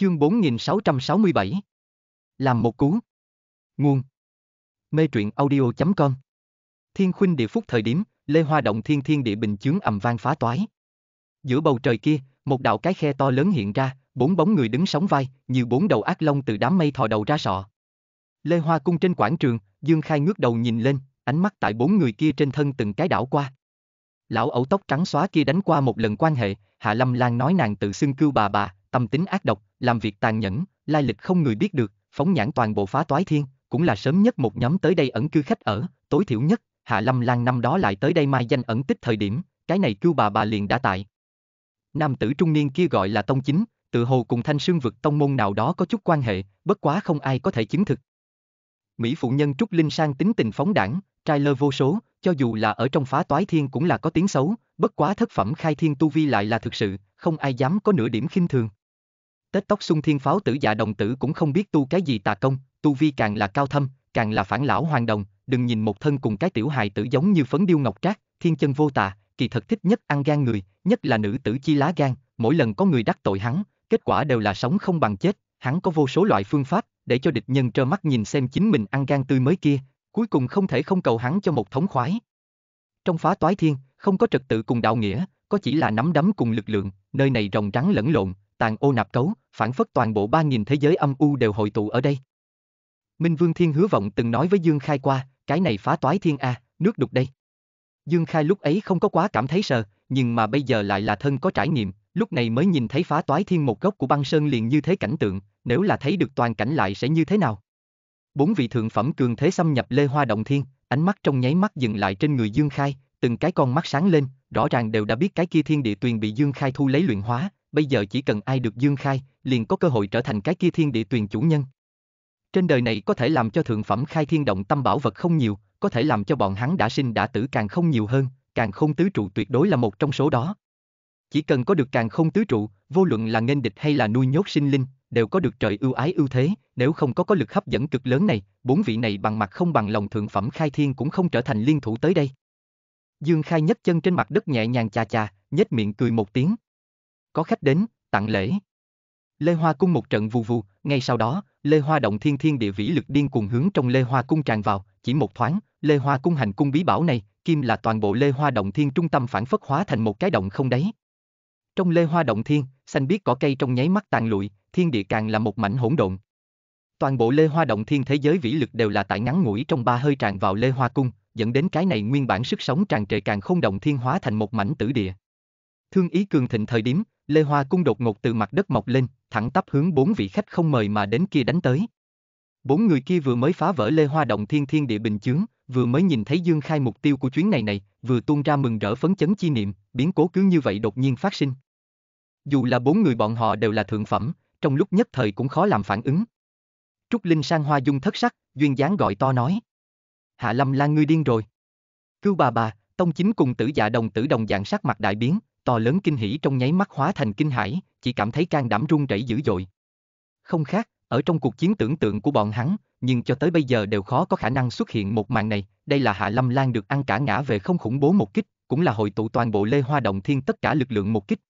Chương 4667 Làm một cú Nguồn Mê truyện audio.com Thiên khuynh địa phúc thời điểm, Lê Hoa động thiên thiên địa bình chướng ầm vang phá toái. Giữa bầu trời kia, một đạo cái khe to lớn hiện ra, bốn bóng người đứng sóng vai, như bốn đầu ác long từ đám mây thò đầu ra sọ. Lê Hoa cung trên quảng trường, Dương Khai ngước đầu nhìn lên, ánh mắt tại bốn người kia trên thân từng cái đảo qua. Lão ẩu tóc trắng xóa kia đánh qua một lần quan hệ, Hạ Lâm Lan nói nàng tự xưng cưu bà bà, tâm tính ác độc, làm việc tàn nhẫn, lai lịch không người biết được, phóng nhãn toàn bộ phá toái thiên, cũng là sớm nhất một nhóm tới đây ẩn cư khách ở, tối thiểu nhất, Hạ Lâm Lan năm đó lại tới đây mai danh ẩn tích thời điểm, cái này Cưu bà bà liền đã tại. Nam tử trung niên kia gọi là Tông Chính, tự hồ cùng thanh sương vực tông môn nào đó có chút quan hệ, bất quá không ai có thể chứng thực. Mỹ phụ nhân Trúc Linh Sang tính tình phóng đảng, trai lơ vô số, cho dù là ở trong phá toái thiên cũng là có tiếng xấu, bất quá thất phẩm khai thiên tu vi lại là thực sự, không ai dám có nửa điểm khinh thường. Tết tóc xung thiên pháo tử dạ đồng tử cũng không biết tu cái gì tà công, tu vi càng là cao thâm, càng là phản lão hoàng đồng, đừng nhìn một thân cùng cái tiểu hài tử giống như phấn điêu ngọc trác, thiên chân vô tà, kỳ thật thích nhất ăn gan người, nhất là nữ tử chi lá gan, mỗi lần có người đắc tội hắn, kết quả đều là sống không bằng chết, hắn có vô số loại phương pháp để cho địch nhân trơ mắt nhìn xem chính mình ăn gan tươi mới kia, cuối cùng không thể không cầu hắn cho một thống khoái. Trong phá toái thiên, không có trật tự cùng đạo nghĩa, có chỉ là nắm đấm cùng lực lượng, nơi này rồng rắn lẫn lộn, tàn ô nạp cấu, phản phất toàn bộ ba nghìn thế giới âm u đều hội tụ ở đây. Minh Vương Thiên hứa vọng từng nói với Dương Khai qua, cái này phá toái thiên A, nước đục đây. Dương Khai lúc ấy không có quá cảm thấy sợ, nhưng mà bây giờ lại là thân có trải nghiệm, lúc này mới nhìn thấy phá toái thiên một góc của băng sơn liền như thế cảnh tượng, nếu là thấy được toàn cảnh lại sẽ như thế nào. Bốn vị thượng phẩm cường thế xâm nhập Lê Hoa Động Thiên, ánh mắt trong nháy mắt dừng lại trên người Dương Khai, từng cái con mắt sáng lên, rõ ràng đều đã biết cái kia thiên địa tuyền bị Dương Khai thu lấy luyện hóa, bây giờ chỉ cần ai được dương khai, liền có cơ hội trở thành cái kia thiên địa tuyền chủ nhân. Trên đời này có thể làm cho thượng phẩm khai thiên động tâm bảo vật không nhiều, có thể làm cho bọn hắn đã sinh đã tử càng không nhiều hơn, càng không tứ trụ tuyệt đối là một trong số đó. Chỉ cần có được càng không tứ trụ, vô luận là nghênh địch hay là nuôi nhốt sinh linh, đều có được trời ưu ái ưu thế, nếu không có có lực hấp dẫn cực lớn này, bốn vị này bằng mặt không bằng lòng thượng phẩm khai thiên cũng không trở thành liên thủ tới đây. Dương Khai nhấc chân trên mặt đất nhẹ nhàng chà chà, nhếch miệng cười một tiếng có khách đến, tặng lễ. Lê Hoa cung một trận vù vù, ngay sau đó, Lê Hoa động thiên thiên địa vĩ lực điên cuồng hướng trong Lê Hoa cung tràn vào, chỉ một thoáng, Lê Hoa cung hành cung bí bảo này, kim là toàn bộ Lê Hoa động thiên trung tâm phản phất hóa thành một cái động không đấy. Trong Lê Hoa động thiên, xanh biết cỏ cây trong nháy mắt tàn lụi, thiên địa càng là một mảnh hỗn độn. Toàn bộ Lê Hoa động thiên thế giới vĩ lực đều là tại ngắn ngủi trong ba hơi tràn vào Lê Hoa cung, dẫn đến cái này nguyên bản sức sống tràn trề càng không động thiên hóa thành một mảnh tử địa. Thương ý cường thịnh thời điểm, Lê Hoa Cung đột ngột từ mặt đất mọc lên, thẳng tắp hướng bốn vị khách không mời mà đến kia đánh tới. Bốn người kia vừa mới phá vỡ Lê Hoa Động Thiên Thiên Địa Bình Chướng, vừa mới nhìn thấy Dương Khai mục tiêu của chuyến này này, vừa tuôn ra mừng rỡ phấn chấn chi niệm, biến cố cứ như vậy đột nhiên phát sinh. Dù là bốn người bọn họ đều là thượng phẩm, trong lúc nhất thời cũng khó làm phản ứng. Trúc Linh sang hoa dung thất sắc, duyên dáng gọi to nói. Hạ Lâm Lan ngươi điên rồi. Cưu bà bà, tông chính cùng tử dạ đồng tử đồng dạng sắc mặt đại biến, to lớn kinh hỉ trong nháy mắt hóa thành kinh hãi, chỉ cảm thấy can đảm run rẩy dữ dội. Không khác, ở trong cuộc chiến tưởng tượng của bọn hắn, nhưng cho tới bây giờ đều khó có khả năng xuất hiện một màn này, đây là Hạ Lâm Lan được ăn cả ngã về không khủng bố một kích, cũng là hội tụ toàn bộ Lê Hoa Động Thiên tất cả lực lượng một kích.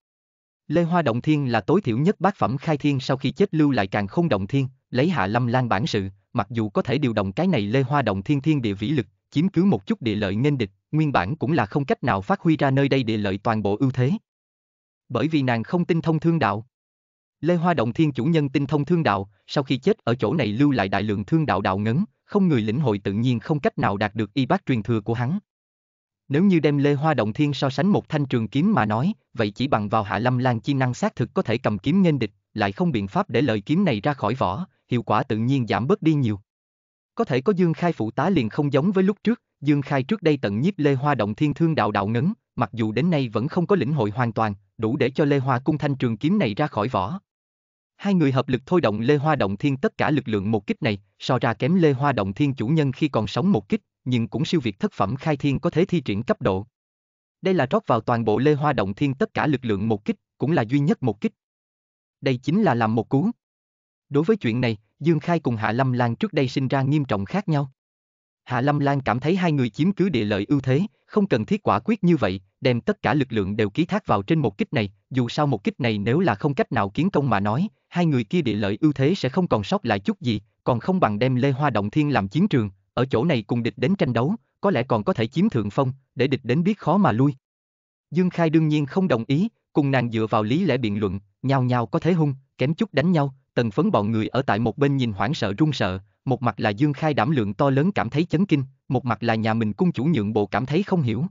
Lê Hoa Động Thiên là tối thiểu nhất bát phẩm khai thiên sau khi chết lưu lại càng không động thiên, lấy Hạ Lâm Lan bản sự, mặc dù có thể điều động cái này Lê Hoa Động Thiên thiên địa vĩ lực, chiếm cứ một chút địa lợi nghênh địch, nguyên bản cũng là không cách nào phát huy ra nơi đây địa lợi toàn bộ ưu thế. Bởi vì nàng không tinh thông thương đạo. Lê Hoa Động Thiên chủ nhân tinh thông thương đạo, sau khi chết ở chỗ này lưu lại đại lượng thương đạo đạo ngấn, không người lĩnh hội tự nhiên không cách nào đạt được y bát truyền thừa của hắn. Nếu như đem Lê Hoa Động Thiên so sánh một thanh trường kiếm mà nói, vậy chỉ bằng vào Hạ Lâm Lan chi năng xác thực có thể cầm kiếm nghênh địch, lại không biện pháp để lợi kiếm này ra khỏi vỏ, hiệu quả tự nhiên giảm bớt đi nhiều. Có thể có Dương Khai phụ tá liền không giống với lúc trước, Dương Khai trước đây tận nhiếp Lê Hoa động thiên thương đạo đạo ngấn, mặc dù đến nay vẫn không có lĩnh hội hoàn toàn, đủ để cho Lê Hoa cung thanh trường kiếm này ra khỏi vỏ. Hai người hợp lực thôi động Lê Hoa động thiên tất cả lực lượng một kích này, so ra kém Lê Hoa động thiên chủ nhân khi còn sống một kích, nhưng cũng siêu việt thất phẩm khai thiên có thể thi triển cấp độ. Đây là rót vào toàn bộ Lê Hoa động thiên tất cả lực lượng một kích, cũng là duy nhất một kích. Đây chính là làm một cú. Đối với chuyện này, Dương Khai cùng Hạ Lâm Lan trước đây sinh ra nghiêm trọng khác nhau. Hạ Lâm Lan cảm thấy hai người chiếm cứ địa lợi ưu thế, không cần thiết quả quyết như vậy, đem tất cả lực lượng đều ký thác vào trên một kích này, dù sao một kích này nếu là không cách nào kiến công mà nói, hai người kia địa lợi ưu thế sẽ không còn sót lại chút gì, còn không bằng đem Lê Hoa Động Thiên làm chiến trường, ở chỗ này cùng địch đến tranh đấu, có lẽ còn có thể chiếm thượng phong, để địch đến biết khó mà lui. Dương Khai đương nhiên không đồng ý, cùng nàng dựa vào lý lẽ biện luận, nhau nhau có thế hung, kém chút đánh nhau, Tần phấn bọn người ở tại một bên nhìn hoảng sợ run sợ, một mặt là Dương Khai đảm lượng to lớn cảm thấy chấn kinh, một mặt là nhà mình cung chủ nhượng bộ cảm thấy không hiểu.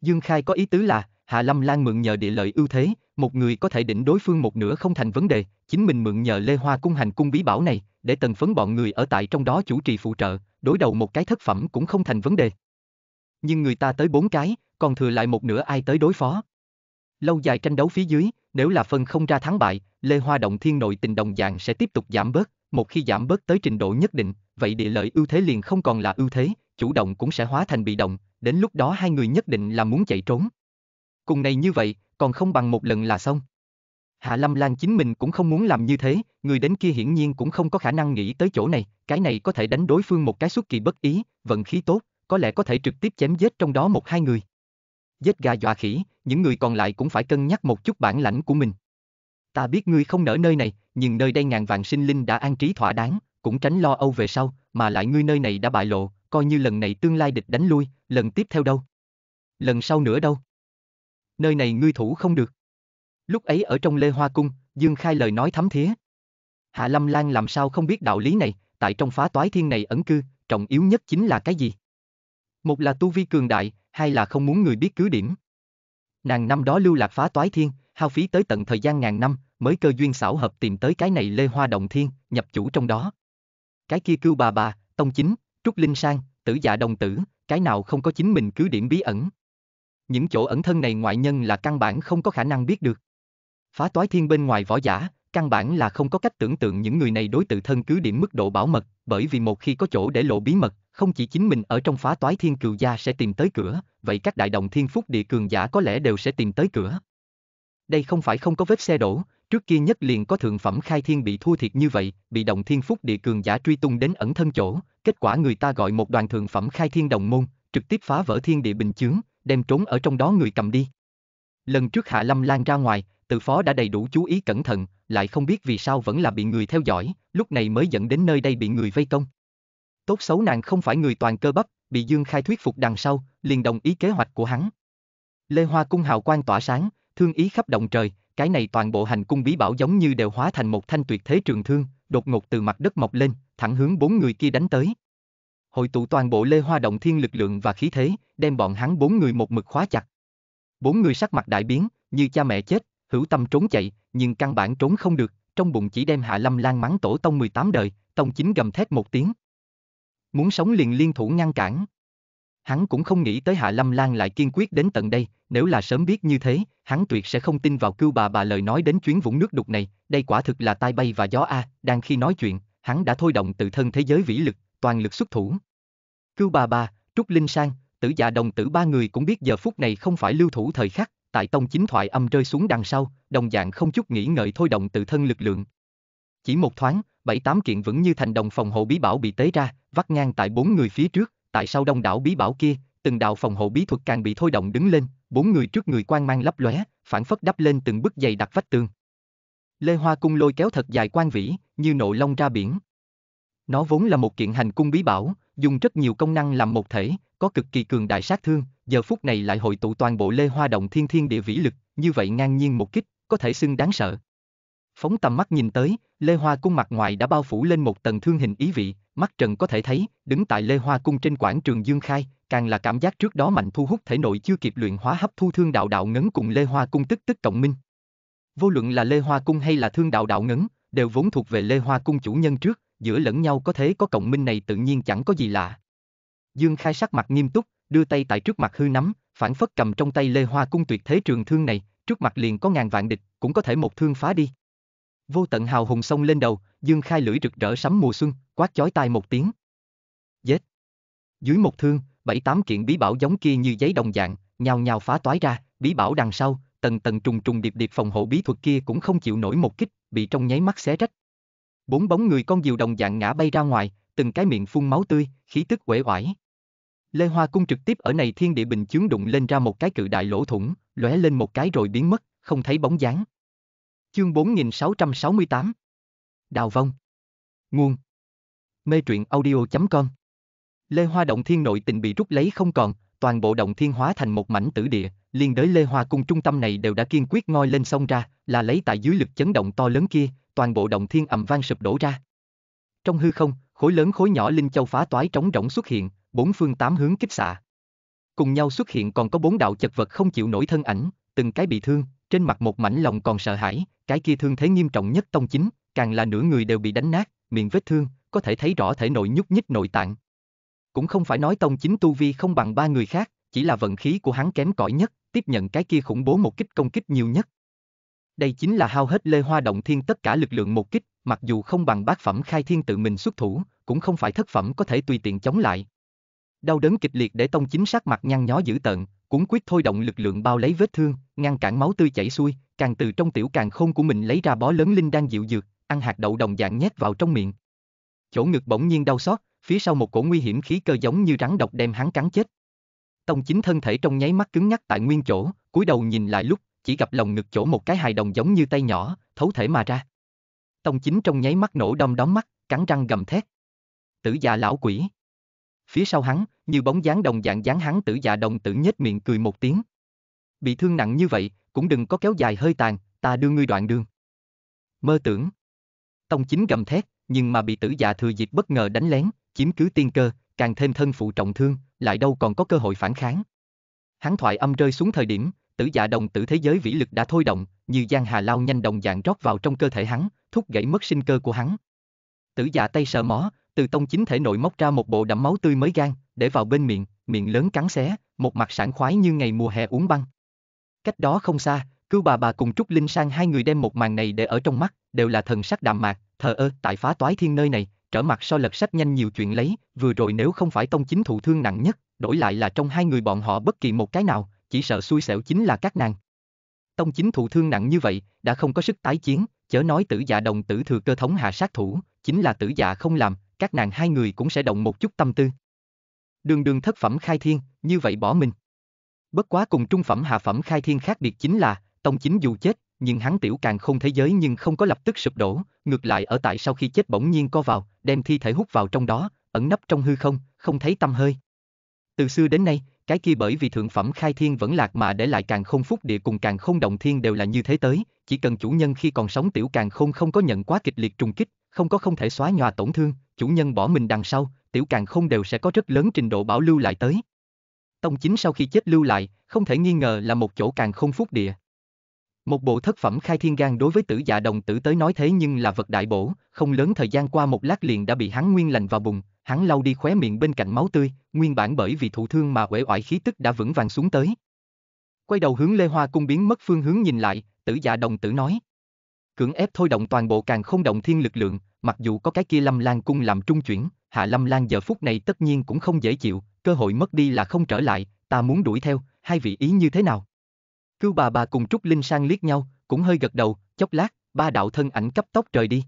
Dương Khai có ý tứ là, Hạ Lâm Lan mượn nhờ địa lợi ưu thế, một người có thể đỉnh đối phương một nửa không thành vấn đề, chính mình mượn nhờ Lê Hoa cung hành cung bí bảo này, để tần phấn bọn người ở tại trong đó chủ trì phụ trợ, đối đầu một cái thất phẩm cũng không thành vấn đề. Nhưng người ta tới bốn cái, còn thừa lại một nửa ai tới đối phó. Lâu dài tranh đấu phía dưới, nếu là phân không ra thắng bại, Lê Hoa Động Thiên nội tình đồng dạng sẽ tiếp tục giảm bớt, một khi giảm bớt tới trình độ nhất định, vậy địa lợi ưu thế liền không còn là ưu thế, chủ động cũng sẽ hóa thành bị động, đến lúc đó hai người nhất định là muốn chạy trốn. Cùng này như vậy, còn không bằng một lần là xong. Hạ Lâm Lan chính mình cũng không muốn làm như thế, người đến kia hiển nhiên cũng không có khả năng nghĩ tới chỗ này, cái này có thể đánh đối phương một cái xuất kỳ bất ý, vận khí tốt, có lẽ có thể trực tiếp chém giết trong đó một hai người. Giết gà dọa khỉ, những người còn lại cũng phải cân nhắc một chút bản lãnh của mình. Ta biết ngươi không nở nơi này, nhưng nơi đây ngàn vạn sinh linh đã an trí thỏa đáng, cũng tránh lo âu về sau, mà lại ngươi nơi này đã bại lộ, coi như lần này tương lai địch đánh lui, lần tiếp theo đâu? Lần sau nữa đâu? Nơi này ngươi thủ không được. Lúc ấy ở trong Lê Hoa Cung, Dương Khai lời nói thấm thía. Hạ Lâm Lan làm sao không biết đạo lý này, tại trong phá toái thiên này ẩn cư, trọng yếu nhất chính là cái gì? Một là tu vi cường đại, hai là không muốn người biết cứ điểm. Nàng năm đó lưu lạc phá toái thiên, hao phí tới tận thời gian ngàn năm, mới cơ duyên xảo hợp tìm tới cái này lê hoa động thiên, nhập chủ trong đó. Cái kia cưu bà bà, tông chính, trúc linh sang, tử dạ đồng tử, cái nào không có chính mình cứ điểm bí ẩn. Những chỗ ẩn thân này ngoại nhân là căn bản không có khả năng biết được. Phá toái thiên bên ngoài võ giả, căn bản là không có cách tưởng tượng những người này đối tự thân cứ điểm mức độ bảo mật, bởi vì một khi có chỗ để lộ bí mật, không chỉ chính mình ở trong phá toái thiên cừu gia sẽ tìm tới cửa, vậy các đại đồng thiên phúc địa cường giả có lẽ đều sẽ tìm tới cửa đây không phải không có vết xe đổ, trước kia nhất liền có thượng phẩm khai thiên bị thua thiệt như vậy, bị động thiên phúc địa cường giả truy tung đến ẩn thân chỗ, kết quả người ta gọi một đoàn thượng phẩm khai thiên đồng môn, trực tiếp phá vỡ thiên địa bình chướng, đem trốn ở trong đó người cầm đi. Lần trước Hạ Lâm lan ra ngoài, từ phó đã đầy đủ chú ý cẩn thận, lại không biết vì sao vẫn là bị người theo dõi, lúc này mới dẫn đến nơi đây bị người vây công. Tốt xấu nàng không phải người toàn cơ bắp, bị Dương Khai thuyết phục đằng sau, liền đồng ý kế hoạch của hắn. Lê Hoa cung hào quang tỏa sáng, thương ý khắp động trời, cái này toàn bộ hành cung bí bảo giống như đều hóa thành một thanh tuyệt thế trường thương, đột ngột từ mặt đất mọc lên, thẳng hướng bốn người kia đánh tới. Hội tụ toàn bộ Lê Hoa động thiên lực lượng và khí thế, đem bọn hắn bốn người một mực khóa chặt. Bốn người sắc mặt đại biến, như cha mẹ chết, hữu tâm trốn chạy, nhưng căn bản trốn không được, trong bụng chỉ đem Hạ Lâm Lan mắng tổ tông 18 đời, tông chính gầm thét một tiếng. Muốn sống liền liên thủ ngăn cản hắn cũng không nghĩ tới Hạ Lâm Lan lại kiên quyết đến tận đây, nếu là sớm biết như thế, hắn tuyệt sẽ không tin vào cưu bà bà lời nói đến chuyến vũng nước đục này, đây quả thực là tai bay và gió a, đang khi nói chuyện, hắn đã thôi động tự thân thế giới vĩ lực, toàn lực xuất thủ. Cưu bà bà, Trúc Linh Sang, tử dạ đồng tử ba người cũng biết giờ phút này không phải lưu thủ thời khắc, tại tông chính thoại âm rơi xuống đằng sau, đồng dạng không chút nghĩ ngợi thôi động tự thân lực lượng. Chỉ một thoáng, bảy tám kiện vững như thành đồng phòng hộ bí bảo bị tế ra, vắt ngang tại bốn người phía trước, tại sau đông đảo bí bảo kia, từng đạo phòng hộ bí thuật càng bị thôi động đứng lên, bốn người trước người quan mang lấp lóe, phản phất đắp lên từng bức dày đặc vách tường. Lê Hoa cung lôi kéo thật dài quan vĩ, như nộ long ra biển. Nó vốn là một kiện hành cung bí bảo, dùng rất nhiều công năng làm một thể, có cực kỳ cường đại sát thương, giờ phút này lại hội tụ toàn bộ Lê Hoa động thiên thiên địa vĩ lực, như vậy ngang nhiên một kích, có thể xưng đáng sợ. Phóng tầm mắt nhìn tới, Lê Hoa cung mặt ngoài đã bao phủ lên một tầng thương hình ý vị, mắt trần có thể thấy, đứng tại Lê Hoa Cung trên quảng trường Dương Khai, càng là cảm giác trước đó mạnh thu hút thể nội chưa kịp luyện hóa hấp thu thương đạo đạo ngấn cùng Lê Hoa Cung tức tức cộng minh. Vô luận là Lê Hoa Cung hay là thương đạo đạo ngấn, đều vốn thuộc về Lê Hoa Cung chủ nhân trước, giữa lẫn nhau có thế có cộng minh này tự nhiên chẳng có gì lạ. Dương Khai sắc mặt nghiêm túc, đưa tay tại trước mặt hư nắm, phản phất cầm trong tay Lê Hoa Cung tuyệt thế trường thương này, trước mặt liền có ngàn vạn địch, cũng có thể một thương phá đi. Vô tận hào hùng sông lên đầu, Dương Khai lưỡi rực rỡ sắm mùa xuân, quát chói tai một tiếng. Dết. Dưới một thương, bảy tám kiện bí bảo giống kia như giấy đồng dạng, nhào nhào phá toái ra, bí bảo đằng sau, tầng tầng trùng trùng điệp điệp phòng hộ bí thuật kia cũng không chịu nổi một kích, bị trong nháy mắt xé rách. Bốn bóng người con diều đồng dạng ngã bay ra ngoài, từng cái miệng phun máu tươi, khí tức uể oải. Lê Hoa Cung trực tiếp ở này thiên địa bình chướng đụng lên ra một cái cự đại lỗ thủng, lóe lên một cái rồi biến mất, không thấy bóng dáng. Chương 4668 Đào vong Nguồn mê truyện audio.com. Lê Hoa Động Thiên nội tình bị rút lấy không còn, toàn bộ Động Thiên hóa thành một mảnh tử địa, liên đới Lê Hoa cung trung tâm này đều đã kiên quyết ngoi lên sông ra, là lấy tại dưới lực chấn động to lớn kia, toàn bộ Động Thiên ầm vang sụp đổ ra. Trong hư không, khối lớn khối nhỏ linh châu phá toái trống rỗng xuất hiện, bốn phương tám hướng kích xạ. Cùng nhau xuất hiện còn có bốn đạo chật vật không chịu nổi thân ảnh, từng cái bị thương, trên mặt một mảnh lòng còn sợ hãi, cái kia thương thế nghiêm trọng nhất tông chính, càng là nửa người đều bị đánh nát, miệng vết thương, có thể thấy rõ thể nội nhúc nhích nội tạng. Cũng không phải nói tông chính tu vi không bằng ba người khác, chỉ là vận khí của hắn kém cỏi nhất, tiếp nhận cái kia khủng bố một kích công kích nhiều nhất. Đây chính là hao hết lê hoa động thiên tất cả lực lượng một kích, mặc dù không bằng bác phẩm khai thiên tự mình xuất thủ, cũng không phải thất phẩm có thể tùy tiện chống lại. Đau đớn kịch liệt để tông chính sát mặt nhăn nhó dữ tợn, cuốn quyết thôi động lực lượng bao lấy vết thương, ngăn cản máu tươi chảy xuôi, càng từ trong tiểu càng khôn của mình lấy ra bó lớn linh đang dịu dược, ăn hạt đậu đồng dạng nhét vào trong miệng chỗ ngực bỗng nhiên đau xót, phía sau một cổ nguy hiểm khí cơ giống như rắn độc đem hắn cắn chết. Tông chính thân thể trong nháy mắt cứng nhắc tại nguyên chỗ, cúi đầu nhìn lại lúc, chỉ gặp lồng ngực chỗ một cái hài đồng giống như tay nhỏ, thấu thể mà ra. Tông chính trong nháy mắt nổ đom đóm mắt, cắn răng gầm thét. Tử già lão quỷ. Phía sau hắn, như bóng dáng đồng dạng dáng hắn tử già đồng tử nhếch miệng cười một tiếng. Bị thương nặng như vậy, cũng đừng có kéo dài hơi tàn, ta đưa ngươi đoạn đường. Mơ tưởng. Tông chính gầm thét nhưng mà bị tử dạ thừa dịp bất ngờ đánh lén, chiếm cứ tiên cơ, càng thêm thân phụ trọng thương, lại đâu còn có cơ hội phản kháng. Hắn thoại âm rơi xuống thời điểm, tử dạ đồng tử thế giới vĩ lực đã thôi động, như giang hà lao nhanh đồng dạng rót vào trong cơ thể hắn, thúc gãy mất sinh cơ của hắn. Tử dạ tay sờ mó, từ tông chính thể nội móc ra một bộ đẫm máu tươi mới gan, để vào bên miệng, miệng lớn cắn xé, một mặt sảng khoái như ngày mùa hè uống băng. Cách đó không xa, cưu bà bà cùng Trúc Linh sang hai người đem một màn này để ở trong mắt, đều là thần sắc đạm mạc, thờ ơ tại phá toái thiên nơi này, trở mặt so lật sách nhanh nhiều chuyện lấy, vừa rồi nếu không phải tông chính thụ thương nặng nhất, đổi lại là trong hai người bọn họ bất kỳ một cái nào, chỉ sợ xui xẻo chính là các nàng. Tông chính thụ thương nặng như vậy, đã không có sức tái chiến, chớ nói tử dạ đồng tử thừa cơ thống hạ sát thủ, chính là tử dạ không làm, các nàng hai người cũng sẽ động một chút tâm tư. Đường đường thất phẩm khai thiên, như vậy bỏ mình. Bất quá cùng trung phẩm hạ phẩm khai thiên khác biệt chính là, tông chính dù chết, nhưng hắn tiểu càng không thế giới nhưng không có lập tức sụp đổ, ngược lại ở tại sau khi chết bỗng nhiên co vào, đem thi thể hút vào trong đó, ẩn nấp trong hư không, không thấy tâm hơi. Từ xưa đến nay, cái kia bởi vì thượng phẩm khai thiên vẫn lạc mà để lại càng không phúc địa cùng càng không động thiên đều là như thế tới, chỉ cần chủ nhân khi còn sống tiểu càng không không có nhận quá kịch liệt trùng kích, không có không thể xóa nhòa tổn thương, chủ nhân bỏ mình đằng sau, tiểu càng không đều sẽ có rất lớn trình độ bảo lưu lại tới. Tông chính sau khi chết lưu lại, không thể nghi ngờ là một chỗ càng không phúc địa. Một bộ thất phẩm khai thiên gan đối với tử dạ đồng tử tới nói thế nhưng là vật đại bổ, không lớn thời gian qua một lát liền đã bị hắn nguyên lành vào bùng, hắn lau đi khóe miệng bên cạnh máu tươi, nguyên bản bởi vì thụ thương mà uể oải khí tức đã vững vàng xuống tới. Quay đầu hướng Lê Hoa cung biến mất phương hướng nhìn lại, tử dạ đồng tử nói. Cưỡng ép thôi động toàn bộ càng không động thiên lực lượng, mặc dù có cái kia lâm lan cung làm trung chuyển, hạ lâm lan giờ phút này tất nhiên cũng không dễ chịu, cơ hội mất đi là không trở lại, ta muốn đuổi theo, hai vị ý như thế nào? cư bà bà cùng Trúc Linh sang liếc nhau, cũng hơi gật đầu, chốc lát, ba đạo thân ảnh cấp tốc trời đi.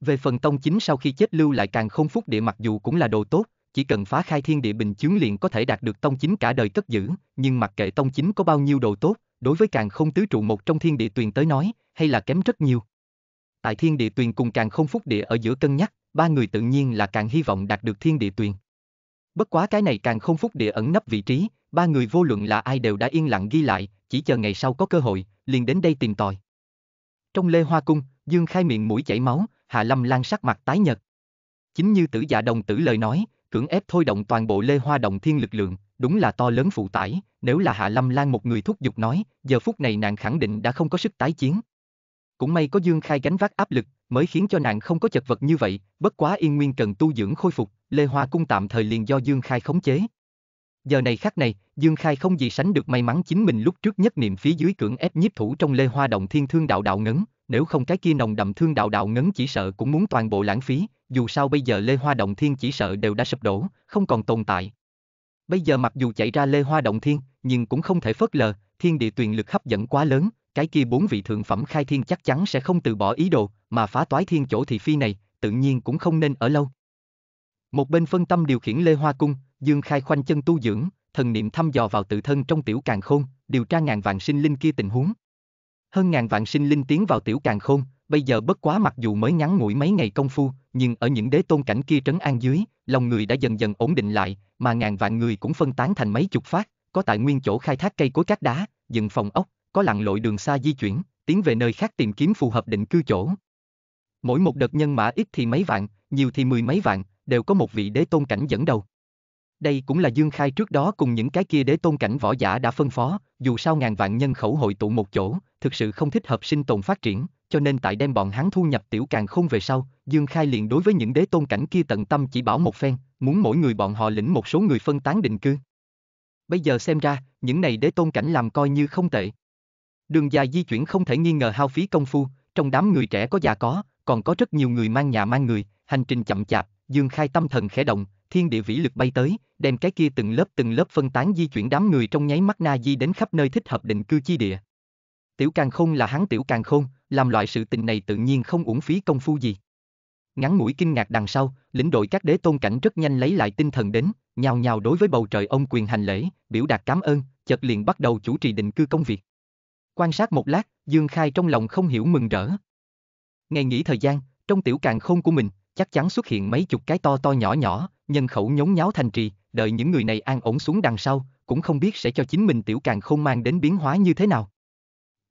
Về phần tông chính sau khi chết lưu lại càng không phúc địa mặc dù cũng là đồ tốt, chỉ cần phá khai thiên địa bình chướng liền có thể đạt được tông chính cả đời cất giữ, nhưng mặc kệ tông chính có bao nhiêu đồ tốt, đối với càng không tứ trụ một trong thiên địa tuyền tới nói, hay là kém rất nhiều. Tại thiên địa tuyền cùng càng không phúc địa ở giữa cân nhắc, ba người tự nhiên là càng hy vọng đạt được thiên địa tuyền. Bất quá cái này càng không phúc địa ẩn nấp vị trí, ba người vô luận là ai đều đã yên lặng ghi lại, chỉ chờ ngày sau có cơ hội, liền đến đây tìm tòi. Trong Lê Hoa Cung, Dương Khai miệng mũi chảy máu, Hạ Lâm Lan sắc mặt tái nhợt. Chính như tử dạ đồng tử lời nói, cưỡng ép thôi động toàn bộ Lê Hoa Động Thiên lực lượng, đúng là to lớn phụ tải, nếu là Hạ Lâm Lan một người thúc giục nói, giờ phút này nàng khẳng định đã không có sức tái chiến. Cũng may có Dương Khai gánh vác áp lực, mới khiến cho nàng không có chật vật như vậy, bất quá yên nguyên cần tu dưỡng khôi phục, Lê Hoa Cung tạm thời liền do Dương Khai khống chế. Giờ này khắc này, Dương Khai không gì sánh được may mắn chính mình lúc trước nhất niệm phía dưới cưỡng ép nhiếp thủ trong lê hoa động thiên thương đạo đạo ngấn, nếu không cái kia nồng đậm thương đạo đạo ngấn chỉ sợ cũng muốn toàn bộ lãng phí, dù sao bây giờ lê hoa động thiên chỉ sợ đều đã sụp đổ, không còn tồn tại. Bây giờ mặc dù chạy ra lê hoa động thiên, nhưng cũng không thể phớt lờ, thiên địa tuyền lực hấp dẫn quá lớn, cái kia bốn vị thượng phẩm khai thiên chắc chắn sẽ không từ bỏ ý đồ, mà phá toái thiên chỗ thị phi này, tự nhiên cũng không nên ở lâu. Một bên phân tâm điều khiển Lê Hoa Cung, Dương Khai khoanh chân tu dưỡng, thần niệm thăm dò vào tự thân trong tiểu càng khôn, điều tra ngàn vạn sinh linh kia tình huống. Hơn ngàn vạn sinh linh tiến vào tiểu càng khôn, bây giờ bất quá mặc dù mới ngắn ngủi mấy ngày công phu, nhưng ở những đế tôn cảnh kia trấn an dưới, lòng người đã dần dần ổn định lại, mà ngàn vạn người cũng phân tán thành mấy chục phát, có tại nguyên chỗ khai thác cây cối cát đá, dựng phòng ốc, có lặn lội đường xa di chuyển, tiến về nơi khác tìm kiếm phù hợp định cư chỗ. Mỗi một đợt nhân mã ít thì mấy vạn, nhiều thì mười mấy vạn, đều có một vị đế tôn cảnh dẫn đầu. Đây cũng là Dương Khai trước đó cùng những cái kia đế tôn cảnh võ giả đã phân phó, dù sao ngàn vạn nhân khẩu hội tụ một chỗ, thực sự không thích hợp sinh tồn phát triển, cho nên tại đem bọn hắn thu nhập tiểu càng không về sau, Dương Khai liền đối với những đế tôn cảnh kia tận tâm chỉ bảo một phen, muốn mỗi người bọn họ lĩnh một số người phân tán định cư. Bây giờ xem ra, những này đế tôn cảnh làm coi như không tệ. Đường dài di chuyển không thể nghi ngờ hao phí công phu, trong đám người trẻ có già có, còn có rất nhiều người mang nhà mang người, hành trình chậm chạp, Dương Khai tâm thần khẽ động, thiên địa vĩ lực bay tới, đem cái kia từng lớp từng lớp phân tán di chuyển đám người trong nháy mắt na di đến khắp nơi thích hợp định cư chi địa. Tiểu Càng Khôn là hắn Tiểu Càng Khôn, làm loại sự tình này tự nhiên không uổng phí công phu gì. Ngắn mũi kinh ngạc đằng sau, lĩnh đội các đế tôn cảnh rất nhanh lấy lại tinh thần đến, nhào nhào đối với bầu trời ông quyền hành lễ, biểu đạt cảm ơn, chợt liền bắt đầu chủ trì định cư công việc. Quan sát một lát, Dương Khai trong lòng không hiểu mừng rỡ. Ngày nghỉ thời gian, trong tiểu càng khôn của mình, chắc chắn xuất hiện mấy chục cái to to nhỏ nhỏ, nhân khẩu nhốn nháo thành trì, đợi những người này an ổn xuống đằng sau, cũng không biết sẽ cho chính mình tiểu càng khôn mang đến biến hóa như thế nào.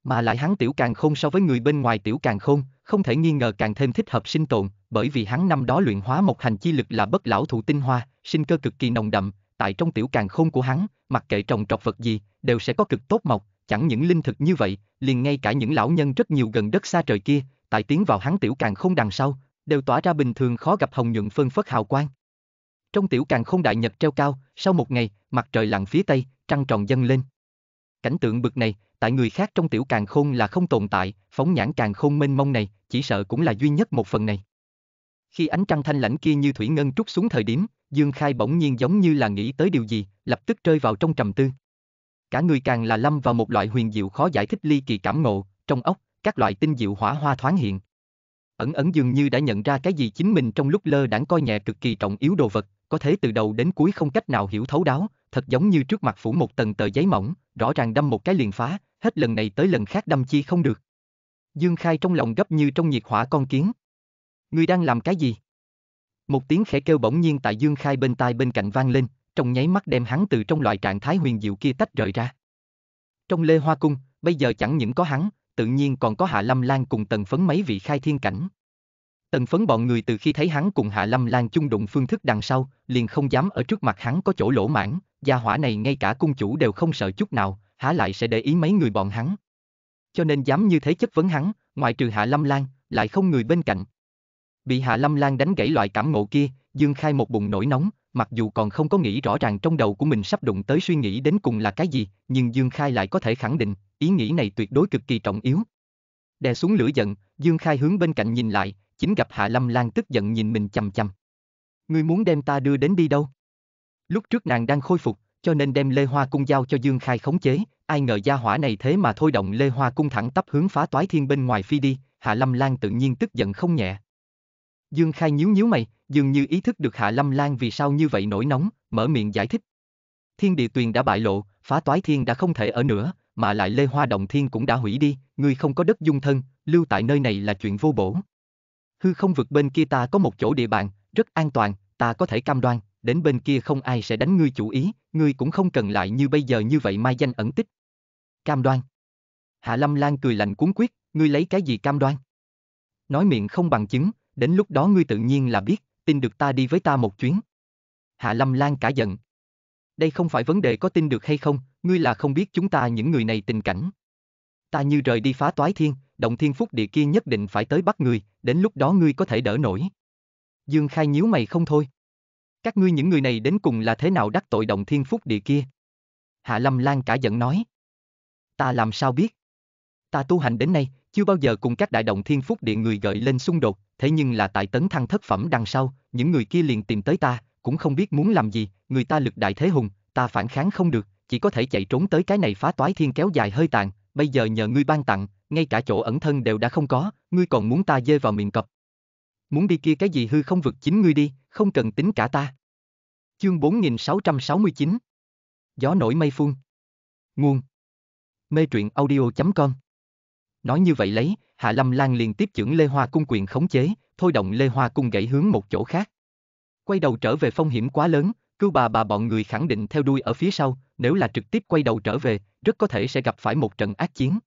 Mà lại hắn tiểu càng khôn so với người bên ngoài tiểu càng khôn, không thể nghi ngờ càng thêm thích hợp sinh tồn, bởi vì hắn năm đó luyện hóa một hành chi lực là bất lão thụ tinh hoa, sinh cơ cực kỳ nồng đậm, tại trong tiểu càng khôn của hắn, mặc kệ trồng trọt vật gì, đều sẽ có cực tốt mọc, chẳng những linh thực như vậy, liền ngay cả những lão nhân rất nhiều gần đất xa trời kia, tại tiến vào hắn tiểu càng khôn đằng sau, đều tỏa ra bình thường khó gặp hồng nhuận phân phất hào quang. Trong tiểu càng không đại nhật treo cao, sau một ngày, mặt trời lặn phía tây, trăng tròn dâng lên. Cảnh tượng bực này, tại người khác trong tiểu càng khôn là không tồn tại, phóng nhãn càng khôn mênh mông này, chỉ sợ cũng là duy nhất một phần này. Khi ánh trăng thanh lãnh kia như thủy ngân trút xuống thời điểm, Dương Khai bỗng nhiên giống như là nghĩ tới điều gì, lập tức rơi vào trong trầm tư. Cả người càng là lâm vào một loại huyền diệu khó giải thích ly kỳ cảm ngộ, trong ốc, các loại tinh diệu hỏa hoa thoáng hiện ẩn ẩn dường như đã nhận ra cái gì chính mình trong lúc lơ đãng coi nhẹ cực kỳ trọng yếu đồ vật, có thể từ đầu đến cuối không cách nào hiểu thấu đáo, thật giống như trước mặt phủ một tầng tờ giấy mỏng, rõ ràng đâm một cái liền phá, hết lần này tới lần khác đâm chi không được. Dương Khai trong lòng gấp như trong nhiệt hỏa con kiến. Người đang làm cái gì? Một tiếng khẽ kêu bỗng nhiên tại Dương Khai bên tai bên cạnh vang lên, trong nháy mắt đem hắn từ trong loại trạng thái huyền diệu kia tách rời ra. Trong Lê Hoa Cung, bây giờ chẳng những có hắn, tự nhiên còn có Hạ Lâm Lan cùng Tần Phấn mấy vị khai thiên cảnh. Tần Phấn bọn người từ khi thấy hắn cùng Hạ Lâm Lan chung đụng phương thức đằng sau, liền không dám ở trước mặt hắn có chỗ lỗ mãn, gia hỏa này ngay cả cung chủ đều không sợ chút nào, há lại sẽ để ý mấy người bọn hắn. Cho nên dám như thế chất vấn hắn, ngoài trừ Hạ Lâm Lan, lại không người bên cạnh. Bị Hạ Lâm Lan đánh gãy loại cảm ngộ kia, Dương Khai một bụng nổi nóng, mặc dù còn không có nghĩ rõ ràng trong đầu của mình sắp đụng tới suy nghĩ đến cùng là cái gì, nhưng Dương Khai lại có thể khẳng định, ý nghĩ này tuyệt đối cực kỳ trọng yếu. Đè xuống lửa giận, Dương Khai hướng bên cạnh nhìn lại, chính gặp Hạ Lâm Lan tức giận nhìn mình chằm chằm. Ngươi muốn đem ta đưa đến đi đâu? Lúc trước nàng đang khôi phục, cho nên đem Lê Hoa Cung giao cho Dương Khai khống chế, ai ngờ gia hỏa này thế mà thôi động Lê Hoa Cung thẳng tắp hướng phá toái thiên bên ngoài phi đi, Hạ Lâm Lan tự nhiên tức giận không nhẹ. Dương Khai nhíu nhíu mày, dường như ý thức được Hạ Lâm Lan vì sao như vậy nổi nóng, mở miệng giải thích. Thiên địa tuyền đã bại lộ, phá toái thiên đã không thể ở nữa, mà lại Lê Hoa Động Thiên cũng đã hủy đi, ngươi không có đất dung thân, lưu tại nơi này là chuyện vô bổ. Hư không vực bên kia ta có một chỗ địa bàn, rất an toàn, ta có thể cam đoan, đến bên kia không ai sẽ đánh ngươi chủ ý, ngươi cũng không cần lại như bây giờ như vậy mai danh ẩn tích. Cam đoan. Hạ Lâm Lan cười lạnh cuốn quyết, ngươi lấy cái gì cam đoan? Nói miệng không bằng chứng, đến lúc đó ngươi tự nhiên là biết, tin được ta đi với ta một chuyến. Hạ Lâm Lan cả giận. Đây không phải vấn đề có tin được hay không, ngươi là không biết chúng ta những người này tình cảnh. Ta như rời đi phá toái thiên, động thiên phúc địa kia nhất định phải tới bắt ngươi, đến lúc đó ngươi có thể đỡ nổi. Dương Khai nhíu mày không thôi. Các ngươi những người này đến cùng là thế nào đắc tội động thiên phúc địa kia? Hạ Lâm Lan cả giận nói. Ta làm sao biết? Ta tu hành đến nay, chưa bao giờ cùng các đại động thiên phúc địa người gợi lên xung đột, thế nhưng là tại tấn thăng thất phẩm đằng sau, những người kia liền tìm tới ta, cũng không biết muốn làm gì, người ta lực đại thế hùng, ta phản kháng không được, chỉ có thể chạy trốn tới cái này phá toái thiên kéo dài hơi tàn, bây giờ nhờ ngươi ban tặng, ngay cả chỗ ẩn thân đều đã không có, ngươi còn muốn ta dê vào miệng cọp. Muốn đi kia cái gì hư không vực chính ngươi đi, không cần tính cả ta. Chương 4669 Gió nổi mây phun Nguồn Mê truyện audio.com Nói như vậy lấy, Hạ Lâm Lan liền tiếp trưởng Lê Hoa Cung quyền khống chế, thôi động Lê Hoa Cung gãy hướng một chỗ khác. Quay đầu trở về phong hiểm quá lớn, Cưu bà bà bọn người khẳng định theo đuôi ở phía sau, nếu là trực tiếp quay đầu trở về, rất có thể sẽ gặp phải một trận ác chiến.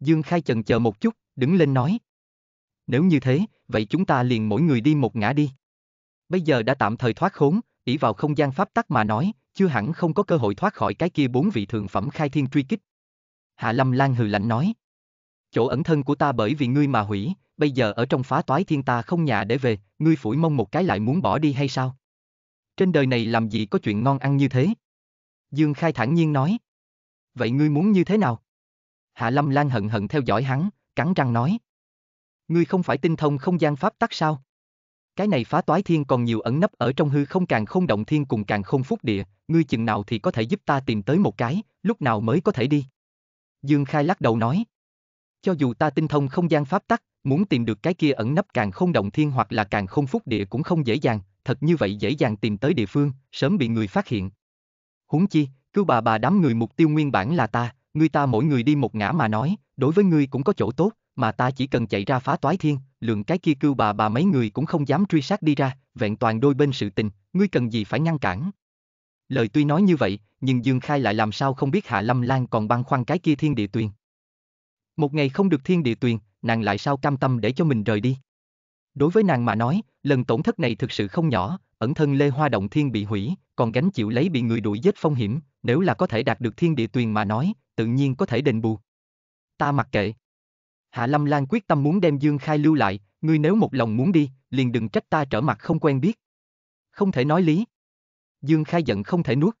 Dương Khai chần chờ một chút, đứng lên nói. Nếu như thế, vậy chúng ta liền mỗi người đi một ngã đi. Bây giờ đã tạm thời thoát khốn, ỷ vào không gian pháp tắc mà nói, chưa hẳn không có cơ hội thoát khỏi cái kia bốn vị thượng phẩm khai thiên truy kích. Hạ Lâm Lan hừ lạnh nói. Chỗ ẩn thân của ta bởi vì ngươi mà hủy, bây giờ ở trong phá toái thiên ta không nhà để về, ngươi phủi mông một cái lại muốn bỏ đi hay sao? trên đời này làm gì có chuyện ngon ăn như thế. Dương Khai thản nhiên nói. Vậy ngươi muốn như thế nào? Hạ Lâm Lan hận hận theo dõi hắn, cắn răng nói. Ngươi không phải tinh thông không gian pháp tắc sao? Cái này phá toái thiên còn nhiều ẩn nấp ở trong hư không càng không động thiên cùng càng không phúc địa, ngươi chừng nào thì có thể giúp ta tìm tới một cái, lúc nào mới có thể đi. Dương Khai lắc đầu nói. Cho dù ta tinh thông không gian pháp tắc, muốn tìm được cái kia ẩn nấp càng không động thiên hoặc là càng không phúc địa cũng không dễ dàng, thật như vậy dễ dàng tìm tới địa phương, sớm bị người phát hiện. Huống chi, cứu bà bà đám người mục tiêu nguyên bản là ta, người ta mỗi người đi một ngã mà nói, đối với ngươi cũng có chỗ tốt, mà ta chỉ cần chạy ra phá toái thiên, lượng cái kia cưu bà bà mấy người cũng không dám truy sát đi ra, vẹn toàn đôi bên sự tình, ngươi cần gì phải ngăn cản. Lời tuy nói như vậy, nhưng Dương Khai lại làm sao không biết Hạ Lâm Lan còn băn khoăn cái kia thiên địa tuyền. Một ngày không được thiên địa tuyền, nàng lại sao cam tâm để cho mình rời đi. Đối với nàng mà nói, lần tổn thất này thực sự không nhỏ, ẩn thân Lê Hoa Động Thiên bị hủy, còn gánh chịu lấy bị người đuổi giết phong hiểm, nếu là có thể đạt được thiên địa tuyền mà nói, tự nhiên có thể đền bù. Ta mặc kệ. Hạ Lâm Lan quyết tâm muốn đem Dương Khai lưu lại, ngươi nếu một lòng muốn đi, liền đừng trách ta trở mặt không quen biết. Không thể nói lý. Dương Khai giận không thể nuốt.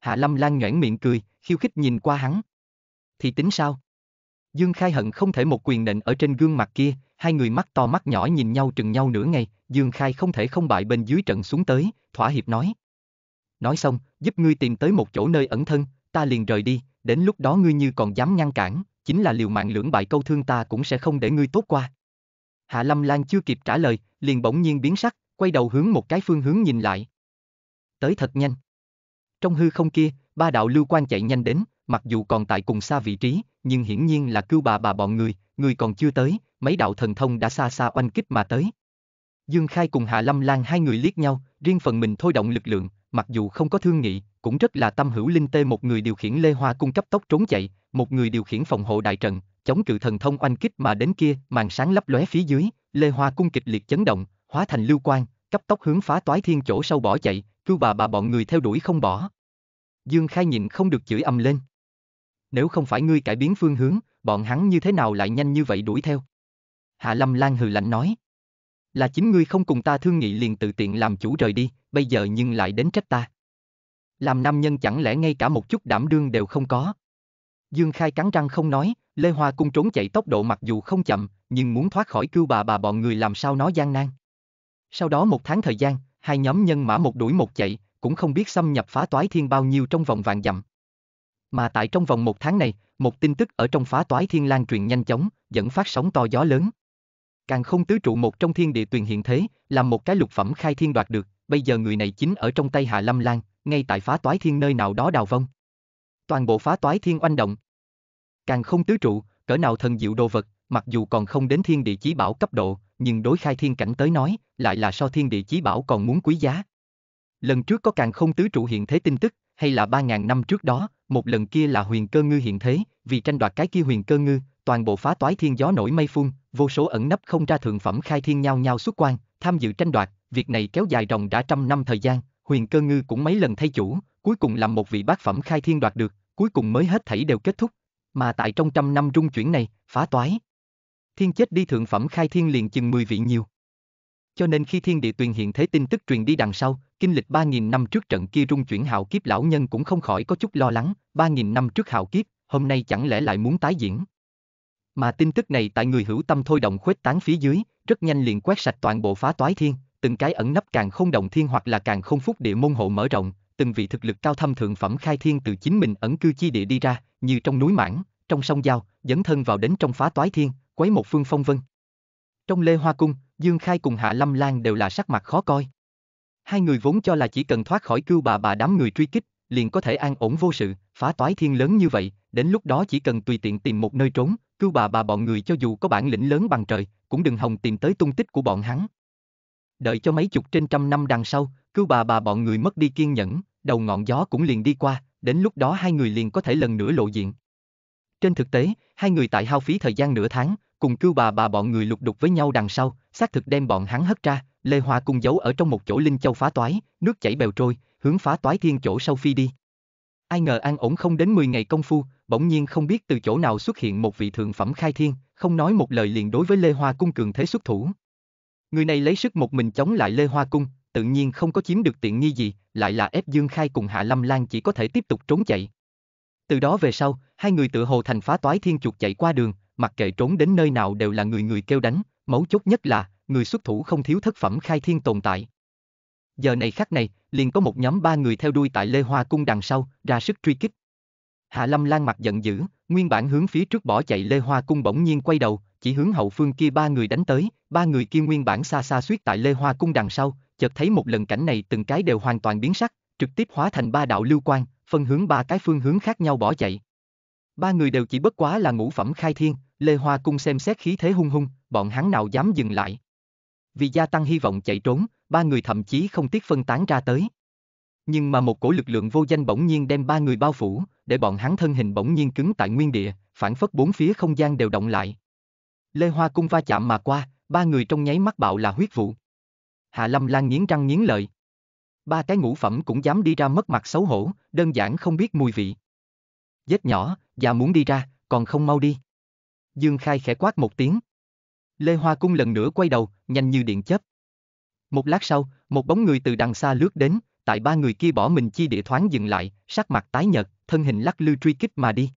Hạ Lâm Lan nhoẻn miệng cười, khiêu khích nhìn qua hắn. Thì tính sao? Dương Khai hận không thể một quyền nện ở trên gương mặt kia, hai người mắt to mắt nhỏ nhìn nhau trừng nhau nửa ngày, Dương Khai không thể không bại bên dưới trận xuống tới, thỏa hiệp nói. Nói xong, giúp ngươi tìm tới một chỗ nơi ẩn thân, ta liền rời đi, đến lúc đó ngươi như còn dám ngăn cản, chính là liều mạng lưỡng bại câu thương ta cũng sẽ không để ngươi tốt qua. Hạ Lâm Lan chưa kịp trả lời, liền bỗng nhiên biến sắc, quay đầu hướng một cái phương hướng nhìn lại. Tới thật nhanh. Trong hư không kia, ba đạo lưu quan chạy nhanh đến, mặc dù còn tại cùng xa vị trí, nhưng hiển nhiên là cứu bà bà bọn người, người còn chưa tới, mấy đạo thần thông đã xa xa oanh kích mà tới. Dương Khai cùng Hạ Lâm Lan hai người liếc nhau, riêng phần mình thôi động lực lượng, mặc dù không có thương nghị, cũng rất là tâm hữu linh tê một người điều khiển Lê Hoa cung cấp tốc trốn chạy, một người điều khiển phòng hộ đại trận, chống cự thần thông oanh kích mà đến kia, màn sáng lấp lóe phía dưới, Lê Hoa cung kịch liệt chấn động, hóa thành lưu quang, cấp tốc hướng phá toái thiên chỗ sâu bỏ chạy, cứu bà bà bọn người theo đuổi không bỏ. Dương Khai nhịn không được chửi ầm lên nếu không phải ngươi cải biến phương hướng, bọn hắn như thế nào lại nhanh như vậy đuổi theo? Hạ Lâm Lan hừ lạnh nói. Là chính ngươi không cùng ta thương nghị liền tự tiện làm chủ rời đi, bây giờ nhưng lại đến trách ta. Làm nam nhân chẳng lẽ ngay cả một chút đảm đương đều không có. Dương Khai cắn răng không nói, Lê Hoa cung trốn chạy tốc độ mặc dù không chậm, nhưng muốn thoát khỏi cưu bà bà bọn người làm sao nó gian nan. Sau đó một tháng thời gian, hai nhóm nhân mã một đuổi một chạy, cũng không biết xâm nhập phá toái thiên bao nhiêu trong vòng vàng dặm. Mà tại trong vòng một tháng này, một tin tức ở trong phá toái thiên lan truyền nhanh chóng, dẫn phát sóng to gió lớn. Càng không tứ trụ một trong thiên địa tuyền hiện thế, làm một cái lục phẩm khai thiên đoạt được, bây giờ người này chính ở trong tay Hạ Lâm Lan, ngay tại phá toái thiên nơi nào đó đào vong. Toàn bộ phá toái thiên oanh động. Càng không tứ trụ, cỡ nào thần diệu đồ vật, mặc dù còn không đến thiên địa chí bảo cấp độ, nhưng đối khai thiên cảnh tới nói, lại là so thiên địa chí bảo còn muốn quý giá. Lần trước có càng không tứ trụ hiện thế tin tức, hay là 3.000 năm trước đó, một lần kia là huyền cơ ngư hiện thế, vì tranh đoạt cái kia huyền cơ ngư, toàn bộ phá toái thiên gió nổi mây phun, vô số ẩn nấp không ra thượng phẩm khai thiên nhau nhau xuất quan, tham dự tranh đoạt, việc này kéo dài rộng đã trăm năm thời gian, huyền cơ ngư cũng mấy lần thay chủ, cuối cùng làm một vị bác phẩm khai thiên đoạt được, cuối cùng mới hết thảy đều kết thúc. Mà tại trong trăm năm rung chuyển này, phá toái. Thiên chết đi thượng phẩm khai thiên liền chừng 10 vị nhiều. Cho nên khi thiên địa tuyền hiện thế tin tức truyền đi đằng sau, kinh lịch 3.000 năm trước trận kia rung chuyển hạo kiếp lão nhân cũng không khỏi có chút lo lắng, 3.000 năm trước hạo kiếp, hôm nay chẳng lẽ lại muốn tái diễn. Mà tin tức này tại người hữu tâm thôi động khuếch tán phía dưới, rất nhanh liền quét sạch toàn bộ phá toái thiên, từng cái ẩn nấp càng không động thiên hoặc là càng không phúc địa môn hộ mở rộng, từng vị thực lực cao thâm thượng phẩm khai thiên từ chính mình ẩn cư chi địa đi ra, như trong núi mãn, trong sông giao, dẫn thân vào đến trong phá toái thiên, quấy một phương phong vân. Trong Lê Hoa Cung, Dương Khai cùng Hạ Lâm Lan đều là sắc mặt khó coi. Hai người vốn cho là chỉ cần thoát khỏi cưu bà bà đám người truy kích, liền có thể an ổn vô sự, phá toái thiên lớn như vậy, đến lúc đó chỉ cần tùy tiện tìm một nơi trốn, cưu bà bà bọn người cho dù có bản lĩnh lớn bằng trời, cũng đừng hòng tìm tới tung tích của bọn hắn. Đợi cho mấy chục trên trăm năm đằng sau, cưu bà bà bọn người mất đi kiên nhẫn, đầu ngọn gió cũng liền đi qua, đến lúc đó hai người liền có thể lần nữa lộ diện. Trên thực tế, hai người tại hao phí thời gian nửa tháng, cùng cưu bà bà bọn người lục đục với nhau đằng sau, xác thực đem bọn hắn hất ra, Lê Hoa cung giấu ở trong một chỗ linh châu phá toái, nước chảy bèo trôi, hướng phá toái thiên chỗ sau phi đi. Ai ngờ an ổn không đến 10 ngày công phu, bỗng nhiên không biết từ chỗ nào xuất hiện một vị thượng phẩm khai thiên, không nói một lời liền đối với Lê Hoa cung cường thế xuất thủ. Người này lấy sức một mình chống lại Lê Hoa cung, tự nhiên không có chiếm được tiện nghi gì, lại là ép Dương Khai cùng Hạ Lâm Lan chỉ có thể tiếp tục trốn chạy. Từ đó về sau, hai người tự hồ thành phá toái thiên chuột chạy qua đường, mặc kệ trốn đến nơi nào đều là người người kêu đánh, mấu chốt nhất là người xuất thủ không thiếu thất phẩm khai thiên tồn tại. Giờ này khắc này, liền có một nhóm ba người theo đuôi tại Lê Hoa Cung đằng sau, ra sức truy kích. Hạ Lâm Lan mặt giận dữ, nguyên bản hướng phía trước bỏ chạy Lê Hoa Cung bỗng nhiên quay đầu, chỉ hướng hậu phương kia ba người đánh tới, ba người kia nguyên bản xa xa suýt tại Lê Hoa Cung đằng sau, chợt thấy một lần cảnh này từng cái đều hoàn toàn biến sắc, trực tiếp hóa thành ba đạo lưu quang, phân hướng ba cái phương hướng khác nhau bỏ chạy. Ba người đều chỉ bất quá là ngũ phẩm khai thiên, Lê Hoa Cung xem xét khí thế hung hung, bọn hắn nào dám dừng lại vì gia tăng hy vọng chạy trốn, ba người thậm chí không tiếc phân tán ra tới. Nhưng mà một cổ lực lượng vô danh bỗng nhiên đem ba người bao phủ, để bọn hắn thân hình bỗng nhiên cứng tại nguyên địa, phản phất bốn phía không gian đều động lại. Lê Hoa Cung va chạm mà qua, ba người trong nháy mắt bạo là huyết vụ. Hạ Lâm Lan nghiến răng nghiến lợi. Ba cái ngũ phẩm cũng dám đi ra mất mặt xấu hổ, đơn giản không biết mùi vị. Dết nhỏ, già muốn đi ra, còn không mau đi. Dương Khai khẽ quát một tiếng. Lê Hoa Cung lần nữa quay đầu, nhanh như điện chớp. Một lát sau, một bóng người từ đằng xa lướt đến, tại ba người kia bỏ mình chi địa thoáng dừng lại, sắc mặt tái nhợt, thân hình lắc lư truy kích mà đi.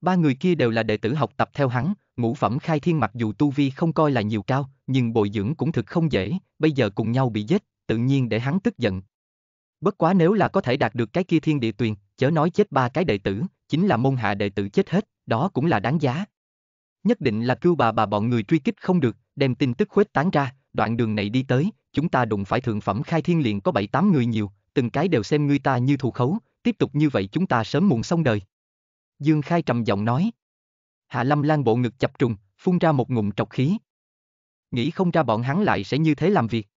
Ba người kia đều là đệ tử học tập theo hắn, ngũ phẩm khai thiên mặc dù tu vi không coi là nhiều cao, nhưng bồi dưỡng cũng thực không dễ, bây giờ cùng nhau bị giết, tự nhiên để hắn tức giận. Bất quá nếu là có thể đạt được cái kia thiên địa tuyền, chớ nói chết ba cái đệ tử, chính là môn hạ đệ tử chết hết, đó cũng là đáng giá nhất định là cưu bà bà bọn người truy kích không được, đem tin tức khuếch tán ra, đoạn đường này đi tới, chúng ta đụng phải thượng phẩm khai thiên liền có 7-8 người nhiều, từng cái đều xem ngươi ta như thù khấu, tiếp tục như vậy chúng ta sớm muộn xong đời. Dương Khai trầm giọng nói. Hạ Lâm Lan bộ ngực chập trùng, phun ra một ngụm trọc khí. Nghĩ không ra bọn hắn lại sẽ như thế làm việc.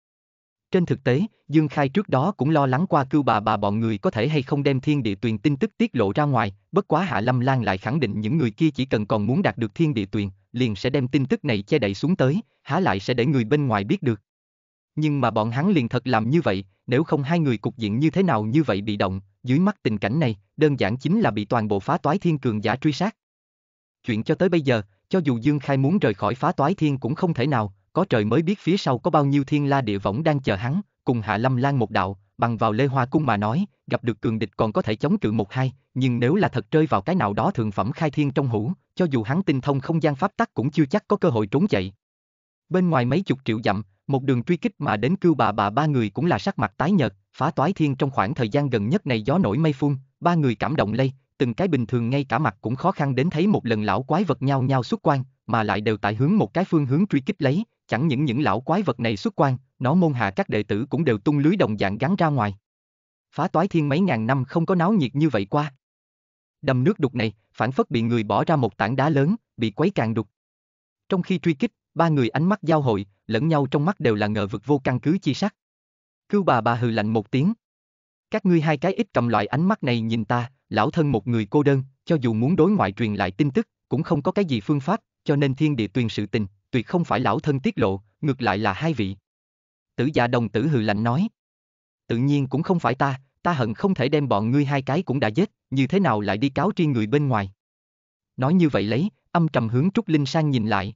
Trên thực tế, Dương Khai trước đó cũng lo lắng qua cưu bà bà bọn người có thể hay không đem thiên địa tuyền tin tức tiết lộ ra ngoài, bất quá Hạ Lâm Lan lại khẳng định những người kia chỉ cần còn muốn đạt được thiên địa tuyền, liền sẽ đem tin tức này che đậy xuống tới, há lại sẽ để người bên ngoài biết được. Nhưng mà bọn hắn liền thật làm như vậy, nếu không hai người cục diện như thế nào như vậy bị động, dưới mắt tình cảnh này, đơn giản chính là bị toàn bộ phá toái thiên cường giả truy sát. Chuyện cho tới bây giờ, cho dù Dương Khai muốn rời khỏi phá toái thiên cũng không thể nào, có trời mới biết phía sau có bao nhiêu thiên la địa võng đang chờ hắn, cùng Hạ Lâm Lan một đạo, bằng vào Lê Hoa Cung mà nói, gặp được cường địch còn có thể chống cự một hai, nhưng nếu là thật rơi vào cái nào đó thường phẩm khai thiên trong hũ, cho dù hắn tinh thông không gian pháp tắc cũng chưa chắc có cơ hội trốn chạy. Bên ngoài mấy chục triệu dặm, một đường truy kích mà đến cưu bà bà ba người cũng là sắc mặt tái nhợt, phá toái thiên trong khoảng thời gian gần nhất này gió nổi mây phun, ba người cảm động lây, từng cái bình thường ngay cả mặt cũng khó khăn đến thấy một lần lão quái vật nhau nhau xuất quan, mà lại đều tại hướng một cái phương hướng truy kích lấy, chẳng những những lão quái vật này xuất quan, nó môn hạ các đệ tử cũng đều tung lưới đồng dạng gắn ra ngoài. Phá toái thiên mấy ngàn năm không có náo nhiệt như vậy qua. Đầm nước đục này, phản phất bị người bỏ ra một tảng đá lớn, bị quấy càng đục. Trong khi truy kích, ba người ánh mắt giao hội, lẫn nhau trong mắt đều là ngờ vực vô căn cứ chi sắc. Cưu bà bà hừ lạnh một tiếng. Các ngươi hai cái ít cầm loại ánh mắt này nhìn ta, lão thân một người cô đơn, cho dù muốn đối ngoại truyền lại tin tức, cũng không có cái gì phương pháp, cho nên thiên địa tuyên sự tình, tuyệt không phải lão thân tiết lộ, ngược lại là hai vị. Tử gia đồng tử hừ lạnh nói. Tự nhiên cũng không phải ta, ta hận không thể đem bọn ngươi hai cái cũng đã giết, như thế nào lại đi cáo tri người bên ngoài. Nói như vậy lấy, âm trầm hướng Trúc Linh Sang nhìn lại.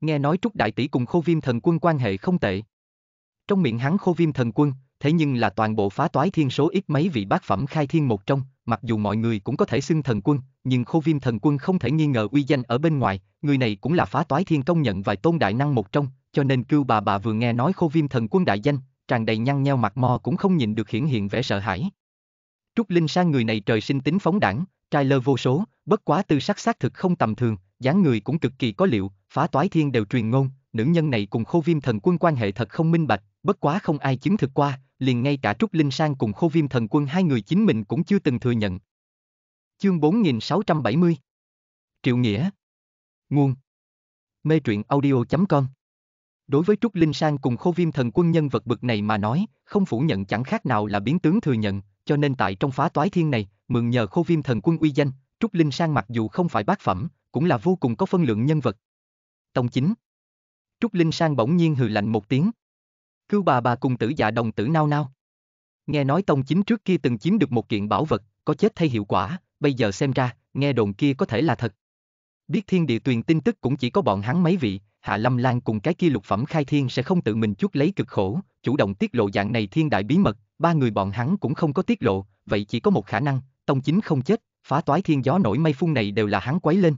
Nghe nói Trúc Đại Tỷ cùng khô viêm thần quân quan hệ không tệ. Trong miệng hắn khô viêm thần quân, thế nhưng là toàn bộ phá toái thiên số ít mấy vị bác phẩm khai thiên một trong, mặc dù mọi người cũng có thể xưng thần quân, nhưng khô viêm thần quân không thể nghi ngờ uy danh ở bên ngoài, người này cũng là phá toái thiên công nhận vài tôn đại năng một trong, cho nên cưu bà bà vừa nghe nói khô viêm thần quân đại danh, tràn đầy nhăn nheo mặt mò cũng không nhìn được hiển hiện vẻ sợ hãi. Trúc Linh Sang người này trời sinh tính phóng đẳng, trai lơ vô số, bất quá tư sắc xác thực không tầm thường, dáng người cũng cực kỳ có liệu, phá toái thiên đều truyền ngôn, nữ nhân này cùng khô viêm thần quân quan hệ thật không minh bạch, bất quá không ai chứng thực qua, liền ngay cả Trúc Linh Sang cùng khô viêm thần quân hai người chính mình cũng chưa từng thừa nhận, Chương 4670 Triệu Nghĩa Nguồn Mê truyện audio.com Đối với Trúc Linh Sang cùng khô viêm thần quân nhân vật bực này mà nói, không phủ nhận chẳng khác nào là biến tướng thừa nhận, cho nên tại trong phá toái thiên này, mượn nhờ khô viêm thần quân uy danh, Trúc Linh Sang mặc dù không phải bác phẩm, cũng là vô cùng có phân lượng nhân vật. Tông chính Trúc Linh Sang bỗng nhiên hừ lạnh một tiếng. Cưu bà bà cùng tử dạ đồng tử nao nao. Nghe nói Tông chính trước kia từng chiếm được một kiện bảo vật, có chết thay hiệu quả, bây giờ xem ra, nghe đồn kia có thể là thật. Biết thiên địa tuyền tin tức cũng chỉ có bọn hắn mấy vị, Hạ Lâm Lan cùng cái kia lục phẩm khai thiên sẽ không tự mình chút lấy cực khổ, chủ động tiết lộ dạng này thiên đại bí mật, ba người bọn hắn cũng không có tiết lộ, vậy chỉ có một khả năng, tông chính không chết, phá toái thiên gió nổi mây phun này đều là hắn quấy lên.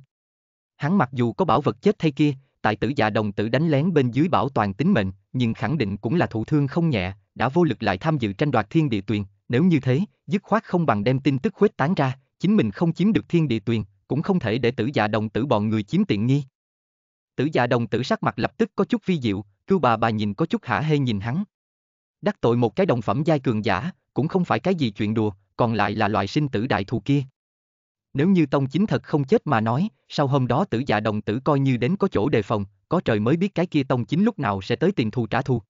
Hắn mặc dù có bảo vật chết thay kia, tại tử dạ đồng tử đánh lén bên dưới bảo toàn tính mệnh, nhưng khẳng định cũng là thụ thương không nhẹ, đã vô lực lại tham dự tranh đoạt thiên địa tuyền, nếu như thế, dứt khoát không bằng đem tin tức khuếch tán ra, chính mình không chiếm được thiên địa tuyền, cũng không thể để tử dạ đồng tử bọn người chiếm tiện nghi. Tử dạ đồng tử sắc mặt lập tức có chút vi diệu, cưu bà bà nhìn có chút hả hê nhìn hắn. Đắc tội một cái đồng phẩm giai cường giả, cũng không phải cái gì chuyện đùa, còn lại là loại sinh tử đại thù kia. Nếu như tông chính thật không chết mà nói, sau hôm đó tử dạ đồng tử coi như đến có chỗ đề phòng, có trời mới biết cái kia tông chính lúc nào sẽ tới tiền thù trả thù.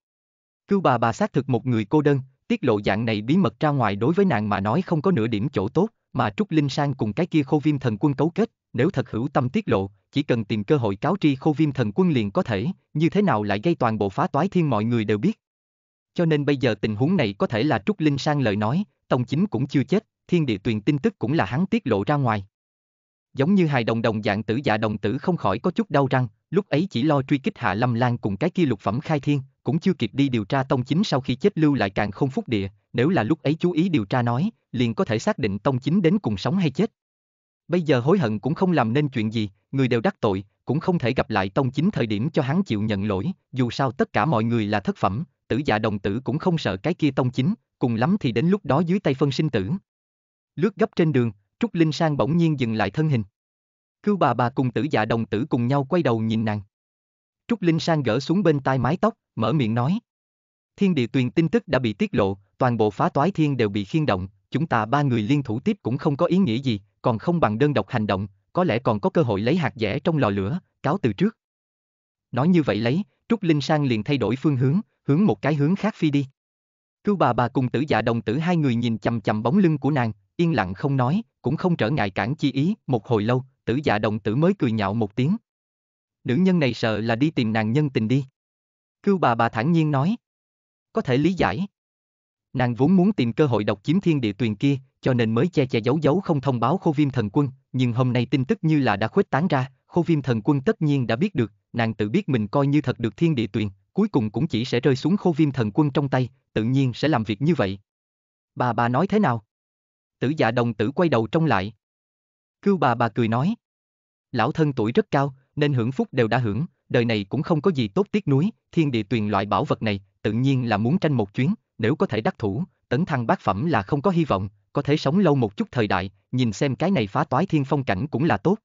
Cưu bà bà xác thực một người cô đơn, tiết lộ dạng này bí mật ra ngoài đối với nàng mà nói không có nửa điểm chỗ tốt, mà Trúc Linh Sang cùng cái kia khô viêm thần quân cấu kết, nếu thật hữu tâm tiết lộ, chỉ cần tìm cơ hội cáo tri khô viêm thần quân liền có thể, như thế nào lại gây toàn bộ phá toái thiên mọi người đều biết. Cho nên bây giờ tình huống này có thể là Trúc Linh Sang lời nói, Tông Chính cũng chưa chết, thiên địa tuyền tin tức cũng là hắn tiết lộ ra ngoài. Giống như hài đồng đồng dạng tử giả đồng tử không khỏi có chút đau răng, lúc ấy chỉ lo truy kích Hạ Lâm Lan cùng cái kia lục phẩm khai thiên, cũng chưa kịp đi điều tra Tông Chính sau khi chết lưu lại càng không phúc địa, nếu là lúc ấy chú ý điều tra nói, liền có thể xác định Tông Chính đến cùng sống hay chết. Bây giờ hối hận cũng không làm nên chuyện gì, người đều đắc tội, cũng không thể gặp lại Tông Chính thời điểm cho hắn chịu nhận lỗi, dù sao tất cả mọi người là thất phẩm, tử dạ đồng tử cũng không sợ cái kia Tông Chính, cùng lắm thì đến lúc đó dưới tay phân sinh tử. Lướt gấp trên đường, Trúc Linh Sang bỗng nhiên dừng lại thân hình. Cưu bà bà cùng tử dạ đồng tử cùng nhau quay đầu nhìn nàng. Trúc Linh Sang gỡ xuống bên tai mái tóc, mở miệng nói. Thiên địa tuyền tin tức đã bị tiết lộ, toàn bộ phá toái thiên đều bị khiên động, chúng ta ba người liên thủ tiếp cũng không có ý nghĩa gì, còn không bằng đơn độc hành động, có lẽ còn có cơ hội lấy hạt dẻ trong lò lửa, cáo từ trước. Nói như vậy lấy, Trúc Linh Sang liền thay đổi phương hướng, hướng một cái hướng khác phi đi. Cứu bà bà cùng tử dạ đồng tử hai người nhìn chầm chầm bóng lưng của nàng, yên lặng không nói, cũng không trở ngại cản chi ý, một hồi lâu, tử dạ đồng tử mới cười nhạo một tiếng. Nữ nhân này sợ là đi tìm nàng nhân tình đi. Cưu bà bà thản nhiên nói. Có thể lý giải. Nàng vốn muốn tìm cơ hội độc chiếm thiên địa tuyền kia, cho nên mới che che giấu giấu không thông báo khô viêm thần quân, nhưng hôm nay tin tức như là đã khuếch tán ra, khô viêm thần quân tất nhiên đã biết được, nàng tự biết mình coi như thật được thiên địa tuyền, cuối cùng cũng chỉ sẽ rơi xuống khô viêm thần quân trong tay, tự nhiên sẽ làm việc như vậy. Bà bà nói thế nào? Tử dạ đồng tử quay đầu trông lại. Cưu bà bà cười nói. Lão thân tuổi rất cao, nên hưởng phúc đều đã hưởng, đời này cũng không có gì tốt tiếc nuối, thiên địa tuyền loại bảo vật này, tự nhiên là muốn tranh một chuyến, nếu có thể đắc thủ, tấn thăng bát phẩm là không có hy vọng, có thể sống lâu một chút thời đại, nhìn xem cái này phá toái thiên phong cảnh cũng là tốt.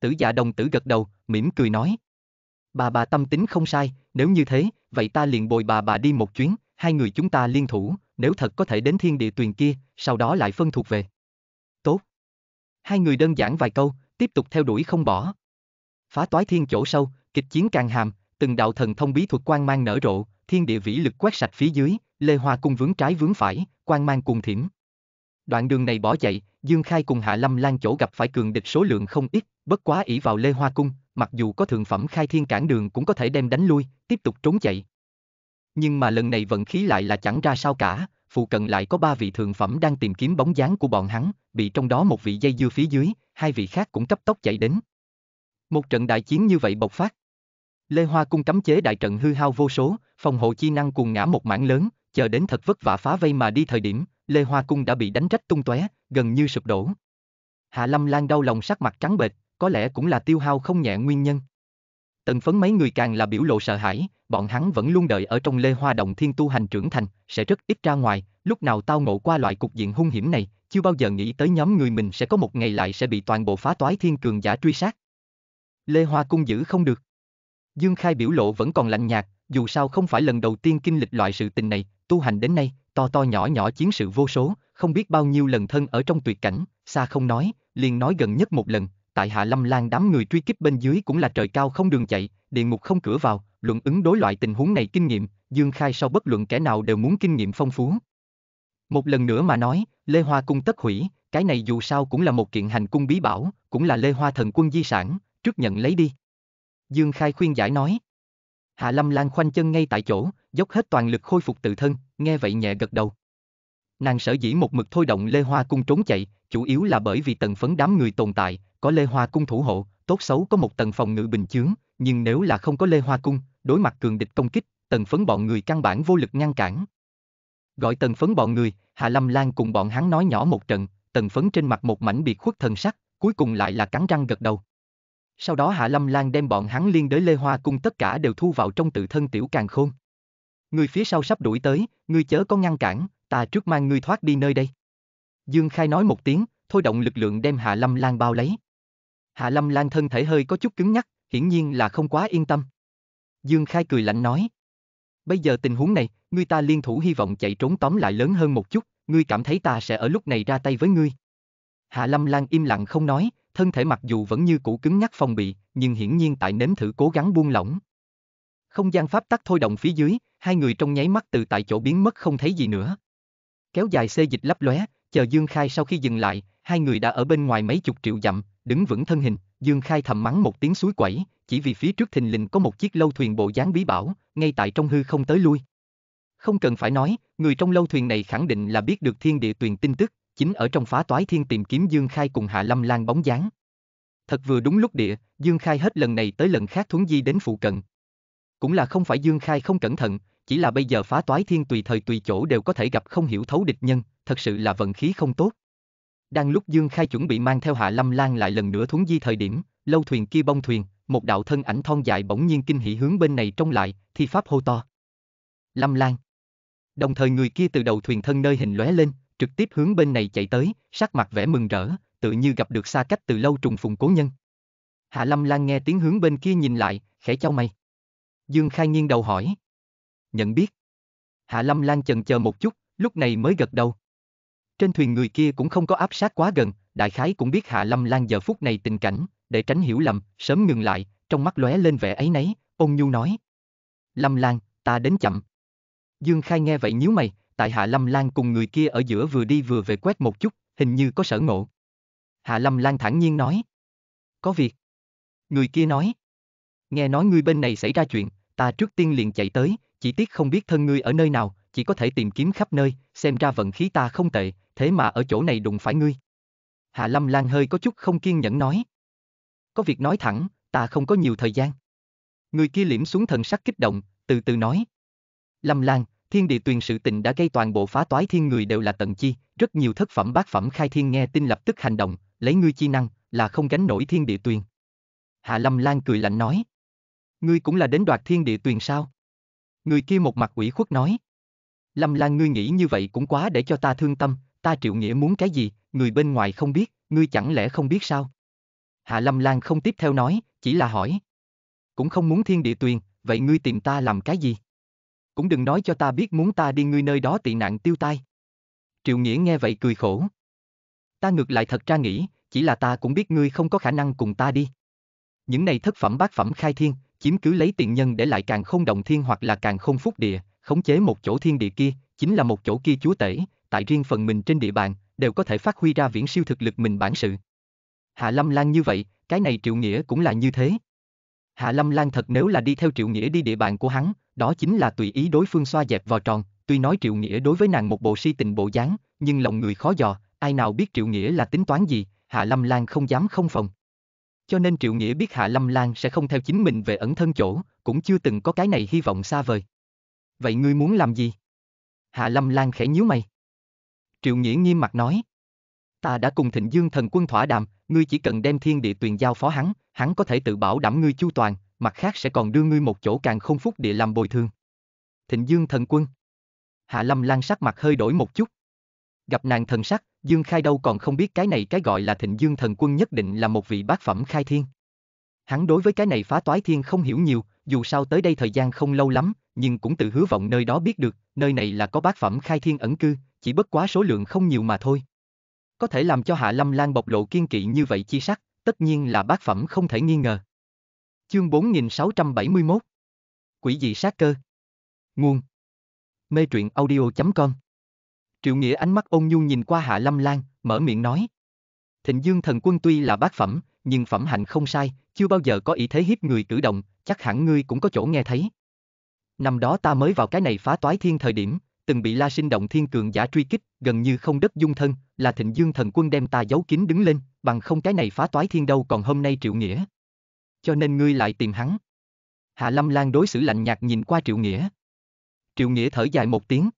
Tử giả dạ đồng tử gật đầu, mỉm cười nói. Bà bà tâm tính không sai, nếu như thế, vậy ta liền bồi bà bà đi một chuyến, hai người chúng ta liên thủ, nếu thật có thể đến thiên địa tuyền kia, sau đó lại phân thuộc về. Tốt. Hai người đơn giản vài câu, tiếp tục theo đuổi không bỏ. Phá toái thiên chỗ sâu, kịch chiến càng hàm, từng đạo thần thông bí thuật quan mang nở rộ, thiên địa vĩ lực quét sạch phía dưới, Lê Hoa cung vướng trái vướng phải, quan mang cùng thiểm. Đoạn đường này bỏ chạy, Dương Khai cùng Hạ Lâm Lan chỗ gặp phải cường địch số lượng không ít, bất quá ỷ vào Lê Hoa cung, mặc dù có thượng phẩm khai thiên cản đường cũng có thể đem đánh lui, tiếp tục trốn chạy. Nhưng mà lần này vận khí lại là chẳng ra sao cả, phụ cận lại có ba vị thượng phẩm đang tìm kiếm bóng dáng của bọn hắn, bị trong đó một vị dây dưa phía dưới, hai vị khác cũng cấp tốc chạy đến. Một trận đại chiến như vậy bộc phát. Lê Hoa cung cấm chế đại trận hư hao vô số, phòng hộ chi năng cùng ngã một mảng lớn, chờ đến thật vất vả phá vây mà đi thời điểm, Lê Hoa Cung đã bị đánh rách tung tóe, gần như sụp đổ. Hạ Lâm Lan đau lòng sắc mặt trắng bệch, có lẽ cũng là tiêu hao không nhẹ nguyên nhân. Tần phấn mấy người càng là biểu lộ sợ hãi, bọn hắn vẫn luôn đợi ở trong Lê Hoa Đồng Thiên Tu hành trưởng thành, sẽ rất ít ra ngoài, lúc nào tao ngộ qua loại cục diện hung hiểm này, chưa bao giờ nghĩ tới nhóm người mình sẽ có một ngày lại sẽ bị toàn bộ phá toái thiên cường giả truy sát. Lê Hoa Cung giữ không được. Dương Khai biểu lộ vẫn còn lạnh nhạt, dù sao không phải lần đầu tiên kinh lịch loại sự tình này, tu hành đến nay, to to nhỏ nhỏ chiến sự vô số, không biết bao nhiêu lần thân ở trong tuyệt cảnh, xa không nói, liền nói gần nhất một lần, tại Hạ Lâm Lan đám người truy kích bên dưới cũng là trời cao không đường chạy, địa ngục không cửa vào, luận ứng đối loại tình huống này kinh nghiệm, Dương Khai sau bất luận kẻ nào đều muốn kinh nghiệm phong phú. Một lần nữa mà nói, Lê Hoa cung tất hủy, cái này dù sao cũng là một kiện hành cung bí bảo, cũng là Lê Hoa thần quân di sản, trước nhận lấy đi. Dương Khai khuyên giải nói. Hạ Lâm Lan khoanh chân ngay tại chỗ, dốc hết toàn lực khôi phục tự thân, nghe vậy nhẹ gật đầu. Nàng sở dĩ một mực thôi động Lê Hoa Cung trốn chạy, chủ yếu là bởi vì tần phấn đám người tồn tại, có Lê Hoa Cung thủ hộ, tốt xấu có một tầng phòng ngự bình chướng, nhưng nếu là không có Lê Hoa Cung, đối mặt cường địch công kích, tần phấn bọn người căn bản vô lực ngăn cản. Gọi tần phấn bọn người, Hạ Lâm Lan cùng bọn hắn nói nhỏ một trận, tần phấn trên mặt một mảnh biệt khuất thần sắc, cuối cùng lại là cắn răng gật đầu sau đó Hạ Lâm Lan đem bọn hắn liên đới Lê Hoa Cung tất cả đều thu vào trong tự thân tiểu càng khôn. Người phía sau sắp đuổi tới, ngươi chớ có ngăn cản, ta trước mang ngươi thoát đi nơi đây. Dương Khai nói một tiếng, thôi động lực lượng đem Hạ Lâm Lan bao lấy. Hạ Lâm Lan thân thể hơi có chút cứng nhắc, hiển nhiên là không quá yên tâm. Dương Khai cười lạnh nói. Bây giờ tình huống này, ngươi ta liên thủ hy vọng chạy trốn tóm lại lớn hơn một chút, ngươi cảm thấy ta sẽ ở lúc này ra tay với ngươi. Hạ Lâm Lan im lặng không nói, thân thể mặc dù vẫn như cũ cứng nhắc phòng bị, nhưng hiển nhiên tại nếm thử cố gắng buông lỏng. Không gian pháp tắc thôi động phía dưới, hai người trong nháy mắt từ tại chỗ biến mất không thấy gì nữa. Kéo dài xê dịch lấp lóe, chờ Dương Khai sau khi dừng lại, hai người đã ở bên ngoài mấy chục triệu dặm, đứng vững thân hình, Dương Khai thầm mắng một tiếng suối quẩy, chỉ vì phía trước thình lình có một chiếc lâu thuyền bộ dáng bí bảo, ngay tại trong hư không tới lui. Không cần phải nói, người trong lâu thuyền này khẳng định là biết được thiên địa tuyền tin tức, chính ở trong phá toái thiên tìm kiếm Dương Khai cùng Hạ Lâm Lan bóng dáng. Thật vừa đúng lúc địa, Dương Khai hết lần này tới lần khác thuấn di đến phụ cận. Cũng là không phải Dương Khai không cẩn thận, chỉ là bây giờ phá toái thiên tùy thời tùy chỗ đều có thể gặp không hiểu thấu địch nhân, thật sự là vận khí không tốt. Đang lúc Dương Khai chuẩn bị mang theo Hạ Lâm Lan lại lần nữa thuấn di thời điểm, lâu thuyền kia bông thuyền, một đạo thân ảnh thon dài bỗng nhiên kinh hỉ hướng bên này trông lại, thi pháp hô to. Lâm Lan. Đồng thời người kia từ đầu thuyền thân nơi hình lóe lên, trực tiếp hướng bên này chạy tới, sắc mặt vẻ mừng rỡ, tự như gặp được xa cách từ lâu trùng phùng cố nhân. Hạ Lâm Lan nghe tiếng hướng bên kia nhìn lại, khẽ chau mày. Dương Khai nghiêng đầu hỏi. Nhận biết. Hạ Lâm Lan chần chờ một chút, lúc này mới gật đầu. Trên thuyền người kia cũng không có áp sát quá gần, đại khái cũng biết Hạ Lâm Lan giờ phút này tình cảnh, để tránh hiểu lầm, sớm ngừng lại, trong mắt lóe lên vẻ ấy nấy, ôn nhu nói. Lâm Lan, ta đến chậm. Dương Khai nghe vậy nhíu mày, tại Hạ Lâm Lan cùng người kia ở giữa vừa đi vừa về quét một chút, hình như có sở ngộ. Hạ Lâm Lan thản nhiên nói. Có việc. Người kia nói. Nghe nói ngươi bên này xảy ra chuyện, ta trước tiên liền chạy tới, chỉ tiếc không biết thân ngươi ở nơi nào, chỉ có thể tìm kiếm khắp nơi, xem ra vận khí ta không tệ, thế mà ở chỗ này đụng phải ngươi. Hạ Lâm Lan hơi có chút không kiên nhẫn nói. Có việc nói thẳng, ta không có nhiều thời gian. Người kia liễm xuống thần sắc kích động, từ từ nói. Lâm Lan, Thiên địa tuyền sự tình đã gây toàn bộ phá toái thiên người đều là tận chi, rất nhiều thất phẩm bát phẩm khai thiên nghe tin lập tức hành động, lấy ngươi chi năng, là không gánh nổi thiên địa tuyền. Hạ Lâm Lan cười lạnh nói. Ngươi cũng là đến đoạt thiên địa tuyền sao? Người kia một mặt ủy khuất nói. Lâm Lan ngươi nghĩ như vậy cũng quá để cho ta thương tâm, ta triệu nghĩa muốn cái gì, người bên ngoài không biết, ngươi chẳng lẽ không biết sao? Hạ Lâm Lan không tiếp theo nói, chỉ là hỏi. Cũng không muốn thiên địa tuyền, vậy ngươi tìm ta làm cái gì? cũng đừng nói cho ta biết muốn ta đi ngươi nơi đó tị nạn tiêu tai. Triệu Nghĩa nghe vậy cười khổ. Ta ngược lại thật ra nghĩ, chỉ là ta cũng biết ngươi không có khả năng cùng ta đi. Những này thất phẩm bát phẩm khai thiên, chiếm cứ lấy tiện nhân để lại càng không động thiên hoặc là càng không phúc địa, khống chế một chỗ thiên địa kia, chính là một chỗ kia chúa tể, tại riêng phần mình trên địa bàn, đều có thể phát huy ra viễn siêu thực lực mình bản sự. Hạ Lâm Lan như vậy, cái này Triệu Nghĩa cũng là như thế. Hạ Lâm Lan thật nếu là đi theo Triệu Nghĩa đi địa bàn của hắn, đó chính là tùy ý đối phương xoa dẹp vào tròn, tuy nói Triệu Nghĩa đối với nàng một bộ si tình bộ dáng, nhưng lòng người khó dò, ai nào biết Triệu Nghĩa là tính toán gì, Hạ Lâm Lan không dám không phòng. Cho nên Triệu Nghĩa biết Hạ Lâm Lan sẽ không theo chính mình về ẩn thân chỗ, cũng chưa từng có cái này hy vọng xa vời. Vậy ngươi muốn làm gì? Hạ Lâm Lan khẽ nhíu mày. Triệu Nghĩa nghiêm mặt nói. Ta đã cùng Thịnh Dương thần quân thỏa đàm, ngươi chỉ cần đem thiên địa tuyền giao phó hắn, hắn có thể tự bảo đảm ngươi chu toàn, mặt khác sẽ còn đưa ngươi một chỗ càng không phúc địa làm bồi thường. Thịnh Dương thần quân. Hạ Lâm Lan sắc mặt hơi đổi một chút. Gặp nàng thần sắc, Dương Khai đâu còn không biết cái này cái gọi là Thịnh Dương thần quân nhất định là một vị bác phẩm khai thiên. Hắn đối với cái này phá toái thiên không hiểu nhiều, dù sao tới đây thời gian không lâu lắm, nhưng cũng tự hứa vọng nơi đó biết được, nơi này là có bác phẩm khai thiên ẩn cư, chỉ bất quá số lượng không nhiều mà thôi. Có thể làm cho Hạ Lâm Lan bộc lộ kiên kỵ như vậy chi sắc, tất nhiên là bác phẩm không thể nghi ngờ. Chương 4671 Quỷ dị sát cơ Nguồn Mê truyện audio.com Triệu Nghĩa ánh mắt ôn nhu nhìn qua Hạ Lâm Lan, mở miệng nói. Thịnh Dương thần quân tuy là bác phẩm, nhưng phẩm hạnh không sai, chưa bao giờ có ý thế hiếp người cử động, chắc hẳn ngươi cũng có chỗ nghe thấy. Năm đó ta mới vào cái này phá toái thiên thời điểm, từng bị La Sinh Động Thiên Cường giả truy kích, gần như không đất dung thân, là Thịnh Dương thần quân đem ta giấu kín đứng lên, bằng không cái này phá toái thiên đâu còn hôm nay Triệu Nghĩa. Cho nên ngươi lại tìm hắn. Hạ Lâm Lan đối xử lạnh nhạt nhìn qua Triệu Nghĩa. Triệu Nghĩa thở dài một tiếng.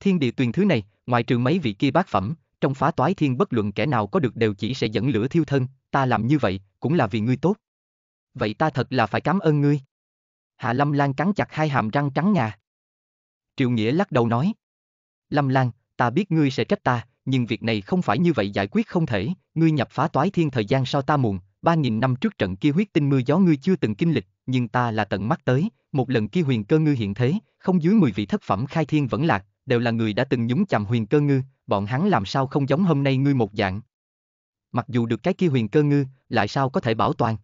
Thiên địa tuyền thứ này, ngoài trừ mấy vị kia bác phẩm, trong phá toái thiên bất luận kẻ nào có được đều chỉ sẽ dẫn lửa thiêu thân, ta làm như vậy, cũng là vì ngươi tốt. Vậy ta thật là phải cảm ơn ngươi. Hạ Lâm Lan cắn chặt hai hàm răng trắng ngà. Triệu Nghĩa lắc đầu nói. Lâm Lan, ta biết ngươi sẽ trách ta, nhưng việc này không phải như vậy giải quyết không thể, ngươi nhập phá toái thiên thời gian sau ta muộn, ba nghìn năm trước trận kia huyết tinh mưa gió ngươi chưa từng kinh lịch, nhưng ta là tận mắt tới, một lần kia huyền cơ ngư hiện thế, không dưới 10 vị thất phẩm khai thiên vẫn lạc, đều là người đã từng nhúng chằm huyền cơ ngư, bọn hắn làm sao không giống hôm nay ngươi một dạng. Mặc dù được cái kia huyền cơ ngư, lại sao có thể bảo toàn.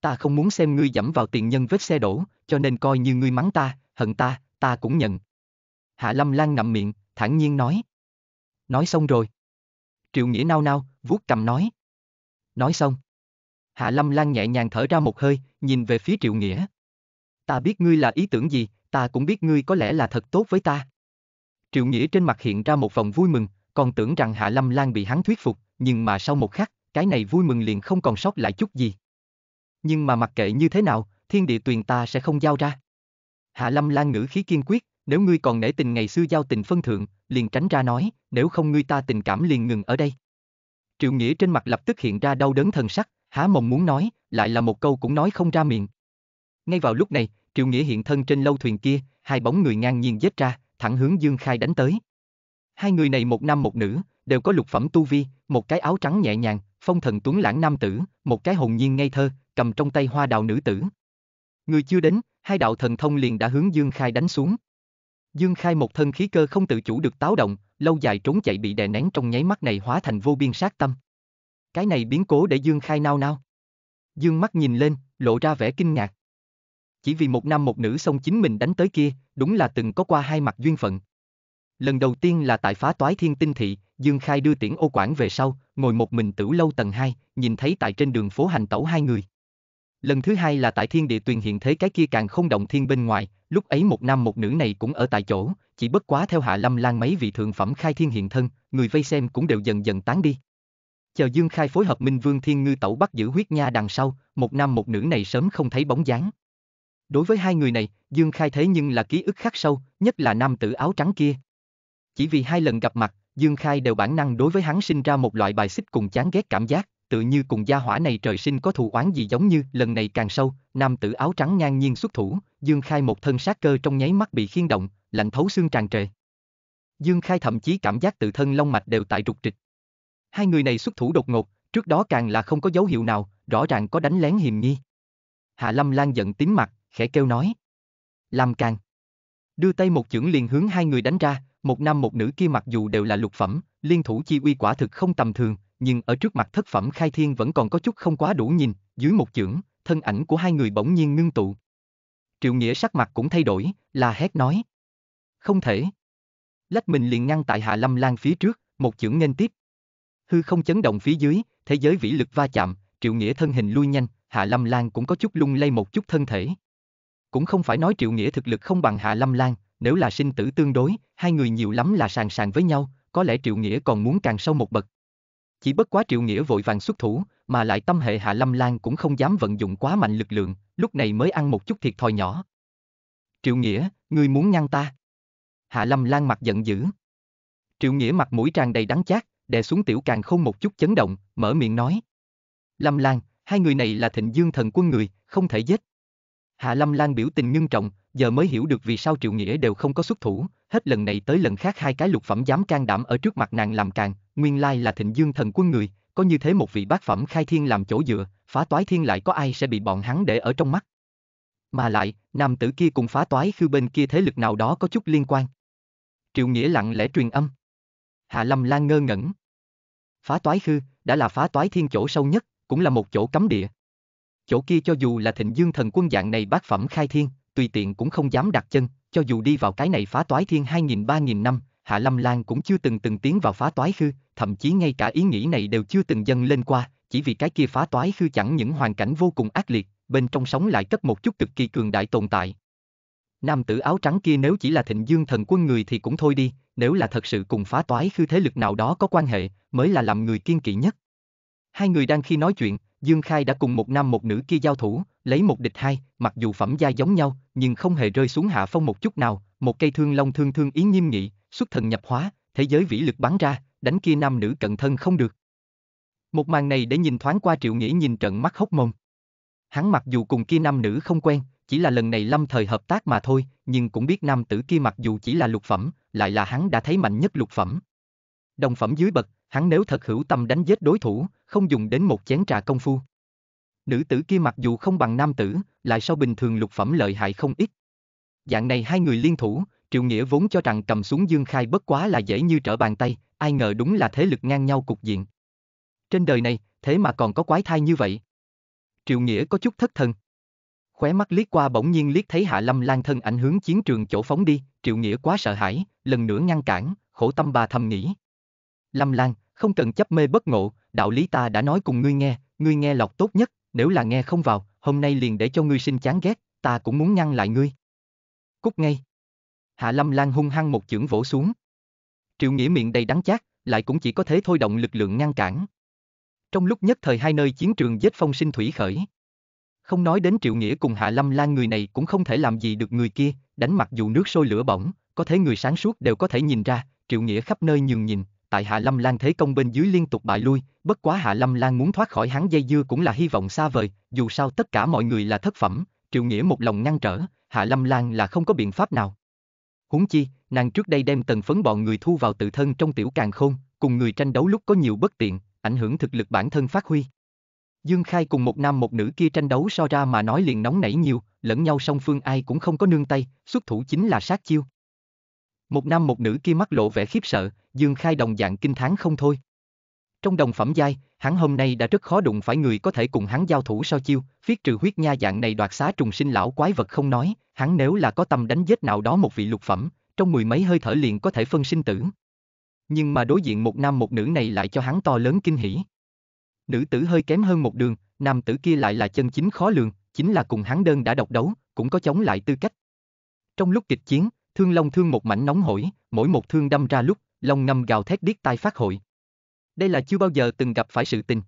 Ta không muốn xem ngươi dẫm vào tiền nhân vết xe đổ, cho nên coi như ngươi mắng ta, hận ta, ta cũng nhận. Hạ Lâm Lan ngậm miệng, thản nhiên nói, Nói xong rồi. Triệu Nghĩa nao nao, vuốt cầm nói. Nói xong. Hạ Lâm Lan nhẹ nhàng thở ra một hơi, nhìn về phía Triệu Nghĩa. Ta biết ngươi là ý tưởng gì, ta cũng biết ngươi có lẽ là thật tốt với ta. Triệu Nghĩa trên mặt hiện ra một vòng vui mừng, còn tưởng rằng Hạ Lâm Lan bị hắn thuyết phục, nhưng mà sau một khắc, cái này vui mừng liền không còn sót lại chút gì. Nhưng mà mặc kệ như thế nào, thiên địa tuyền ta sẽ không giao ra. Hạ Lâm Lan ngữ khí kiên quyết, nếu ngươi còn nể tình ngày xưa giao tình phân thượng, liền tránh ra nói, nếu không ngươi ta tình cảm liền ngừng ở đây. Triệu Nghĩa trên mặt lập tức hiện ra đau đớn thần sắc, há mồm muốn nói, lại là một câu cũng nói không ra miệng. Ngay vào lúc này, Triệu Nghĩa hiện thân trên lâu thuyền kia, hai bóng người ngang nhiên giết ra, thẳng hướng Dương Khai đánh tới. Hai người này một nam một nữ, đều có lục phẩm tu vi, một cái áo trắng nhẹ nhàng, phong thần tuấn lãng nam tử, một cái hồn nhiên ngây thơ, cầm trong tay hoa đào nữ tử. Người chưa đến, hai đạo thần thông liền đã hướng Dương Khai đánh xuống. Dương Khai một thân khí cơ không tự chủ được táo động, lâu dài trốn chạy bị đè nén trong nháy mắt này hóa thành vô biên sát tâm. Cái này biến cố để Dương Khai nao nao. Dương mắt nhìn lên, lộ ra vẻ kinh ngạc. Chỉ vì một nam một nữ xong chính mình đánh tới kia, đúng là từng có qua hai mặt duyên phận. Lần đầu tiên là tại phá toái thiên tinh thị, Dương Khai đưa tiễn ô quản về sau, ngồi một mình tử lâu tầng 2, nhìn thấy tại trên đường phố hành tẩu hai người. Lần thứ hai là tại thiên địa tuyền hiện thế cái kia càng không động thiên bên ngoài, lúc ấy một nam một nữ này cũng ở tại chỗ, chỉ bất quá theo hạ lâm lan mấy vị thượng phẩm khai thiên hiện thân, người vây xem cũng đều dần dần tán đi. Chờ Dương Khai phối hợp Minh Vương Thiên Ngư Tẩu bắt giữ huyết nha đằng sau, một nam một nữ này sớm không thấy bóng dáng. Đối với hai người này, Dương Khai thế nhưng là ký ức khắc sâu, nhất là nam tử áo trắng kia. Chỉ vì hai lần gặp mặt, Dương Khai đều bản năng đối với hắn sinh ra một loại bài xích cùng chán ghét cảm giác, tự như cùng gia hỏa này trời sinh có thù oán gì giống như lần này càng sâu, nam tử áo trắng ngang nhiên xuất thủ, Dương Khai một thân sát cơ trong nháy mắt bị khiên động, lạnh thấu xương tràn trề. Dương Khai thậm chí cảm giác tự thân long mạch đều tại rụt trịch. Hai người này xuất thủ đột ngột, trước đó càng là không có dấu hiệu nào, rõ ràng có đánh lén hiềm nghi. Hạ Lâm Lan giận tím mặt, khẽ kêu nói. Làm càng. Đưa tay một chưởng liền hướng hai người đánh ra, một nam một nữ kia mặc dù đều là lục phẩm, liên thủ chi uy quả thực không tầm thường, nhưng ở trước mặt thất phẩm khai thiên vẫn còn có chút không quá đủ nhìn, dưới một chưởng, thân ảnh của hai người bỗng nhiên ngưng tụ. Triệu Nghĩa sắc mặt cũng thay đổi, là hét nói. Không thể. Lách mình liền ngăn tại hạ lâm lan phía trước, một chưởng nghênh tiếp. Hư không chấn động phía dưới, thế giới vĩ lực va chạm, Triệu Nghĩa thân hình lui nhanh, hạ lâm lan cũng có chút lung lay một chút thân thể. Cũng không phải nói Triệu Nghĩa thực lực không bằng hạ lâm lan, nếu là sinh tử tương đối, hai người nhiều lắm là sàn sàn với nhau, có lẽ Triệu Nghĩa còn muốn càng sâu một bậc. Chỉ bất quá Triệu Nghĩa vội vàng xuất thủ, mà lại tâm hệ Hạ Lâm Lan cũng không dám vận dụng quá mạnh lực lượng, lúc này mới ăn một chút thiệt thòi nhỏ. Triệu Nghĩa, ngươi muốn ngăn ta? Hạ Lâm Lan mặt giận dữ. Triệu Nghĩa mặt mũi tràn đầy đắng chát, đè xuống tiểu càng không một chút chấn động, mở miệng nói. Lâm Lan, hai người này là thịnh dương thần quân người, không thể giết. Hạ Lâm Lan biểu tình nghiêm trọng, giờ mới hiểu được vì sao Triệu Nghĩa đều không có xuất thủ, hết lần này tới lần khác hai cái lục phẩm dám can đảm ở trước mặt nàng làm càng, nguyên lai là thịnh dương thần quân người, có như thế một vị bác phẩm khai thiên làm chỗ dựa, phá toái thiên lại có ai sẽ bị bọn hắn để ở trong mắt. Mà lại, nam tử kia cùng phá toái khư bên kia thế lực nào đó có chút liên quan. Triệu Nghĩa lặng lẽ truyền âm. Hạ Lâm Lan ngơ ngẩn. Phá toái khư, đã là phá toái thiên chỗ sâu nhất, cũng là một chỗ cấm địa. Chỗ kia cho dù là thịnh dương thần quân dạng này bác phẩm khai thiên, tùy tiện cũng không dám đặt chân, cho dù đi vào cái này phá toái thiên 2.000-3.000 năm, Hạ Lâm Lan cũng chưa từng từng tiến vào phá toái khư, thậm chí ngay cả ý nghĩ này đều chưa từng dâng lên qua, chỉ vì cái kia phá toái khư chẳng những hoàn cảnh vô cùng ác liệt, bên trong sống lại cấp một chút cực kỳ cường đại tồn tại. Nam tử áo trắng kia nếu chỉ là thịnh dương thần quân người thì cũng thôi đi, nếu là thật sự cùng phá toái khư thế lực nào đó có quan hệ, mới là làm người kiên kỵ nhất. Hai người đang khi nói chuyện, Dương Khai đã cùng một nam một nữ kia giao thủ, lấy một địch hai, mặc dù phẩm gia giống nhau, nhưng không hề rơi xuống hạ phong một chút nào, một cây thương long thương thương ý nghiêm nghị, xuất thần nhập hóa, thế giới vĩ lực bắn ra, đánh kia nam nữ cận thân không được. Một màn này để nhìn thoáng qua Triệu Nghĩa nhìn trận mắt hốc mồm. Hắn mặc dù cùng kia nam nữ không quen, chỉ là lần này lâm thời hợp tác mà thôi, nhưng cũng biết nam tử kia mặc dù chỉ là lục phẩm, lại là hắn đã thấy mạnh nhất lục phẩm. Đồng phẩm dưới bậc, hắn nếu thật hữu tâm đánh giết đối thủ, không dùng đến một chén trà công phu. Nữ tử kia mặc dù không bằng nam tử, lại sau bình thường lục phẩm lợi hại không ít. Dạng này hai người liên thủ, Triệu Nghĩa vốn cho rằng cầm xuống Dương Khai bất quá là dễ như trở bàn tay, ai ngờ đúng là thế lực ngang nhau cục diện. Trên đời này, thế mà còn có quái thai như vậy. Triệu Nghĩa có chút thất thần. Khóe mắt liếc qua bỗng nhiên liếc thấy Hạ Lâm lan thân ảnh hướng chiến trường chỗ phóng đi, Triệu Nghĩa quá sợ hãi, lần nữa ngăn cản, khổ tâm bà thầm nghĩ. Lâm Lan, không cần chấp mê bất ngộ, đạo lý ta đã nói cùng ngươi nghe, ngươi nghe lọc tốt nhất, nếu là nghe không vào, hôm nay liền để cho ngươi sinh chán ghét, ta cũng muốn ngăn lại ngươi. Cút ngay. Hạ Lâm Lan hung hăng một chưởng vỗ xuống. Triệu Nghĩa miệng đầy đắng chát, lại cũng chỉ có thế thôi động lực lượng ngăn cản. Trong lúc nhất thời hai nơi chiến trường giết phong sinh thủy khởi. Không nói đến Triệu Nghĩa cùng Hạ Lâm Lan người này cũng không thể làm gì được người kia, đánh mặc dù nước sôi lửa bỏng, có thể người sáng suốt đều có thể nhìn ra, Triệu Nghĩa khắp nơi nhường nhìn, tại Hạ Lâm Lan thế công bên dưới liên tục bại lui, bất quá Hạ Lâm Lan muốn thoát khỏi hắn dây dưa cũng là hy vọng xa vời, dù sao tất cả mọi người là thất phẩm, Triệu Nghĩa một lòng ngăn trở, Hạ Lâm Lan là không có biện pháp nào. Húng chi, nàng trước đây đem tần phấn bọn người thu vào tự thân trong tiểu càng khôn, cùng người tranh đấu lúc có nhiều bất tiện, ảnh hưởng thực lực bản thân phát huy. Dương Khai cùng một nam một nữ kia tranh đấu so ra mà nói liền nóng nảy nhiều, lẫn nhau song phương ai cũng không có nương tay, xuất thủ chính là sát chiêu. Một nam một nữ kia mắt lộ vẻ khiếp sợ, Dương Khai đồng dạng kinh thán không thôi. Trong đồng phẩm giai, hắn hôm nay đã rất khó đụng phải người có thể cùng hắn giao thủ sao chiêu, phiết trừ huyết nha dạng này đoạt xá trùng sinh lão quái vật không nói, hắn nếu là có tâm đánh giết nào đó một vị lục phẩm, trong mười mấy hơi thở liền có thể phân sinh tử. Nhưng mà đối diện một nam một nữ này lại cho hắn to lớn kinh hỉ. Nữ tử hơi kém hơn một đường, nam tử kia lại là chân chính khó lường, chính là cùng hắn đơn đã độc đấu, cũng có chống lại tư cách. Trong lúc kịch chiến, thương long thương một mảnh nóng hổi, mỗi một thương đâm ra lúc, long ngâm gào thét điếc tai phát hội đây là chưa bao giờ từng gặp phải sự tình.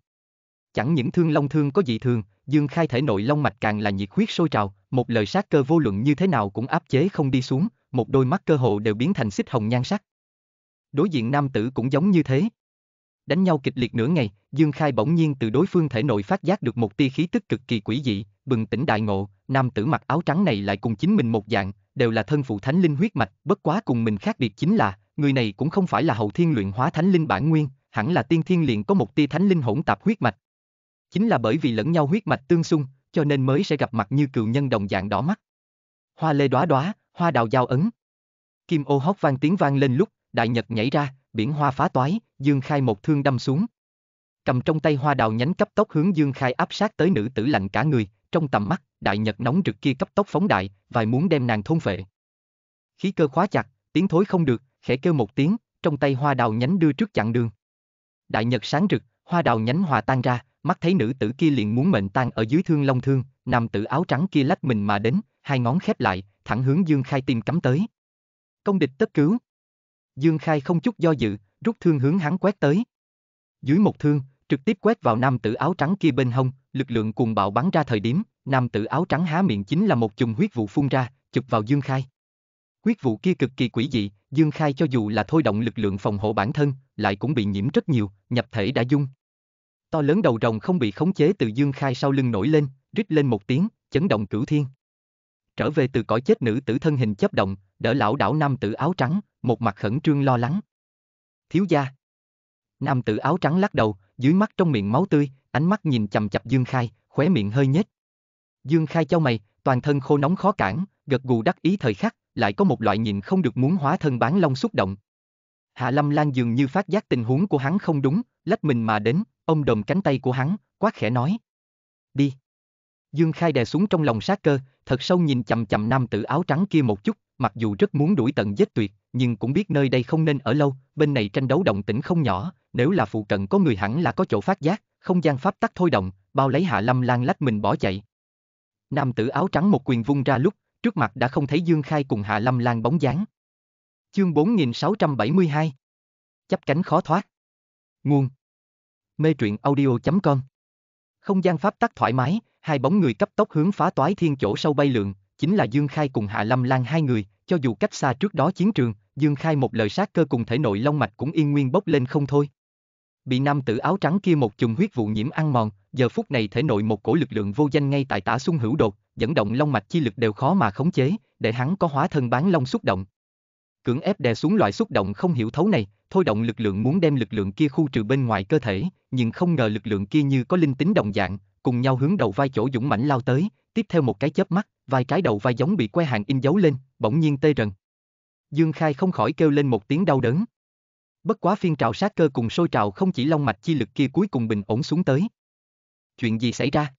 Chẳng những thương long thương có dị thường, dương khai thể nội long mạch càng là nhiệt huyết sôi trào, một lời sát cơ vô luận như thế nào cũng áp chế không đi xuống, một đôi mắt cơ hộ đều biến thành xích hồng nhan sắc. Đối diện nam tử cũng giống như thế. Đánh nhau kịch liệt nửa ngày, Dương Khai bỗng nhiên từ đối phương thể nội phát giác được một tia khí tức cực kỳ quỷ dị, bừng tỉnh đại ngộ, nam tử mặc áo trắng này lại cùng chính mình một dạng, đều là thân phụ thánh linh huyết mạch, bất quá cùng mình khác biệt chính là, người này cũng không phải là hậu thiên luyện hóa thánh linh bản nguyên, hẳn là tiên thiên liền có một tia thánh linh hỗn tạp huyết mạch. Chính là bởi vì lẫn nhau huyết mạch tương xung, cho nên mới sẽ gặp mặt như cựu nhân đồng dạng đỏ mắt. Hoa lê đóa đóa, hoa đào giao ấn. Kim ô hóc vang tiếng vang lên lúc, đại nhật nhảy ra, biển hoa phá toái, Dương Khai một thương đâm xuống. Cầm trong tay hoa đào nhánh cấp tốc hướng Dương Khai áp sát tới nữ tử lạnh cả người, trong tầm mắt, đại nhật nóng rực kia cấp tốc phóng đại, vài muốn đem nàng thôn phệ. Khí cơ khóa chặt, tiếng thối không được, khẽ kêu một tiếng, trong tay hoa đào nhánh đưa trước chặn đường đại nhật sáng rực, hoa đào nhánh hòa tan ra, mắt thấy nữ tử kia liền muốn mệnh tan ở dưới thương long thương, nam tử áo trắng kia lách mình mà đến, hai ngón khép lại, thẳng hướng Dương Khai tìm cắm tới. Công địch tất cứu. Dương Khai không chút do dự, rút thương hướng hắn quét tới. Dưới một thương, trực tiếp quét vào nam tử áo trắng kia bên hông, lực lượng cuồng bạo bắn ra thời điểm, nam tử áo trắng há miệng chính là một chùm huyết vụ phun ra, chụp vào Dương Khai. Huyết vụ kia cực kỳ quỷ dị, Dương Khai cho dù là thôi động lực lượng phòng hộ bản thân, lại cũng bị nhiễm rất nhiều, nhập thể đã dung. To lớn đầu rồng không bị khống chế từ Dương Khai sau lưng nổi lên, rít lên một tiếng, chấn động cửu thiên. Trở về từ cõi chết nữ tử thân hình chấp động, đỡ lão đảo nam tử áo trắng, một mặt khẩn trương lo lắng. Thiếu gia. Nam tử áo trắng lắc đầu, dưới mắt trong miệng máu tươi, ánh mắt nhìn chằm chặp Dương Khai, khóe miệng hơi nhếch. Dương Khai cho mày, toàn thân khô nóng khó cản, gật gù đắc ý thời khắc, lại có một loại nhìn không được muốn hóa thân bán long xúc động. Hạ Lâm Lan dường như phát giác tình huống của hắn không đúng, lách mình mà đến, ôm đồm cánh tay của hắn, quát khẽ nói. Đi. Dương Khai đè xuống trong lòng sát cơ, thật sâu nhìn chậm chậm nam tử áo trắng kia một chút, mặc dù rất muốn đuổi tận giết tuyệt, nhưng cũng biết nơi đây không nên ở lâu, bên này tranh đấu động tĩnh không nhỏ, nếu là phụ cận có người hẳn là có chỗ phát giác, không gian pháp tắc thôi động, bao lấy Hạ Lâm Lan lách mình bỏ chạy. Nam tử áo trắng một quyền vung ra lúc, trước mặt đã không thấy Dương Khai cùng Hạ Lâm Lan bóng dáng. Chương 4672 Chấp cánh khó thoát Nguồn Mê truyện audio.com Không gian pháp tắc thoải mái, hai bóng người cấp tốc hướng phá toái thiên chỗ sâu bay lượn, chính là Dương Khai cùng Hạ Lâm Lan hai người, cho dù cách xa trước đó chiến trường, Dương Khai một lời sát cơ cùng thể nội long mạch cũng yên nguyên bốc lên không thôi. Bị nam tử áo trắng kia một chùm huyết vụ nhiễm ăn mòn, giờ phút này thể nội một cổ lực lượng vô danh ngay tại tả xung hữu đột, dẫn động long mạch chi lực đều khó mà khống chế, để hắn có hóa thân bán long xúc động. Cưỡng ép đè xuống loại xúc động không hiểu thấu này, thôi động lực lượng muốn đem lực lượng kia khu trừ bên ngoài cơ thể, nhưng không ngờ lực lượng kia như có linh tính đồng dạng, cùng nhau hướng đầu vai chỗ dũng mãnh lao tới, tiếp theo một cái chớp mắt, vai trái đầu vai giống bị que hàng in dấu lên, bỗng nhiên tê rần. Dương Khai không khỏi kêu lên một tiếng đau đớn. Bất quá phiên trào sát cơ cùng sôi trào không chỉ long mạch chi lực kia cuối cùng bình ổn xuống tới. Chuyện gì xảy ra?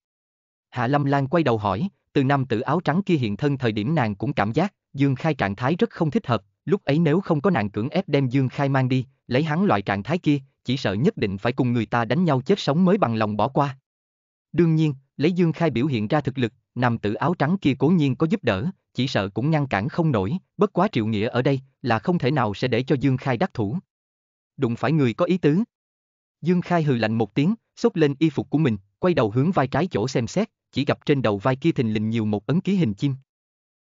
Hạ Lâm Lan quay đầu hỏi, từ nam tử áo trắng kia hiện thân thời điểm nàng cũng cảm giác, Dương Khai trạng thái rất không thích hợp, lúc ấy nếu không có nàng cưỡng ép đem Dương Khai mang đi, lấy hắn loại trạng thái kia, chỉ sợ nhất định phải cùng người ta đánh nhau chết sống mới bằng lòng bỏ qua. Đương nhiên, lấy Dương Khai biểu hiện ra thực lực, nam tử áo trắng kia cố nhiên có giúp đỡ, chỉ sợ cũng ngăn cản không nổi, bất quá Triệu Nghĩa ở đây là không thể nào sẽ để cho Dương Khai đắc thủ. Đụng phải người có ý tứ. Dương Khai hừ lạnh một tiếng, xốc lên y phục của mình, quay đầu hướng vai trái chỗ xem xét, chỉ gặp trên đầu vai kia thình lình nhiều một ấn ký hình chim.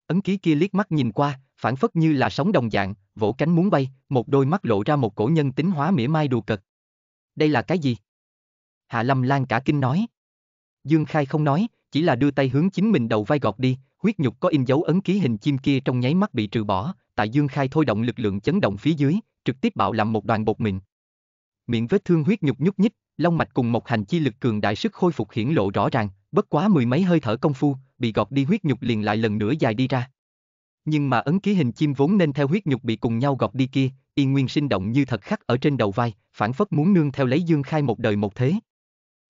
Ấn ký kia liếc mắt nhìn qua, phản phất như là sóng đồng dạng, vỗ cánh muốn bay, một đôi mắt lộ ra một cổ nhân tính hóa mỉa mai đùa cợt. Đây là cái gì? Hạ Lâm Lan cả kinh nói. Dương Khai không nói, chỉ là đưa tay hướng chính mình đầu vai gọt đi, huyết nhục có in dấu ấn ký hình chim kia trong nháy mắt bị trừ bỏ, tại Dương Khai thôi động lực lượng chấn động phía dưới, trực tiếp bạo làm một đoàn bột mịn. Miệng vết thương huyết nhục nhúc nhích, long mạch cùng một hành chi lực cường đại sức khôi phục hiển lộ rõ ràng, bất quá mười mấy hơi thở công phu, bị gọt đi huyết nhục liền lại lần nữa dài đi ra. Nhưng mà ấn ký hình chim vốn nên theo huyết nhục bị cùng nhau gọt đi kia, y nguyên sinh động như thật khắc ở trên đầu vai, phản phất muốn nương theo lấy Dương Khai một đời một thế.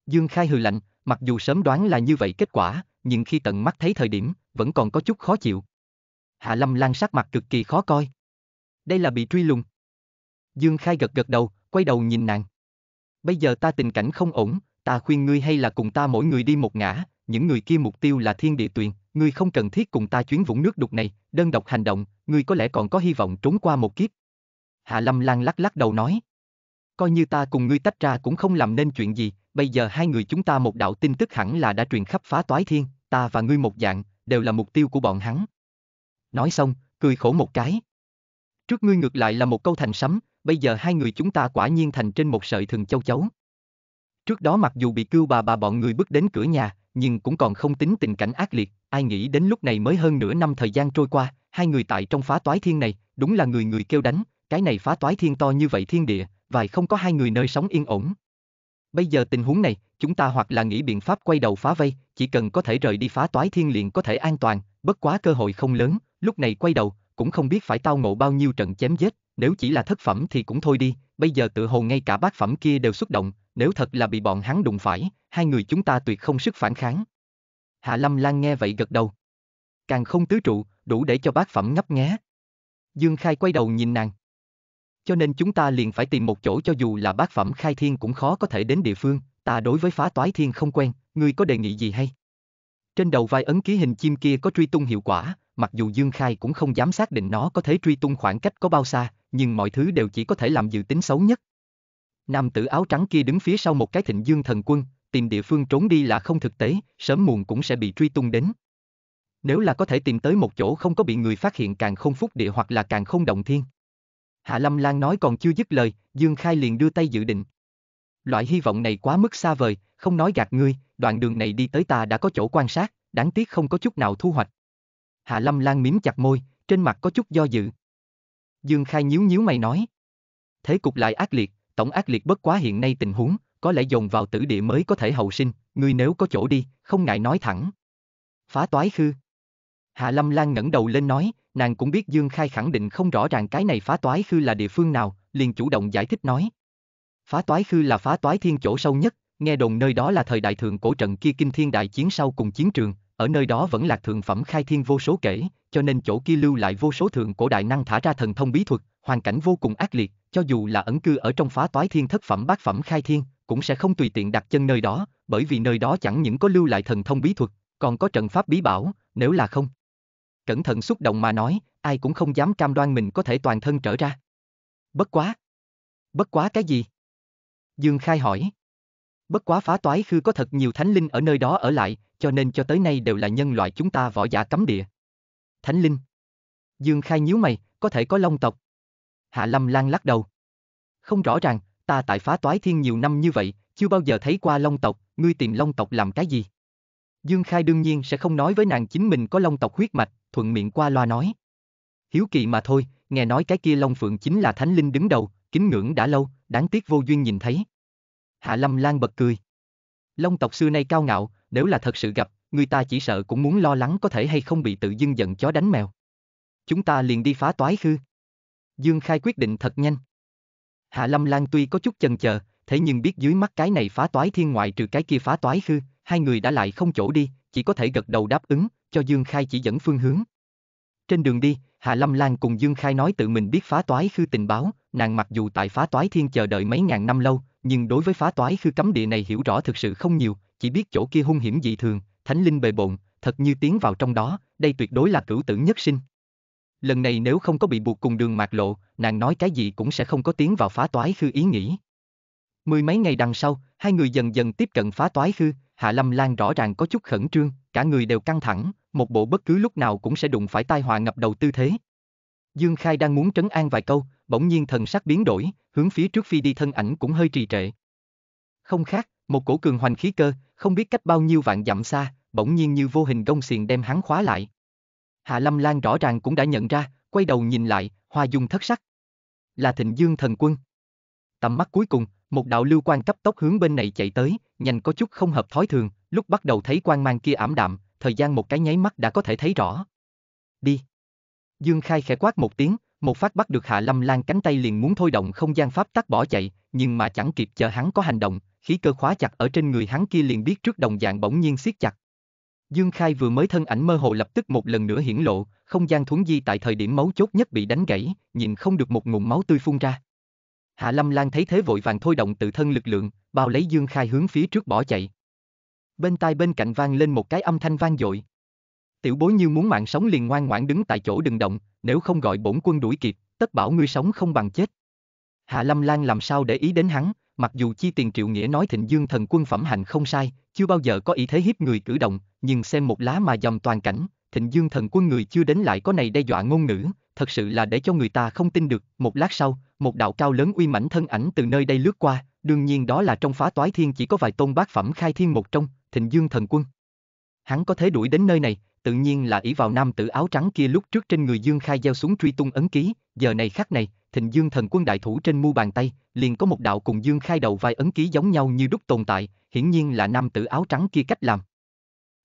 Dương Khai hừ lạnh, mặc dù sớm đoán là như vậy kết quả, nhưng khi tận mắt thấy thời điểm, vẫn còn có chút khó chịu. Hạ Lâm Lan sắc mặt cực kỳ khó coi. Đây là bị truy lùng. Dương Khai gật gật đầu, quay đầu nhìn nàng bây giờ ta tình cảnh không ổn, ta khuyên ngươi hay là cùng ta mỗi người đi một ngã, những người kia mục tiêu là thiên địa tuyền, ngươi không cần thiết cùng ta chuyến vũng nước đục này, đơn độc hành động, ngươi có lẽ còn có hy vọng trốn qua một kiếp. Hạ Lâm Lan lắc lắc đầu nói. Coi như ta cùng ngươi tách ra cũng không làm nên chuyện gì, bây giờ hai người chúng ta một đạo tin tức hẳn là đã truyền khắp phá toái thiên, ta và ngươi một dạng, đều là mục tiêu của bọn hắn. Nói xong, cười khổ một cái. Trước ngươi ngược lại là một câu thành sấm, bây giờ hai người chúng ta quả nhiên thành trên một sợi thừng châu chấu. Trước đó mặc dù bị cưu bà bà bọn người bước đến cửa nhà, nhưng cũng còn không tính tình cảnh ác liệt, ai nghĩ đến lúc này mới hơn nửa năm thời gian trôi qua, hai người tại trong phá toái thiên này, đúng là người người kêu đánh, cái này phá toái thiên to như vậy thiên địa, vài không có hai người nơi sống yên ổn. Bây giờ tình huống này, chúng ta hoặc là nghĩ biện pháp quay đầu phá vây, chỉ cần có thể rời đi phá toái thiên liền có thể an toàn, bất quá cơ hội không lớn, lúc này quay đầu, cũng không biết phải tao ngộ bao nhiêu trận chém giết, nếu chỉ là thất phẩm thì cũng thôi đi, bây giờ tự hồ ngay cả bát phẩm kia đều xúc động, nếu thật là bị bọn hắn đụng phải, hai người chúng ta tuyệt không sức phản kháng. Hạ Lâm Lan nghe vậy gật đầu. Càng không tứ trụ, đủ để cho bác phẩm ngấp nghé. Dương Khai quay đầu nhìn nàng. Cho nên chúng ta liền phải tìm một chỗ cho dù là bác phẩm khai thiên cũng khó có thể đến địa phương, ta đối với phá toái thiên không quen, ngươi có đề nghị gì hay? Trên đầu vai ấn ký hình chim kia có truy tung hiệu quả, mặc dù Dương Khai cũng không dám xác định nó có thể truy tung khoảng cách có bao xa, nhưng mọi thứ đều chỉ có thể làm dự tính xấu nhất. Nam tử áo trắng kia đứng phía sau một cái thịnh dương thần quân, tìm địa phương trốn đi là không thực tế, sớm muộn cũng sẽ bị truy tung đến. Nếu là có thể tìm tới một chỗ không có bị người phát hiện càng không phúc địa hoặc là càng không động thiên. Hạ Lâm Lan nói còn chưa dứt lời, Dương Khai liền đưa tay dự định. Loại hy vọng này quá mức xa vời, không nói gạt ngươi, đoạn đường này đi tới ta đã có chỗ quan sát, đáng tiếc không có chút nào thu hoạch. Hạ Lâm Lan mím chặt môi, trên mặt có chút do dự. Dương Khai nhíu nhíu mày nói. Thế cục lại ác liệt, tổng ác liệt bất quá hiện nay tình huống, có lẽ dồn vào tử địa mới có thể hậu sinh, ngươi nếu có chỗ đi, không ngại nói thẳng. Phá toái khư. Hạ Lâm Lan ngẩng đầu lên nói, nàng cũng biết Dương Khai khẳng định không rõ ràng cái này phá toái khư là địa phương nào, liền chủ động giải thích nói. Phá toái khư là phá toái thiên chỗ sâu nhất, nghe đồn nơi đó là thời đại thượng cổ trận kia kinh thiên đại chiến sau cùng chiến trường, ở nơi đó vẫn là thượng phẩm khai thiên vô số kể, cho nên chỗ kia lưu lại vô số thượng cổ đại năng thả ra thần thông bí thuật, hoàn cảnh vô cùng ác liệt, cho dù là ẩn cư ở trong phá toái thiên thất phẩm bát phẩm khai thiên, cũng sẽ không tùy tiện đặt chân nơi đó, bởi vì nơi đó chẳng những có lưu lại thần thông bí thuật, còn có trận pháp bí bảo, nếu là không. Cẩn thận xúc động mà nói, ai cũng không dám cam đoan mình có thể toàn thân trở ra. Bất quá. Bất quá cái gì? Dương Khai hỏi. Bất quá phá toái khư có thật nhiều thánh linh ở nơi đó ở lại, cho nên cho tới nay đều là nhân loại chúng ta võ giả cấm địa. Thánh linh. Dương Khai nhíu mày, có thể có long tộc. Hạ Lâm Lan lắc đầu. Không rõ ràng, ta tại phá toái thiên nhiều năm như vậy, chưa bao giờ thấy qua long tộc, ngươi tìm long tộc làm cái gì? Dương Khai đương nhiên sẽ không nói với nàng chính mình có long tộc huyết mạch, thuận miệng qua loa nói. Hiếu kỳ mà thôi, nghe nói cái kia long phượng chính là thánh linh đứng đầu, kính ngưỡng đã lâu, đáng tiếc vô duyên nhìn thấy. Hạ Lâm Lan bật cười. Long tộc xưa nay cao ngạo, nếu là thật sự gặp, người ta chỉ sợ cũng muốn lo lắng có thể hay không bị tự dưng giận chó đánh mèo. Chúng ta liền đi phá toái khư. Dương Khai quyết định thật nhanh. Hạ Lâm Lan tuy có chút chần chờ, thế nhưng biết dưới mắt cái này phá toái thiên ngoại trừ cái kia phá toái khư, hai người đã lại không chỗ đi, chỉ có thể gật đầu đáp ứng, cho Dương Khai chỉ dẫn phương hướng. Trên đường đi, Hạ Lâm Lan cùng Dương Khai nói tự mình biết phá toái khư tình báo, nàng mặc dù tại phá toái thiên chờ đợi mấy ngàn năm lâu, nhưng đối với phá toái khư cấm địa này hiểu rõ thực sự không nhiều, chỉ biết chỗ kia hung hiểm dị thường, thánh linh bề bộn, thật như tiến vào trong đó, đây tuyệt đối là cửu tử nhất sinh. Lần này nếu không có bị buộc cùng đường mạc lộ, nàng nói cái gì cũng sẽ không có tiến vào phá toái khư ý nghĩ. Mười mấy ngày đằng sau, hai người dần dần tiếp cận phá toái khư, Hạ Lâm Lan rõ ràng có chút khẩn trương, cả người đều căng thẳng, một bộ bất cứ lúc nào cũng sẽ đụng phải tai họa ngập đầu tư thế. Dương Khai đang muốn trấn an vài câu, bỗng nhiên thần sắc biến đổi, hướng phía trước phi đi thân ảnh cũng hơi trì trệ. Không khác, một cổ cường hoành khí cơ, không biết cách bao nhiêu vạn dặm xa, bỗng nhiên như vô hình gông xiềng đem hắn khóa lại. Hạ Lâm Lan rõ ràng cũng đã nhận ra, quay đầu nhìn lại, hoa dung thất sắc. Là Thịnh Dương thần quân. Tầm mắt cuối cùng, một đạo lưu quan cấp tốc hướng bên này chạy tới, nhanh có chút không hợp thói thường, lúc bắt đầu thấy quan mang kia ảm đạm, thời gian một cái nháy mắt đã có thể thấy rõ. Đi. Dương Khai khẽ quát một tiếng, một phát bắt được Hạ Lâm Lan cánh tay liền muốn thôi động không gian pháp tắc bỏ chạy, nhưng mà chẳng kịp chờ hắn có hành động, khí cơ khóa chặt ở trên người hắn kia liền biết trước đồng dạng bỗng nhiên siết chặt. Dương Khai vừa mới thân ảnh mơ hồ lập tức một lần nữa hiển lộ, không gian thuấn di tại thời điểm máu chốt nhất bị đánh gãy, nhìn không được một ngụm máu tươi phun ra. Hạ Lâm Lan thấy thế vội vàng thôi động tự thân lực lượng, bao lấy Dương Khai hướng phía trước bỏ chạy. Bên tai bên cạnh vang lên một cái âm thanh vang dội. Tiểu bối như muốn mạng sống liền ngoan ngoãn đứng tại chỗ đừng động, nếu không gọi bổn quân đuổi kịp, tất bảo ngươi sống không bằng chết. Hạ Lâm Lan làm sao để ý đến hắn, mặc dù chi tiền triệu nghĩa nói thịnh dương thần quân phẩm hạnh không sai, chưa bao giờ có ý thế hiếp người cử động, nhưng xem một lá mà dòm toàn cảnh, thịnh dương thần quân người chưa đến lại có này đe dọa ngôn ngữ, thật sự là để cho người ta không tin được. Một lát sau, một đạo cao lớn uy mãnh thân ảnh từ nơi đây lướt qua, đương nhiên đó là trong phá toái thiên chỉ có vài tôn bát phẩm khai thiên một trong, thịnh dương thần quân. Hắn có thế đuổi đến nơi này, tự nhiên là ý vào nam tử áo trắng kia lúc trước trên người Dương Khai gieo xuống truy tung ấn ký, giờ này khác này, thịnh Dương thần quân đại thủ trên mu bàn tay, liền có một đạo cùng Dương Khai đầu vai ấn ký giống nhau như đúc tồn tại, hiển nhiên là nam tử áo trắng kia cách làm.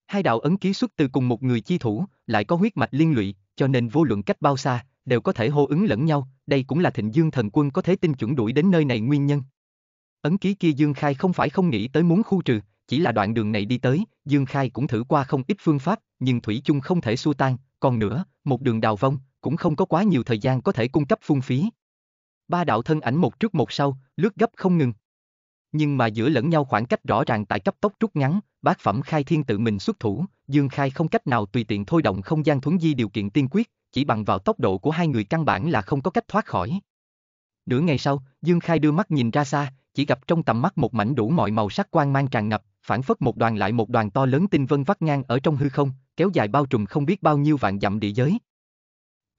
Hai đạo ấn ký xuất từ cùng một người chi thủ, lại có huyết mạch liên lụy, cho nên vô luận cách bao xa, đều có thể hô ứng lẫn nhau, đây cũng là Thịnh Dương thần quân có thể tin chuẩn đuổi đến nơi này nguyên nhân. Ấn ký kia Dương Khai không phải không nghĩ tới muốn khu trừ, chỉ là đoạn đường này đi tới, Dương Khai cũng thử qua không ít phương pháp, nhưng Thủy chung không thể xua tan, còn nữa, một đường đào vong, cũng không có quá nhiều thời gian có thể cung cấp phung phí. Ba đạo thân ảnh một trước một sau, lướt gấp không ngừng. Nhưng mà giữa lẫn nhau khoảng cách rõ ràng tại cấp tốc rút ngắn, bác phẩm khai thiên tự mình xuất thủ, Dương Khai không cách nào tùy tiện thôi động không gian thuấn di điều kiện tiên quyết, chỉ bằng vào tốc độ của hai người căn bản là không có cách thoát khỏi. Nửa ngày sau, Dương Khai đưa mắt nhìn ra xa, chỉ gặp trong tầm mắt một mảnh đủ mọi màu sắc quang mang tràn ngập, phản phất một đoàn lại một đoàn to lớn tinh vân vắt ngang ở trong hư không, kéo dài bao trùm không biết bao nhiêu vạn dặm địa giới.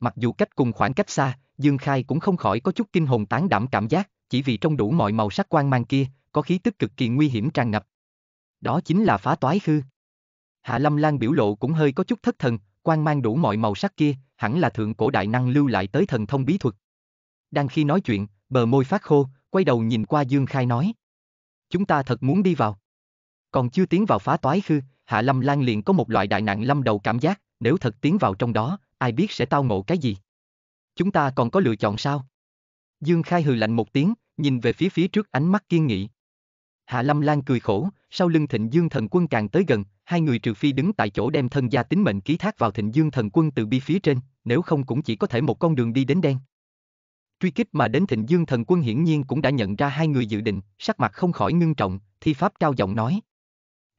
Mặc dù cách cùng khoảng cách xa, Dương Khai cũng không khỏi có chút kinh hồn tán đảm cảm giác, chỉ vì trong đủ mọi màu sắc quang mang kia, có khí tức cực kỳ nguy hiểm tràn ngập. Đó chính là phá toái hư. Hạ Lâm Lan biểu lộ cũng hơi có chút thất thần, quang mang đủ mọi màu sắc kia, hẳn là thượng cổ đại năng lưu lại tới thần thông bí thuật. Đang khi nói chuyện, bờ môi phát khô, quay đầu nhìn qua Dương Khai nói. Chúng ta thật muốn đi vào. Còn chưa tiến vào phá toái khư, Hạ Lâm Lan liền có một loại đại nạn lâm đầu cảm giác, nếu thật tiến vào trong đó, ai biết sẽ tao ngộ cái gì. Chúng ta còn có lựa chọn sao? Dương Khai hừ lạnh một tiếng, nhìn về phía phía trước ánh mắt kiên nghị. Hạ Lâm Lan cười khổ, sau lưng Thịnh Dương Thần Quân càng tới gần, hai người trừ phi đứng tại chỗ đem thân gia tính mệnh ký thác vào Thịnh Dương Thần Quân từ bi phía trên, nếu không cũng chỉ có thể một con đường đi đến đen. Truy kích mà đến Thịnh Dương Thần Quân hiển nhiên cũng đã nhận ra hai người dự định, sắc mặt không khỏi ngưng trọng, thi pháp cao giọng nói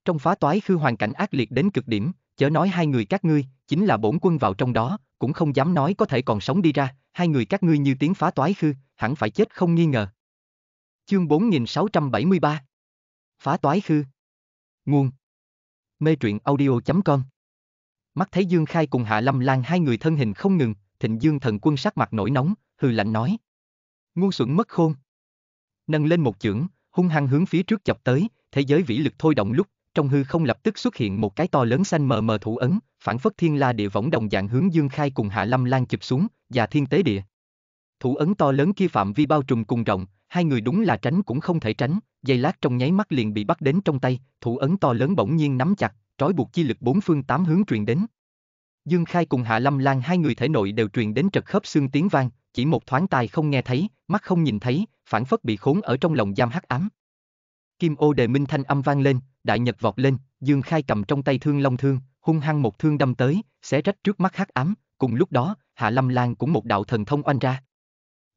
trong phá toái khư hoàn cảnh ác liệt đến cực điểm, chớ nói hai người các ngươi, chính là bổn quân vào trong đó, cũng không dám nói có thể còn sống đi ra, hai người các ngươi như tiếng phá toái khư, hẳn phải chết không nghi ngờ. Chương 4673 Phá toái khư Nguồn Mê truyện audio.com Mắt thấy Dương Khai cùng Hạ Lâm Lan hai người thân hình không ngừng, thịnh Dương thần quân sắc mặt nổi nóng, hừ lạnh nói. Ngu xuẩn mất khôn. Nâng lên một chưởng, hung hăng hướng phía trước chọc tới, thế giới vĩ lực thôi động lúc trong hư không lập tức xuất hiện một cái to lớn xanh mờ mờ thủ ấn, phản phất thiên la địa võng đồng dạng hướng Dương Khai cùng Hạ Lâm Lan chụp xuống, và thiên tế địa. Thủ ấn to lớn kia phạm vi bao trùm cùng rộng, hai người đúng là tránh cũng không thể tránh, giây lát trong nháy mắt liền bị bắt đến trong tay, thủ ấn to lớn bỗng nhiên nắm chặt, trói buộc chi lực bốn phương tám hướng truyền đến. Dương Khai cùng Hạ Lâm Lan hai người thể nội đều truyền đến trật khớp xương tiếng vang, chỉ một thoáng tai không nghe thấy, mắt không nhìn thấy, phản phất bị khốn ở trong lòng giam hắc ám. Kim ô đề minh thanh âm vang lên, đại nhật vọt lên, Dương Khai cầm trong tay thương long thương, hung hăng một thương đâm tới, xé rách trước mắt hắc ám, cùng lúc đó, Hạ Lâm Lan cũng một đạo thần thông oanh ra.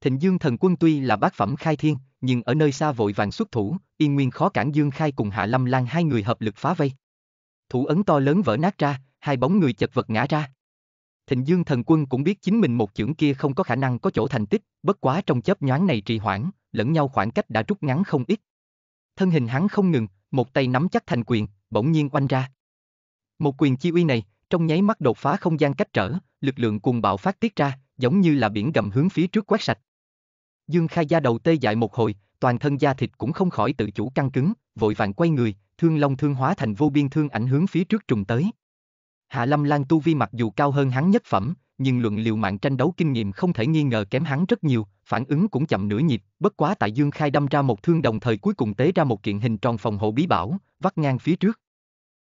Thịnh Dương thần quân tuy là bác phẩm khai thiên, nhưng ở nơi xa vội vàng xuất thủ, yên nguyên khó cản Dương Khai cùng Hạ Lâm Lan hai người hợp lực phá vây. Thủ ấn to lớn vỡ nát ra, hai bóng người chật vật ngã ra. Thịnh Dương thần quân cũng biết chính mình một chưởng kia không có khả năng có chỗ thành tích, bất quá trong chớp nhoáng này trì hoãn, lẫn nhau khoảng cách đã rút ngắn không ít. Thân hình hắn không ngừng, một tay nắm chắc thành quyền, bỗng nhiên oanh ra. Một quyền chi uy này, trong nháy mắt đột phá không gian cách trở, lực lượng cuồng bạo phát tiết ra, giống như là biển gầm hướng phía trước quét sạch. Dương Khai da đầu tê dại một hồi, toàn thân da thịt cũng không khỏi tự chủ căng cứng, vội vàng quay người, thương long thương hóa thành vô biên thương ảnh hướng phía trước trùng tới. Hạ Lâm Lan tu vi mặc dù cao hơn hắn nhất phẩm, nhưng luận liều mạng tranh đấu kinh nghiệm không thể nghi ngờ kém hắn rất nhiều, phản ứng cũng chậm nửa nhịp, bất quá tại Dương Khai đâm ra một thương đồng thời cuối cùng tế ra một kiện hình tròn phòng hộ bí bảo, vắt ngang phía trước.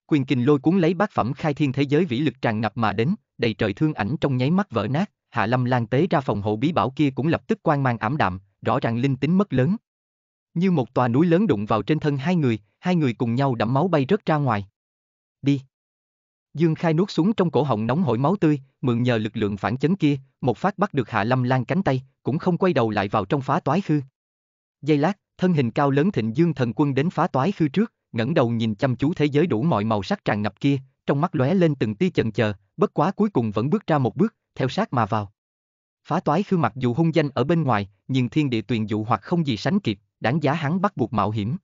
Quyền kình lôi cuốn lấy bát phẩm khai thiên thế giới vĩ lực tràn ngập mà đến, đầy trời thương ảnh trong nháy mắt vỡ nát, Hạ Lâm Lan tế ra phòng hộ bí bảo kia cũng lập tức quang mang ảm đạm, rõ ràng linh tính mất lớn. Như một tòa núi lớn đụng vào trên thân hai người, hai người cùng nhau đẫm máu bay rớt ra ngoài. Đi. Dương Khai nuốt xuống trong cổ họng nóng hổi máu tươi, mượn nhờ lực lượng phản chấn kia, một phát bắt được Hạ Lâm Lan cánh tay, cũng không quay đầu lại vào trong phá toái khư. Giây lát, thân hình cao lớn thịnh Dương thần quân đến phá toái khư trước, ngẩng đầu nhìn chăm chú thế giới đủ mọi màu sắc tràn ngập kia, trong mắt lóe lên từng tia chần chờ, bất quá cuối cùng vẫn bước ra một bước, theo sát mà vào. Phá toái khư mặc dù hung danh ở bên ngoài, nhưng thiên địa tuyền dụ hoặc không gì sánh kịp, đáng giá hắn bắt buộc mạo hiểm.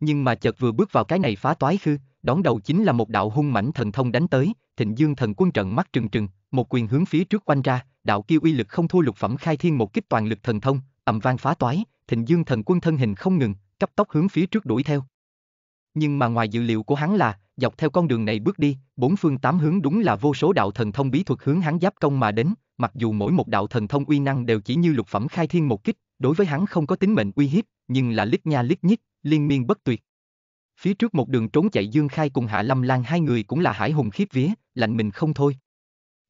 Nhưng mà chợt vừa bước vào cái này phá toái khư, đón đầu chính là một đạo hung mãnh thần thông đánh tới, Thịnh Dương thần quân trận mắt trừng trừng, một quyền hướng phía trước quanh ra, đạo kia uy lực không thua lục phẩm khai thiên một kích toàn lực thần thông, ầm vang phá toái, Thịnh Dương thần quân thân hình không ngừng, cấp tốc hướng phía trước đuổi theo. Nhưng mà ngoài dự liệu của hắn là, dọc theo con đường này bước đi, bốn phương tám hướng đúng là vô số đạo thần thông bí thuật hướng hắn giáp công mà đến, mặc dù mỗi một đạo thần thông uy năng đều chỉ như lục phẩm khai thiên một kích, đối với hắn không có tính mệnh uy hiếp, nhưng là lít nha lít nhít, liên miên bất tuyệt, Phía trước một đường trốn chạy Dương Khai cùng Hạ Lâm Lan hai người cũng là hải hùng khiếp vía, lạnh mình không thôi.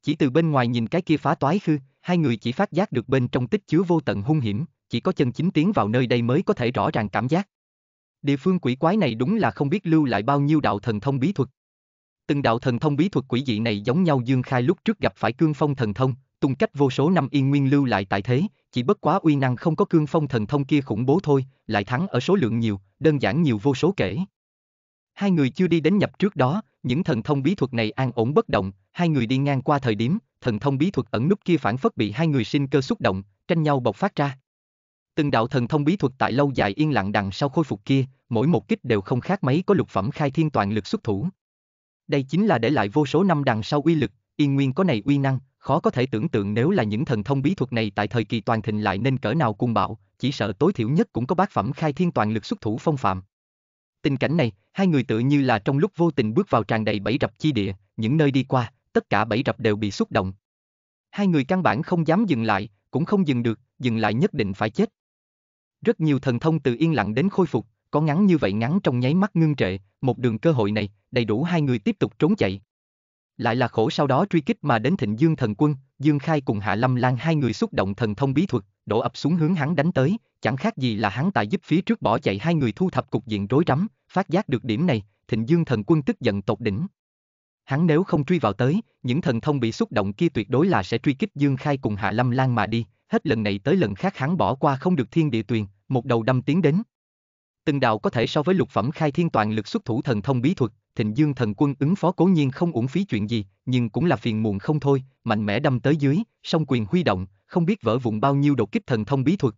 Chỉ từ bên ngoài nhìn cái kia phá toái khư, hai người chỉ phát giác được bên trong tích chứa vô tận hung hiểm, chỉ có chân chính tiến vào nơi đây mới có thể rõ ràng cảm giác. Địa phương quỷ quái này đúng là không biết lưu lại bao nhiêu đạo thần thông bí thuật. Từng đạo thần thông bí thuật quỷ dị này giống nhau Dương Khai lúc trước gặp phải cương phong thần thông, tung cách vô số năm yên nguyên lưu lại tại thế, chỉ bất quá uy năng không có cương phong thần thông kia khủng bố thôi, lại thắng ở số lượng nhiều, đơn giản nhiều vô số kể. Hai người chưa đi đến nhập trước đó, những thần thông bí thuật này an ổn bất động, hai người đi ngang qua thời điểm, thần thông bí thuật ẩn nút kia phản phất bị hai người sinh cơ xúc động, tranh nhau bộc phát ra. Từng đạo thần thông bí thuật tại lâu dài yên lặng đằng sau khôi phục kia, mỗi một kích đều không khác mấy có lục phẩm khai thiên toàn lực xuất thủ. Đây chính là để lại vô số năm đằng sau uy lực, yên nguyên có này uy năng, khó có thể tưởng tượng nếu là những thần thông bí thuật này tại thời kỳ toàn thịnh lại nên cỡ nào cung bạo, chỉ sợ tối thiểu nhất cũng có bát phẩm khai thiên toàn lực xuất thủ phong phạm tình cảnh này, hai người tự như là trong lúc vô tình bước vào tràn đầy bẫy rập chi địa, những nơi đi qua, tất cả bẫy rập đều bị xúc động. Hai người căn bản không dám dừng lại, cũng không dừng được, dừng lại nhất định phải chết. Rất nhiều thần thông từ yên lặng đến khôi phục, có ngắn như vậy ngắn trong nháy mắt ngưng trệ, một đường cơ hội này, đầy đủ hai người tiếp tục trốn chạy. Lại là khổ sau đó truy kích mà đến Thịnh Dương thần quân, Dương Khai cùng Hạ Lâm Lan hai người xúc động thần thông bí thuật, đổ ập xuống hướng hắn đánh tới, chẳng khác gì là hắn tại giúp phía trước bỏ chạy hai người thu thập cục diện rối rắm, phát giác được điểm này, thịnh dương thần quân tức giận tột đỉnh. Hắn nếu không truy vào tới, những thần thông bị xúc động kia tuyệt đối là sẽ truy kích Dương Khai cùng Hạ Lâm Lan mà đi, hết lần này tới lần khác hắn bỏ qua không được thiên địa tuyền, một đầu đâm tiến đến. Từng đạo có thể so với lục phẩm khai thiên toàn lực xuất thủ thần thông bí thuật, Thịnh Dương thần quân ứng phó cố nhiên không uổng phí chuyện gì, nhưng cũng là phiền muộn không thôi, mạnh mẽ đâm tới dưới, song quyền huy động, không biết vỡ vụn bao nhiêu đột kích thần thông bí thuật.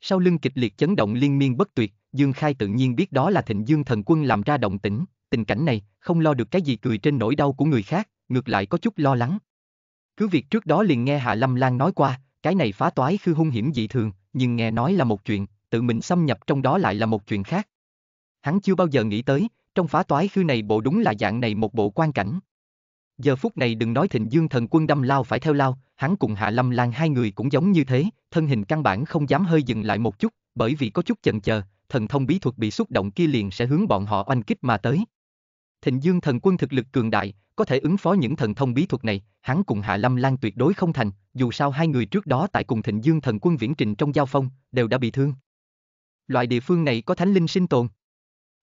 Sau lưng kịch liệt chấn động liên miên bất tuyệt, Dương Khai tự nhiên biết đó là Thịnh Dương thần quân làm ra động tĩnh, tình cảnh này, không lo được cái gì cười trên nỗi đau của người khác, ngược lại có chút lo lắng. Cứ việc trước đó liền nghe Hạ Lâm Lan nói qua, cái này phá toái khư hung hiểm dị thường, nhưng nghe nói là một chuyện, tự mình xâm nhập trong đó lại là một chuyện khác. Hắn chưa bao giờ nghĩ tới, trong phá toái khư này bộ đúng là dạng này một bộ quan cảnh. Giờ phút này đừng nói thịnh dương thần quân đâm lao phải theo lao, hắn cùng hạ lâm lan hai người cũng giống như thế, thân hình căn bản không dám hơi dừng lại một chút, bởi vì có chút chần chờ, thần thông bí thuật bị xúc động kia liền sẽ hướng bọn họ oanh kích mà tới. Thịnh dương thần quân thực lực cường đại, có thể ứng phó những thần thông bí thuật này, hắn cùng Hạ Lâm Lan tuyệt đối không thành, dù sao hai người trước đó tại cùng Thịnh Dương thần quân viễn trình trong giao phong, đều đã bị thương. Loại địa phương này có thánh linh sinh tồn.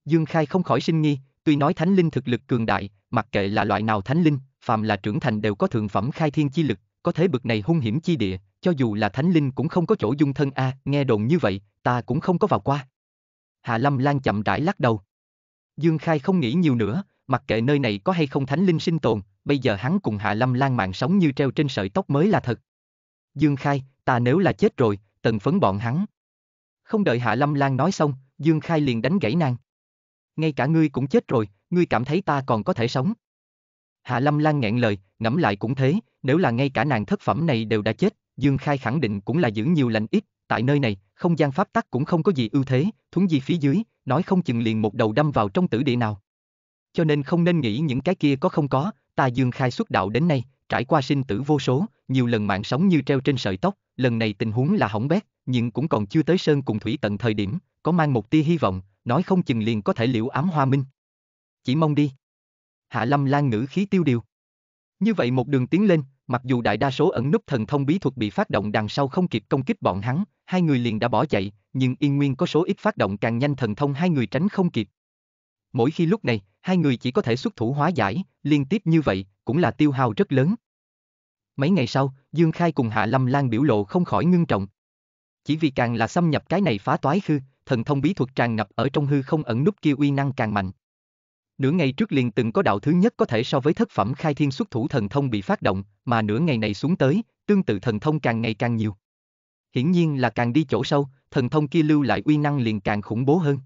Dương Khai không khỏi sinh nghi, Tuy nói thánh linh thực lực cường đại, mặc kệ là loại nào thánh linh, phàm là trưởng thành đều có thượng phẩm khai thiên chi lực, có thế bực này hung hiểm chi địa, cho dù là thánh linh cũng không có chỗ dung thân a, à, nghe đồn như vậy, ta cũng không có vào qua. Hạ Lâm Lan chậm rãi lắc đầu. Dương Khai không nghĩ nhiều nữa, mặc kệ nơi này có hay không thánh linh sinh tồn, bây giờ hắn cùng Hạ Lâm Lan mạng sống như treo trên sợi tóc mới là thật. Dương Khai, ta nếu là chết rồi, tần phấn bọn hắn. Không đợi Hạ Lâm Lan nói xong, Dương Khai liền đánh gãy nàng ngay cả ngươi cũng chết rồi, ngươi cảm thấy ta còn có thể sống. Hạ Lâm Lan nghẹn lời, ngẫm lại cũng thế, nếu là ngay cả nàng thất phẩm này đều đã chết, Dương Khai khẳng định cũng là giữ nhiều lành ít, tại nơi này, không gian pháp tắc cũng không có gì ưu thế, thuấn di phía dưới, nói không chừng liền một đầu đâm vào trong tử địa nào. Cho nên không nên nghĩ những cái kia có không có, ta Dương Khai xuất đạo đến nay, trải qua sinh tử vô số, nhiều lần mạng sống như treo trên sợi tóc, lần này tình huống là hỏng bét, nhưng cũng còn chưa tới sơn cùng thủy tận thời điểm, có mang một tia hy vọng, nói không chừng liền có thể liễu ám hoa minh. Chỉ mong đi. Hạ Lâm Lan ngữ khí tiêu điều. Như vậy một đường tiến lên, mặc dù đại đa số ẩn núp thần thông bí thuật bị phát động đằng sau không kịp công kích bọn hắn, hai người liền đã bỏ chạy, nhưng yên nguyên có số ít phát động càng nhanh thần thông hai người tránh không kịp. Mỗi khi lúc này, hai người chỉ có thể xuất thủ hóa giải, liên tiếp như vậy, cũng là tiêu hao rất lớn. Mấy ngày sau, Dương Khai cùng Hạ Lâm Lan biểu lộ không khỏi ngưng trọng. Chỉ vì càng là xâm nhập cái này phá toái khư, thần thông bí thuật tràn ngập ở trong hư không ẩn nút kia uy năng càng mạnh. Nửa ngày trước liền từng có đạo thứ nhất có thể so với thất phẩm khai thiên xuất thủ thần thông bị phát động, mà nửa ngày này xuống tới, tương tự thần thông càng ngày càng nhiều. Hiển nhiên là càng đi chỗ sâu, thần thông kia lưu lại uy năng liền càng khủng bố hơn.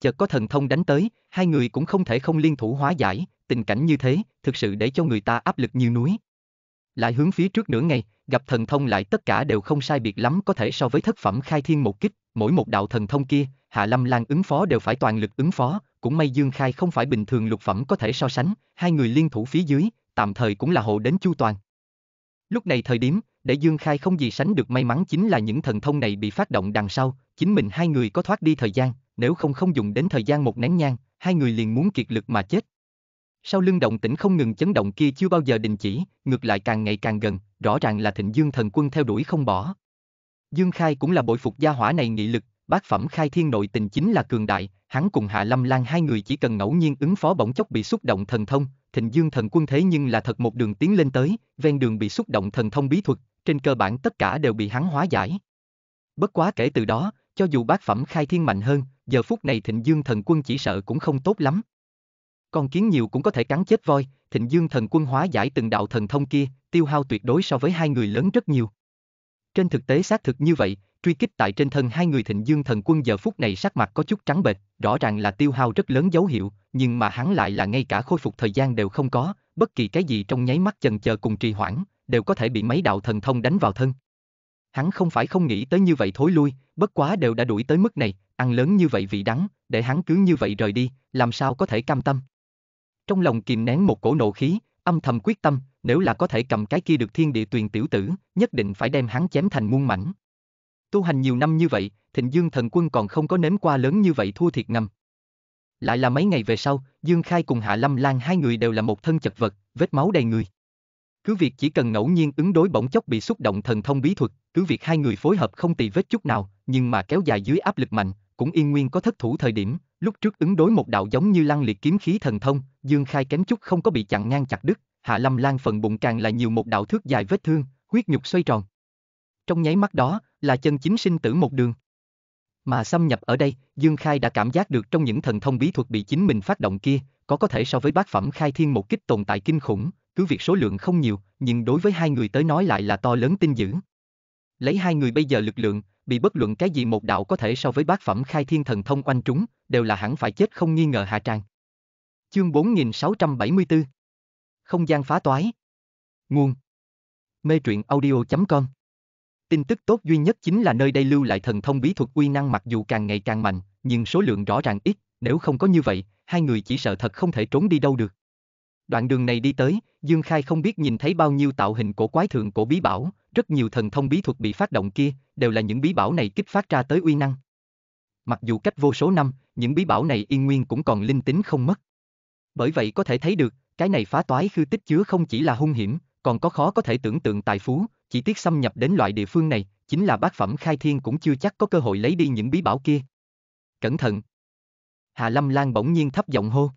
Chợt có thần thông đánh tới, hai người cũng không thể không liên thủ hóa giải, tình cảnh như thế, thực sự để cho người ta áp lực như núi. Lại hướng phía trước nửa ngày, gặp thần thông lại tất cả đều không sai biệt lắm có thể so với thất phẩm khai thiên một kích mỗi một đạo thần thông kia, Hạ Lâm Lan ứng phó đều phải toàn lực ứng phó, cũng may Dương Khai không phải bình thường lục phẩm có thể so sánh, hai người liên thủ phía dưới, tạm thời cũng là hộ đến chu toàn. Lúc này thời điểm, để Dương Khai không gì sánh được may mắn chính là những thần thông này bị phát động đằng sau, chính mình hai người có thoát đi thời gian, nếu không không dùng đến thời gian một nén nhang, hai người liền muốn kiệt lực mà chết. Sau lưng động tĩnh không ngừng chấn động kia chưa bao giờ đình chỉ, ngược lại càng ngày càng gần, rõ ràng là Thịnh Dương thần quân theo đuổi không bỏ. Dương Khai cũng là bội phục gia hỏa này nghị lực, bác phẩm khai thiên nội tình chính là cường đại, hắn cùng Hạ Lâm Lan hai người chỉ cần ngẫu nhiên ứng phó bỗng chốc bị xúc động thần thông, Thịnh Dương thần quân thế nhưng là thật một đường tiến lên tới, ven đường bị xúc động thần thông bí thuật, trên cơ bản tất cả đều bị hắn hóa giải. Bất quá kể từ đó, cho dù bác phẩm khai thiên mạnh hơn, giờ phút này Thịnh Dương thần quân chỉ sợ cũng không tốt lắm. Con kiến nhiều cũng có thể cắn chết voi, Thịnh Dương thần quân hóa giải từng đạo thần thông kia, tiêu hao tuyệt đối so với hai người lớn rất nhiều. Trên thực tế xác thực như vậy, truy kích tại trên thân hai người thịnh dương thần quân giờ phút này sắc mặt có chút trắng bệch, rõ ràng là tiêu hao rất lớn dấu hiệu, nhưng mà hắn lại là ngay cả khôi phục thời gian đều không có, bất kỳ cái gì trong nháy mắt chần chờ cùng trì hoãn, đều có thể bị mấy đạo thần thông đánh vào thân. Hắn không phải không nghĩ tới như vậy thối lui, bất quá đều đã đuổi tới mức này, ăn lớn như vậy vị đắng, để hắn cứ như vậy rời đi, làm sao có thể cam tâm. Trong lòng kìm nén một cổ nộ khí, âm thầm quyết tâm, nếu là có thể cầm cái kia được thiên địa tuyền tiểu tử, nhất định phải đem hắn chém thành muôn mảnh. Tu hành nhiều năm như vậy, thịnh dương thần quân còn không có nếm qua lớn như vậy thua thiệt ngầm. Lại là mấy ngày về sau, Dương Khai cùng Hạ Lâm Lan hai người đều là một thân chật vật, vết máu đầy người. Cứ việc chỉ cần ngẫu nhiên ứng đối bỗng chốc bị xúc động thần thông bí thuật, cứ việc hai người phối hợp không tì vết chút nào, nhưng mà kéo dài dưới áp lực mạnh, cũng yên nguyên có thất thủ thời điểm, lúc trước ứng đối một đạo giống như lăng liệt kiếm khí thần thông, Dương Khai kém chút không có bị chặn ngang chặt đứt, Hạ Lâm Lan phần bụng càng là nhiều một đạo thước dài vết thương, huyết nhục xoay tròn. Trong nháy mắt đó, là chân chính sinh tử một đường. Mà xâm nhập ở đây, Dương Khai đã cảm giác được trong những thần thông bí thuật bị chính mình phát động kia, có có thể so với bát phẩm khai thiên một kích tồn tại kinh khủng, cứ việc số lượng không nhiều, nhưng đối với hai người tới nói lại là to lớn tin dữ. Lấy hai người bây giờ lực lượng, bị bất luận cái gì một đạo có thể so với bát phẩm khai thiên thần thông oanh trúng, đều là hẳn phải chết không nghi ngờ hạ tràng. Chương 4674 không gian phá toái. Nguồn Mê truyện audio.com Tin tức tốt duy nhất chính là nơi đây lưu lại thần thông bí thuật uy năng mặc dù càng ngày càng mạnh, nhưng số lượng rõ ràng ít, nếu không có như vậy, hai người chỉ sợ thật không thể trốn đi đâu được. Đoạn đường này đi tới, Dương Khai không biết nhìn thấy bao nhiêu tạo hình cổ quái thượng cổ bí bảo, rất nhiều thần thông bí thuật bị phát động kia, đều là những bí bảo này kích phát ra tới uy năng. Mặc dù cách vô số năm, những bí bảo này yên nguyên cũng còn linh tính không mất. Bởi vậy có thể thấy được, cái này phá toái khư tích chứa không chỉ là hung hiểm, còn có khó có thể tưởng tượng tài phú, chỉ tiếc xâm nhập đến loại địa phương này, chính là bác phẩm khai thiên cũng chưa chắc có cơ hội lấy đi những bí bảo kia. Cẩn thận! Hà Lâm Lan bỗng nhiên thấp giọng hô.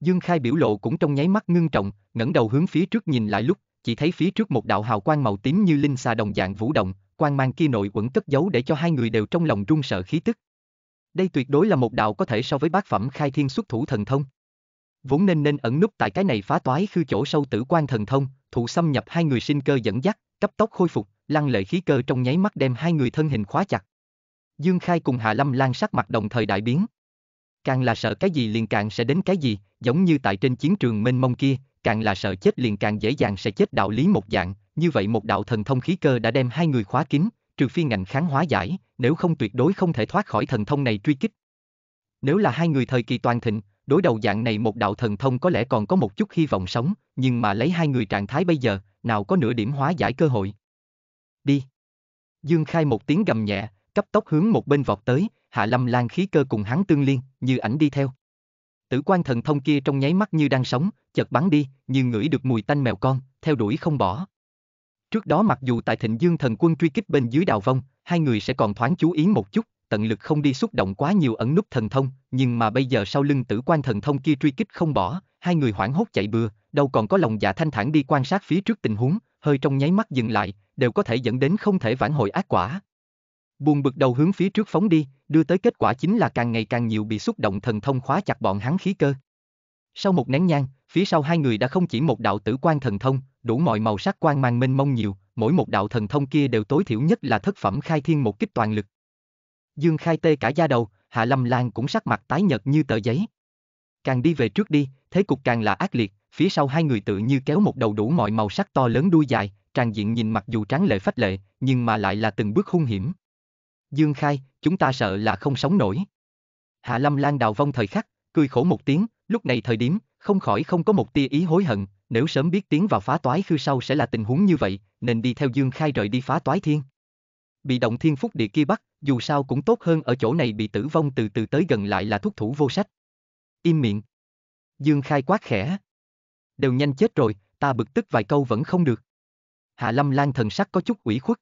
Dương Khai biểu lộ cũng trong nháy mắt ngưng trọng, ngẩng đầu hướng phía trước nhìn lại lúc, chỉ thấy phía trước một đạo hào quang màu tím như linh xà đồng dạng vũ động, quang mang kia nội quẩn cất giấu để cho hai người đều trong lòng run sợ khí tức. Đây tuyệt đối là một đạo có thể so với bát phẩm khai thiên xuất thủ thần thông vốn nên nên ẩn núp tại cái này phá toái khư chỗ sâu tử quan thần thông, thụ xâm nhập hai người sinh cơ dẫn dắt, cấp tốc khôi phục, lăng lệ khí cơ trong nháy mắt đem hai người thân hình khóa chặt. Dương Khai cùng Hạ Lâm lan sắc mặt đồng thời đại biến. Càng là sợ cái gì liền càng sẽ đến cái gì, giống như tại trên chiến trường mênh mông kia, càng là sợ chết liền càng dễ dàng sẽ chết đạo lý một dạng, như vậy một đạo thần thông khí cơ đã đem hai người khóa kín, trừ phi ngành kháng hóa giải, nếu không tuyệt đối không thể thoát khỏi thần thông này truy kích. Nếu là hai người thời kỳ toàn thịnh, đối đầu dạng này một đạo thần thông có lẽ còn có một chút hy vọng sống, nhưng mà lấy hai người trạng thái bây giờ, nào có nửa điểm hóa giải cơ hội. Đi. Dương Khai một tiếng gầm nhẹ, cấp tốc hướng một bên vọt tới, Hạ Lâm Lan khí cơ cùng hắn tương liên, như ảnh đi theo. Tử quan thần thông kia trong nháy mắt như đang sống, chợt bắn đi, như ngửi được mùi tanh mèo con, theo đuổi không bỏ. Trước đó mặc dù tại Thịnh Dương thần quân truy kích bên dưới đào vong, hai người sẽ còn thoáng chú ý một chút, tận lực không đi xúc động quá nhiều ẩn nút thần thông, nhưng mà bây giờ sau lưng tử quan thần thông kia truy kích không bỏ, hai người hoảng hốt chạy bừa, đâu còn có lòng dạ thanh thản đi quan sát phía trước tình huống, hơi trong nháy mắt dừng lại, đều có thể dẫn đến không thể vãn hồi ác quả. Buồn bực đầu hướng phía trước phóng đi, đưa tới kết quả chính là càng ngày càng nhiều bị xúc động thần thông khóa chặt bọn hắn khí cơ. Sau một nén nhang, phía sau hai người đã không chỉ một đạo tử quan thần thông, đủ mọi màu sắc quang mang mênh mông nhiều, mỗi một đạo thần thông kia đều tối thiểu nhất là thất phẩm khai thiên một kích toàn lực. Dương Khai tê cả da đầu, Hạ Lâm Lan cũng sắc mặt tái nhợt như tờ giấy. Càng đi về trước đi, thế cục càng là ác liệt, phía sau hai người tự như kéo một đầu đủ mọi màu sắc to lớn đuôi dài, tràn diện nhìn mặc dù tráng lệ phách lệ, nhưng mà lại là từng bước hung hiểm. Dương Khai, chúng ta sợ là không sống nổi. Hạ Lâm Lan đào vong thời khắc, cười khổ một tiếng, lúc này thời điểm, không khỏi không có một tia ý hối hận, nếu sớm biết tiếng vào phá toái khư sau sẽ là tình huống như vậy, nên đi theo Dương Khai rời đi phá toái thiên. Bị động thiên phúc địa kia bắt, dù sao cũng tốt hơn ở chỗ này bị tử vong từ từ tới gần lại là thuốc thủ vô sách. Im miệng. Dương Khai quát khẽ. Đều nhanh chết rồi, ta bực tức vài câu vẫn không được. Hạ Lâm Lan thần sắc có chút ủy khuất.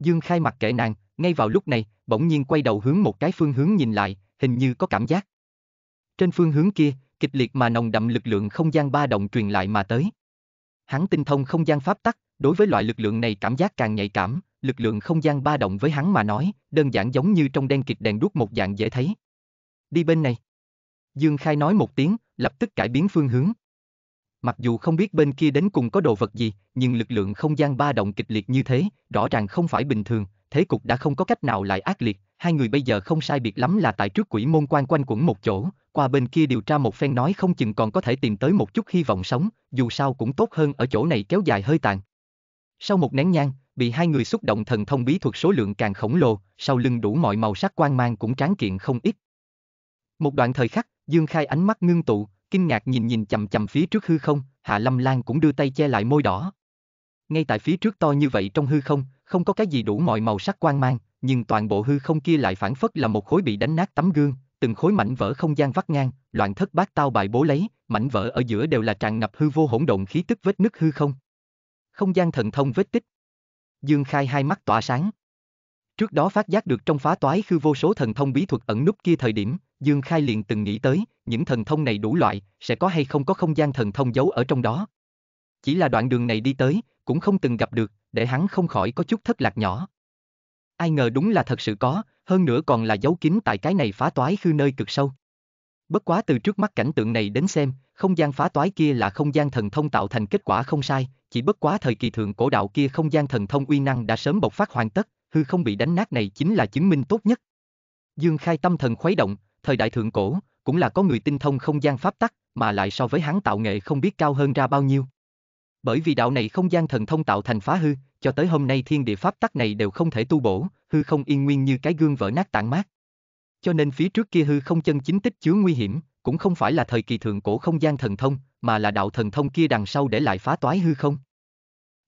Dương Khai mặt kệ nàng, ngay vào lúc này, bỗng nhiên quay đầu hướng một cái phương hướng nhìn lại, hình như có cảm giác. Trên phương hướng kia, kịch liệt mà nồng đậm lực lượng không gian ba động truyền lại mà tới. Hắn tinh thông không gian pháp tắc, đối với loại lực lượng này cảm giác càng nhạy cảm, lực lượng không gian ba động với hắn mà nói, đơn giản giống như trong đen kịch đèn đuốc một dạng dễ thấy. Đi bên này. Dương Khai nói một tiếng, lập tức cải biến phương hướng. Mặc dù không biết bên kia đến cùng có đồ vật gì, nhưng lực lượng không gian ba động kịch liệt như thế, rõ ràng không phải bình thường, thế cục đã không có cách nào lại ác liệt, hai người bây giờ không sai biệt lắm là tại trước quỷ môn quan quanh quẩn một chỗ, qua bên kia điều tra một phen nói không chừng còn có thể tìm tới một chút hy vọng sống, dù sao cũng tốt hơn ở chỗ này kéo dài hơi tàn. Sau một nén nhang, bị hai người xúc động thần thông bí thuật số lượng càng khổng lồ, sau lưng đủ mọi màu sắc quang mang cũng tráng kiện không ít. Một đoạn thời khắc, Dương Khai ánh mắt ngưng tụ, kinh ngạc nhìn nhìn chầm chầm phía trước hư không, Hạ Lâm Lan cũng đưa tay che lại môi đỏ. Ngay tại phía trước to như vậy trong hư không, không có cái gì đủ mọi màu sắc quang mang, nhưng toàn bộ hư không kia lại phản phất là một khối bị đánh nát tấm gương, từng khối mảnh vỡ không gian vắt ngang, loạn thất bát tao bài bố lấy, mảnh vỡ ở giữa đều là tràn ngập hư vô hỗn độn khí tức vết nứt hư không. Không gian thần thông vết tích, Dương Khai hai mắt tỏa sáng. Trước đó phát giác được trong phá toái khư vô số thần thông bí thuật ẩn nút kia thời điểm, Dương Khai liền từng nghĩ tới, những thần thông này đủ loại, sẽ có hay không có không gian thần thông giấu ở trong đó. Chỉ là đoạn đường này đi tới, cũng không từng gặp được, để hắn không khỏi có chút thất lạc nhỏ. Ai ngờ đúng là thật sự có, hơn nữa còn là giấu kín tại cái này phá toái khư nơi cực sâu. Bất quá từ trước mắt cảnh tượng này đến xem, không gian phá toái kia là không gian thần thông tạo thành kết quả không sai, chỉ bất quá thời kỳ thượng cổ đạo kia không gian thần thông uy năng đã sớm bộc phát hoàn tất, hư không bị đánh nát này chính là chứng minh tốt nhất. Dương Khai tâm thần khuấy động, thời đại thượng cổ, cũng là có người tinh thông không gian pháp tắc, mà lại so với hắn tạo nghệ không biết cao hơn ra bao nhiêu. Bởi vì đạo này không gian thần thông tạo thành phá hư, cho tới hôm nay thiên địa pháp tắc này đều không thể tu bổ, hư không yên nguyên như cái gương vỡ nát tản mát. Cho nên phía trước kia hư không chân chính tích chứa nguy hiểm, cũng không phải là thời kỳ thượng cổ không gian thần thông, mà là đạo thần thông kia đằng sau để lại phá toái hư không.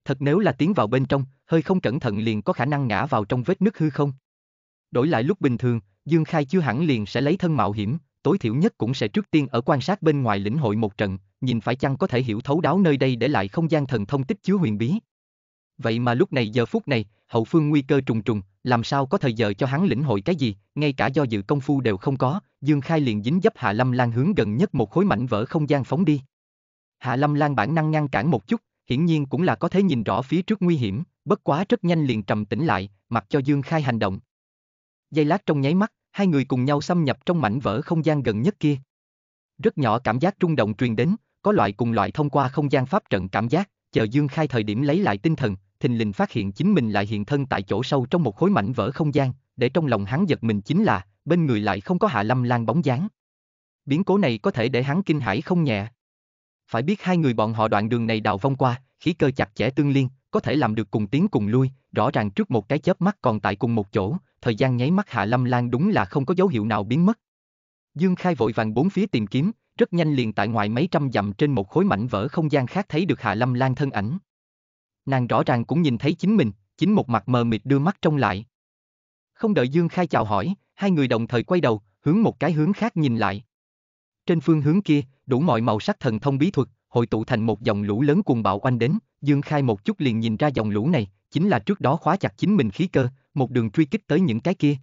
Thật nếu là tiến vào bên trong, hơi không cẩn thận liền có khả năng ngã vào trong vết nứt hư không. Đổi lại lúc bình thường, Dương Khai chưa hẳn liền sẽ lấy thân mạo hiểm, tối thiểu nhất cũng sẽ trước tiên ở quan sát bên ngoài lĩnh hội một trận, nhìn phải chăng có thể hiểu thấu đáo nơi đây để lại không gian thần thông tích chứa huyền bí. Vậy mà lúc này giờ phút này, hậu phương nguy cơ trùng trùng, làm sao có thời giờ cho hắn lĩnh hội cái gì, ngay cả do dự công phu đều không có, Dương Khai liền dính dấp Hạ Lâm Lan hướng gần nhất một khối mảnh vỡ không gian phóng đi. Hạ Lâm Lan bản năng ngăn cản một chút, hiển nhiên cũng là có thể nhìn rõ phía trước nguy hiểm, bất quá rất nhanh liền trầm tĩnh lại, mặc cho Dương Khai hành động. Giây lát trong nháy mắt, hai người cùng nhau xâm nhập trong mảnh vỡ không gian gần nhất kia. Rất nhỏ cảm giác rung động truyền đến, có loại cùng loại thông qua không gian pháp trận cảm giác, chờ Dương Khai thời điểm lấy lại tinh thần, thình lình phát hiện chính mình lại hiện thân tại chỗ sâu trong một khối mảnh vỡ không gian, để trong lòng hắn giật mình chính là, bên người lại không có Hạ Lâm Lan bóng dáng. Biến cố này có thể để hắn kinh hãi không nhẹ. Phải biết hai người bọn họ đoạn đường này đào vong qua, khí cơ chặt chẽ tương liên, có thể làm được cùng tiến cùng lui, rõ ràng trước một cái chớp mắt còn tại cùng một chỗ, thời gian nháy mắt Hạ Lâm Lan đúng là không có dấu hiệu nào biến mất. Dương Khai vội vàng bốn phía tìm kiếm, rất nhanh liền tại ngoài mấy trăm dặm trên một khối mảnh vỡ không gian khác thấy được Hạ Lâm Lan thân ảnh nàng rõ ràng cũng nhìn thấy chính mình, chính một mặt mờ mịt đưa mắt trông lại. Không đợi Dương Khai chào hỏi, hai người đồng thời quay đầu, hướng một cái hướng khác nhìn lại. Trên phương hướng kia, đủ mọi màu sắc thần thông bí thuật, hội tụ thành một dòng lũ lớn cuồng bạo oanh đến, Dương Khai một chút liền nhìn ra dòng lũ này, chính là trước đó khóa chặt chính mình khí cơ, một đường truy kích tới những cái kia.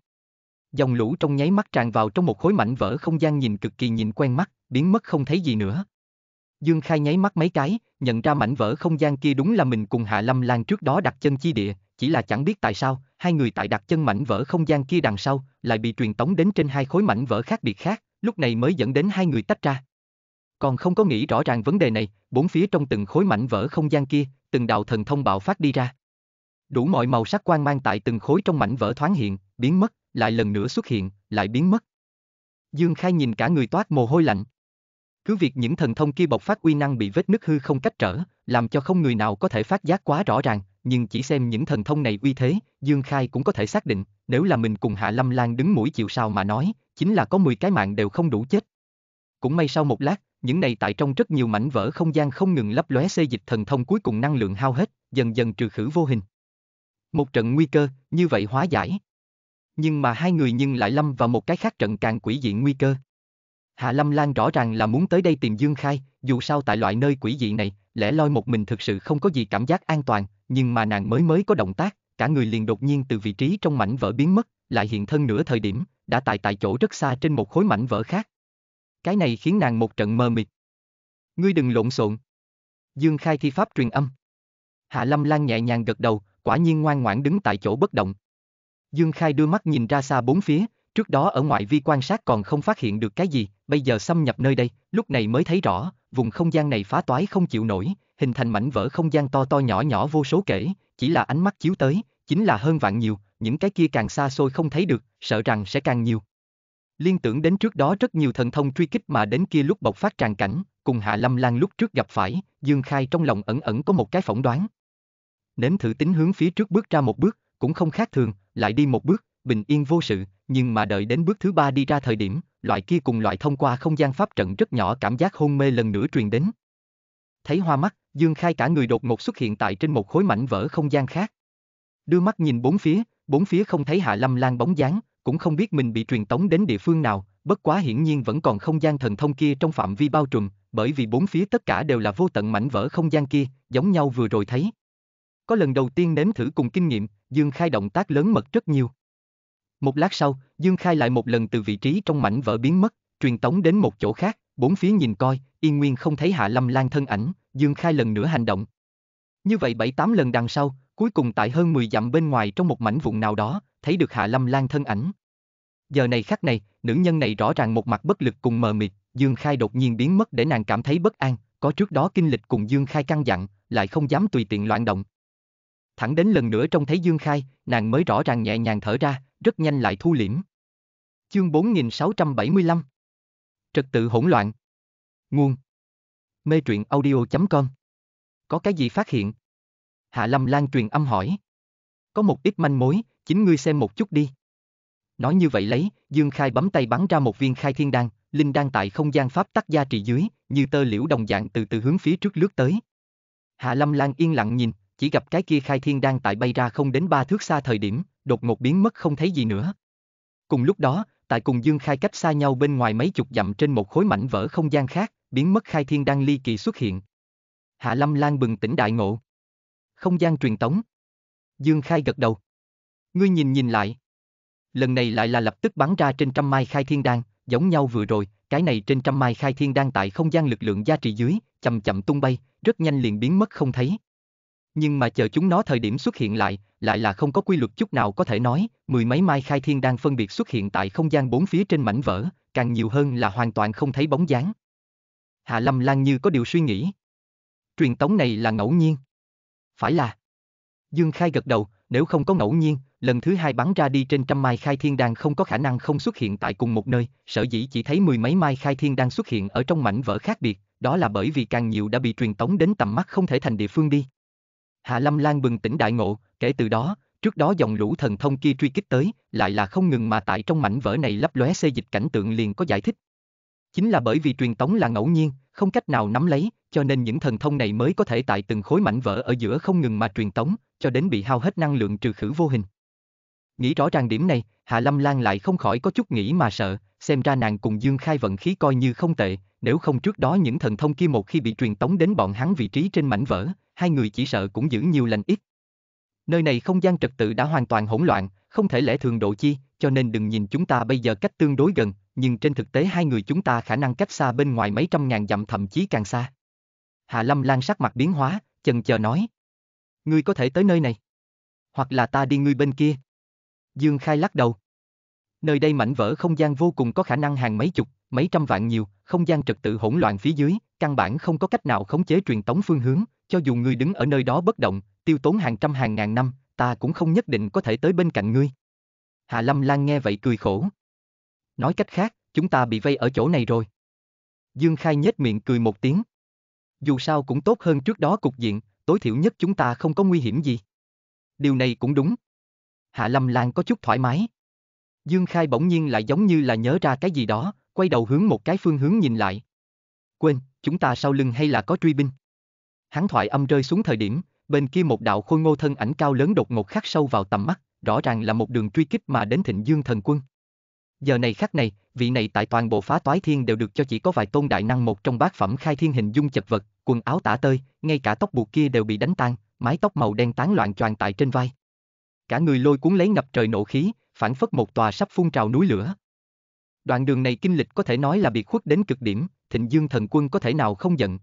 Dòng lũ trong nháy mắt tràn vào trong một khối mảnh vỡ không gian nhìn cực kỳ nhìn quen mắt, biến mất không thấy gì nữa. Dương Khai nháy mắt mấy cái, nhận ra mảnh vỡ không gian kia đúng là mình cùng Hạ Lâm Lan trước đó đặt chân chi địa, chỉ là chẳng biết tại sao, hai người tại đặt chân mảnh vỡ không gian kia đằng sau, lại bị truyền tống đến trên hai khối mảnh vỡ khác biệt khác, lúc này mới dẫn đến hai người tách ra. Còn không có nghĩ rõ ràng vấn đề này, bốn phía trong từng khối mảnh vỡ không gian kia, từng đạo thần thông bạo phát đi ra. Đủ mọi màu sắc quang mang tại từng khối trong mảnh vỡ thoáng hiện, biến mất, lại lần nữa xuất hiện, lại biến mất. Dương Khai nhìn cả người toát mồ hôi lạnh. Cứ việc những thần thông kia bộc phát uy năng bị vết nứt hư không cách trở, làm cho không người nào có thể phát giác quá rõ ràng, nhưng chỉ xem những thần thông này uy thế, Dương Khai cũng có thể xác định, nếu là mình cùng Hạ Lâm Lan đứng mũi chịu sao mà nói, chính là có 10 cái mạng đều không đủ chết. Cũng may sau một lát, những này tại trong rất nhiều mảnh vỡ không gian không ngừng lấp lóe xê dịch thần thông cuối cùng năng lượng hao hết, dần dần trừ khử vô hình. Một trận nguy cơ, như vậy hóa giải. Nhưng mà hai người nhưng lại lâm vào một cái khác trận càng quỷ dị nguy cơ. Hạ Lâm Lan rõ ràng là muốn tới đây tìm Dương Khai, dù sao tại loại nơi quỷ dị này, lẽ loi một mình thực sự không có gì cảm giác an toàn, nhưng mà nàng mới mới có động tác, cả người liền đột nhiên từ vị trí trong mảnh vỡ biến mất, lại hiện thân nửa thời điểm, đã tại tại chỗ rất xa trên một khối mảnh vỡ khác. Cái này khiến nàng một trận mơ mịt. Ngươi đừng lộn xộn. Dương Khai thi pháp truyền âm. Hạ Lâm Lan nhẹ nhàng gật đầu, quả nhiên ngoan ngoãn đứng tại chỗ bất động. Dương Khai đưa mắt nhìn ra xa bốn phía, Trước đó ở ngoại vi quan sát còn không phát hiện được cái gì, bây giờ xâm nhập nơi đây, lúc này mới thấy rõ, vùng không gian này phá toái không chịu nổi, hình thành mảnh vỡ không gian to to nhỏ nhỏ vô số kể, chỉ là ánh mắt chiếu tới, chính là hơn vạn nhiều, những cái kia càng xa xôi không thấy được, sợ rằng sẽ càng nhiều. Liên tưởng đến trước đó rất nhiều thần thông truy kích mà đến kia lúc bộc phát tràn cảnh, cùng Hạ Lâm Lan lúc trước gặp phải, Dương Khai trong lòng ẩn ẩn có một cái phỏng đoán. Nếm thử tính hướng phía trước bước ra một bước, cũng không khác thường, lại đi một bước, bình yên vô sự, nhưng mà đợi đến bước thứ ba đi ra thời điểm, loại kia cùng loại thông qua không gian pháp trận rất nhỏ cảm giác hôn mê lần nữa truyền đến. Thấy hoa mắt, Dương Khai cả người đột ngột xuất hiện tại trên một khối mảnh vỡ không gian khác. Đưa mắt nhìn bốn phía, bốn phía không thấy Hạ Lâm Lan bóng dáng, cũng không biết mình bị truyền tống đến địa phương nào, bất quá hiển nhiên vẫn còn không gian thần thông kia trong phạm vi bao trùm, bởi vì bốn phía tất cả đều là vô tận mảnh vỡ không gian kia, giống nhau vừa rồi thấy. Có lần đầu tiên nếm thử cùng kinh nghiệm, Dương Khai động tác lớn mật rất nhiều. Một lát sau, Dương Khai lại một lần từ vị trí trong mảnh vỡ biến mất, truyền tống đến một chỗ khác, bốn phía nhìn coi, yên nguyên không thấy Hạ Lâm Lan thân ảnh, Dương Khai lần nữa hành động. Như vậy bảy tám lần đằng sau, cuối cùng tại hơn 10 dặm bên ngoài trong một mảnh vùng nào đó, thấy được Hạ Lâm Lan thân ảnh. Giờ này khắc này, nữ nhân này rõ ràng một mặt bất lực cùng mờ mịt, Dương Khai đột nhiên biến mất để nàng cảm thấy bất an, có trước đó kinh lịch cùng Dương Khai căng dặn, lại không dám tùy tiện loạn động, thẳng đến lần nữa trông thấy Dương Khai, nàng mới rõ ràng nhẹ nhàng thở ra, rất nhanh lại thu liễm. Chương 4675 Trật tự hỗn loạn Nguồn Mê truyện audio.com Có cái gì phát hiện? Hạ Lâm lan truyền âm hỏi. Có một ít manh mối, chính ngươi xem một chút đi. Nói như vậy lấy, Dương Khai bấm tay bắn ra một viên khai thiên đan, linh đan tại không gian pháp tắc gia trị dưới, như tơ liễu đồng dạng từ từ hướng phía trước lướt tới. Hạ Lâm Lan yên lặng nhìn, chỉ gặp cái kia khai thiên đang tại bay ra không đến ba thước xa thời điểm, đột ngột biến mất không thấy gì nữa. Cùng lúc đó, tại cùng dương khai cách xa nhau bên ngoài mấy chục dặm trên một khối mảnh vỡ không gian khác, biến mất khai thiên đang ly kỳ xuất hiện. Hạ Lâm Lan bừng tỉnh đại ngộ. Không gian truyền tống. Dương khai gật đầu. Ngươi nhìn nhìn lại. Lần này lại là lập tức bắn ra trên trăm mai khai thiên đan, giống nhau vừa rồi, cái này trên trăm mai khai thiên đan tại không gian lực lượng gia trị dưới, chậm chậm tung bay, rất nhanh liền biến mất không thấy nhưng mà chờ chúng nó thời điểm xuất hiện lại, lại là không có quy luật chút nào có thể nói, mười mấy mai khai thiên đang phân biệt xuất hiện tại không gian bốn phía trên mảnh vỡ, càng nhiều hơn là hoàn toàn không thấy bóng dáng. Hạ Lâm Lan như có điều suy nghĩ. Truyền tống này là ngẫu nhiên. Phải là. Dương Khai gật đầu, nếu không có ngẫu nhiên, lần thứ hai bắn ra đi trên trăm mai khai thiên đan không có khả năng không xuất hiện tại cùng một nơi, sở dĩ chỉ thấy mười mấy mai khai thiên đang xuất hiện ở trong mảnh vỡ khác biệt, đó là bởi vì càng nhiều đã bị truyền tống đến tầm mắt không thể thành địa phương đi. Hạ Lâm Lan bừng tỉnh đại ngộ, kể từ đó, trước đó dòng lũ thần thông kia truy kích tới, lại là không ngừng mà tại trong mảnh vỡ này lấp lóe xê dịch cảnh tượng liền có giải thích. Chính là bởi vì truyền tống là ngẫu nhiên, không cách nào nắm lấy, cho nên những thần thông này mới có thể tại từng khối mảnh vỡ ở giữa không ngừng mà truyền tống, cho đến bị hao hết năng lượng trừ khử vô hình. Nghĩ rõ ràng điểm này, Hạ Lâm Lan lại không khỏi có chút nghĩ mà sợ, xem ra nàng cùng Dương Khai vận khí coi như không tệ, nếu không trước đó những thần thông kia một khi bị truyền tống đến bọn hắn vị trí trên mảnh vỡ, hai người chỉ sợ cũng giữ nhiều lành ít. Nơi này không gian trật tự đã hoàn toàn hỗn loạn, không thể lẽ thường độ chi, cho nên đừng nhìn chúng ta bây giờ cách tương đối gần, nhưng trên thực tế hai người chúng ta khả năng cách xa bên ngoài mấy trăm ngàn dặm thậm chí càng xa. Hạ Lâm Lan sắc mặt biến hóa, chần chờ nói. Ngươi có thể tới nơi này. Hoặc là ta đi ngươi bên kia. Dương Khai lắc đầu. Nơi đây mảnh vỡ không gian vô cùng có khả năng hàng mấy chục, mấy trăm vạn nhiều, không gian trật tự hỗn loạn phía dưới, căn bản không có cách nào khống chế truyền tống phương hướng, cho dù ngươi đứng ở nơi đó bất động, tiêu tốn hàng trăm hàng ngàn năm, ta cũng không nhất định có thể tới bên cạnh ngươi. Hà Lâm Lan nghe vậy cười khổ. Nói cách khác, chúng ta bị vây ở chỗ này rồi. Dương Khai nhếch miệng cười một tiếng. Dù sao cũng tốt hơn trước đó cục diện, tối thiểu nhất chúng ta không có nguy hiểm gì. Điều này cũng đúng. Hạ Lâm Lan có chút thoải mái. Dương Khai bỗng nhiên lại giống như là nhớ ra cái gì đó, quay đầu hướng một cái phương hướng nhìn lại. Quên, chúng ta sau lưng hay là có truy binh? hắn thoại âm rơi xuống thời điểm, bên kia một đạo khôi ngô thân ảnh cao lớn đột ngột khắc sâu vào tầm mắt, rõ ràng là một đường truy kích mà đến Thịnh Dương thần quân. Giờ này khắc này, vị này tại toàn bộ phá toái thiên đều được cho chỉ có vài tôn đại năng một trong bát phẩm khai thiên hình dung chật vật, quần áo tả tơi, ngay cả tóc buộc kia đều bị đánh tan, mái tóc màu đen tán loạn choàng tại trên vai. Cả người lôi cuốn lấy ngập trời nộ khí, phản phất một tòa sắp phun trào núi lửa. Đoạn đường này kinh lịch có thể nói là bị khuất đến cực điểm, Thịnh Dương thần quân có thể nào không giận,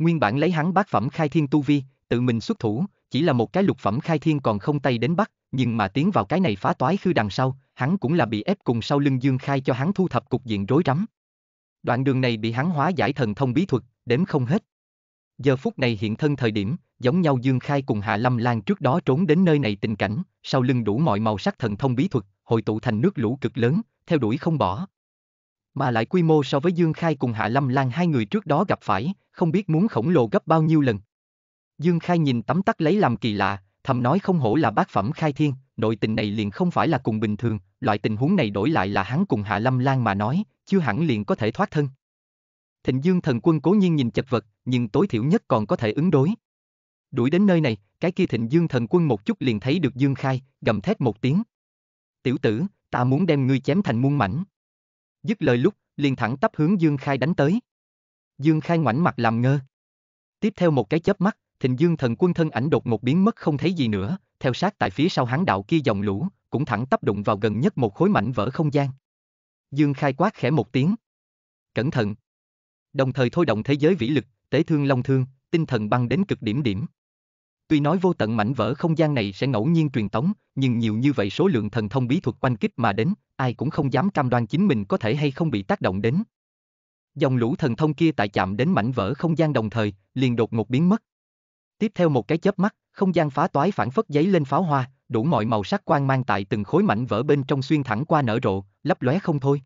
Nguyên bản lấy hắn bát phẩm khai thiên tu vi, tự mình xuất thủ, chỉ là một cái lục phẩm khai thiên còn không tay đến bắt, nhưng mà tiến vào cái này phá toái khư đằng sau, hắn cũng là bị ép cùng sau lưng Dương Khai cho hắn thu thập cục diện rối rắm. Đoạn đường này bị hắn hóa giải thần thông bí thuật, đếm không hết. Giờ phút này hiện thân thời điểm, giống nhau Dương Khai cùng Hạ Lâm Lan trước đó trốn đến nơi này tình cảnh, sau lưng đủ mọi màu sắc thần thông bí thuật, hội tụ thành nước lũ cực lớn, theo đuổi không bỏ. Mà lại quy mô so với Dương Khai cùng Hạ Lâm Lan hai người trước đó gặp phải, không biết muốn khổng lồ gấp bao nhiêu lần. Dương Khai nhìn tấm tắc lấy làm kỳ lạ, thầm nói không hổ là bác phẩm khai thiên, nội tình này liền không phải là cùng bình thường, loại tình huống này đổi lại là hắn cùng Hạ Lâm Lan mà nói, chưa hẳn liền có thể thoát thân. Thịnh Dương thần quân cố nhiên nhìn chật vật, nhưng tối thiểu nhất còn có thể ứng đối. Đuổi đến nơi này, cái kia Thịnh Dương thần quân một chút liền thấy được Dương Khai, gầm thét một tiếng. Tiểu tử, ta muốn đem ngươi chém thành muôn mảnh dứt lời lúc, liền thẳng tắp hướng Dương Khai đánh tới. Dương Khai ngoảnh mặt làm ngơ. Tiếp theo một cái chớp mắt, Thịnh Dương thần quân thân ảnh đột ngột biến mất không thấy gì nữa, theo sát tại phía sau hắn đạo kia dòng lũ, cũng thẳng tắp đụng vào gần nhất một khối mảnh vỡ không gian. Dương Khai quát khẽ một tiếng. Cẩn thận. Đồng thời thôi động thế giới vĩ lực, tế thương long thương, tinh thần băng đến cực điểm điểm. Tuy nói vô tận mảnh vỡ không gian này sẽ ngẫu nhiên truyền tống, nhưng nhiều như vậy số lượng thần thông bí thuật quanh kích mà đến, ai cũng không dám cam đoan chính mình có thể hay không bị tác động đến. Dòng lũ thần thông kia tại chạm đến mảnh vỡ không gian đồng thời, liền đột ngột biến mất. Tiếp theo một cái chớp mắt, không gian phá toái phản phất giấy lên pháo hoa, đủ mọi màu sắc quang mang tại từng khối mảnh vỡ bên trong xuyên thẳng qua nở rộ, lấp lóe không thôi.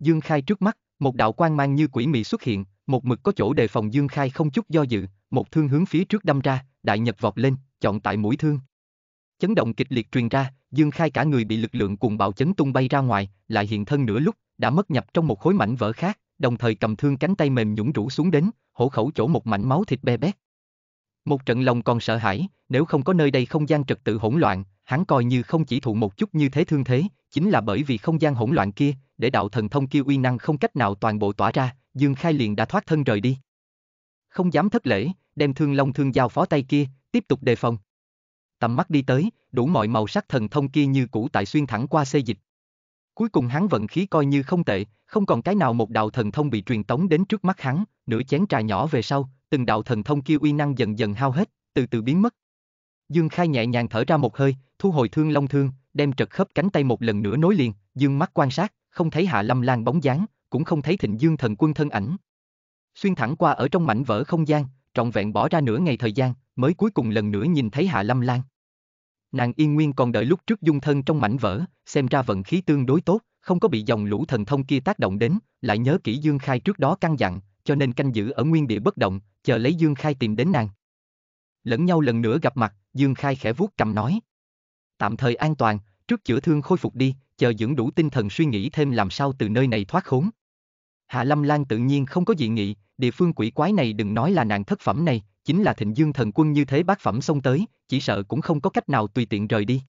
Dương Khai trước mắt, một đạo quang mang như quỷ mị xuất hiện, một mực có chỗ đề phòng Dương Khai không chút do dự, một thương hướng phía trước đâm ra, đại nhập vọt lên, chọn tại mũi thương. Chấn động kịch liệt truyền ra, Dương Khai cả người bị lực lượng cuồng bạo chấn tung bay ra ngoài, lại hiện thân nửa lúc, đã mất nhập trong một khối mảnh vỡ khác, đồng thời cầm thương cánh tay mềm nhũn rũ xuống đến, hổ khẩu chỗ một mảnh máu thịt be bét. Một trận lòng còn sợ hãi, nếu không có nơi đây không gian trật tự hỗn loạn, hắn coi như không chỉ thụ một chút như thế thương thế, chính là bởi vì không gian hỗn loạn kia, để đạo thần thông kia uy năng không cách nào toàn bộ tỏa ra, Dương Khai liền đã thoát thân rời đi. Không dám thất lễ, đem thương long thương giao phó tay kia, tiếp tục đề phòng tầm mắt đi tới, đủ mọi màu sắc thần thông kia như cũ tại xuyên thẳng qua xê dịch. Cuối cùng hắn vận khí coi như không tệ, không còn cái nào một đạo thần thông bị truyền tống đến trước mắt hắn, nửa chén trà nhỏ về sau, từng đạo thần thông kia uy năng dần dần hao hết, từ từ biến mất. Dương Khai nhẹ nhàng thở ra một hơi, thu hồi thương long thương, đem trật khớp cánh tay một lần nữa nối liền, dương mắt quan sát, không thấy Hạ Lâm Lan bóng dáng, cũng không thấy Thịnh Dương thần quân thân ảnh. Xuyên thẳng qua ở trong mảnh vỡ không gian, trọn vẹn bỏ ra nửa ngày thời gian, mới cuối cùng lần nữa nhìn thấy Hạ Lâm Lan. Nàng yên nguyên còn đợi lúc trước dung thân trong mảnh vỡ, xem ra vận khí tương đối tốt, không có bị dòng lũ thần thông kia tác động đến, lại nhớ kỹ Dương Khai trước đó căn dặn, cho nên canh giữ ở nguyên địa bất động, chờ lấy Dương Khai tìm đến nàng. Lẫn nhau lần nữa gặp mặt, Dương Khai khẽ vuốt cầm nói. Tạm thời an toàn, trước chữa thương khôi phục đi, chờ dưỡng đủ tinh thần suy nghĩ thêm làm sao từ nơi này thoát khốn. Hạ Lâm Lan tự nhiên không có dị nghị, địa phương quỷ quái này đừng nói là nàng thất phẩm này, chính là thịnh dương thần quân như thế bác phẩm xông tới, chỉ sợ cũng không có cách nào tùy tiện rời đi.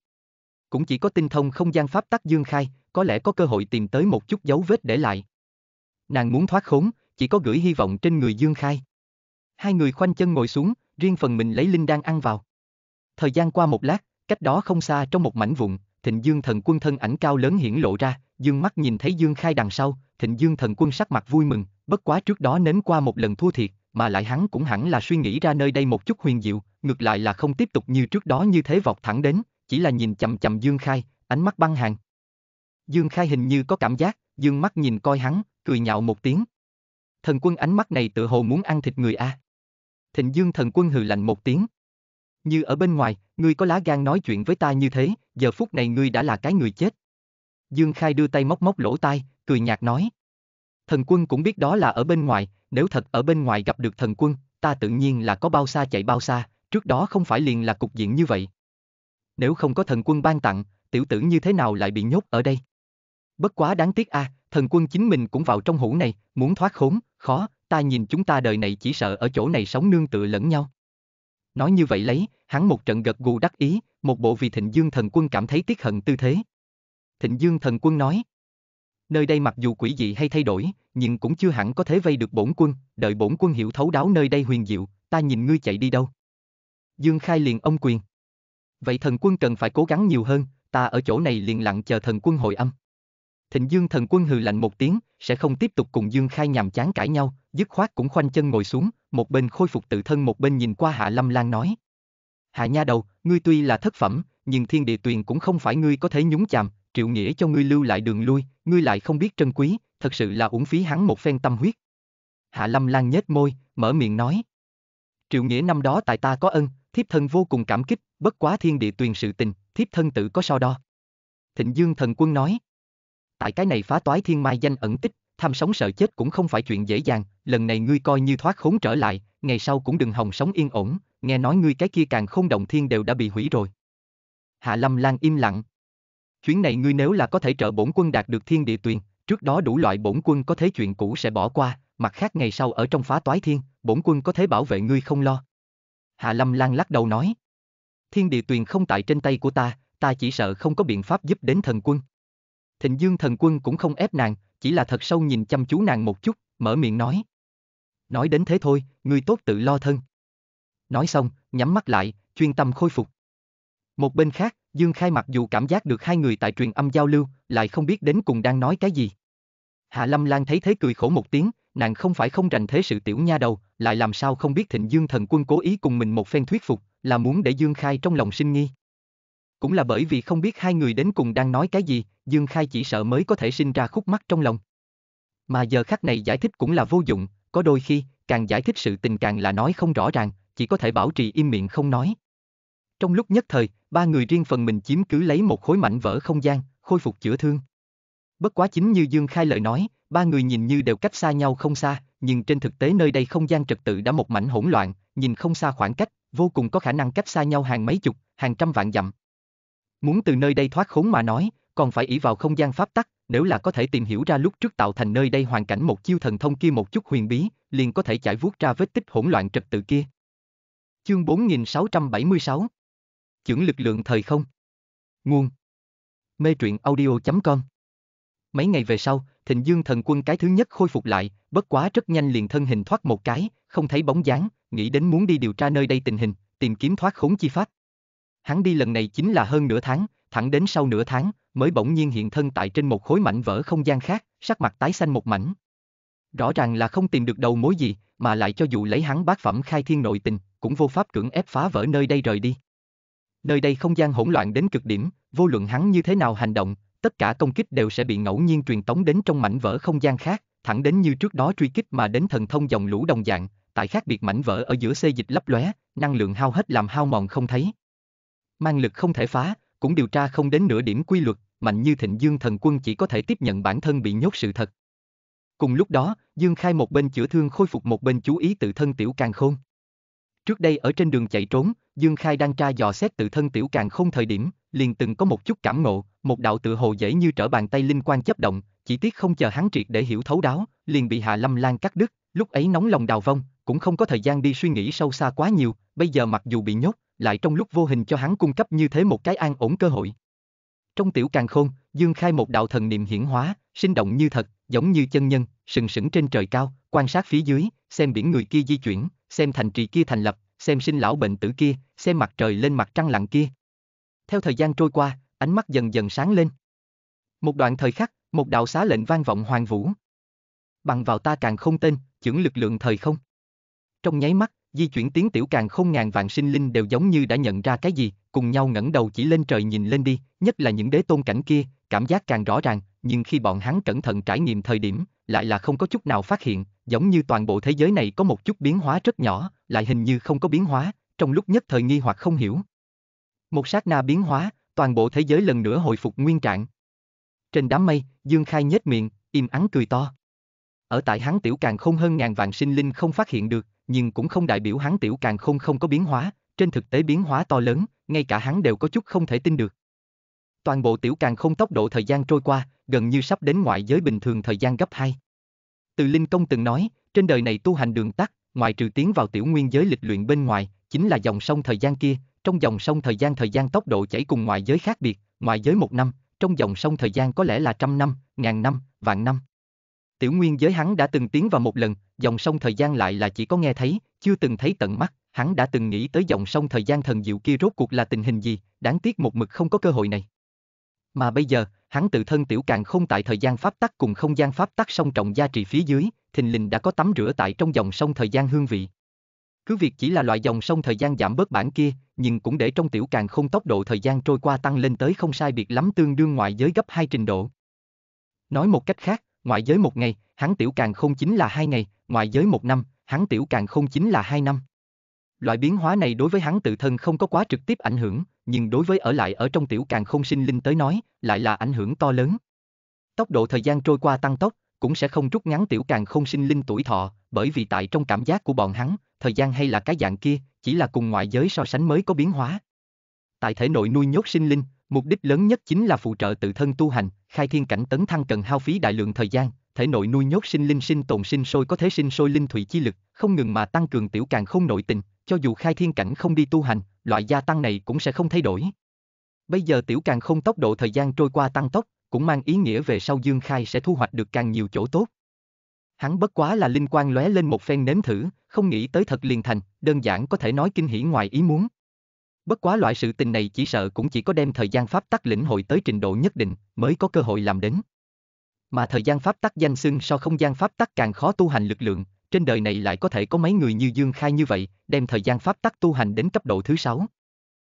Cũng chỉ có tinh thông không gian pháp tắc dương khai, có lẽ có cơ hội tìm tới một chút dấu vết để lại. Nàng muốn thoát khốn, chỉ có gửi hy vọng trên người dương khai. Hai người khoanh chân ngồi xuống, riêng phần mình lấy linh đan ăn vào. Thời gian qua một lát, cách đó không xa trong một mảnh vùng, thịnh dương thần quân thân ảnh cao lớn hiển lộ ra, dương mắt nhìn thấy dương khai đằng sau, thịnh dương thần quân sắc mặt vui mừng, bất quá trước đó nếm qua một lần thua thiệt, mà lại hắn cũng hẳn là suy nghĩ ra nơi đây một chút huyền diệu, ngược lại là không tiếp tục như trước đó như thế vọt thẳng đến, chỉ là nhìn chầm chầm Dương Khai, ánh mắt băng hàng. Dương Khai hình như có cảm giác, Dương mắt nhìn coi hắn, cười nhạo một tiếng. Thần quân ánh mắt này tự hồ muốn ăn thịt người a. À. Thịnh Dương thần quân hừ lạnh một tiếng. Như ở bên ngoài, ngươi có lá gan nói chuyện với ta như thế, giờ phút này ngươi đã là cái người chết. Dương Khai đưa tay móc móc lỗ tai, cười nhạt nói thần quân cũng biết đó là ở bên ngoài, nếu thật ở bên ngoài gặp được thần quân, ta tự nhiên là có bao xa chạy bao xa, trước đó không phải liền là cục diện như vậy. Nếu không có thần quân ban tặng, tiểu tử như thế nào lại bị nhốt ở đây? Bất quá đáng tiếc a, à, thần quân chính mình cũng vào trong hũ này, muốn thoát khốn, khó, ta nhìn chúng ta đời này chỉ sợ ở chỗ này sống nương tựa lẫn nhau. Nói như vậy lấy, hắn một trận gật gù đắc ý, một bộ vì thịnh dương thần quân cảm thấy tiếc hận tư thế. Thịnh dương thần quân nói, nơi đây mặc dù quỷ dị hay thay đổi, nhưng cũng chưa hẳn có thể vây được bổn quân, đợi bổn quân hiểu thấu đáo nơi đây huyền diệu, ta nhìn ngươi chạy đi đâu. Dương Khai liền ông quyền. Vậy thần quân cần phải cố gắng nhiều hơn, ta ở chỗ này liền lặng chờ thần quân hội âm. Thịnh Dương thần quân hừ lạnh một tiếng, sẽ không tiếp tục cùng Dương Khai nhàm chán cãi nhau, dứt khoát cũng khoanh chân ngồi xuống, một bên khôi phục tự thân một bên nhìn qua Hạ Lâm Lan nói. Hạ nha đầu, ngươi tuy là thất phẩm, nhưng thiên địa tuyền cũng không phải ngươi có thể nhúng chàm, Triệu Nghĩa cho ngươi lưu lại đường lui, ngươi lại không biết trân quý, thật sự là uổng phí hắn một phen tâm huyết. Hạ Lâm Lan nhếch môi, mở miệng nói. Triệu Nghĩa năm đó tại ta có ân, thiếp thân vô cùng cảm kích, bất quá thiên địa tuyền sự tình, thiếp thân tự có so đo. Thịnh Dương thần quân nói. Tại cái này phá toái thiên mai danh ẩn tích, tham sống sợ chết cũng không phải chuyện dễ dàng, lần này ngươi coi như thoát khốn trở lại, ngày sau cũng đừng hòng sống yên ổn, nghe nói ngươi cái kia càng không động thiên đều đã bị hủy rồi. Hạ Lâm Lan im lặng. Chuyến này ngươi nếu là có thể trợ bổn quân đạt được thiên địa tuyền, trước đó đủ loại bổn quân có thế chuyện cũ sẽ bỏ qua, mặt khác ngày sau ở trong phá toái thiên, bổn quân có thế bảo vệ ngươi không lo. Hạ Lâm Lan lắc đầu nói. Thiên địa tuyền không tại trên tay của ta, ta chỉ sợ không có biện pháp giúp đến thần quân. Thịnh Dương thần quân cũng không ép nàng, chỉ là thật sâu nhìn chăm chú nàng một chút, mở miệng nói. Nói đến thế thôi, ngươi tốt tự lo thân. Nói xong, nhắm mắt lại, chuyên tâm khôi phục. Một bên khác, Dương Khai mặc dù cảm giác được hai người tại truyền âm giao lưu, lại không biết đến cùng đang nói cái gì. Hạ Lâm Lan thấy thế cười khổ một tiếng, nàng không phải không rành thế sự tiểu nha đầu, lại làm sao không biết Thịnh Dương thần quân cố ý cùng mình một phen thuyết phục, là muốn để Dương Khai trong lòng sinh nghi. Cũng là bởi vì không biết hai người đến cùng đang nói cái gì, Dương Khai chỉ sợ mới có thể sinh ra khúc mắc trong lòng. Mà giờ khắc này giải thích cũng là vô dụng, có đôi khi, càng giải thích sự tình càng là nói không rõ ràng, chỉ có thể bảo trì im miệng không nói. Trong lúc nhất thời, ba người riêng phần mình chiếm cứ lấy một khối mảnh vỡ không gian, khôi phục chữa thương. Bất quá chính như Dương Khai lời nói, ba người nhìn như đều cách xa nhau không xa, nhưng trên thực tế nơi đây không gian trật tự đã một mảnh hỗn loạn, nhìn không xa khoảng cách, vô cùng có khả năng cách xa nhau hàng mấy chục, hàng trăm vạn dặm. Muốn từ nơi đây thoát khốn mà nói, còn phải ỷ vào không gian pháp tắc, nếu là có thể tìm hiểu ra lúc trước tạo thành nơi đây hoàn cảnh một chiêu thần thông kia một chút huyền bí, liền có thể giải vuốt ra vết tích hỗn loạn trật tự kia. Chương 4676 Chưởng lực lượng thời không. Nguồn. Mê truyện audio.com Mấy ngày về sau, Thịnh Dương thần quân cái thứ nhất khôi phục lại, bất quá rất nhanh liền thân hình thoát một cái, không thấy bóng dáng, nghĩ đến muốn đi điều tra nơi đây tình hình, tìm kiếm thoát khốn chi pháp. Hắn đi lần này chính là hơn nửa tháng, thẳng đến sau nửa tháng, mới bỗng nhiên hiện thân tại trên một khối mảnh vỡ không gian khác, sắc mặt tái xanh một mảnh. Rõ ràng là không tìm được đầu mối gì, mà lại cho dù lấy hắn bát phẩm khai thiên nội tình, cũng vô pháp cưỡng ép phá vỡ nơi đây rời đi nơi đây không gian hỗn loạn đến cực điểm, vô luận hắn như thế nào hành động, tất cả công kích đều sẽ bị ngẫu nhiên truyền tống đến trong mảnh vỡ không gian khác, thẳng đến như trước đó truy kích mà đến thần thông dòng lũ đồng dạng, tại khác biệt mảnh vỡ ở giữa xê dịch lấp lóe, năng lượng hao hết làm hao mòn không thấy. Mang lực không thể phá, cũng điều tra không đến nửa điểm quy luật, mạnh như thịnh dương thần quân chỉ có thể tiếp nhận bản thân bị nhốt sự thật. Cùng lúc đó, Dương Khai một bên chữa thương khôi phục một bên chú ý tự thân tiểu càng khôn. Trước đây ở trên đường chạy trốn, Dương Khai đang tra dò xét tự thân tiểu càng không thời điểm, liền từng có một chút cảm ngộ, một đạo tự hồ dễ như trở bàn tay linh quan chấp động, chỉ tiếc không chờ hắn triệt để hiểu thấu đáo, liền bị Hạ Lâm Lan cắt đứt, lúc ấy nóng lòng đào vong, cũng không có thời gian đi suy nghĩ sâu xa quá nhiều, bây giờ mặc dù bị nhốt, lại trong lúc vô hình cho hắn cung cấp như thế một cái an ổn cơ hội. Trong tiểu càng khôn, Dương Khai một đạo thần niệm hiển hóa, sinh động như thật, giống như chân nhân, sừng sững trên trời cao, quan sát phía dưới, xem biển người kia di chuyển, xem thành trì kia thành lập, xem sinh lão bệnh tử kia, xem mặt trời lên mặt trăng lặn kia. Theo thời gian trôi qua, ánh mắt dần dần sáng lên. Một đoạn thời khắc, một đạo xá lệnh vang vọng hoàng vũ. Bằng vào ta càng không tên, chưởng lực lượng thời không. Trong nháy mắt, di chuyển tiến tiểu càng không ngàn vạn sinh linh đều giống như đã nhận ra cái gì, cùng nhau ngẩng đầu chỉ lên trời nhìn lên đi, nhất là những đế tôn cảnh kia, cảm giác càng rõ ràng, nhưng khi bọn hắn cẩn thận trải nghiệm thời điểm, lại là không có chút nào phát hiện, giống như toàn bộ thế giới này có một chút biến hóa rất nhỏ, lại hình như không có biến hóa, trong lúc nhất thời nghi hoặc không hiểu. Một sát na biến hóa, toàn bộ thế giới lần nữa hồi phục nguyên trạng. Trên đám mây, Dương Khai nhếch miệng, im ắng cười to. Ở tại hắn tiểu càng không hơn ngàn vạn sinh linh không phát hiện được, nhưng cũng không đại biểu hắn tiểu càng không không có biến hóa, trên thực tế biến hóa to lớn, ngay cả hắn đều có chút không thể tin được. Toàn bộ tiểu càng không tốc độ thời gian trôi qua, gần như sắp đến ngoại giới bình thường thời gian gấp 2. Từ Linh Công từng nói, trên đời này tu hành đường tắt, ngoài trừ tiến vào tiểu nguyên giới lịch luyện bên ngoài, chính là dòng sông thời gian kia, trong dòng sông thời gian thời gian tốc độ chảy cùng ngoài giới khác biệt, ngoài giới một năm, trong dòng sông thời gian có lẽ là trăm năm, ngàn năm, vạn năm. Tiểu nguyên giới hắn đã từng tiến vào một lần, dòng sông thời gian lại là chỉ có nghe thấy, chưa từng thấy tận mắt, hắn đã từng nghĩ tới dòng sông thời gian thần diệu kia rốt cuộc là tình hình gì, đáng tiếc một mực không có cơ hội này. Mà bây giờ, hắn tự thân tiểu càng không tại thời gian pháp tắc cùng không gian pháp tắc song trọng gia trì phía dưới, thình lình đã có tắm rửa tại trong dòng sông thời gian hương vị. Cứ việc chỉ là loại dòng sông thời gian giảm bớt bản kia, nhưng cũng để trong tiểu càng không tốc độ thời gian trôi qua tăng lên tới không sai biệt lắm tương đương ngoại giới gấp hai trình độ. Nói một cách khác, ngoại giới một ngày, hắn tiểu càng không chính là hai ngày, ngoại giới một năm, hắn tiểu càng không chính là hai năm. Loại biến hóa này đối với hắn tự thân không có quá trực tiếp ảnh hưởng, nhưng đối với ở lại ở trong tiểu càng không sinh linh tới nói, lại là ảnh hưởng to lớn. Tốc độ thời gian trôi qua tăng tốc, cũng sẽ không rút ngắn tiểu càng không sinh linh tuổi thọ, bởi vì tại trong cảm giác của bọn hắn, thời gian hay là cái dạng kia, chỉ là cùng ngoại giới so sánh mới có biến hóa. Tại thể nội nuôi nhốt sinh linh, mục đích lớn nhất chính là phụ trợ tự thân tu hành, khai thiên cảnh tấn thăng cần hao phí đại lượng thời gian, thể nội nuôi nhốt sinh linh sinh tồn sinh sôi có thể sinh sôi linh thủy chi lực, không ngừng mà tăng cường tiểu càng không nội tình, cho dù khai thiên cảnh không đi tu hành, loại gia tăng này cũng sẽ không thay đổi. Bây giờ tiểu càng không tốc độ thời gian trôi qua tăng tốc, cũng mang ý nghĩa về sau Dương Khai sẽ thu hoạch được càng nhiều chỗ tốt. Hắn bất quá là linh quan lóe lên một phen nếm thử, không nghĩ tới thật liền thành, đơn giản có thể nói kinh hỉ ngoài ý muốn. Bất quá loại sự tình này chỉ sợ cũng chỉ có đem thời gian pháp tắc lĩnh hội tới trình độ nhất định mới có cơ hội làm đến. Mà thời gian pháp tắc danh xưng so không gian pháp tắc càng khó tu hành lực lượng, trên đời này lại có thể có mấy người như Dương Khai như vậy, đem thời gian pháp tắc tu hành đến cấp độ thứ sáu.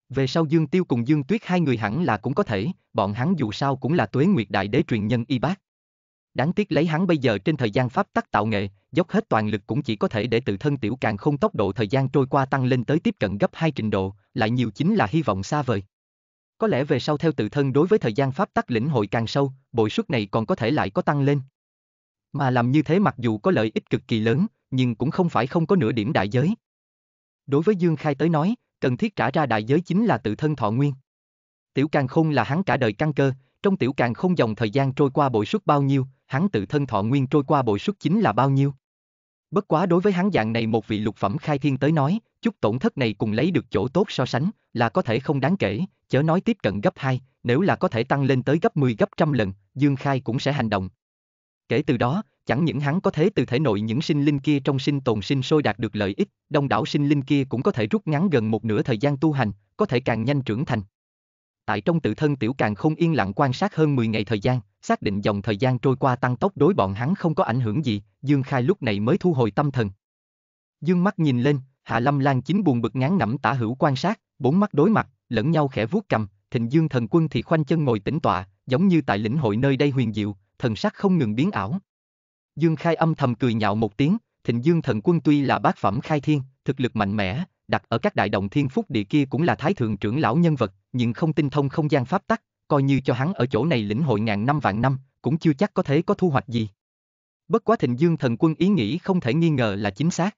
Về sau Dương Tiêu cùng Dương Tuyết hai người hẳn là cũng có thể, bọn hắn dù sao cũng là tuế nguyệt đại đế truyền nhân y bác. Đáng tiếc lấy hắn bây giờ trên thời gian pháp tắc tạo nghệ, dốc hết toàn lực cũng chỉ có thể để tự thân tiểu càng không tốc độ thời gian trôi qua tăng lên tới tiếp cận gấp hai trình độ, lại nhiều chính là hy vọng xa vời. Có lẽ về sau theo tự thân đối với thời gian pháp tắc lĩnh hội càng sâu, bội suất này còn có thể lại có tăng lên. Mà làm như thế mặc dù có lợi ích cực kỳ lớn, nhưng cũng không phải không có nửa điểm đại giới. Đối với Dương Khai tới nói, cần thiết trả ra đại giới chính là tự thân thọ nguyên. Tiểu càng khôn là hắn cả đời căng cơ, trong tiểu càng không dòng thời gian trôi qua bội suất bao nhiêu, hắn tự thân thọ nguyên trôi qua bội suất chính là bao nhiêu. Bất quá đối với hắn dạng này một vị lục phẩm khai thiên tới nói, chút tổn thất này cùng lấy được chỗ tốt so sánh là có thể không đáng kể, chớ nói tiếp cận gấp 2, nếu là có thể tăng lên tới gấp 10 gấp trăm lần, Dương Khai cũng sẽ hành động, Kể từ đó, chẳng những hắn có thể từ thể nội những sinh linh kia trong sinh tồn sinh sôi đạt được lợi ích, đông đảo sinh linh kia cũng có thể rút ngắn gần một nửa thời gian tu hành, có thể càng nhanh trưởng thành. Tại trong tự thân tiểu càng không yên lặng quan sát hơn 10 ngày thời gian, xác định dòng thời gian trôi qua tăng tốc đối bọn hắn không có ảnh hưởng gì, Dương Khai lúc này mới thu hồi tâm thần. Dương mắt nhìn lên, Hạ Lâm Lan chính buồn bực ngán ngẩm tả hữu quan sát, bốn mắt đối mặt, lẫn nhau khẽ vuốt cầm, Thịnh Dương thần quân thì khoanh chân ngồi tĩnh tọa, giống như tại lĩnh hội nơi đây huyền diệu, thần sắc không ngừng biến ảo. Dương Khai âm thầm cười nhạo một tiếng, Thịnh Dương thần quân tuy là bát phẩm khai thiên, thực lực mạnh mẽ, đặt ở các đại động thiên phúc địa kia cũng là thái thượng trưởng lão nhân vật, nhưng không tinh thông không gian pháp tắc, coi như cho hắn ở chỗ này lĩnh hội ngàn năm vạn năm, cũng chưa chắc có thể có thu hoạch gì. Bất quá Thịnh Dương thần quân ý nghĩ không thể nghi ngờ là chính xác.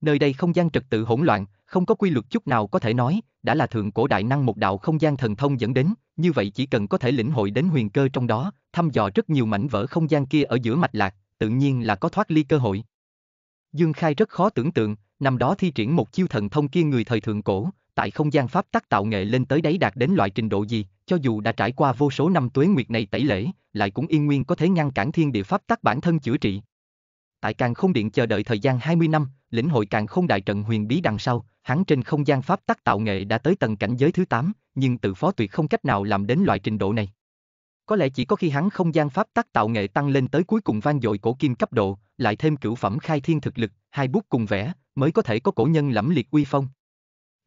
Nơi đây không gian trật tự hỗn loạn, không có quy luật chút nào có thể nói, đã là thượng cổ đại năng một đạo không gian thần thông dẫn đến, như vậy chỉ cần có thể lĩnh hội đến huyền cơ trong đó, thăm dò rất nhiều mảnh vỡ không gian kia ở giữa mạch lạc, tự nhiên là có thoát ly cơ hội. Dương Khai rất khó tưởng tượng, năm đó thi triển một chiêu thần thông kia người thời thượng cổ, tại không gian pháp tắc tạo nghệ lên tới đấy đạt đến loại trình độ gì, cho dù đã trải qua vô số năm tuế nguyệt này tẩy lễ, lại cũng yên nguyên có thể ngăn cản thiên địa pháp tắc bản thân chữa trị. Tại càng không điện chờ đợi thời gian 20 năm, lĩnh hội càng không đại trận huyền bí đằng sau, hắn trên không gian pháp tắc tạo nghệ đã tới tầng cảnh giới thứ 8, nhưng tự phó tuyệt không cách nào làm đến loại trình độ này. Có lẽ chỉ có khi hắn không gian pháp tắc tạo nghệ tăng lên tới cuối cùng vang dội cổ kim cấp độ, lại thêm cửu phẩm khai thiên thực lực, hai bút cùng vẽ, mới có thể có cổ nhân lẫm liệt uy phong.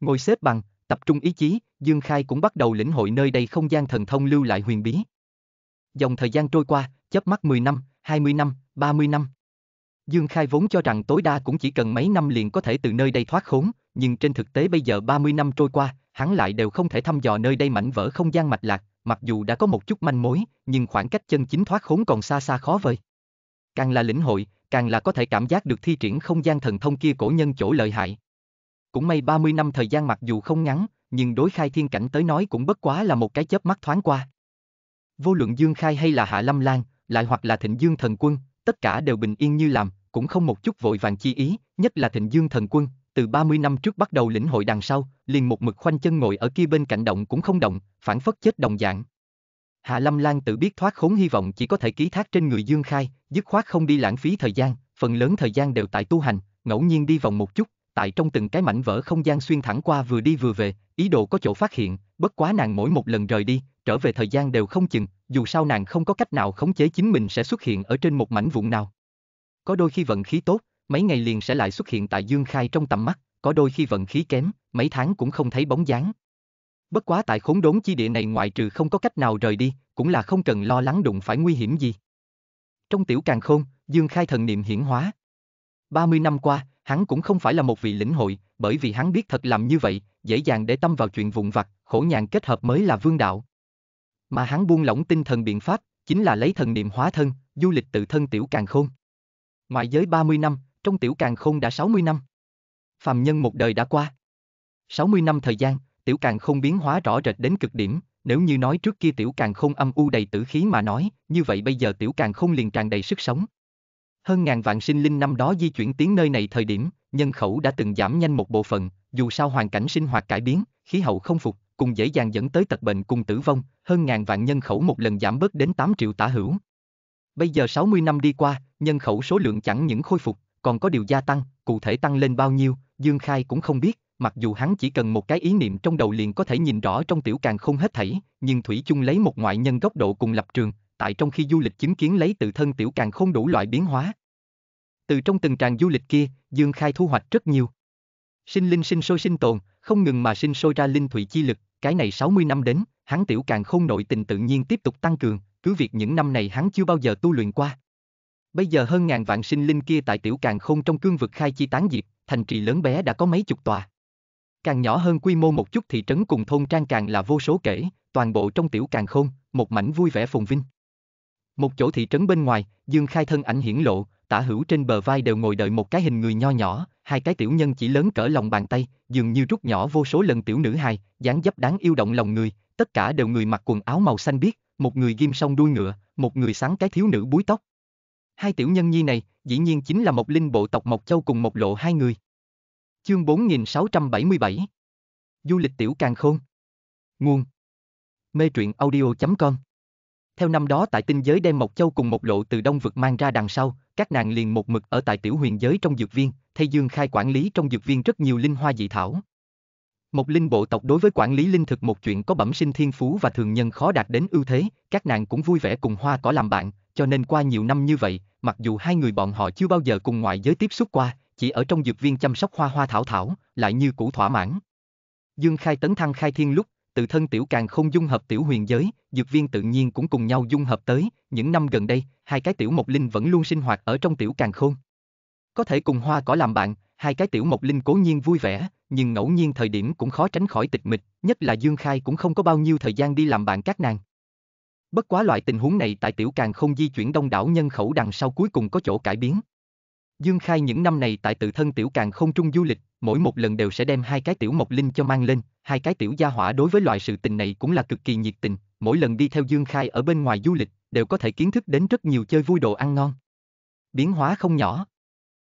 Ngồi xếp bằng, tập trung ý chí, Dương Khai cũng bắt đầu lĩnh hội nơi đây không gian thần thông lưu lại huyền bí. Dòng thời gian trôi qua, chớp mắt 10 năm, 20 năm, 30 năm, Dương Khai vốn cho rằng tối đa cũng chỉ cần mấy năm liền có thể từ nơi đây thoát khốn, nhưng trên thực tế bây giờ 30 năm trôi qua, hắn lại đều không thể thăm dò nơi đây mảnh vỡ không gian mạch lạc, mặc dù đã có một chút manh mối, nhưng khoảng cách chân chính thoát khốn còn xa xa khó vời. Càng là lĩnh hội, càng là có thể cảm giác được thi triển không gian thần thông kia cổ nhân chỗ lợi hại. Cũng may 30 năm thời gian mặc dù không ngắn, nhưng đối khai thiên cảnh tới nói cũng bất quá là một cái chớp mắt thoáng qua. Vô luận Dương Khai hay là Hạ Lâm Lan, lại hoặc là Thịnh Dương Thần Quân, tất cả đều bình yên như làm, cũng không một chút vội vàng chi ý, nhất là thịnh dương thần quân, từ 30 năm trước bắt đầu lĩnh hội đằng sau, liền một mực khoanh chân ngồi ở kia bên cạnh động cũng không động, phản phất chết đồng dạng. Hạ Lâm Lan tự biết thoát khốn hy vọng chỉ có thể ký thác trên người Dương Khai, dứt khoát không đi lãng phí thời gian, phần lớn thời gian đều tại tu hành, ngẫu nhiên đi vòng một chút, tại trong từng cái mảnh vỡ không gian xuyên thẳng qua vừa đi vừa về, ý đồ có chỗ phát hiện, bất quá nàng mỗi một lần rời đi, trở về thời gian đều không chừng, dù sao nàng không có cách nào khống chế chính mình sẽ xuất hiện ở trên một mảnh vụn nào. Có đôi khi vận khí tốt, mấy ngày liền sẽ lại xuất hiện tại Dương Khai trong tầm mắt, có đôi khi vận khí kém, mấy tháng cũng không thấy bóng dáng. Bất quá tại khốn đốn chi địa này ngoại trừ không có cách nào rời đi, cũng là không cần lo lắng đụng phải nguy hiểm gì. Trong tiểu càng khôn, Dương Khai thần niệm hiển hóa. 30 năm qua, hắn cũng không phải là một vị lĩnh hội, bởi vì hắn biết thật làm như vậy, dễ dàng để tâm vào chuyện vụn vặt, khổ nhàn kết hợp mới là vương đạo mà hắn buông lỏng tinh thần biện pháp, chính là lấy thần niệm hóa thân, du lịch tự thân tiểu càng khôn. Ngoại giới 30 năm, trong tiểu càng khôn đã 60 năm. Phàm nhân một đời đã qua. 60 năm thời gian, tiểu càng khôn biến hóa rõ rệt đến cực điểm, nếu như nói trước kia tiểu càng khôn âm u đầy tử khí mà nói, như vậy bây giờ tiểu càng khôn liền tràn đầy sức sống. Hơn ngàn vạn sinh linh năm đó di chuyển tiến nơi này thời điểm, nhân khẩu đã từng giảm nhanh một bộ phận, dù sao hoàn cảnh sinh hoạt cải biến, khí hậu không phục, cùng dễ dàng dẫn tới tật bệnh cùng tử vong, hơn ngàn vạn nhân khẩu một lần giảm bớt đến 8 triệu tả hữu. Bây giờ 60 năm đi qua, nhân khẩu số lượng chẳng những khôi phục, còn có điều gia tăng, cụ thể tăng lên bao nhiêu, Dương Khai cũng không biết, mặc dù hắn chỉ cần một cái ý niệm trong đầu liền có thể nhìn rõ trong tiểu càng không hết thảy, nhưng Thủy chung lấy một ngoại nhân góc độ cùng lập trường, tại trong khi du lịch chứng kiến lấy tự thân tiểu càng không đủ loại biến hóa. Từ trong từng tràng du lịch kia, Dương Khai thu hoạch rất nhiều. Sinh linh sinh sôi sinh tồn, không ngừng mà sinh sôi ra linh thủy chi lực, cái này 60 năm đến, hắn tiểu càng không nội tình tự nhiên tiếp tục tăng cường, cứ việc những năm này hắn chưa bao giờ tu luyện qua. Bây giờ hơn ngàn vạn sinh linh kia tại tiểu càng không trong cương vực khai chi tán diệp, thành trì lớn bé đã có mấy chục tòa. Càng nhỏ hơn quy mô một chút thị trấn cùng thôn trang càng là vô số kể, toàn bộ trong tiểu càng không, một mảnh vui vẻ phồn vinh. Một chỗ thị trấn bên ngoài, Dương Khai thân ảnh hiển lộ, tả hữu trên bờ vai đều ngồi đợi một cái hình người nho nhỏ, hai cái tiểu nhân chỉ lớn cỡ lòng bàn tay, dường như rút nhỏ vô số lần tiểu nữ hài, dáng dấp đáng yêu động lòng người, tất cả đều người mặc quần áo màu xanh biếc, một người ghim song đuôi ngựa, một người sáng cái thiếu nữ búi tóc. Hai tiểu nhân nhi này, dĩ nhiên chính là một linh bộ tộc Mộc Châu cùng một lộ hai người. Chương 4677 Du lịch tiểu càng khôn Nguồn Mê truyện audio.com Theo năm đó tại tinh giới đem Mộc Châu cùng một lộ từ Đông Vực mang ra đằng sau, các nàng liền một mực ở tại tiểu huyền giới trong dược viên, thay Dương Khai quản lý trong dược viên rất nhiều linh hoa dị thảo. Một linh bộ tộc đối với quản lý linh thực một chuyện có bẩm sinh thiên phú và thường nhân khó đạt đến ưu thế, các nàng cũng vui vẻ cùng hoa cỏ làm bạn, cho nên qua nhiều năm như vậy, mặc dù hai người bọn họ chưa bao giờ cùng ngoại giới tiếp xúc qua, chỉ ở trong dược viên chăm sóc hoa hoa thảo thảo, lại như cũ thỏa mãn. Dương Khai tấn thăng khai thiên lúc, tự thân tiểu càng không dung hợp tiểu huyền giới, dược viên tự nhiên cũng cùng nhau dung hợp tới, những năm gần đây, hai cái tiểu mộc linh vẫn luôn sinh hoạt ở trong tiểu càng khôn. Có thể cùng hoa cỏ làm bạn, hai cái tiểu mộc linh cố nhiên vui vẻ, nhưng ngẫu nhiên thời điểm cũng khó tránh khỏi tịch mịch, nhất là Dương Khai cũng không có bao nhiêu thời gian đi làm bạn các nàng. Bất quá loại tình huống này tại tiểu càng không di chuyển đông đảo nhân khẩu đằng sau cuối cùng có chỗ cải biến. Dương Khai những năm này tại tự thân tiểu càng không trung du lịch, mỗi một lần đều sẽ đem hai cái tiểu mộc linh cho mang lên, hai cái tiểu gia hỏa đối với loại sự tình này cũng là cực kỳ nhiệt tình, mỗi lần đi theo Dương Khai ở bên ngoài du lịch, đều có thể kiến thức đến rất nhiều chơi vui đồ ăn ngon. Biến hóa không nhỏ.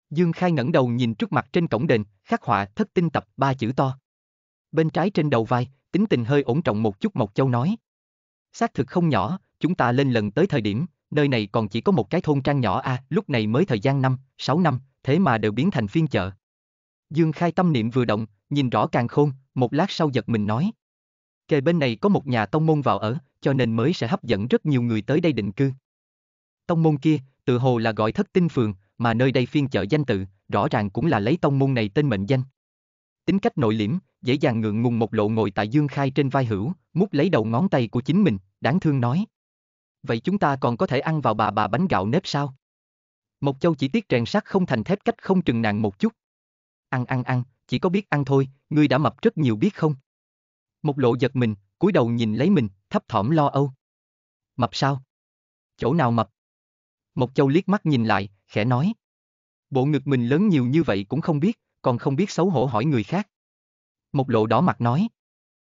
Dương Khai ngẩng đầu nhìn trước mặt trên cổng đền, khắc họa thất tinh tập ba chữ to. Bên trái trên đầu vai, tính tình hơi ổn trọng một chút Mộc Châu nói. Xác thực không nhỏ, chúng ta lên lần tới thời điểm, nơi này còn chỉ có một cái thôn trang nhỏ a, à, lúc này mới thời gian 5, 6 năm, thế mà đều biến thành phiên chợ. Dương Khai tâm niệm vừa động, nhìn rõ càng khôn, một lát sau giật mình nói kề bên này có một nhà tông môn vào ở, cho nên mới sẽ hấp dẫn rất nhiều người tới đây định cư. Tông môn kia, tự hồ là gọi thất tinh phường, mà nơi đây phiên chợ danh tự, rõ ràng cũng là lấy tông môn này tên mệnh danh. Tính cách nội liễm, dễ dàng ngượng ngùng một lộ ngồi tại Dương Khai trên vai hữu, mút lấy đầu ngón tay của chính mình, đáng thương nói. Vậy chúng ta còn có thể ăn vào bà bà bánh gạo nếp sao? Mộc Châu chỉ tiếc rèn sắt không thành thép cách không trừng nạn một chút. Ăn ăn ăn, chỉ có biết ăn thôi, ngươi đã mập rất nhiều biết không? Một lộ giật mình, cúi đầu nhìn lấy mình, thấp thỏm lo âu. Mập sao? Chỗ nào mập? Một châu liếc mắt nhìn lại, khẽ nói. Bộ ngực mình lớn nhiều như vậy cũng không biết, còn không biết xấu hổ hỏi người khác. Một lộ đỏ mặt nói.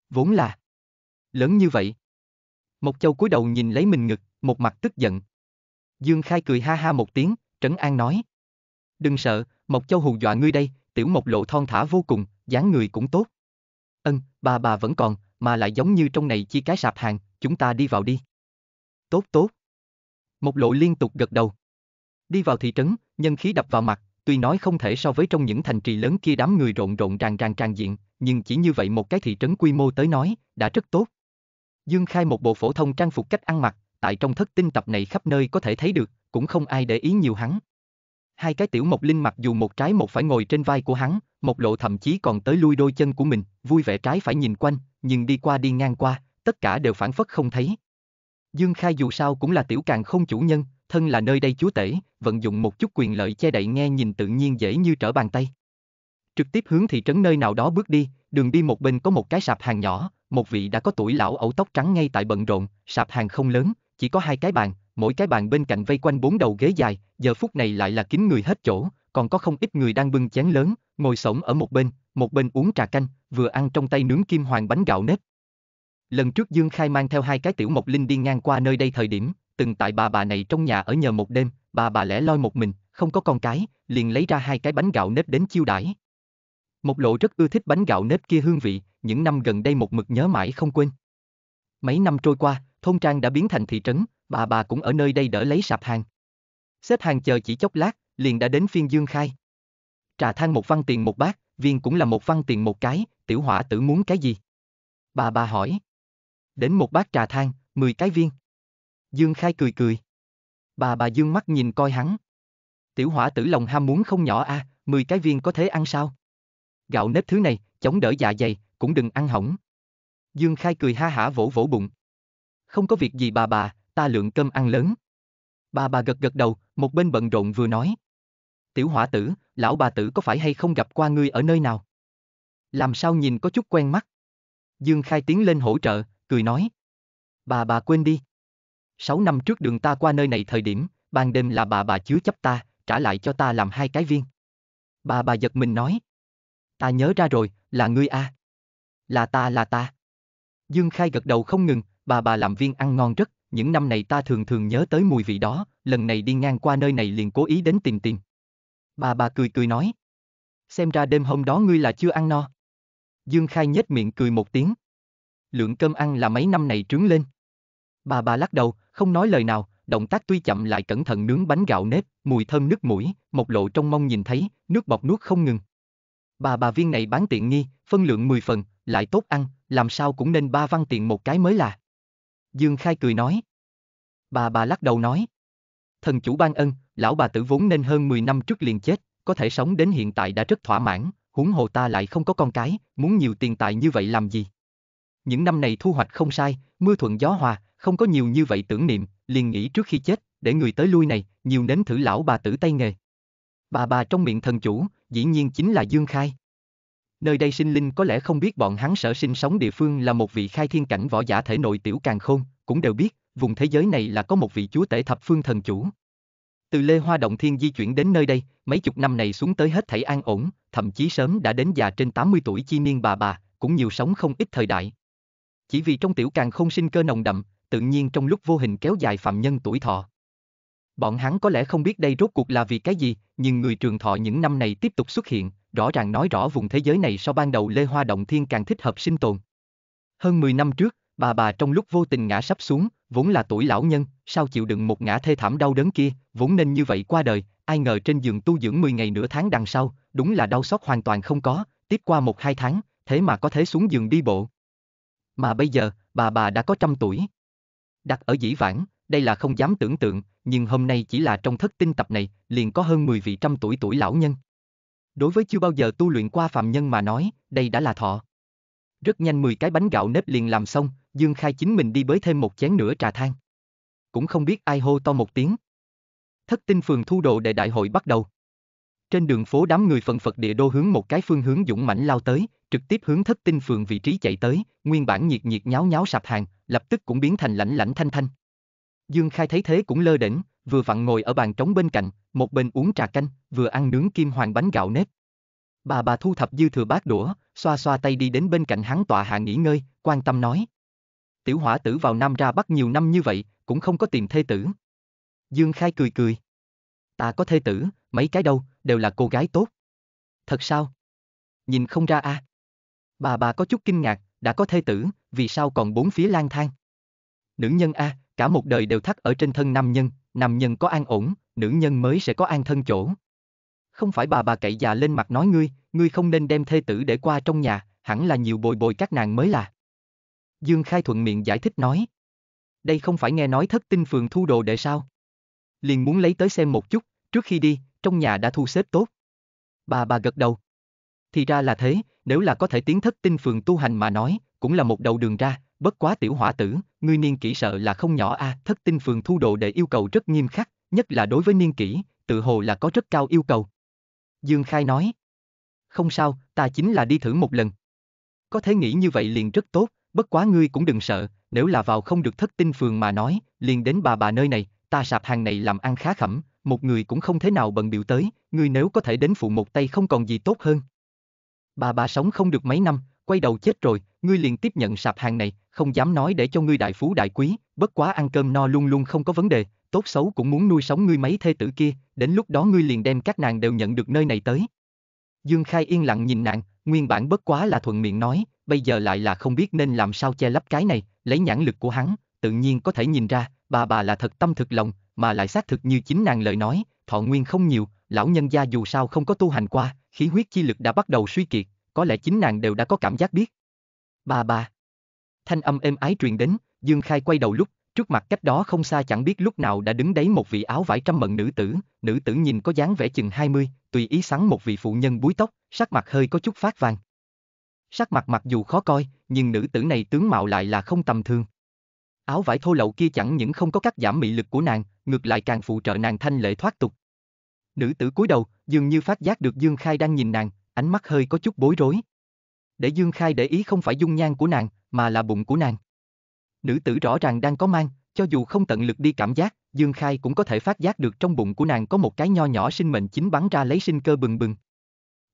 Vốn là. Lớn như vậy. Một châu cúi đầu nhìn lấy mình ngực, một mặt tức giận. Dương Khai cười ha ha một tiếng, trấn an nói. Đừng sợ, Mộc Châu hù dọa ngươi đây, tiểu Mộc lộ thon thả vô cùng, dáng người cũng tốt. Ân, bà bà vẫn còn, mà lại giống như trong này chi cái sạp hàng, chúng ta đi vào đi. Tốt tốt. Một lộ liên tục gật đầu. Đi vào thị trấn, nhân khí đập vào mặt, tuy nói không thể so với trong những thành trì lớn kia đám người rộn rộn ràng ràng tràn diện, nhưng chỉ như vậy một cái thị trấn quy mô tới nói, đã rất tốt. Dương Khai một bộ phổ thông trang phục cách ăn mặc, tại trong thất tinh tập này khắp nơi có thể thấy được, cũng không ai để ý nhiều hắn hai cái tiểu mộc linh mặc dù một trái một phải ngồi trên vai của hắn, một lộ thậm chí còn tới lui đôi chân của mình, vui vẻ trái phải nhìn quanh, nhưng đi qua đi ngang qua, tất cả đều phản phất không thấy. Dương Khai dù sao cũng là tiểu càng không chủ nhân, thân là nơi đây chúa tể, vận dụng một chút quyền lợi che đậy nghe nhìn tự nhiên dễ như trở bàn tay. Trực tiếp hướng thị trấn nơi nào đó bước đi, đường đi một bên có một cái sạp hàng nhỏ, một vị đã có tuổi lão ẩu tóc trắng ngay tại bận rộn, sạp hàng không lớn, chỉ có hai cái bàn, mỗi cái bàn bên cạnh vây quanh bốn đầu ghế dài, giờ phút này lại là kín người hết chỗ, còn có không ít người đang bưng chén lớn, ngồi sổng ở một bên, một bên uống trà canh, vừa ăn trong tay nướng kim hoàng bánh gạo nếp. Lần trước Dương Khai mang theo hai cái tiểu mộc linh đi ngang qua nơi đây thời điểm, từng tại bà bà này trong nhà ở nhờ một đêm, bà bà lẻ loi một mình, không có con cái, liền lấy ra hai cái bánh gạo nếp đến chiêu đãi. Một lộ rất ưa thích bánh gạo nếp kia hương vị, những năm gần đây một mực nhớ mãi không quên. Mấy năm trôi qua, thôn trang đã biến thành thị trấn, bà bà cũng ở nơi đây đỡ lấy sạp hàng. Xếp hàng chờ chỉ chốc lát, liền đã đến phiên Dương Khai. Trà thang một văn tiền một bát, viên cũng là một văn tiền một cái, tiểu hỏa tử muốn cái gì? Bà bà hỏi. Đến một bát trà thang 10 cái viên. Dương Khai cười cười. Bà bà Dương mắt nhìn coi hắn. Tiểu hỏa tử lòng ham muốn không nhỏ a, à, 10 cái viên có thể ăn sao? Gạo nếp thứ này, chống đỡ dạ dày, cũng đừng ăn hỏng. Dương Khai cười ha hả vỗ vỗ bụng. Không có việc gì bà bà, ta lượng cơm ăn lớn. Bà bà gật gật đầu, một bên bận rộn vừa nói. Tiểu hỏa tử, lão bà tử có phải hay không gặp qua ngươi ở nơi nào? Làm sao nhìn có chút quen mắt? Dương Khai tiến lên hỗ trợ, cười nói. Bà bà quên đi. Sáu năm trước đường ta qua nơi này thời điểm, ban đêm là bà bà chứa chấp ta, trả lại cho ta làm hai cái viên. Bà bà giật mình nói. Ta nhớ ra rồi, là ngươi a. À. Là ta là ta. Dương Khai gật đầu không ngừng, bà bà làm viên ăn ngon rất, những năm này ta thường thường nhớ tới mùi vị đó, lần này đi ngang qua nơi này liền cố ý đến tìm tìm. Bà bà cười cười nói. Xem ra đêm hôm đó ngươi là chưa ăn no. Dương Khai nhếch miệng cười một tiếng. Lượng cơm ăn là mấy năm này trướng lên. Bà bà lắc đầu, không nói lời nào, động tác tuy chậm lại cẩn thận nướng bánh gạo nếp, mùi thơm nước mũi, một lộ trong mông nhìn thấy, nước bọt nuốt không ngừng. Bà bà viên này bán tiện nghi, phân lượng 10 phần, lại tốt ăn, làm sao cũng nên ba văn tiền một cái mới là. Dương Khai cười nói. Bà bà lắc đầu nói. Thần chủ ban ân, lão bà tử vốn nên hơn 10 năm trước liền chết, có thể sống đến hiện tại đã rất thỏa mãn, huống hồ ta lại không có con cái, muốn nhiều tiền tài như vậy làm gì. Những năm này thu hoạch không sai, mưa thuận gió hòa, không có nhiều như vậy tưởng niệm, liền nghĩ trước khi chết, để người tới lui này, nhiều nếm thử lão bà tử tay nghề. Bà bà trong miệng thần chủ, dĩ nhiên chính là Dương Khai nơi đây sinh linh có lẽ không biết bọn hắn sở sinh sống địa phương là một vị khai thiên cảnh võ giả thể nội tiểu càng khôn, cũng đều biết, vùng thế giới này là có một vị chúa tể thập phương thần chủ. Từ Lê Hoa Động Thiên di chuyển đến nơi đây, mấy chục năm này xuống tới hết thảy an ổn, thậm chí sớm đã đến già trên 80 tuổi chi niên bà bà, cũng nhiều sống không ít thời đại. Chỉ vì trong tiểu càng không sinh cơ nồng đậm, tự nhiên trong lúc vô hình kéo dài phạm nhân tuổi thọ. Bọn hắn có lẽ không biết đây rốt cuộc là vì cái gì, nhưng người trường thọ những năm này tiếp tục xuất hiện, rõ ràng nói rõ vùng thế giới này sau ban đầu Lê Hoa Động Thiên càng thích hợp sinh tồn. Hơn 10 năm trước, bà bà trong lúc vô tình ngã sắp xuống, vốn là tuổi lão nhân, sao chịu đựng một ngã thê thảm đau đớn kia, vốn nên như vậy qua đời, ai ngờ trên giường tu dưỡng 10 ngày nửa tháng đằng sau, đúng là đau xót hoàn toàn không có, tiếp qua một hai tháng, thế mà có thể xuống giường đi bộ. Mà bây giờ, bà bà đã có trăm tuổi. Đặt ở dĩ vãng, đây là không dám tưởng tượng, nhưng hôm nay chỉ là trong thất tinh tập này, liền có hơn 10 vị trăm tuổi tuổi lão nhân. Đối với chưa bao giờ tu luyện qua phạm nhân mà nói, đây đã là thọ. Rất nhanh 10 cái bánh gạo nếp liền làm xong, Dương Khai chính mình đi bới thêm một chén nữa trà thang. Cũng không biết ai hô to một tiếng. Thất tinh phường thu đồ để đại hội bắt đầu. Trên đường phố đám người phần phật địa đô hướng một cái phương hướng dũng mãnh lao tới, trực tiếp hướng thất tinh phường vị trí chạy tới, nguyên bản nhiệt nhiệt nháo nháo sạp hàng, lập tức cũng biến thành lãnh lãnh thanh thanh. Dương Khai thấy thế cũng lơ đỉnh vừa vặn ngồi ở bàn trống bên cạnh, một bên uống trà canh, vừa ăn nướng kim hoàng bánh gạo nếp. Bà bà thu thập dư thừa bát đũa, xoa xoa tay đi đến bên cạnh hắn tọa hạ nghỉ ngơi, quan tâm nói. Tiểu hỏa tử vào Nam ra Bắc nhiều năm như vậy, cũng không có tìm thê tử. Dương Khai cười cười. Ta có thê tử, mấy cái đâu, đều là cô gái tốt. Thật sao? Nhìn không ra a à? Bà bà có chút kinh ngạc, đã có thê tử, vì sao còn bốn phía lang thang? Nữ nhân a à, cả một đời đều thắt ở trên thân nam nhân, nam nhân có an ổn, nữ nhân mới sẽ có an thân chỗ. Không phải bà bà cậy già lên mặt nói ngươi, ngươi không nên đem thê tử để qua trong nhà, hẳn là nhiều bồi bồi các nàng mới là. Dương Khai thuận miệng giải thích nói. Đây không phải nghe nói thất tinh phường thu đồ để sao? Liền muốn lấy tới xem một chút, trước khi đi, trong nhà đã thu xếp tốt. Bà bà gật đầu. Thì ra là thế, nếu là có thể tiến thất tinh phường tu hành mà nói, cũng là một đầu đường ra, bất quá tiểu hỏa tử, ngươi niên kỷ sợ là không nhỏ a, à, thất tinh phường thu đồ để yêu cầu rất nghiêm khắc, nhất là đối với niên kỷ, tự hồ là có rất cao yêu cầu. Dương Khai nói, không sao, ta chính là đi thử một lần. Có thể nghĩ như vậy liền rất tốt, bất quá ngươi cũng đừng sợ, nếu là vào không được thất tinh phường mà nói, liền đến bà bà nơi này, ta sạp hàng này làm ăn khá khẩm, một người cũng không thế nào bận biểu tới, ngươi nếu có thể đến phụ một tay không còn gì tốt hơn. Bà bà sống không được mấy năm, quay đầu chết rồi, ngươi liền tiếp nhận sạp hàng này, không dám nói để cho ngươi đại phú đại quý, bất quá ăn cơm no luôn luôn không có vấn đề, tốt xấu cũng muốn nuôi sống ngươi mấy thê tử kia, đến lúc đó ngươi liền đem các nàng đều nhận được nơi này tới. Dương Khai yên lặng nhìn nàng, nguyên bản bất quá là thuận miệng nói, bây giờ lại là không biết nên làm sao che lấp cái này, lấy nhãn lực của hắn, tự nhiên có thể nhìn ra, bà bà là thật tâm thực lòng, mà lại xác thực như chính nàng lời nói, thọ nguyên không nhiều, lão nhân gia dù sao không có tu hành qua, khí huyết chi lực đã bắt đầu suy kiệt, có lẽ chính nàng đều đã có cảm giác biết. ba ba Thanh âm êm ái truyền đến, Dương Khai quay đầu lúc, trước mặt cách đó không xa chẳng biết lúc nào đã đứng đấy một vị áo vải trăm mận nữ tử, nữ tử nhìn có dáng vẻ chừng 20, tùy ý sắn một vị phụ nhân búi tóc, sắc mặt hơi có chút phát vàng. Sắc mặt mặc dù khó coi, nhưng nữ tử này tướng mạo lại là không tầm thường. Áo vải thô lậu kia chẳng những không có cắt giảm mị lực của nàng, ngược lại càng phụ trợ nàng thanh lệ thoát tục. Nữ tử cúi đầu, dường như phát giác được Dương Khai đang nhìn nàng, ánh mắt hơi có chút bối rối. Để Dương Khai để ý không phải dung nhan của nàng, mà là bụng của nàng. Nữ tử rõ ràng đang có mang, cho dù không tận lực đi cảm giác, Dương Khai cũng có thể phát giác được trong bụng của nàng có một cái nho nhỏ sinh mệnh chính bắn ra lấy sinh cơ bừng bừng.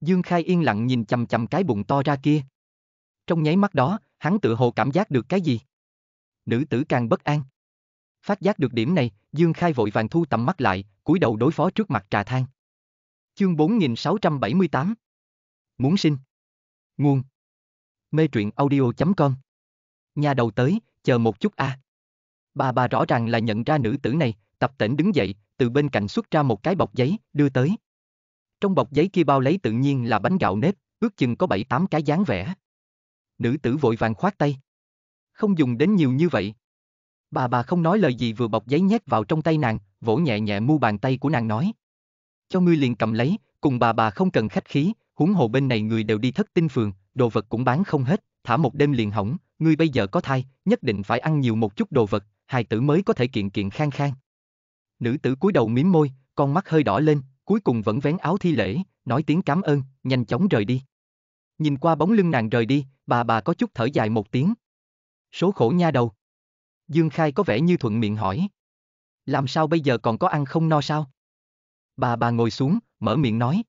Dương Khai yên lặng nhìn chầm chầm cái bụng to ra kia. Trong nháy mắt đó, hắn tự hồ cảm giác được cái gì. Nữ tử càng bất an. Phát giác được điểm này, Dương Khai vội vàng thu tầm mắt lại, cúi đầu đối phó trước mặt trà thang. Chương 4678 muốn sinh. Nguồn Mê truyện audio.com Nhà đầu tới, chờ một chút a. À. Bà bà rõ ràng là nhận ra nữ tử này, tập tỉnh đứng dậy, từ bên cạnh xuất ra một cái bọc giấy, đưa tới. Trong bọc giấy kia bao lấy tự nhiên là bánh gạo nếp, ước chừng có 7-8 cái dáng vẻ Nữ tử vội vàng khoát tay. Không dùng đến nhiều như vậy. Bà bà không nói lời gì vừa bọc giấy nhét vào trong tay nàng, vỗ nhẹ nhẹ mu bàn tay của nàng nói. Cho ngươi liền cầm lấy, cùng bà bà không cần khách khí, huống hồ bên này người đều đi thất tinh phường, đồ vật cũng bán không hết, thả một đêm liền hỏng, ngươi bây giờ có thai, nhất định phải ăn nhiều một chút đồ vật, hài tử mới có thể kiện kiện khang khang. Nữ tử cúi đầu miếm môi, con mắt hơi đỏ lên, cuối cùng vẫn vén áo thi lễ, nói tiếng cảm ơn, nhanh chóng rời đi. Nhìn qua bóng lưng nàng rời đi, bà bà có chút thở dài một tiếng. Số khổ nha đầu. Dương Khai có vẻ như thuận miệng hỏi. Làm sao bây giờ còn có ăn không no sao? Bà bà ngồi xuống, mở miệng nói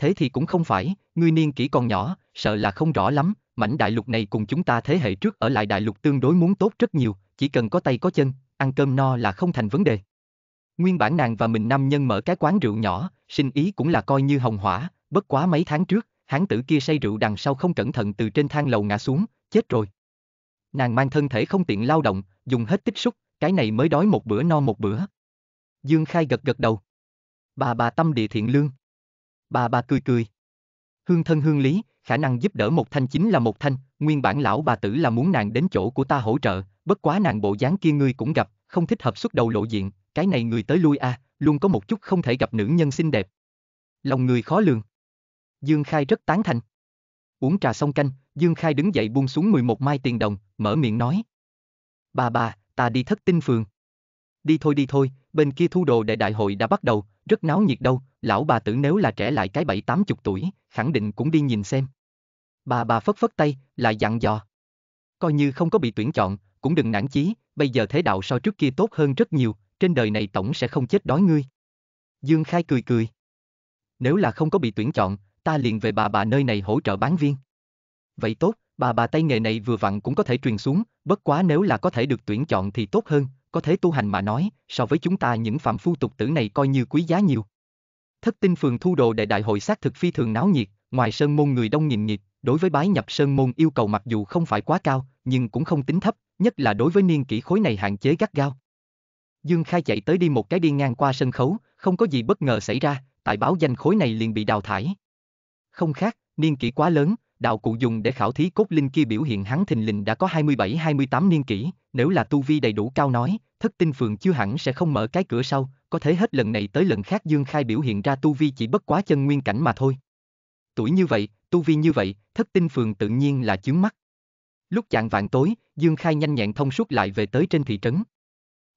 thế thì cũng không phải, ngươi niên kỷ còn nhỏ, sợ là không rõ lắm, mảnh đại lục này cùng chúng ta thế hệ trước ở lại đại lục tương đối muốn tốt rất nhiều, chỉ cần có tay có chân, ăn cơm no là không thành vấn đề. Nguyên bản nàng và mình nam nhân mở cái quán rượu nhỏ, sinh ý cũng là coi như hồng hỏa, bất quá mấy tháng trước, hán tử kia say rượu đằng sau không cẩn thận từ trên thang lầu ngã xuống, chết rồi. Nàng mang thân thể không tiện lao động, dùng hết tích xúc, cái này mới đói một bữa no một bữa. Dương Khai gật gật đầu. Bà bà tâm địa thiện lương bà bà cười cười. Hương thân hương lý, khả năng giúp đỡ một thanh chính là một thanh, nguyên bản lão bà tử là muốn nàng đến chỗ của ta hỗ trợ, bất quá nàng bộ dáng kia ngươi cũng gặp, không thích hợp xuất đầu lộ diện, cái này người tới lui a, à, luôn có một chút không thể gặp nữ nhân xinh đẹp. Lòng người khó lường. Dương Khai rất tán thành. Uống trà xong canh, Dương Khai đứng dậy buông xuống 11 mai tiền đồng, mở miệng nói. Bà bà, ta đi thất tinh phường. Đi thôi đi thôi, bên kia thu đồ đại đại hội đã bắt đầu, rất náo nhiệt đâu, lão bà tử nếu là trẻ lại cái bảy tám chục tuổi, khẳng định cũng đi nhìn xem. Bà bà phất phất tay, lại dặn dò. Coi như không có bị tuyển chọn, cũng đừng nản chí, bây giờ thế đạo so trước kia tốt hơn rất nhiều, trên đời này tổng sẽ không chết đói ngươi. Dương Khai cười cười. Nếu là không có bị tuyển chọn, ta liền về bà bà nơi này hỗ trợ bán viên. Vậy tốt, bà bà tay nghề này vừa vặn cũng có thể truyền xuống, bất quá nếu là có thể được tuyển chọn thì tốt hơn, có thể tu hành mà nói, so với chúng ta những phạm phu tục tử này coi như quý giá nhiều thất tinh phường thu đồ đệ đại hội xác thực phi thường náo nhiệt, ngoài sơn môn người đông nghìn nghịt, đối với bái nhập sơn môn yêu cầu mặc dù không phải quá cao, nhưng cũng không tính thấp, nhất là đối với niên kỷ khối này hạn chế gắt gao. Dương Khai chạy tới đi một cái đi ngang qua sân khấu, không có gì bất ngờ xảy ra, tại báo danh khối này liền bị đào thải. Không khác, niên kỷ quá lớn, đạo cụ dùng để khảo thí cốt linh kia biểu hiện hắn thình lình đã có 27-28 niên kỷ, nếu là tu vi đầy đủ cao nói, thất tinh phường chưa hẳn sẽ không mở cái cửa sau, có thể hết lần này tới lần khác Dương Khai biểu hiện ra tu vi chỉ bất quá chân nguyên cảnh mà thôi. Tuổi như vậy, tu vi như vậy, thất tinh phường tự nhiên là chướng mắt. Lúc chạng vạn tối, Dương Khai nhanh nhẹn thông suốt lại về tới trên thị trấn.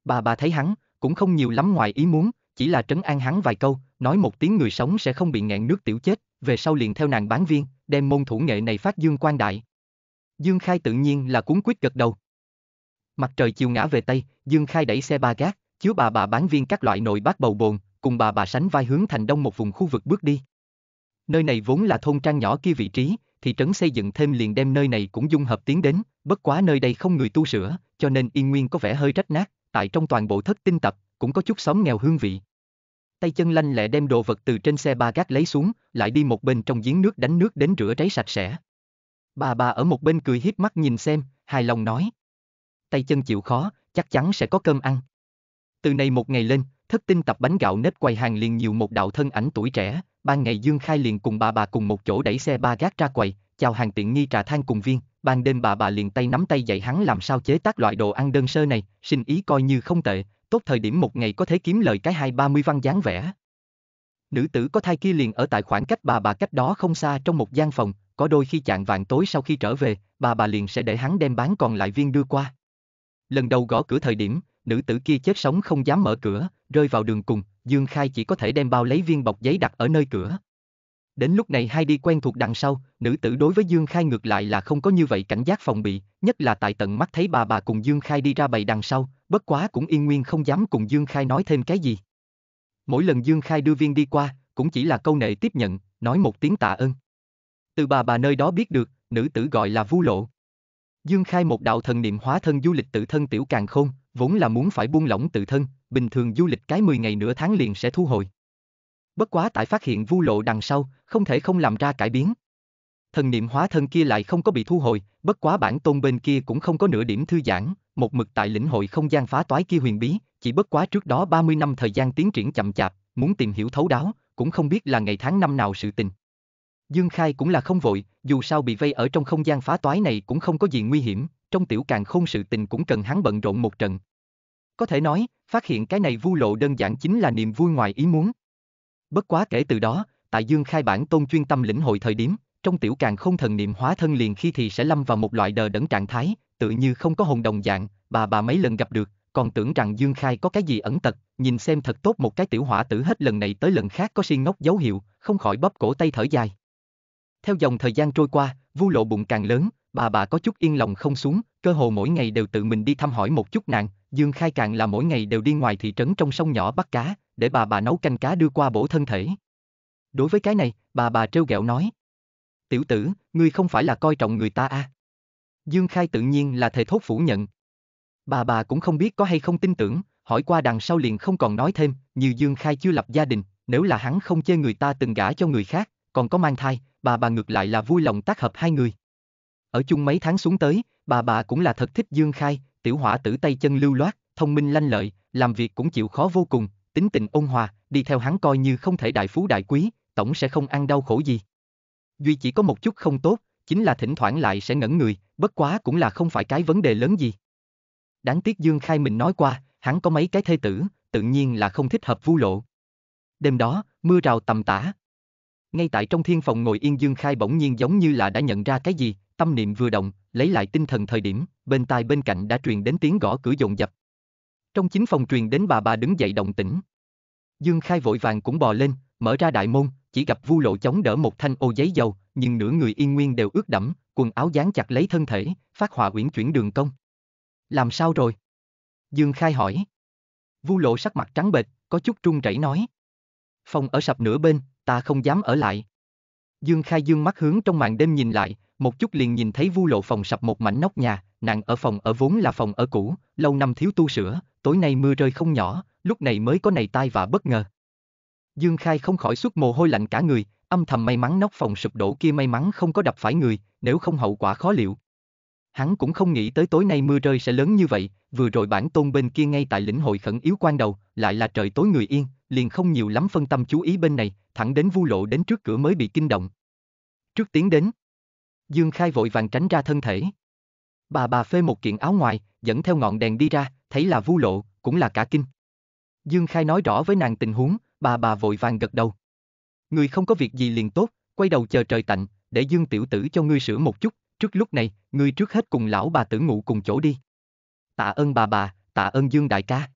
Bà bà thấy hắn, cũng không nhiều lắm ngoài ý muốn, chỉ là trấn an hắn vài câu, nói một tiếng người sống sẽ không bị ngạn nước tiểu chết, về sau liền theo nàng bán viên, đem môn thủ nghệ này phát dương quan đại. Dương Khai tự nhiên là cuốn quyết gật đầu. Mặt trời chiều ngã về Tây, Dương Khai đẩy xe ba gác, chứa bà bà bán viên các loại nồi bát bầu bồn, cùng bà bà sánh vai hướng thành đông một vùng khu vực bước đi. Nơi này vốn là thôn trang nhỏ kia vị trí, thị trấn xây dựng thêm liền đem nơi này cũng dung hợp tiến đến, bất quá nơi đây không người tu sửa, cho nên yên nguyên có vẻ hơi rách nát, tại trong toàn bộ thất tinh tập, cũng có chút xóm nghèo hương vị tay chân lanh lẹ đem đồ vật từ trên xe ba gác lấy xuống, lại đi một bên trong giếng nước đánh nước đến rửa ráy sạch sẽ. Bà bà ở một bên cười híp mắt nhìn xem, hài lòng nói. Tay chân chịu khó, chắc chắn sẽ có cơm ăn. Từ nay một ngày lên, thất tinh tập bánh gạo nếp quầy hàng liền nhiều một đạo thân ảnh tuổi trẻ, ban ngày Dương Khai liền cùng bà bà cùng một chỗ đẩy xe ba gác ra quầy, chào hàng tiện nghi trà than cùng viên, ban đêm bà bà liền tay nắm tay dạy hắn làm sao chế tác loại đồ ăn đơn sơ này, sinh ý coi như không tệ, tốt thời điểm một ngày có thể kiếm lời cái hai ba mươi văn dáng vẻ. Nữ tử có thai kia liền ở tại khoảng cách bà bà cách đó không xa trong một gian phòng, có đôi khi chạng vàng tối sau khi trở về, bà bà liền sẽ để hắn đem bán còn lại viên đưa qua. Lần đầu gõ cửa thời điểm, nữ tử kia chết sống không dám mở cửa, rơi vào đường cùng, Dương Khai chỉ có thể đem bao lấy viên bọc giấy đặt ở nơi cửa. Đến lúc này hai đi quen thuộc đằng sau, nữ tử đối với Dương Khai ngược lại là không có như vậy cảnh giác phòng bị, nhất là tại tận mắt thấy bà bà cùng Dương Khai đi ra bày đằng sau, bất quá cũng yên nguyên không dám cùng Dương Khai nói thêm cái gì. Mỗi lần Dương Khai đưa viên đi qua, cũng chỉ là câu nệ tiếp nhận, nói một tiếng tạ ơn. Từ bà bà nơi đó biết được, nữ tử gọi là Vu Lộ. Dương Khai một đạo thần niệm hóa thân du lịch tự thân tiểu càng khôn, vốn là muốn phải buông lỏng tự thân, bình thường du lịch cái 10 ngày nửa tháng liền sẽ thu hồi. Bất quá tại phát hiện Vu Lộ đằng sau, không thể không làm ra cải biến thần niệm hóa thân kia lại không có bị thu hồi, bất quá bản tôn bên kia cũng không có nửa điểm thư giãn, một mực tại lĩnh hội không gian phá toái kia huyền bí, chỉ bất quá trước đó 30 năm thời gian tiến triển chậm chạp, muốn tìm hiểu thấu đáo, cũng không biết là ngày tháng năm nào sự tình. Dương Khai cũng là không vội, dù sao bị vây ở trong không gian phá toái này cũng không có gì nguy hiểm, trong tiểu càng không sự tình cũng cần hắn bận rộn một trận. Có thể nói, phát hiện cái này vu lộ đơn giản chính là niềm vui ngoài ý muốn. Bất quá kể từ đó, tại Dương Khai bản tôn chuyên tâm lĩnh hội thời điểm, trong tiểu càng không thần niệm hóa thân liền khi thì sẽ lâm vào một loại đờ đẫn trạng thái, tự như không có hồn đồng dạng, bà bà mấy lần gặp được, còn tưởng rằng Dương Khai có cái gì ẩn tật, nhìn xem thật tốt một cái tiểu hỏa tử hết lần này tới lần khác có si ngốc dấu hiệu, không khỏi bóp cổ tay thở dài. Theo dòng thời gian trôi qua, vu lộ bụng càng lớn, bà bà có chút yên lòng không xuống, cơ hồ mỗi ngày đều tự mình đi thăm hỏi một chút nàng, Dương Khai càng là mỗi ngày đều đi ngoài thị trấn trong sông nhỏ bắt cá, để bà bà nấu canh cá đưa qua bổ thân thể. Đối với cái này, bà bà trêu ghẹo nói tiểu tử, ngươi không phải là coi trọng người ta à? Dương Khai tự nhiên là thề thốt phủ nhận. Bà bà cũng không biết có hay không tin tưởng, hỏi qua đằng sau liền không còn nói thêm, như Dương Khai chưa lập gia đình, nếu là hắn không chê người ta từng gả cho người khác, còn có mang thai, bà bà ngược lại là vui lòng tác hợp hai người. Ở chung mấy tháng xuống tới, bà bà cũng là thật thích Dương Khai, tiểu hỏa tử tay chân lưu loát, thông minh lanh lợi, làm việc cũng chịu khó vô cùng, tính tình ôn hòa, đi theo hắn coi như không thể đại phú đại quý, tổng sẽ không ăn đau khổ gì duy chỉ có một chút không tốt, chính là thỉnh thoảng lại sẽ ngẩn người, bất quá cũng là không phải cái vấn đề lớn gì. Đáng tiếc Dương Khai mình nói qua, hắn có mấy cái thê tử, tự nhiên là không thích hợp vu lộ. Đêm đó, mưa rào tầm tã. Ngay tại trong thiên phòng ngồi yên Dương Khai bỗng nhiên giống như là đã nhận ra cái gì, tâm niệm vừa động, lấy lại tinh thần thời điểm, bên tai bên cạnh đã truyền đến tiếng gõ cửa dồn dập. Trong chính phòng truyền đến bà bà đứng dậy động tĩnh. Dương Khai vội vàng cũng bò lên, mở ra đại môn, chỉ gặp vu lộ chống đỡ một thanh ô giấy dầu, nhưng nửa người yên nguyên đều ướt đẫm, quần áo dán chặt lấy thân thể, phát họa uyển chuyển đường công. Làm sao rồi? Dương Khai hỏi. Vu lộ sắc mặt trắng bệch, có chút run rẩy nói. Phòng ở sập nửa bên, ta không dám ở lại. Dương Khai dương mắt hướng trong màn đêm nhìn lại, một chút liền nhìn thấy vu lộ phòng sập một mảnh nóc nhà, nặng ở phòng ở vốn là phòng ở cũ, lâu năm thiếu tu sửa, tối nay mưa rơi không nhỏ, lúc này mới có này tai và bất ngờ. Dương Khai không khỏi xuất mồ hôi lạnh cả người, âm thầm may mắn nóc phòng sụp đổ kia may mắn không có đập phải người, nếu không hậu quả khó liệu. Hắn cũng không nghĩ tới tối nay mưa rơi sẽ lớn như vậy, vừa rồi bản tôn bên kia ngay tại lĩnh hội khẩn yếu quan đầu, lại là trời tối người yên, liền không nhiều lắm phân tâm chú ý bên này, thẳng đến vu lộ đến trước cửa mới bị kinh động. Trước tiến đến, Dương Khai vội vàng tránh ra thân thể. Bà bà phê một kiện áo ngoài, dẫn theo ngọn đèn đi ra, thấy là vu lộ, cũng là cả kinh. Dương Khai nói rõ với nàng tình huống, bà bà vội vàng gật đầu. Người không có việc gì liền tốt, quay đầu chờ trời tạnh, để Dương tiểu tử cho ngươi sửa một chút, trước lúc này, ngươi trước hết cùng lão bà tử ngủ cùng chỗ đi. Tạ ơn bà bà, tạ ơn Dương đại ca.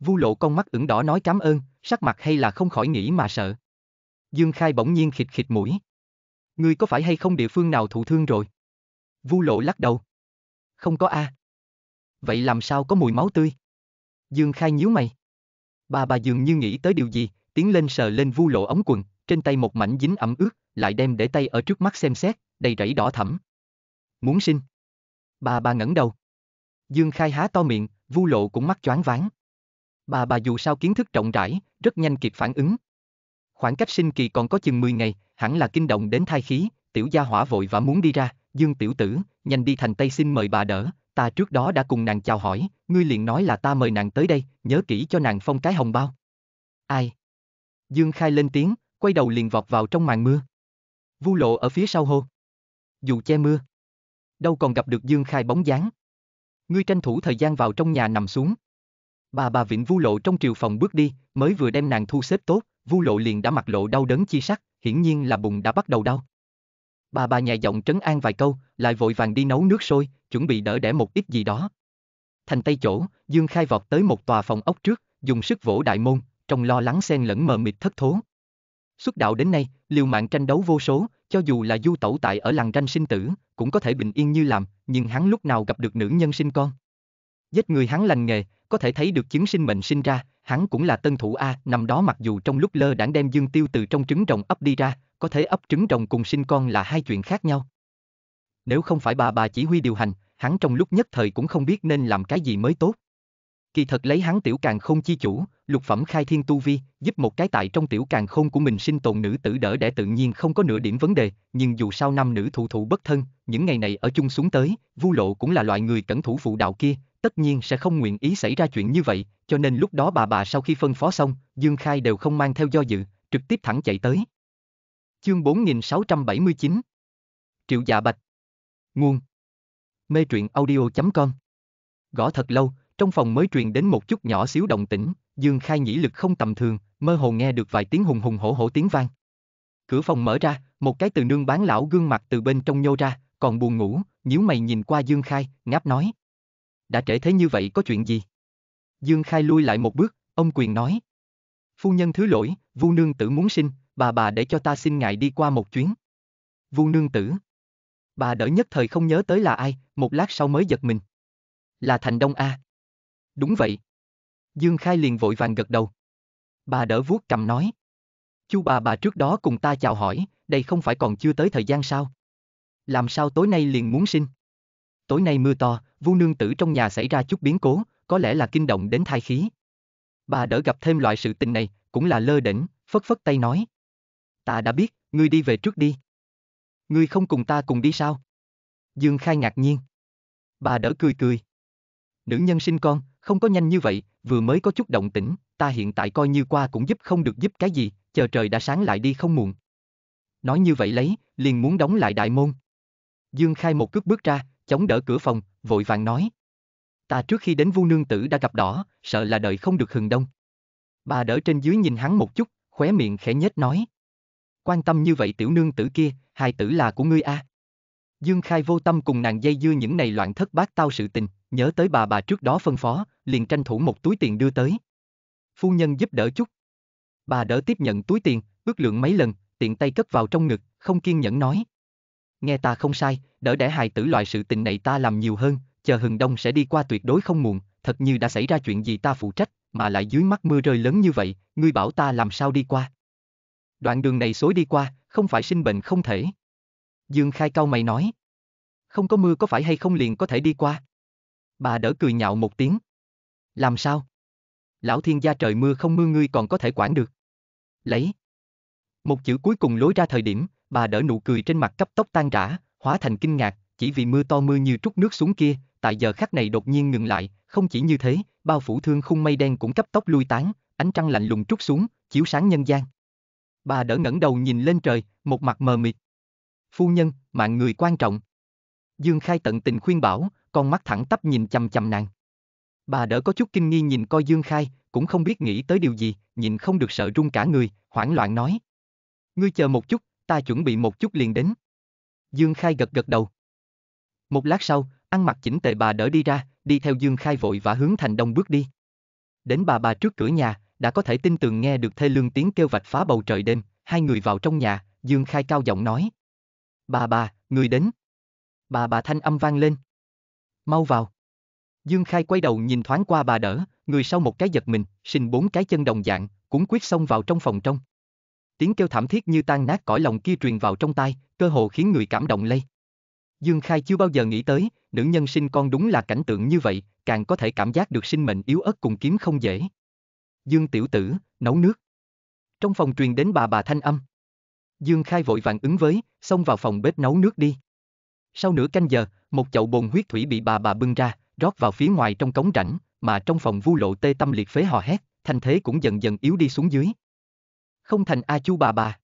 Vu lộ con mắt ửng đỏ nói cảm ơn, sắc mặt hay là không khỏi nghĩ mà sợ. Dương Khai bỗng nhiên khịt khịt mũi. Ngươi có phải hay không địa phương nào thụ thương rồi? Vu lộ lắc đầu. Không có a. À. Vậy làm sao có mùi máu tươi? Dương Khai nhíu mày. Bà bà dường như nghĩ tới điều gì, tiến lên sờ lên vu lộ ống quần, trên tay một mảnh dính ẩm ướt, lại đem để tay ở trước mắt xem xét, đầy rẫy đỏ thẫm. Muốn sinh. Bà bà ngẩng đầu. Dương Khai há to miệng, vu lộ cũng mắt choáng váng. Bà bà dù sao kiến thức rộng rãi, rất nhanh kịp phản ứng. Khoảng cách sinh kỳ còn có chừng 10 ngày, hẳn là kinh động đến thai khí, tiểu gia hỏa vội và muốn đi ra, Dương tiểu tử, nhanh đi thành Tây xin mời bà đỡ, ta trước đó đã cùng nàng chào hỏi, ngươi liền nói là ta mời nàng tới đây, nhớ kỹ cho nàng phong cái hồng bao. Ai? Dương Khai lên tiếng, quay đầu liền vọt vào trong màn mưa. Vu lộ ở phía sau hô. Dù che mưa, đâu còn gặp được Dương Khai bóng dáng. Ngươi tranh thủ thời gian vào trong nhà nằm xuống. Bà bà vịnh vu lộ trong triều phòng bước đi, mới vừa đem nàng thu xếp tốt, vu lộ liền đã mặc lộ đau đớn chi sắc, hiển nhiên là bụng đã bắt đầu đau. Bà bà nhẹ giọng trấn an vài câu, lại vội vàng đi nấu nước sôi, chuẩn bị đỡ đẻ một ít gì đó. Thành tay chỗ, Dương Khai vọt tới một tòa phòng ốc trước, dùng sức vỗ đại môn, trong lo lắng xen lẫn mờ mịt thất thố. Xuất đạo đến nay, liều mạng tranh đấu vô số, cho dù là du tẩu tại ở làng ranh sinh tử, cũng có thể bình yên như làm, nhưng hắn lúc nào gặp được nữ nhân sinh con. Giết người hắn lành nghề, có thể thấy được chiến sinh mệnh sinh ra, hắn cũng là tân thủ A, nằm đó mặc dù trong lúc lơ đãng đem dương tiêu từ trong trứng rồng ấp đi ra, có thể ấp trứng rồng cùng sinh con là hai chuyện khác nhau. Nếu không phải bà bà chỉ huy điều hành, hắn trong lúc nhất thời cũng không biết nên làm cái gì mới tốt. Kỳ thật lấy hắn tiểu càng không chi chủ, lục phẩm khai thiên tu vi, giúp một cái tại trong tiểu càng không của mình sinh tồn nữ tử đỡ đẻ tự nhiên không có nửa điểm vấn đề, nhưng dù sao năm nữ thụ thụ bất thân, những ngày này ở chung xuống tới, vu lộ cũng là loại người cẩn thủ phụ đạo kia, tất nhiên sẽ không nguyện ý xảy ra chuyện như vậy, cho nên lúc đó bà bà sau khi phân phó xong, Dương Khai đều không mang theo do dự, trực tiếp thẳng chạy tới. Chương 4679 Triệu Dạ Bạch Nguồn Mê truyện audio.com Gõ thật lâu, trong phòng mới truyền đến một chút nhỏ xíu động tĩnh, Dương Khai nhĩ lực không tầm thường, mơ hồ nghe được vài tiếng hùng hùng hổ hổ tiếng vang. Cửa phòng mở ra, một cái từ nương bán lão gương mặt từ bên trong nhô ra, còn buồn ngủ, nhíu mày nhìn qua Dương Khai, ngáp nói. Đã trễ thế như vậy có chuyện gì? Dương Khai lui lại một bước, ông quyền nói. Phu nhân thứ lỗi, vu nương tử muốn sinh, bà bà để cho ta xin ngài đi qua một chuyến. Vu nương tử. Bà đỡ nhất thời không nhớ tới là ai, một lát sau mới giật mình. Là Thành Đông A. Đúng vậy. Dương Khai liền vội vàng gật đầu. Bà đỡ vuốt cầm nói. chú bà bà trước đó cùng ta chào hỏi, đây không phải còn chưa tới thời gian sao? Làm sao tối nay liền muốn sinh? Tối nay mưa to, vu nương tử trong nhà xảy ra chút biến cố, có lẽ là kinh động đến thai khí. Bà đỡ gặp thêm loại sự tình này, cũng là lơ đỉnh, phất phất tay nói. Ta đã biết, ngươi đi về trước đi. Ngươi không cùng ta cùng đi sao? Dương Khai ngạc nhiên. Bà đỡ cười cười. Nữ nhân sinh con, không có nhanh như vậy, vừa mới có chút động tĩnh, ta hiện tại coi như qua cũng giúp không được giúp cái gì, chờ trời đã sáng lại đi không muộn. Nói như vậy lấy, liền muốn đóng lại đại môn. Dương Khai một cước bước ra, chống đỡ cửa phòng, vội vàng nói. Ta trước khi đến vu nương tử đã gặp đỏ, sợ là đợi không được hừng đông. Bà đỡ trên dưới nhìn hắn một chút, khóe miệng khẽ nhếch nói quan tâm như vậy tiểu nương tử kia, hài tử là của ngươi a. À. Dương Khai vô tâm cùng nàng dây dưa những này loạn thất bát tao sự tình, nhớ tới bà bà trước đó phân phó, liền tranh thủ một túi tiền đưa tới. Phu nhân giúp đỡ chút. Bà đỡ tiếp nhận túi tiền, ước lượng mấy lần, tiện tay cất vào trong ngực, không kiên nhẫn nói. Nghe ta không sai, đỡ để hài tử loại sự tình này ta làm nhiều hơn, chờ hừng đông sẽ đi qua tuyệt đối không muộn, thật như đã xảy ra chuyện gì ta phụ trách, mà lại dưới mắt mưa rơi lớn như vậy, ngươi bảo ta làm sao đi qua. Đoạn đường này xối đi qua, không phải sinh bệnh không thể. Dương Khai cau mày nói. Không có mưa có phải hay không liền có thể đi qua. Bà đỡ cười nhạo một tiếng. Làm sao? Lão thiên gia trời mưa không mưa ngươi còn có thể quản được. Lấy. Một chữ cuối cùng lối ra thời điểm, bà đỡ nụ cười trên mặt cấp tốc tan rã, hóa thành kinh ngạc, chỉ vì mưa to mưa như trút nước xuống kia, tại giờ khắc này đột nhiên ngừng lại, không chỉ như thế, bao phủ thương khung mây đen cũng cấp tốc lui tán, ánh trăng lạnh lùng trút xuống, chiếu sáng nhân gian bà đỡ ngẩng đầu nhìn lên trời, một mặt mờ mịt. Phu nhân, mạng người quan trọng. Dương Khai tận tình khuyên bảo, con mắt thẳng tắp nhìn chằm chằm nàng. Bà đỡ có chút kinh nghi nhìn coi Dương Khai, cũng không biết nghĩ tới điều gì, nhìn không được sợ run cả người, hoảng loạn nói. Ngươi chờ một chút, ta chuẩn bị một chút liền đến. Dương Khai gật gật đầu. Một lát sau, ăn mặc chỉnh tề bà đỡ đi ra, đi theo Dương Khai vội và hướng thành đông bước đi. Đến bà bà trước cửa nhà, đã có thể tin tưởng nghe được thê lương tiếng kêu vạch phá bầu trời đêm, hai người vào trong nhà, Dương Khai cao giọng nói. Bà bà, người đến. Bà bà thanh âm vang lên. Mau vào. Dương Khai quay đầu nhìn thoáng qua bà đỡ, người sau một cái giật mình, sinh bốn cái chân đồng dạng, cuốn quyết xông vào trong phòng trong. Tiếng kêu thảm thiết như tan nát cõi lòng kia truyền vào trong tai, cơ hồ khiến người cảm động lây. Dương Khai chưa bao giờ nghĩ tới, nữ nhân sinh con đúng là cảnh tượng như vậy, càng có thể cảm giác được sinh mệnh yếu ớt cùng kiếm không dễ. Dương tiểu tử, nấu nước. Trong phòng truyền đến bà bà thanh âm. Dương Khai vội vàng ứng với, xông vào phòng bếp nấu nước đi. Sau nửa canh giờ, một chậu bồn huyết thủy bị bà bà bưng ra, rót vào phía ngoài trong cống rãnh, mà trong phòng vu lộ tê tâm liệt phế hò hét, thanh thế cũng dần dần yếu đi xuống dưới. Không thành A Chu bà bà.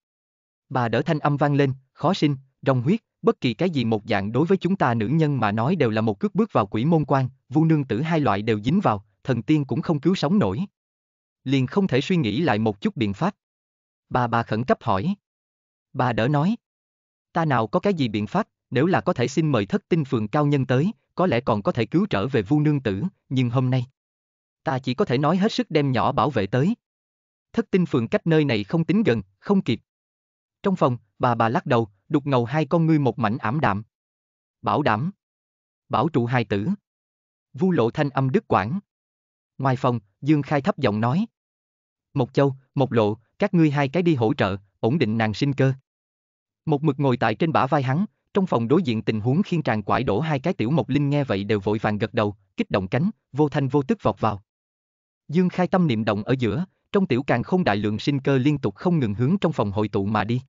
Bà đỡ thanh âm vang lên, khó sinh, rong huyết, bất kỳ cái gì một dạng đối với chúng ta nữ nhân mà nói đều là một cước bước vào quỷ môn quan, vu nương tử hai loại đều dính vào, thần tiên cũng không cứu sống nổi liền không thể suy nghĩ lại một chút biện pháp. Bà bà khẩn cấp hỏi. Bà đỡ nói. Ta nào có cái gì biện pháp, nếu là có thể xin mời thất tinh phường cao nhân tới, có lẽ còn có thể cứu trở về vu nương tử, nhưng hôm nay. Ta chỉ có thể nói hết sức đem nhỏ bảo vệ tới. Thất tinh phường cách nơi này không tính gần, không kịp. Trong phòng, bà bà lắc đầu, đục ngầu hai con ngươi một mảnh ảm đạm. Bảo đảm. Bảo trụ hai tử. Vu lộ thanh âm đức quảng. Ngoài phòng, Dương Khai thấp giọng nói. Một châu, một lộ, các ngươi hai cái đi hỗ trợ, ổn định nàng sinh cơ. Một mực ngồi tại trên bả vai hắn, trong phòng đối diện tình huống khiên tràn quải đổ hai cái tiểu mộc linh nghe vậy đều vội vàng gật đầu, kích động cánh, vô thanh vô tức vọt vào. Dương khai tâm niệm động ở giữa, trong tiểu càng không đại lượng sinh cơ liên tục không ngừng hướng trong phòng hội tụ mà đi.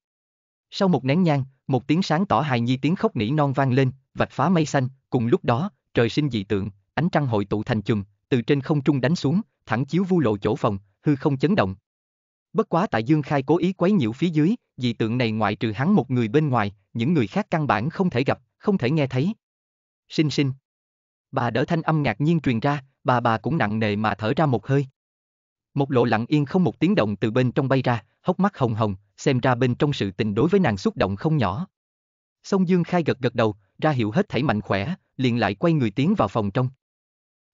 Sau một nén nhang, một tiếng sáng tỏ hài nhi tiếng khóc nỉ non vang lên, vạch phá mây xanh, cùng lúc đó, trời sinh dị tượng, ánh trăng hội tụ thành chùm, từ trên không trung đánh xuống, thẳng chiếu vu lộ chỗ phòng, hư không chấn động. Bất quá tại Dương Khai cố ý quấy nhiễu phía dưới, dị tượng này ngoại trừ hắn một người bên ngoài, những người khác căn bản không thể gặp, không thể nghe thấy. Xin xin. Bà đỡ thanh âm ngạc nhiên truyền ra, bà bà cũng nặng nề mà thở ra một hơi. Một lộ lặng yên không một tiếng động từ bên trong bay ra, hốc mắt hồng hồng, xem ra bên trong sự tình đối với nàng xúc động không nhỏ. Song Dương Khai gật gật đầu, ra hiệu hết thảy mạnh khỏe, liền lại quay người tiến vào phòng trong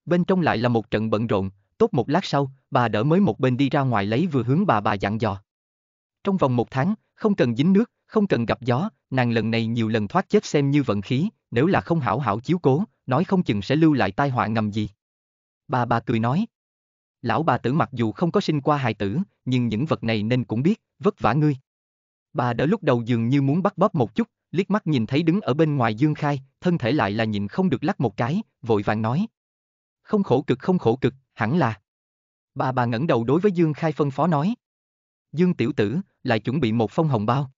bên trong lại là một trận bận rộn, tốt một lát sau, bà đỡ mới một bên đi ra ngoài lấy vừa hướng bà bà dặn dò. Trong vòng một tháng, không cần dính nước, không cần gặp gió, nàng lần này nhiều lần thoát chết xem như vận khí, nếu là không hảo hảo chiếu cố, nói không chừng sẽ lưu lại tai họa ngầm gì. Bà bà cười nói. Lão bà tử mặc dù không có sinh qua hài tử, nhưng những vật này nên cũng biết, vất vả ngươi. Bà đỡ lúc đầu dường như muốn bắt bóp một chút, liếc mắt nhìn thấy đứng ở bên ngoài Dương Khai, thân thể lại là nhìn không được lắc một cái, vội vàng nói không khổ cực không khổ cực, hẳn là. Bà bà ngẩng đầu đối với Dương Khai phân phó nói. Dương tiểu tử, lại chuẩn bị một phong hồng bao.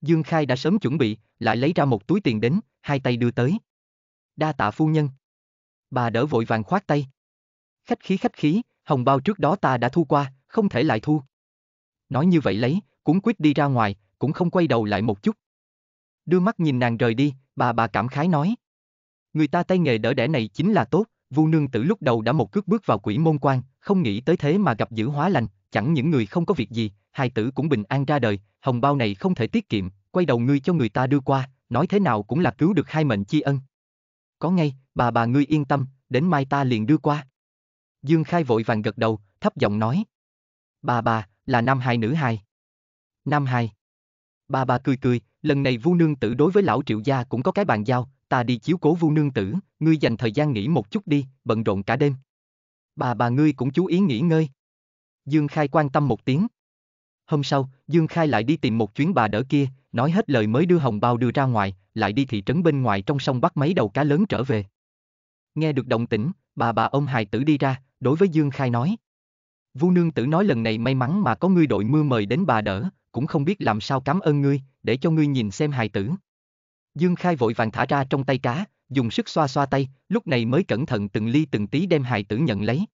Dương Khai đã sớm chuẩn bị, lại lấy ra một túi tiền đến, hai tay đưa tới. Đa tạ phu nhân. Bà đỡ vội vàng khoát tay. Khách khí khách khí, hồng bao trước đó ta đã thu qua, không thể lại thu. Nói như vậy lấy, cũng quyết đi ra ngoài, cũng không quay đầu lại một chút. Đưa mắt nhìn nàng rời đi, bà bà cảm khái nói. Người ta tay nghề đỡ đẻ này chính là tốt, Vu nương tử lúc đầu đã một cước bước vào quỷ môn quan, không nghĩ tới thế mà gặp dữ hóa lành, chẳng những người không có việc gì, hai tử cũng bình an ra đời, hồng bao này không thể tiết kiệm, quay đầu ngươi cho người ta đưa qua, nói thế nào cũng là cứu được hai mệnh chi ân. Có ngay, bà bà ngươi yên tâm, đến mai ta liền đưa qua. Dương Khai vội vàng gật đầu, thấp giọng nói. Bà bà, là nam hai nữ hai Nam hai. Bà bà cười cười, lần này vu nương tử đối với lão triệu gia cũng có cái bàn giao, ta đi chiếu cố vu nương tử, ngươi dành thời gian nghỉ một chút đi, bận rộn cả đêm. Bà bà ngươi cũng chú ý nghỉ ngơi. Dương Khai quan tâm một tiếng. Hôm sau, Dương Khai lại đi tìm một chuyến bà đỡ kia, nói hết lời mới đưa hồng bao đưa ra ngoài, lại đi thị trấn bên ngoài trong sông bắt mấy đầu cá lớn trở về. Nghe được động tĩnh, bà bà ông hài tử đi ra, đối với Dương Khai nói. Vu nương tử nói lần này may mắn mà có ngươi đội mưa mời đến bà đỡ, cũng không biết làm sao cảm ơn ngươi, để cho ngươi nhìn xem hài tử. Dương Khai vội vàng thả ra trong tay cá, dùng sức xoa xoa tay, lúc này mới cẩn thận từng ly từng tí đem hài tử nhận lấy.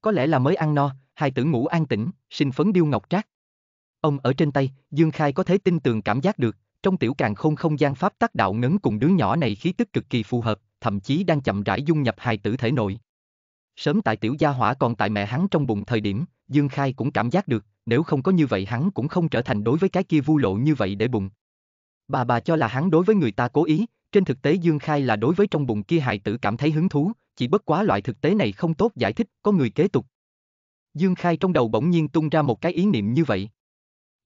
Có lẽ là mới ăn no, hài tử ngủ an tĩnh, sinh phấn điêu ngọc trác. Ông ở trên tay, Dương Khai có thể tin tưởng cảm giác được, trong tiểu càng không không gian pháp tác đạo ngấn cùng đứa nhỏ này khí tức cực kỳ phù hợp, thậm chí đang chậm rãi dung nhập hài tử thể nội. Sớm tại tiểu gia hỏa còn tại mẹ hắn trong bụng thời điểm, Dương Khai cũng cảm giác được, nếu không có như vậy hắn cũng không trở thành đối với cái kia vu lộ như vậy để bụng. Bà bà cho là hắn đối với người ta cố ý, trên thực tế Dương Khai là đối với trong bụng kia hại tử cảm thấy hứng thú, chỉ bất quá loại thực tế này không tốt giải thích, có người kế tục. Dương Khai trong đầu bỗng nhiên tung ra một cái ý niệm như vậy.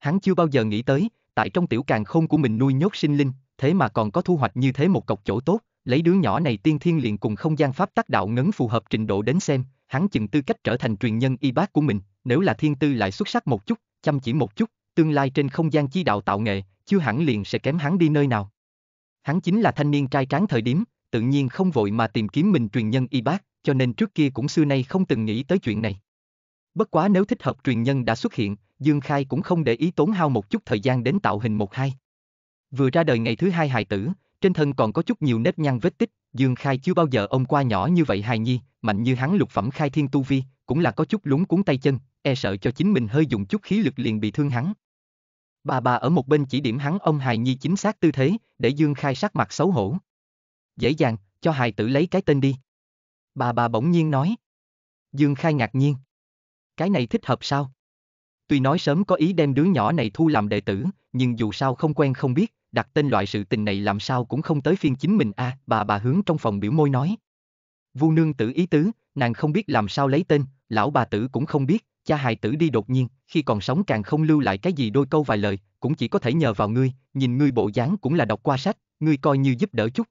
Hắn chưa bao giờ nghĩ tới, tại trong tiểu càng không của mình nuôi nhốt sinh linh, thế mà còn có thu hoạch như thế một cọc chỗ tốt, lấy đứa nhỏ này tiên thiên liền cùng không gian pháp tác đạo ngấn phù hợp trình độ đến xem, hắn chừng tư cách trở thành truyền nhân y bác của mình, nếu là thiên tư lại xuất sắc một chút, chăm chỉ một chút, tương lai trên không gian chi đạo tạo nghệ, chưa hẳn liền sẽ kém hắn đi nơi nào. Hắn chính là thanh niên trai tráng thời điểm, tự nhiên không vội mà tìm kiếm mình truyền nhân y bác, cho nên trước kia cũng xưa nay không từng nghĩ tới chuyện này. Bất quá nếu thích hợp truyền nhân đã xuất hiện, Dương Khai cũng không để ý tốn hao một chút thời gian đến tạo hình một hai. Vừa ra đời ngày thứ hai hài tử, trên thân còn có chút nhiều nếp nhăn vết tích, Dương Khai chưa bao giờ ông qua nhỏ như vậy hài nhi, mạnh như hắn lục phẩm khai thiên tu vi, cũng là có chút lúng cuốn tay chân, e sợ cho chính mình hơi dùng chút khí lực liền bị thương hắn. Bà bà ở một bên chỉ điểm hắn ông hài nhi chính xác tư thế, để Dương Khai sắc mặt xấu hổ. Dễ dàng, cho hài tử lấy cái tên đi. Bà bà bỗng nhiên nói. Dương Khai ngạc nhiên. Cái này thích hợp sao? Tuy nói sớm có ý đem đứa nhỏ này thu làm đệ tử, nhưng dù sao không quen không biết, đặt tên loại sự tình này làm sao cũng không tới phiên chính mình a à, bà bà hướng trong phòng biểu môi nói. Vu nương tử ý tứ, nàng không biết làm sao lấy tên, lão bà tử cũng không biết, cha hài tử đi đột nhiên, khi còn sống càng không lưu lại cái gì đôi câu vài lời, cũng chỉ có thể nhờ vào ngươi, nhìn ngươi bộ dáng cũng là đọc qua sách, ngươi coi như giúp đỡ chút.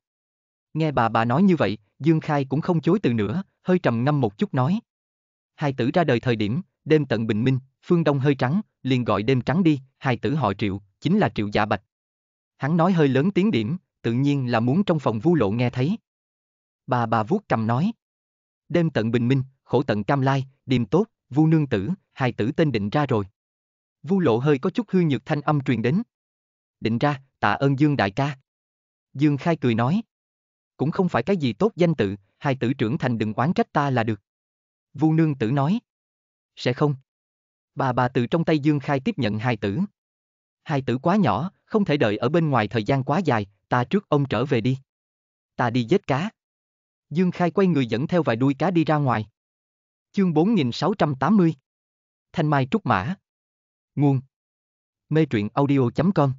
Nghe bà bà nói như vậy, Dương Khai cũng không chối từ nữa, hơi trầm ngâm một chút nói. Hài tử ra đời thời điểm, đêm tận bình minh, phương đông hơi trắng, liền gọi đêm trắng đi, hài tử họ triệu, chính là triệu dạ bạch. Hắn nói hơi lớn tiếng điểm, tự nhiên là muốn trong phòng vu lộ nghe thấy. Bà bà vuốt cầm nói. Đêm tận bình minh, khổ tận cam lai, điềm tốt, Vu nương tử, hài tử tên định ra rồi. Vu lộ hơi có chút hư nhược thanh âm truyền đến. Định ra, tạ ơn Dương đại ca. Dương khai cười nói. Cũng không phải cái gì tốt danh tự, hài tử trưởng thành đừng oán trách ta là được. Vu nương tử nói. Sẽ không. Bà bà từ trong tay Dương khai tiếp nhận hài tử. Hài tử quá nhỏ, không thể đợi ở bên ngoài thời gian quá dài, ta trước ông trở về đi. Ta đi giết cá. Dương khai quay người dẫn theo vài đuôi cá đi ra ngoài. Chương 4680 Thanh Mai Trúc Mã Nguồn Mê truyện audio.com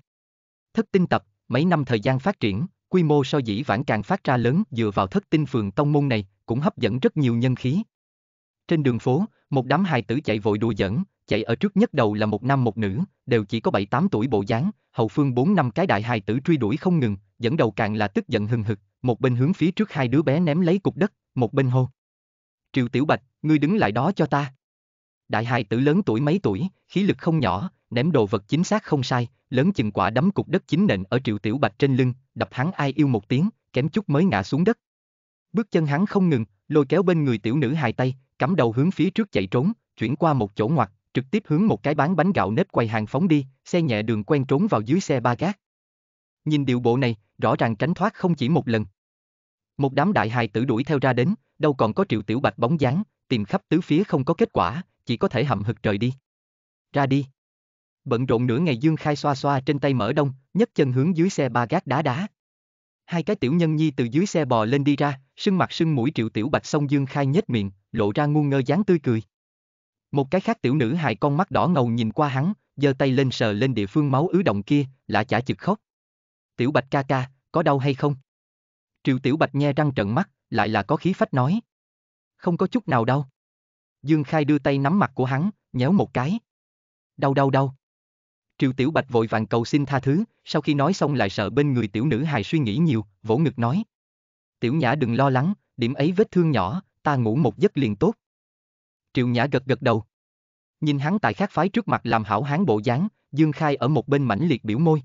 Thất tinh tập, mấy năm thời gian phát triển, quy mô so dĩ vãng càng phát ra lớn dựa vào thất tinh phường tông môn này, cũng hấp dẫn rất nhiều nhân khí. Trên đường phố, một đám hài tử chạy vội đùa giỡn, chạy ở trước nhất đầu là một nam một nữ, đều chỉ có 7-8 tuổi bộ dáng, hậu phương 4 năm cái đại hài tử truy đuổi không ngừng, dẫn đầu càng là tức giận hừng hực, một bên hướng phía trước hai đứa bé ném lấy cục đất, một bên hô. Triệu Tiểu Bạch, ngươi đứng lại đó cho ta. Đại hài tử lớn tuổi mấy tuổi, khí lực không nhỏ, ném đồ vật chính xác không sai, lớn chừng quả đấm cục đất chính nện ở triệu tiểu bạch trên lưng, đập hắn ai yêu một tiếng, kém chút mới ngã xuống đất. Bước chân hắn không ngừng, lôi kéo bên người tiểu nữ hài tay, cắm đầu hướng phía trước chạy trốn, chuyển qua một chỗ ngoặt, trực tiếp hướng một cái bán bánh gạo nếp quay hàng phóng đi, xe nhẹ đường quen trốn vào dưới xe ba gác. Nhìn điệu bộ này, rõ ràng tránh thoát không chỉ một lần. Một đám đại hài tử đuổi theo ra đến, đâu còn có triệu tiểu bạch bóng dáng, tìm khắp tứ phía không có kết quả, chỉ có thể hậm hực trời đi. Ra đi. Bận rộn nửa ngày Dương Khai xoa xoa trên tay mở đông, nhấc chân hướng dưới xe ba gác đá đá. Hai cái tiểu nhân nhi từ dưới xe bò lên đi ra, sưng mặt sưng mũi triệu tiểu bạch xong Dương Khai nhếch miệng, lộ ra ngu ngơ dáng tươi cười. Một cái khác tiểu nữ hài con mắt đỏ ngầu nhìn qua hắn, giơ tay lên sờ lên địa phương máu ứ động kia, lạ chả chực khóc. Tiểu bạch ca ca, có đau hay không? Triệu tiểu bạch nghe răng trận mắt, lại là có khí phách nói không có chút nào đau. Dương Khai đưa tay nắm mặt của hắn, nhéo một cái. Đau đau đau. Triệu Tiểu Bạch vội vàng cầu xin tha thứ, sau khi nói xong lại sợ bên người tiểu nữ hài suy nghĩ nhiều, vỗ ngực nói. Tiểu Nhã đừng lo lắng, điểm ấy vết thương nhỏ, ta ngủ một giấc liền tốt. Triệu Nhã gật gật đầu. Nhìn hắn tại khác phái trước mặt làm hảo hán bộ dáng, Dương Khai ở một bên mảnh liệt biểu môi.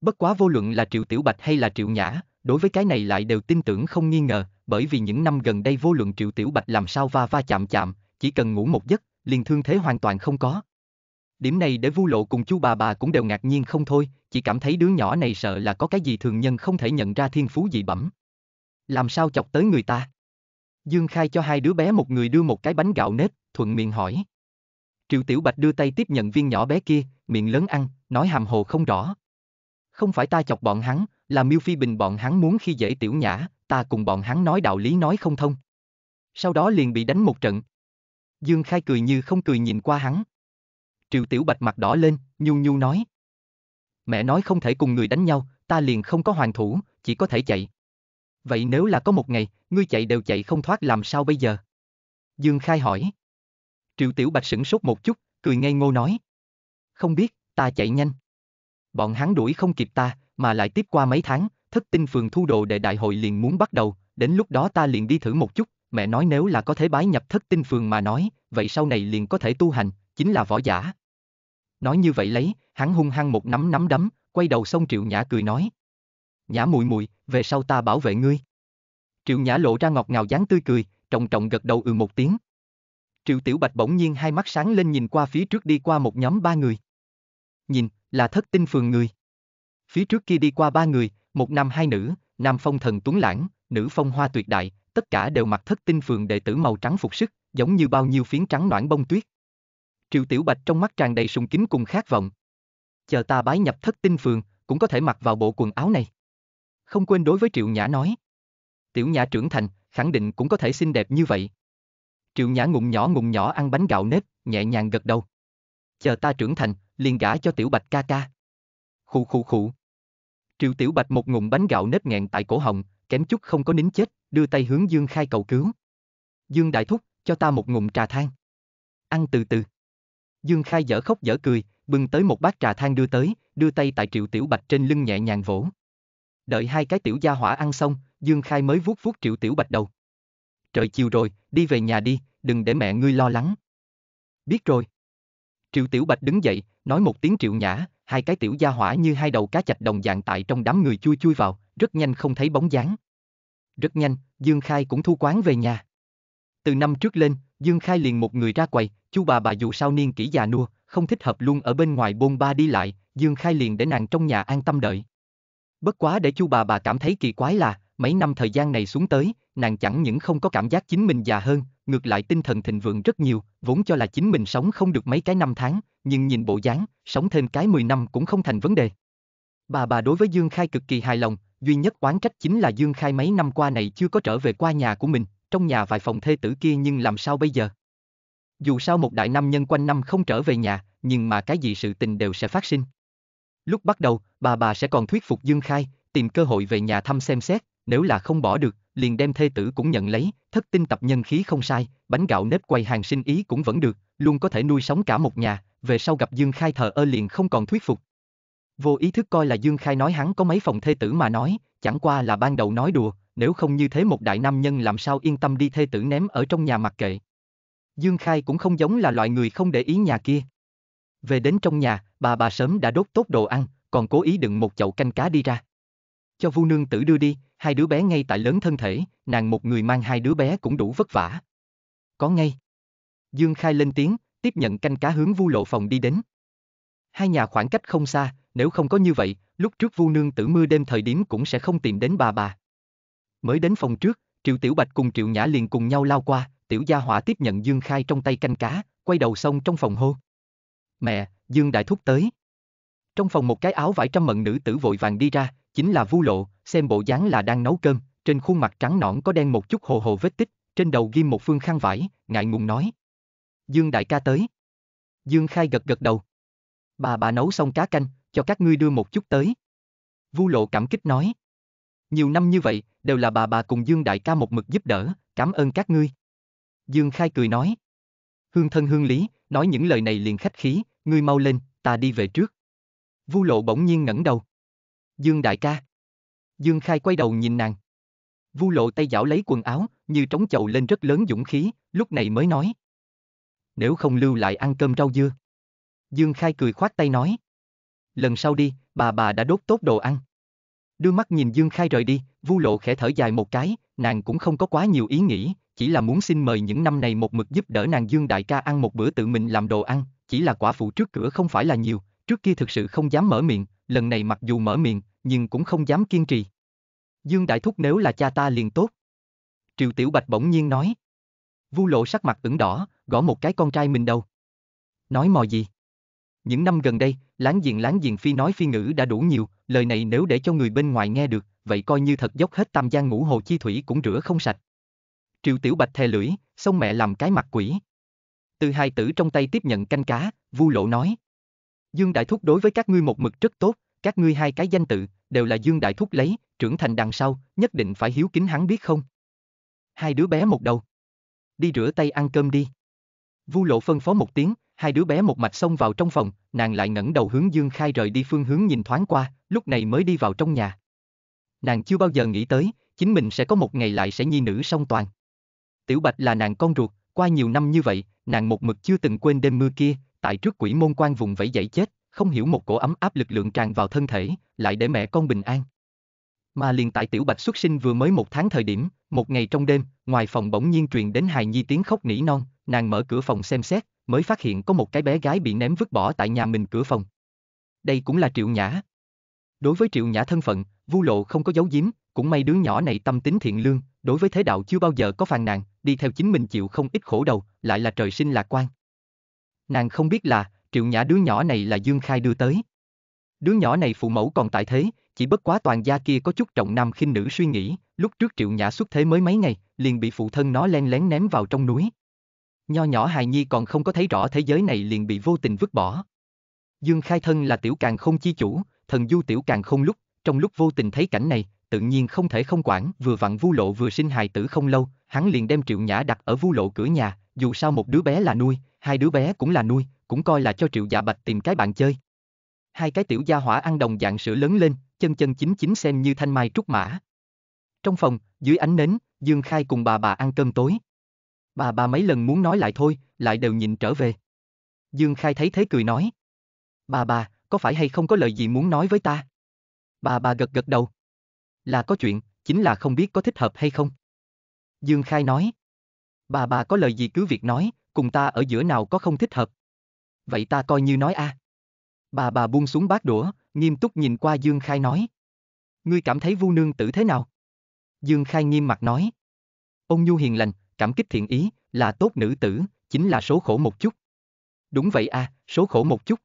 Bất quá vô luận là Triệu Tiểu Bạch hay là Triệu Nhã, đối với cái này lại đều tin tưởng không nghi ngờ, bởi vì những năm gần đây vô luận Triệu Tiểu Bạch làm sao va va chạm chạm, chỉ cần ngủ một giấc, liền thương thế hoàn toàn không có. Điểm này để Vu Lộ cùng chú bà bà cũng đều ngạc nhiên không thôi, chỉ cảm thấy đứa nhỏ này sợ là có cái gì thường nhân không thể nhận ra thiên phú dị bẩm. Làm sao chọc tới người ta? Dương Khai cho hai đứa bé một người đưa một cái bánh gạo nếp, thuận miệng hỏi. Triệu Tiểu Bạch đưa tay tiếp nhận viên nhỏ bé kia, miệng lớn ăn, nói hàm hồ không rõ. Không phải ta chọc bọn hắn, là Miêu Phi Bình bọn hắn muốn khi dễ tiểu nhã, ta cùng bọn hắn nói đạo lý nói không thông. Sau đó liền bị đánh một trận. Dương Khai cười như không cười nhìn qua hắn. Triệu Tiểu Bạch mặt đỏ lên, nhu nhu nói. Mẹ nói không thể cùng người đánh nhau, ta liền không có hoàn thủ, chỉ có thể chạy. Vậy nếu là có một ngày, ngươi chạy đều chạy không thoát làm sao bây giờ? Dương Khai hỏi. Triệu Tiểu Bạch sửng sốt một chút, cười ngây ngô nói. Không biết, ta chạy nhanh. Bọn hắn đuổi không kịp ta, mà lại tiếp qua mấy tháng, thất tinh phường thu đồ đệ đại hội liền muốn bắt đầu, đến lúc đó ta liền đi thử một chút, mẹ nói nếu là có thể bái nhập thất tinh phường mà nói, vậy sau này liền có thể tu hành, chính là võ giả. Nói như vậy lấy, hắn hung hăng một nắm nắm đấm, quay đầu xong Triệu Nhã cười nói. Nhã mùi mùi, về sau ta bảo vệ ngươi. Triệu Nhã lộ ra ngọt ngào dáng tươi cười, trọng trọng gật đầu ừ một tiếng. Triệu Tiểu Bạch bỗng nhiên hai mắt sáng lên nhìn qua phía trước đi qua một nhóm ba người. Nhìn, là thất tinh phường người. Phía trước kia đi qua ba người, một nam hai nữ, nam phong thần tuấn lãng, nữ phong hoa tuyệt đại, tất cả đều mặc thất tinh phường đệ tử màu trắng phục sức, giống như bao nhiêu phiến trắng noãn bông tuyết. Triệu Tiểu Bạch trong mắt tràn đầy sùng kính cùng khát vọng. Chờ ta bái nhập thất tinh phường, cũng có thể mặc vào bộ quần áo này. Không quên đối với Triệu Nhã nói. Tiểu Nhã trưởng thành, khẳng định cũng có thể xinh đẹp như vậy. Triệu Nhã ngụm nhỏ ngụm nhỏ ăn bánh gạo nếp, nhẹ nhàng gật đầu. Chờ ta trưởng thành, liền gả cho Tiểu Bạch ca ca. Khụ khụ khụ. Triệu Tiểu Bạch một ngụm bánh gạo nếp nghẹn tại cổ họng, kém chút không có nín chết, đưa tay hướng Dương Khai cầu cứu. Dương Đại Thúc, cho ta một ngụm trà than. Ăn từ từ. Dương Khai dở khóc dở cười, bưng tới một bát trà than đưa tới, đưa tay tại Triệu Tiểu Bạch trên lưng nhẹ nhàng vỗ. Đợi hai cái tiểu gia hỏa ăn xong, Dương Khai mới vuốt vuốt Triệu Tiểu Bạch đầu. Trời chiều rồi, đi về nhà đi, đừng để mẹ ngươi lo lắng. Biết rồi. Triệu Tiểu Bạch đứng dậy, nói một tiếng Triệu Nhã, hai cái tiểu gia hỏa như hai đầu cá chạch đồng dạng tại trong đám người chui chui vào, rất nhanh không thấy bóng dáng. Rất nhanh, Dương Khai cũng thu quán về nhà. Từ năm trước lên, Dương Khai liền một người ra quầy, chú bà bà dù sao niên kỹ già nua, không thích hợp luôn ở bên ngoài bôn ba đi lại, Dương Khai liền để nàng trong nhà an tâm đợi. Bất quá để chú bà bà cảm thấy kỳ quái là, mấy năm thời gian này xuống tới, nàng chẳng những không có cảm giác chính mình già hơn, ngược lại tinh thần thịnh vượng rất nhiều, vốn cho là chính mình sống không được mấy cái năm tháng, nhưng nhìn bộ dáng, sống thêm cái 10 năm cũng không thành vấn đề. Bà bà đối với Dương Khai cực kỳ hài lòng, duy nhất oán trách chính là Dương Khai mấy năm qua này chưa có trở về qua nhà của mình, trong nhà vài phòng thê tử kia nhưng làm sao bây giờ? Dù sao một đại nam nhân quanh năm không trở về nhà, nhưng mà cái gì sự tình đều sẽ phát sinh. Lúc bắt đầu, bà bà sẽ còn thuyết phục Dương Khai, tìm cơ hội về nhà thăm xem xét, nếu là không bỏ được, liền đem thê tử cũng nhận lấy, thất tinh tập nhân khí không sai, bánh gạo nếp quay hàng sinh ý cũng vẫn được, luôn có thể nuôi sống cả một nhà, về sau gặp Dương Khai thờ ơ liền không còn thuyết phục. Vô ý thức coi là Dương Khai nói hắn có mấy phòng thê tử mà nói, chẳng qua là ban đầu nói đùa, nếu không như thế một đại nam nhân làm sao yên tâm đi thê tử ném ở trong nhà mặc kệ. Dương Khai cũng không giống là loại người không để ý nhà kia. Về đến trong nhà, bà bà sớm đã đốt tốt đồ ăn, còn cố ý đựng một chậu canh cá đi ra. Cho vu nương tử đưa đi, hai đứa bé ngay tại lớn thân thể, nàng một người mang hai đứa bé cũng đủ vất vả. Có ngay. Dương Khai lên tiếng, tiếp nhận canh cá hướng vu lộ phòng đi đến. Hai nhà khoảng cách không xa, nếu không có như vậy, lúc trước vu nương tử mưa đêm thời điểm cũng sẽ không tìm đến bà bà. Mới đến phòng trước, Triệu Tiểu Bạch cùng Triệu Nhã liền cùng nhau lao qua, Tiểu Gia Hỏa tiếp nhận Dương Khai trong tay canh cá, quay đầu xong trong phòng hô. Mẹ, Dương Đại Thúc tới. Trong phòng một cái áo vải trăm mận nữ tử vội vàng đi ra, chính là Vu Lộ, xem bộ dáng là đang nấu cơm, trên khuôn mặt trắng nõn có đen một chút hồ hồ vết tích, trên đầu ghim một phương khăn vải, ngại ngùng nói. Dương đại ca tới. Dương Khai gật gật đầu. Bà bà nấu xong cá canh, cho các ngươi đưa một chút tới. Vu Lộ cảm kích nói. Nhiều năm như vậy, đều là bà bà cùng Dương đại ca một mực giúp đỡ, cảm ơn các ngươi. Dương Khai cười nói. Hương thân hương lý, nói những lời này liền khách khí, ngươi mau lên, ta đi về trước. Vu lộ bỗng nhiên ngẩng đầu. Dương đại ca. Dương khai quay đầu nhìn nàng. Vu lộ tay giảo lấy quần áo, như trống chậu lên rất lớn dũng khí, lúc này mới nói. Nếu không lưu lại ăn cơm rau dưa. Dương khai cười khoát tay nói. Lần sau đi, bà bà đã đốt tốt đồ ăn. Đưa mắt nhìn Dương khai rời đi, vu lộ khẽ thở dài một cái, nàng cũng không có quá nhiều ý nghĩ, chỉ là muốn xin mời những năm này một mực giúp đỡ nàng Dương đại ca ăn một bữa tự mình làm đồ ăn, chỉ là quả phụ trước cửa không phải là nhiều, trước kia thực sự không dám mở miệng, lần này mặc dù mở miệng, nhưng cũng không dám kiên trì. Dương Đại Thúc nếu là cha ta liền tốt. Triệu Tiểu Bạch bỗng nhiên nói. Vu lộ sắc mặt ửng đỏ, gõ một cái con trai mình đâu? Nói mò gì? Những năm gần đây, láng giềng láng giềng phi nói phi ngữ đã đủ nhiều, lời này nếu để cho người bên ngoài nghe được, vậy coi như thật dốc hết tam giang ngũ hồ chi thủy cũng rửa không sạch. Triệu Tiểu Bạch thè lưỡi, xong mẹ làm cái mặt quỷ. Từ hai tử trong tay tiếp nhận canh cá, Vu lộ nói. Dương Đại Thúc đối với các ngươi một mực rất tốt, các ngươi hai cái danh tự, đều là Dương Đại Thúc lấy, trưởng thành đằng sau, nhất định phải hiếu kính hắn biết không? Hai đứa bé một đầu. Đi rửa tay ăn cơm đi. Vu lộ phân phó một tiếng, hai đứa bé một mạch xông vào trong phòng, nàng lại ngẩng đầu hướng Dương Khai rời đi phương hướng nhìn thoáng qua, lúc này mới đi vào trong nhà. Nàng chưa bao giờ nghĩ tới, chính mình sẽ có một ngày lại sẽ nhi nữ song toàn. Tiểu Bạch là nàng con ruột, qua nhiều năm như vậy, nàng một mực chưa từng quên đêm mưa kia, tại trước quỷ môn quan vùng vẫy dậy chết, không hiểu một cổ ấm áp lực lượng tràn vào thân thể, lại để mẹ con bình an. Mà liền tại tiểu bạch xuất sinh vừa mới một tháng thời điểm, một ngày trong đêm, ngoài phòng bỗng nhiên truyền đến hài nhi tiếng khóc nỉ non, nàng mở cửa phòng xem xét, mới phát hiện có một cái bé gái bị ném vứt bỏ tại nhà mình cửa phòng. Đây cũng là Triệu Nhã. Đối với Triệu Nhã thân phận, Vu Lộ không có dấu giếm, cũng may đứa nhỏ này tâm tính thiện lương, đối với thế đạo chưa bao giờ có phàn nàn, đi theo chính mình chịu không ít khổ đầu, lại là trời sinh lạc quan. Nàng không biết là, triệu nhã đứa nhỏ này là Dương Khai đưa tới. Đứa nhỏ này phụ mẫu còn tại thế, chỉ bất quá toàn gia kia có chút trọng nam khinh nữ suy nghĩ, lúc trước triệu nhã xuất thế mới mấy ngày, liền bị phụ thân nó len lén ném vào trong núi. Nho nhỏ hài nhi còn không có thấy rõ thế giới này liền bị vô tình vứt bỏ. Dương Khai thân là tiểu càng không chi chủ, thần du tiểu càng không lúc, trong lúc vô tình thấy cảnh này, tự nhiên không thể không quản, vừa vặn vu lộ vừa sinh hài tử không lâu, hắn liền đem triệu nhã đặt ở vu lộ cửa nhà, dù sao một đứa bé là nuôi, hai đứa bé cũng là nuôi, cũng coi là cho Triệu Dạ Bạch tìm cái bạn chơi. Hai cái tiểu gia hỏa ăn đồng dạng sữa lớn lên, chân chân chính chính xem như thanh mai trúc mã. Trong phòng, dưới ánh nến, Dương Khai cùng bà bà ăn cơm tối. Bà bà mấy lần muốn nói lại thôi, lại đều nhìn trở về. Dương Khai thấy thế cười nói. Bà bà, có phải hay không có lời gì muốn nói với ta? Bà bà gật gật đầu. Là có chuyện, chính là không biết có thích hợp hay không. Dương Khai nói. Bà bà có lời gì cứ việc nói, cùng ta ở giữa nào có không thích hợp. Vậy ta coi như nói a. À. Bà bà buông xuống bát đũa, nghiêm túc nhìn qua Dương Khai nói. Ngươi cảm thấy vu nương tử thế nào? Dương Khai nghiêm mặt nói. Ông Nhu hiền lành, cảm kích thiện ý, là tốt nữ tử, chính là số khổ một chút. Đúng vậy à, số khổ một chút.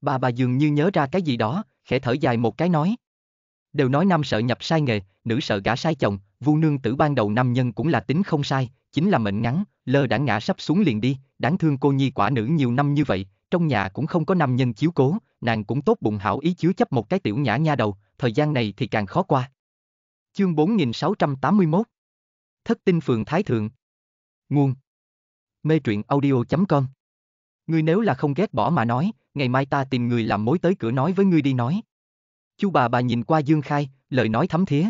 Bà bà dường như nhớ ra cái gì đó, khẽ thở dài một cái nói. Đều nói nam sợ nhập sai nghề, nữ sợ gả sai chồng, vu nương tử ban đầu nam nhân cũng là tính không sai, chính là mệnh ngắn, lơ đã ngã sắp xuống liền đi, đáng thương cô nhi quả nữ nhiều năm như vậy, trong nhà cũng không có nam nhân chiếu cố, nàng cũng tốt bụng hảo ý chứa chấp một cái tiểu nhã nha đầu, thời gian này thì càng khó qua. Chương 4681 Thất tinh phường Thái Thượng Nguồn Mê truyện audio.com Ngươi nếu là không ghét bỏ mà nói, ngày mai ta tìm người làm mối tới cửa nói với ngươi đi nói. Chu bà bà nhìn qua Dương Khai, lời nói thấm thía.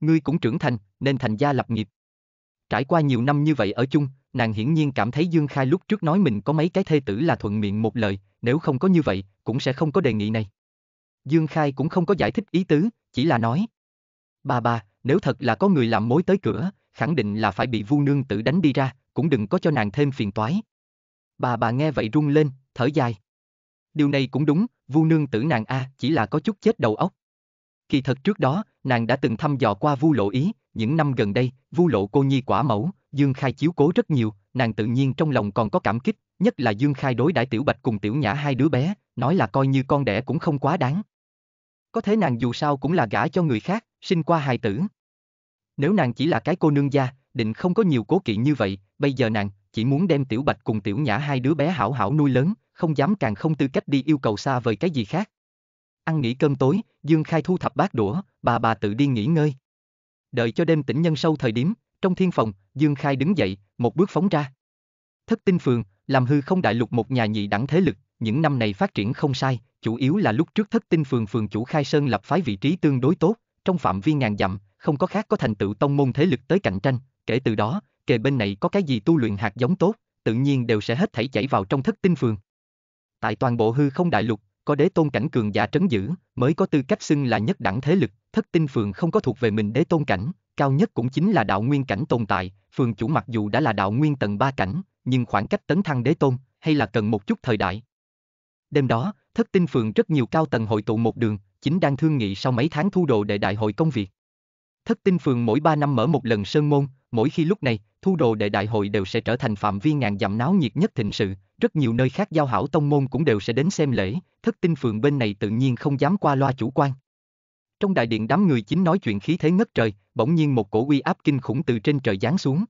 Ngươi cũng trưởng thành, nên thành gia lập nghiệp. Trải qua nhiều năm như vậy ở chung, nàng hiển nhiên cảm thấy Dương Khai lúc trước nói mình có mấy cái thê tử là thuận miệng một lời, nếu không có như vậy, cũng sẽ không có đề nghị này. Dương Khai cũng không có giải thích ý tứ, chỉ là nói. Bà bà, nếu thật là có người làm mối tới cửa, khẳng định là phải bị vu nương tử đánh đi ra, cũng đừng có cho nàng thêm phiền toái. Bà bà nghe vậy rung lên, thở dài điều này cũng đúng, vu nương tử nàng A à, chỉ là có chút chết đầu óc. Kỳ thật trước đó, nàng đã từng thăm dò qua vu lộ ý, những năm gần đây, vu lộ cô nhi quả mẫu, Dương Khai chiếu cố rất nhiều, nàng tự nhiên trong lòng còn có cảm kích, nhất là Dương Khai đối đãi Tiểu Bạch cùng Tiểu Nhã hai đứa bé, nói là coi như con đẻ cũng không quá đáng. Có thế nàng dù sao cũng là gả cho người khác, sinh qua hài tử. Nếu nàng chỉ là cái cô nương gia, định không có nhiều cố kỵ như vậy, bây giờ nàng chỉ muốn đem Tiểu Bạch cùng Tiểu Nhã hai đứa bé hảo hảo nuôi lớn, không dám càng không tư cách đi yêu cầu xa vời cái gì khác. Ăn nghỉ cơm tối, Dương Khai thu thập bát đũa, bà bà tự đi nghỉ ngơi. Đợi cho đêm tỉnh nhân sâu thời điểm, trong thiên phòng, Dương Khai đứng dậy, một bước phóng ra. Thất tinh phường, làm hư không đại lục một nhà nhị đẳng thế lực, những năm này phát triển không sai, chủ yếu là lúc trước thất tinh phường phường chủ Khai Sơn lập phái vị trí tương đối tốt, trong phạm vi ngàn dặm, không có khác có thành tựu tông môn thế lực tới cạnh tranh, kể từ đó, kề bên này có cái gì tu luyện hạt giống tốt, tự nhiên đều sẽ hết thảy chảy vào trong thất tinh phường tại toàn bộ hư không đại lục, có đế tôn cảnh cường giả trấn giữ, mới có tư cách xưng là nhất đẳng thế lực, thất tinh phường không có thuộc về mình đế tôn cảnh, cao nhất cũng chính là đạo nguyên cảnh tồn tại, phường chủ mặc dù đã là đạo nguyên tầng 3 cảnh, nhưng khoảng cách tấn thăng đế tôn hay là cần một chút thời đại. Đêm đó, thất tinh phường rất nhiều cao tầng hội tụ một đường, chính đang thương nghị sau mấy tháng thu đồ để đại hội công việc. Thất tinh phường mỗi 3 năm mở một lần sơn môn, mỗi khi lúc này, thu đồ đệ đại hội đều sẽ trở thành phạm vi ngàn dặm náo nhiệt nhất thịnh sự, rất nhiều nơi khác giao hảo tông môn cũng đều sẽ đến xem lễ, thất tinh phường bên này tự nhiên không dám qua loa chủ quan. Trong đại điện đám người chính nói chuyện khí thế ngất trời, bỗng nhiên một cổ uy áp kinh khủng từ trên trời giáng xuống.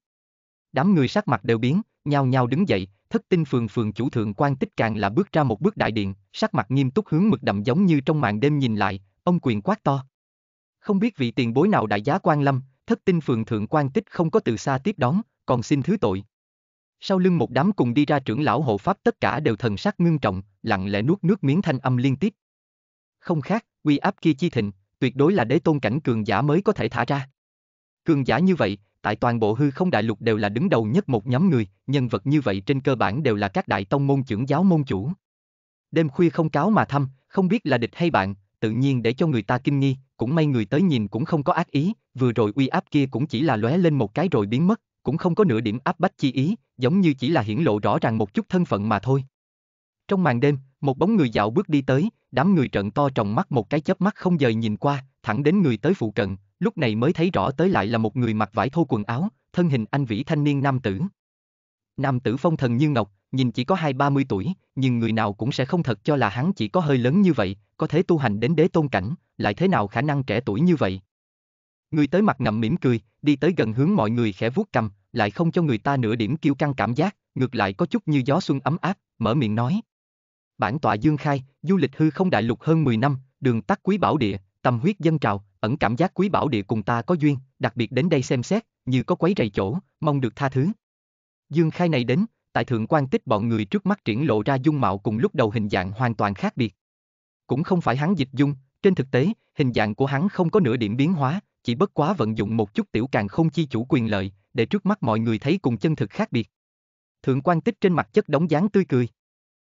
Đám người sắc mặt đều biến, nhao nhao đứng dậy, thất tinh phường phường chủ thượng quan tích càng là bước ra một bước đại điện, sắc mặt nghiêm túc hướng mực đậm giống như trong màn đêm nhìn lại, ông quyền quát to. Không biết vị tiền bối nào đại giá quan lâm, thất tinh phường thượng quan tích không có từ xa tiếp đón, còn xin thứ tội. Sau lưng một đám cùng đi ra trưởng lão hộ pháp tất cả đều thần sắc ngưng trọng, lặng lẽ nuốt nước miếng thanh âm liên tiếp. Không khác, uy áp kia chi thịnh, tuyệt đối là đế tôn cảnh cường giả mới có thể thả ra. Cường giả như vậy, tại toàn bộ hư không đại lục đều là đứng đầu nhất một nhóm người, nhân vật như vậy trên cơ bản đều là các đại tông môn trưởng giáo môn chủ. Đêm khuya không cáo mà thăm, không biết là địch hay bạn, tự nhiên để cho người ta kinh nghi, cũng may người tới nhìn cũng không có ác ý, vừa rồi uy áp kia cũng chỉ là lóe lên một cái rồi biến mất, cũng không có nửa điểm áp bách chi ý, giống như chỉ là hiển lộ rõ ràng một chút thân phận mà thôi. Trong màn đêm, một bóng người dạo bước đi tới, đám người trận to tròng mắt một cái chớp mắt không dời nhìn qua, thẳng đến người tới phụ cận, lúc này mới thấy rõ tới lại là một người mặc vải thô quần áo, thân hình anh vĩ thanh niên nam tử. Nam tử phong thần như ngọc, nhìn chỉ có hai ba mươi tuổi, nhưng người nào cũng sẽ không thật cho là hắn chỉ có hơi lớn như vậy, có thể tu hành đến đế tôn cảnh, lại thế nào khả năng trẻ tuổi như vậy, Người tới mặt ngậm mỉm cười, đi tới gần hướng mọi người khẽ vuốt cầm, lại không cho người ta nửa điểm kiêu căng cảm giác, ngược lại có chút như gió xuân ấm áp, mở miệng nói. Bản tọa Dương Khai, du lịch hư không đại lục hơn 10 năm, đường tắt quý bảo địa, tâm huyết dân trào, ẩn cảm giác quý bảo địa cùng ta có duyên, đặc biệt đến đây xem xét, như có quấy rầy chỗ, mong được tha thứ. Dương Khai này đến, tại thượng quan tích bọn người trước mắt triển lộ ra dung mạo cùng lúc đầu hình dạng hoàn toàn khác biệt. Cũng không phải hắn dịch dung, trên thực tế, hình dạng của hắn không có nửa điểm biến hóa, chỉ bất quá vận dụng một chút tiểu càng không chi chủ quyền lợi, để trước mắt mọi người thấy cùng chân thực khác biệt. Thượng quan tích trên mặt chất đóng dáng tươi cười.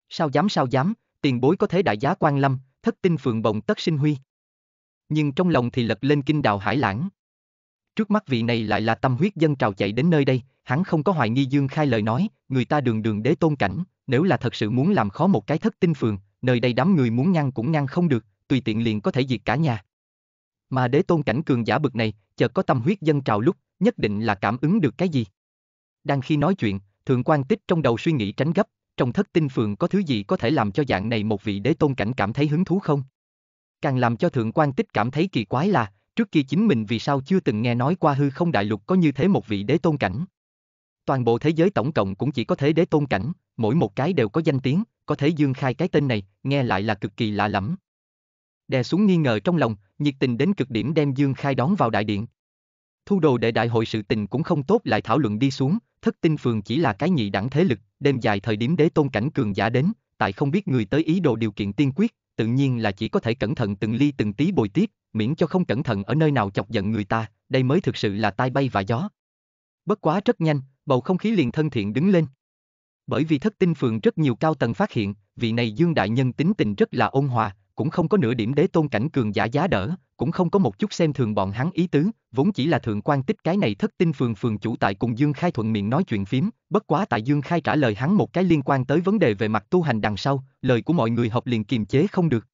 Sao dám sao dám, tiền bối có thể đại giá quan lâm, thất tinh phượng bồng tất sinh huy. Nhưng trong lòng thì lật lên kinh đào hải lãng. Trước mắt vị này lại là tâm huyết dân trào chạy đến nơi đây, hắn không có hoài nghi dương khai lời nói, người ta đường đường đế tôn cảnh, nếu là thật sự muốn làm khó một cái thất tinh phường, nơi đây đám người muốn ngăn cũng ngăn không được, tùy tiện liền có thể diệt cả nhà. Mà đế tôn cảnh cường giả bực này, chợt có tâm huyết dân trào lúc, nhất định là cảm ứng được cái gì. Đang khi nói chuyện, thượng quan tích trong đầu suy nghĩ tránh gấp, trong thất tinh phường có thứ gì có thể làm cho dạng này một vị đế tôn cảnh cảm thấy hứng thú không? Càng làm cho thượng quan tích cảm thấy kỳ quái là, trước kia chính mình vì sao chưa từng nghe nói qua hư không đại lục có như thế một vị đế tôn cảnh. Toàn bộ thế giới tổng cộng cũng chỉ có thế đế tôn cảnh, mỗi một cái đều có danh tiếng, có thể dương khai cái tên này, nghe lại là cực kỳ lạ lẫm đè xuống nghi ngờ trong lòng, nhiệt tình đến cực điểm đem Dương Khai đón vào đại điện. Thu đồ để đại hội sự tình cũng không tốt lại thảo luận đi xuống, thất tinh phường chỉ là cái nhị đẳng thế lực, đêm dài thời điểm đế tôn cảnh cường giả đến, tại không biết người tới ý đồ điều kiện tiên quyết, tự nhiên là chỉ có thể cẩn thận từng ly từng tí bồi tiếp, miễn cho không cẩn thận ở nơi nào chọc giận người ta, đây mới thực sự là tai bay và gió. Bất quá rất nhanh, bầu không khí liền thân thiện đứng lên. Bởi vì thất tinh phường rất nhiều cao tầng phát hiện, vị này Dương Đại Nhân tính tình rất là ôn hòa, cũng không có nửa điểm đế tôn cảnh cường giả giá đỡ, cũng không có một chút xem thường bọn hắn ý tứ, vốn chỉ là thượng quan tích cái này thất tinh phường phường chủ tại cùng Dương Khai thuận miệng nói chuyện phím, bất quá tại Dương Khai trả lời hắn một cái liên quan tới vấn đề về mặt tu hành đằng sau, lời của mọi người học liền kiềm chế không được.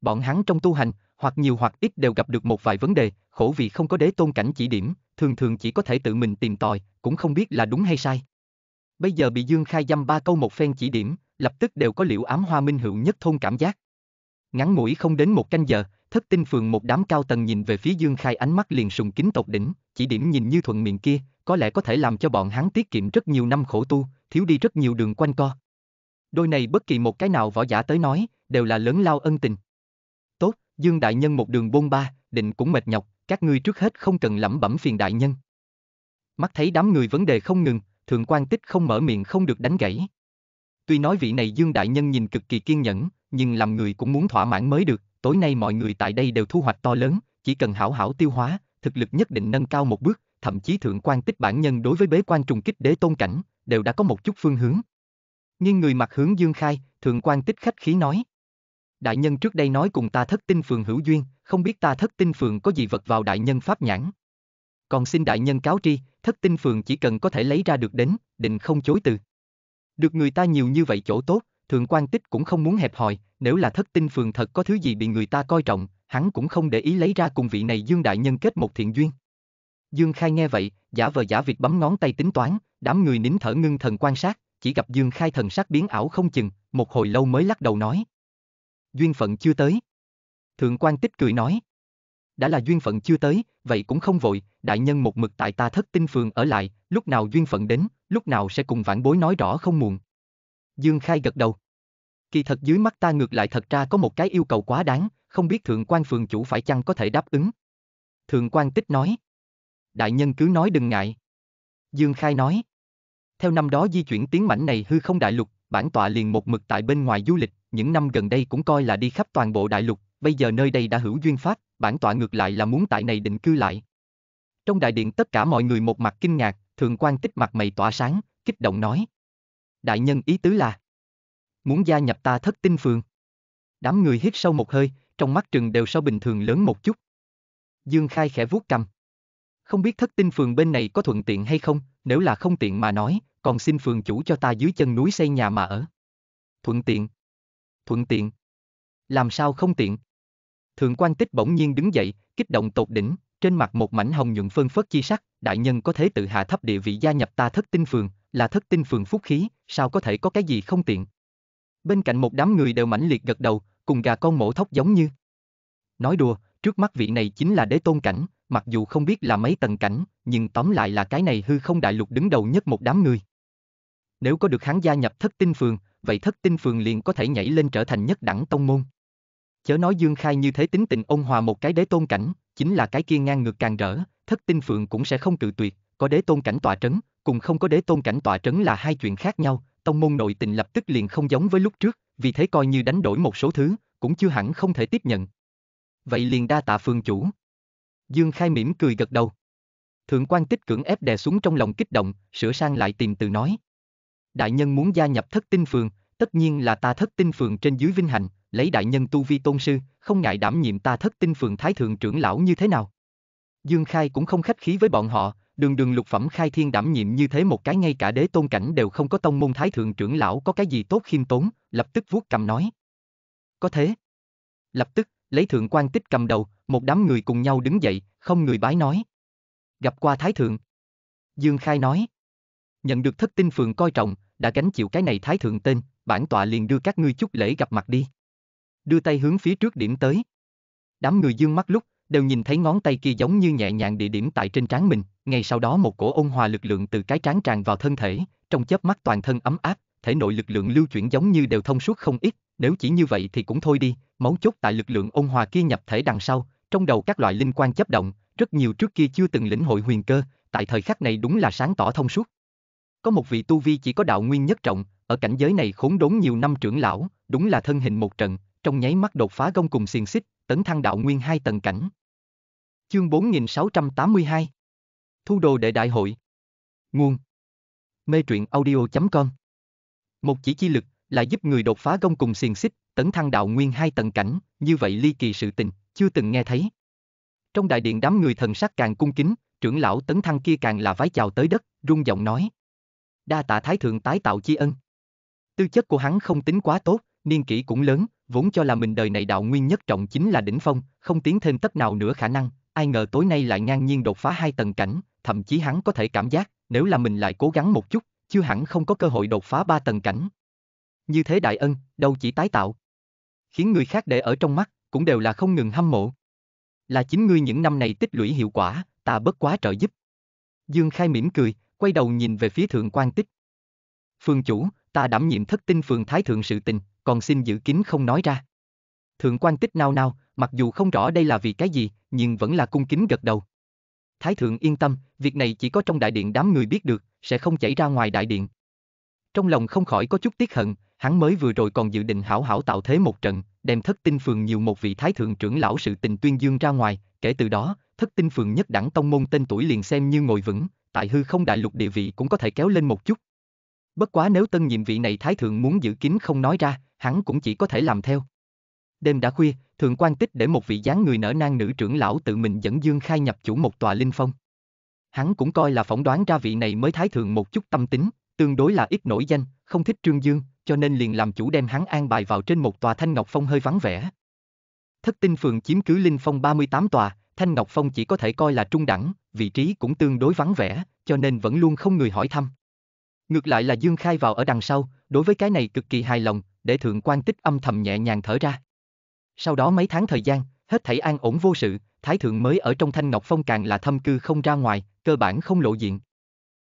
Bọn hắn trong tu hành, hoặc nhiều hoặc ít đều gặp được một vài vấn đề, khổ vì không có đế tôn cảnh chỉ điểm, thường thường chỉ có thể tự mình tìm tòi, cũng không biết là đúng hay sai. Bây giờ bị Dương Khai dăm ba câu một phen chỉ điểm, lập tức đều có liễu ám hoa minh hữu nhất thôn cảm giác. Ngắn ngủi không đến một canh giờ, thất tinh phường một đám cao tầng nhìn về phía Dương Khai ánh mắt liền sùng kính tột đỉnh, chỉ điểm nhìn như thuận miệng kia, có lẽ có thể làm cho bọn hắn tiết kiệm rất nhiều năm khổ tu, thiếu đi rất nhiều đường quanh co. Đôi này bất kỳ một cái nào võ giả tới nói, đều là lớn lao ân tình. Tốt, Dương Đại Nhân một đường bôn ba, định cũng mệt nhọc, các ngươi trước hết không cần lẩm bẩm phiền Đại Nhân. Mắt thấy đám người vấn đề không ngừng, thượng quan tích không mở miệng không được đánh gãy. Tuy nói vị này Dương Đại Nhân nhìn cực kỳ kiên nhẫn, nhưng làm người cũng muốn thỏa mãn mới được, tối nay mọi người tại đây đều thu hoạch to lớn, chỉ cần hảo hảo tiêu hóa, thực lực nhất định nâng cao một bước, thậm chí thượng quan tích bản nhân đối với bế quan trùng kích đế tôn cảnh, đều đã có một chút phương hướng. Nhưng người mặt hướng Dương Khai, thượng quan tích khách khí nói. Đại nhân trước đây nói cùng ta thất tinh phường hữu duyên, không biết ta thất tinh phường có gì vật vào đại nhân pháp nhãn. Còn xin đại nhân cáo tri, thất tinh phường chỉ cần có thể lấy ra được đến, định không chối từ. Được người ta nhiều như vậy chỗ tốt, Thượng quan tích cũng không muốn hẹp hòi, nếu là thất tinh phường thật có thứ gì bị người ta coi trọng, hắn cũng không để ý lấy ra cùng vị này Dương Đại Nhân kết một thiện duyên. Dương Khai nghe vậy, giả vờ giả việc bấm ngón tay tính toán, đám người nín thở ngưng thần quan sát, chỉ gặp Dương Khai thần sắc biến ảo không chừng, một hồi lâu mới lắc đầu nói. Duyên phận chưa tới. Thượng quan tích cười nói. Đã là duyên phận chưa tới, vậy cũng không vội, đại nhân một mực tại ta thất tinh phường ở lại, lúc nào duyên phận đến, lúc nào sẽ cùng vãn bối nói rõ không muộn. Dương Khai gật đầu. Kỳ thật dưới mắt ta ngược lại thật ra có một cái yêu cầu quá đáng, không biết thượng quan phường chủ phải chăng có thể đáp ứng. Thượng quan tích nói. Đại nhân cứ nói đừng ngại. Dương Khai nói. Theo năm đó di chuyển tiến mảnh này hư không đại lục, bản tọa liền một mực tại bên ngoài du lịch, những năm gần đây cũng coi là đi khắp toàn bộ đại lục, bây giờ nơi đây đã hữu duyên phát, bản tọa ngược lại là muốn tại này định cư lại. Trong đại điện tất cả mọi người một mặt kinh ngạc, thượng quan tích mặt mày tỏa sáng, kích động nói đại nhân ý tứ là muốn gia nhập ta thất tinh phường. Đám người hít sâu một hơi, trong mắt trừng đều so bình thường lớn một chút. Dương Khai khẽ vuốt cầm. Không biết thất tinh phường bên này có thuận tiện hay không, nếu là không tiện mà nói, còn xin phường chủ cho ta dưới chân núi xây nhà mà ở. Thuận tiện. Thuận tiện. Làm sao không tiện? Thượng quan tích bỗng nhiên đứng dậy, kích động tột đỉnh, trên mặt một mảnh hồng nhuận phân phất chi sắc, đại nhân có thể tự hạ thấp địa vị gia nhập ta thất tinh phường, là thất tinh phường phúc khí, sao có thể có cái gì không tiện. Bên cạnh một đám người đều mãnh liệt gật đầu, cùng gà con mổ thóc giống như. Nói đùa, trước mắt vị này chính là đế tôn cảnh, mặc dù không biết là mấy tầng cảnh, nhưng tóm lại là cái này hư không đại lục đứng đầu nhất một đám người. Nếu có được hắn gia nhập thất tinh phường, vậy thất tinh phường liền có thể nhảy lên trở thành nhất đẳng tông môn. Chớ nói Dương Khai như thế tính tình ôn hòa một cái đế tôn cảnh, chính là cái kia ngang ngược càng rỡ, thất tinh phường cũng sẽ không cự tuyệt, có đế tôn cảnh tọa trấn, cùng không có đế tôn cảnh tọa trấn là hai chuyện khác nhau, tông môn nội tình lập tức liền không giống với lúc trước, vì thế coi như đánh đổi một số thứ, cũng chưa hẳn không thể tiếp nhận. Vậy liền đa tạ phương chủ. Dương Khai mỉm cười gật đầu. Thượng quan tích cưỡng ép đè xuống trong lòng kích động, sửa sang lại tìm từ nói. Đại nhân muốn gia nhập thất tinh phường, tất nhiên là ta thất tinh phường trên dưới vinh hạnh, lấy đại nhân tu vi tôn sư, không ngại đảm nhiệm ta thất tinh phường thái thượng trưởng lão như thế nào. Dương Khai cũng không khách khí với bọn họ, đường đường lục phẩm khai thiên đảm nhiệm như thế một cái ngay cả đế tôn cảnh đều không có tông môn thái thượng trưởng lão có cái gì tốt khiêm tốn, lập tức vuốt cầm nói. Có thế. Lập tức, lấy thượng quan tích cầm đầu, một đám người cùng nhau đứng dậy, không người bái nói. Gặp qua thái thượng. Dương Khai nói. Nhận được thất tinh phường coi trọng, đã gánh chịu cái này thái thượng tên, bản tọa liền đưa các ngươi chút lễ gặp mặt đi. Đưa tay hướng phía trước điểm tới. Đám người dương mắt lúc, đều nhìn thấy ngón tay kia giống như nhẹ nhàng địa điểm tại trên trán mình, ngay sau đó một cổ ôn hòa lực lượng từ cái trán tràn vào thân thể, trong chớp mắt toàn thân ấm áp, thể nội lực lượng lưu chuyển giống như đều thông suốt không ít, nếu chỉ như vậy thì cũng thôi đi, máu chốt tại lực lượng ôn hòa kia nhập thể đằng sau, trong đầu các loại linh quan chấp động, rất nhiều trước kia chưa từng lĩnh hội huyền cơ, tại thời khắc này đúng là sáng tỏ thông suốt. Có một vị tu vi chỉ có đạo nguyên nhất trọng, ở cảnh giới này khốn đốn nhiều năm trưởng lão, đúng là thân hình một trận, trong nháy mắt đột phá gông cùng xiềng xích, tấn thăng đạo nguyên hai tầng cảnh. Chương 4682 Thu đồ đệ đại hội Nguồn Mê truyện audio.com Một chỉ chi lực là giúp người đột phá gông cùng xiềng xích, tấn thăng đạo nguyên hai tầng cảnh, như vậy ly kỳ sự tình, chưa từng nghe thấy. Trong đại điện đám người thần sắc càng cung kính, trưởng lão tấn thăng kia càng là vái chào tới đất, rung giọng nói. Đa tạ thái thượng tái tạo chi ân. Tư chất của hắn không tính quá tốt, niên kỷ cũng lớn, vốn cho là mình đời này đạo nguyên nhất trọng chính là đỉnh phong, không tiến thêm tất nào nữa khả năng, ai ngờ tối nay lại ngang nhiên đột phá hai tầng cảnh, thậm chí hắn có thể cảm giác, nếu là mình lại cố gắng một chút, chưa hẳn không có cơ hội đột phá ba tầng cảnh. Như thế đại ân, đâu chỉ tái tạo. Khiến người khác để ở trong mắt, cũng đều là không ngừng hâm mộ. Là chính ngươi những năm này tích lũy hiệu quả, ta bất quá trợ giúp. Dương Khai mỉm cười, quay đầu nhìn về phía thượng quan tích. Phương chủ, ta đảm nhiệm thất tinh phường thái thượng sự tình, còn xin giữ kín không nói ra. Thượng quan tích nao nao, mặc dù không rõ đây là vì cái gì, nhưng vẫn là cung kính gật đầu. Thái thượng yên tâm, việc này chỉ có trong đại điện đám người biết được, sẽ không chảy ra ngoài đại điện. Trong lòng không khỏi có chút tiếc hận, hắn mới vừa rồi còn dự định hảo hảo tạo thế một trận, đem thất tinh phường nhiều một vị thái thượng trưởng lão sự tình tuyên dương ra ngoài, kể từ đó, thất tinh phường nhất đẳng tông môn tên tuổi liền xem như ngồi vững, tại hư không đại lục địa vị cũng có thể kéo lên một chút. Bất quá nếu tân nhiệm vị này thái thượng muốn giữ kín không nói ra, hắn cũng chỉ có thể làm theo. Đêm đã khuya, Thượng quan Tích để một vị dáng người nở nang nữ trưởng lão tự mình dẫn Dương Khai nhập chủ một tòa linh phong. Hắn cũng coi là phỏng đoán ra vị này mới thái thượng một chút tâm tính, tương đối là ít nổi danh, không thích Trương Dương, cho nên liền làm chủ đem hắn an bài vào trên một tòa Thanh Ngọc Phong hơi vắng vẻ. Thất tinh phường chiếm cứ linh phong 38 tòa, Thanh Ngọc Phong chỉ có thể coi là trung đẳng, vị trí cũng tương đối vắng vẻ, cho nên vẫn luôn không người hỏi thăm. Ngược lại là Dương Khai vào ở đằng sau, đối với cái này cực kỳ hài lòng, để thượng quan tích âm thầm nhẹ nhàng thở ra. Sau đó mấy tháng thời gian, hết thảy an ổn vô sự, Thái Thượng mới ở trong Thanh Ngọc Phong càng là thâm cư không ra ngoài, cơ bản không lộ diện.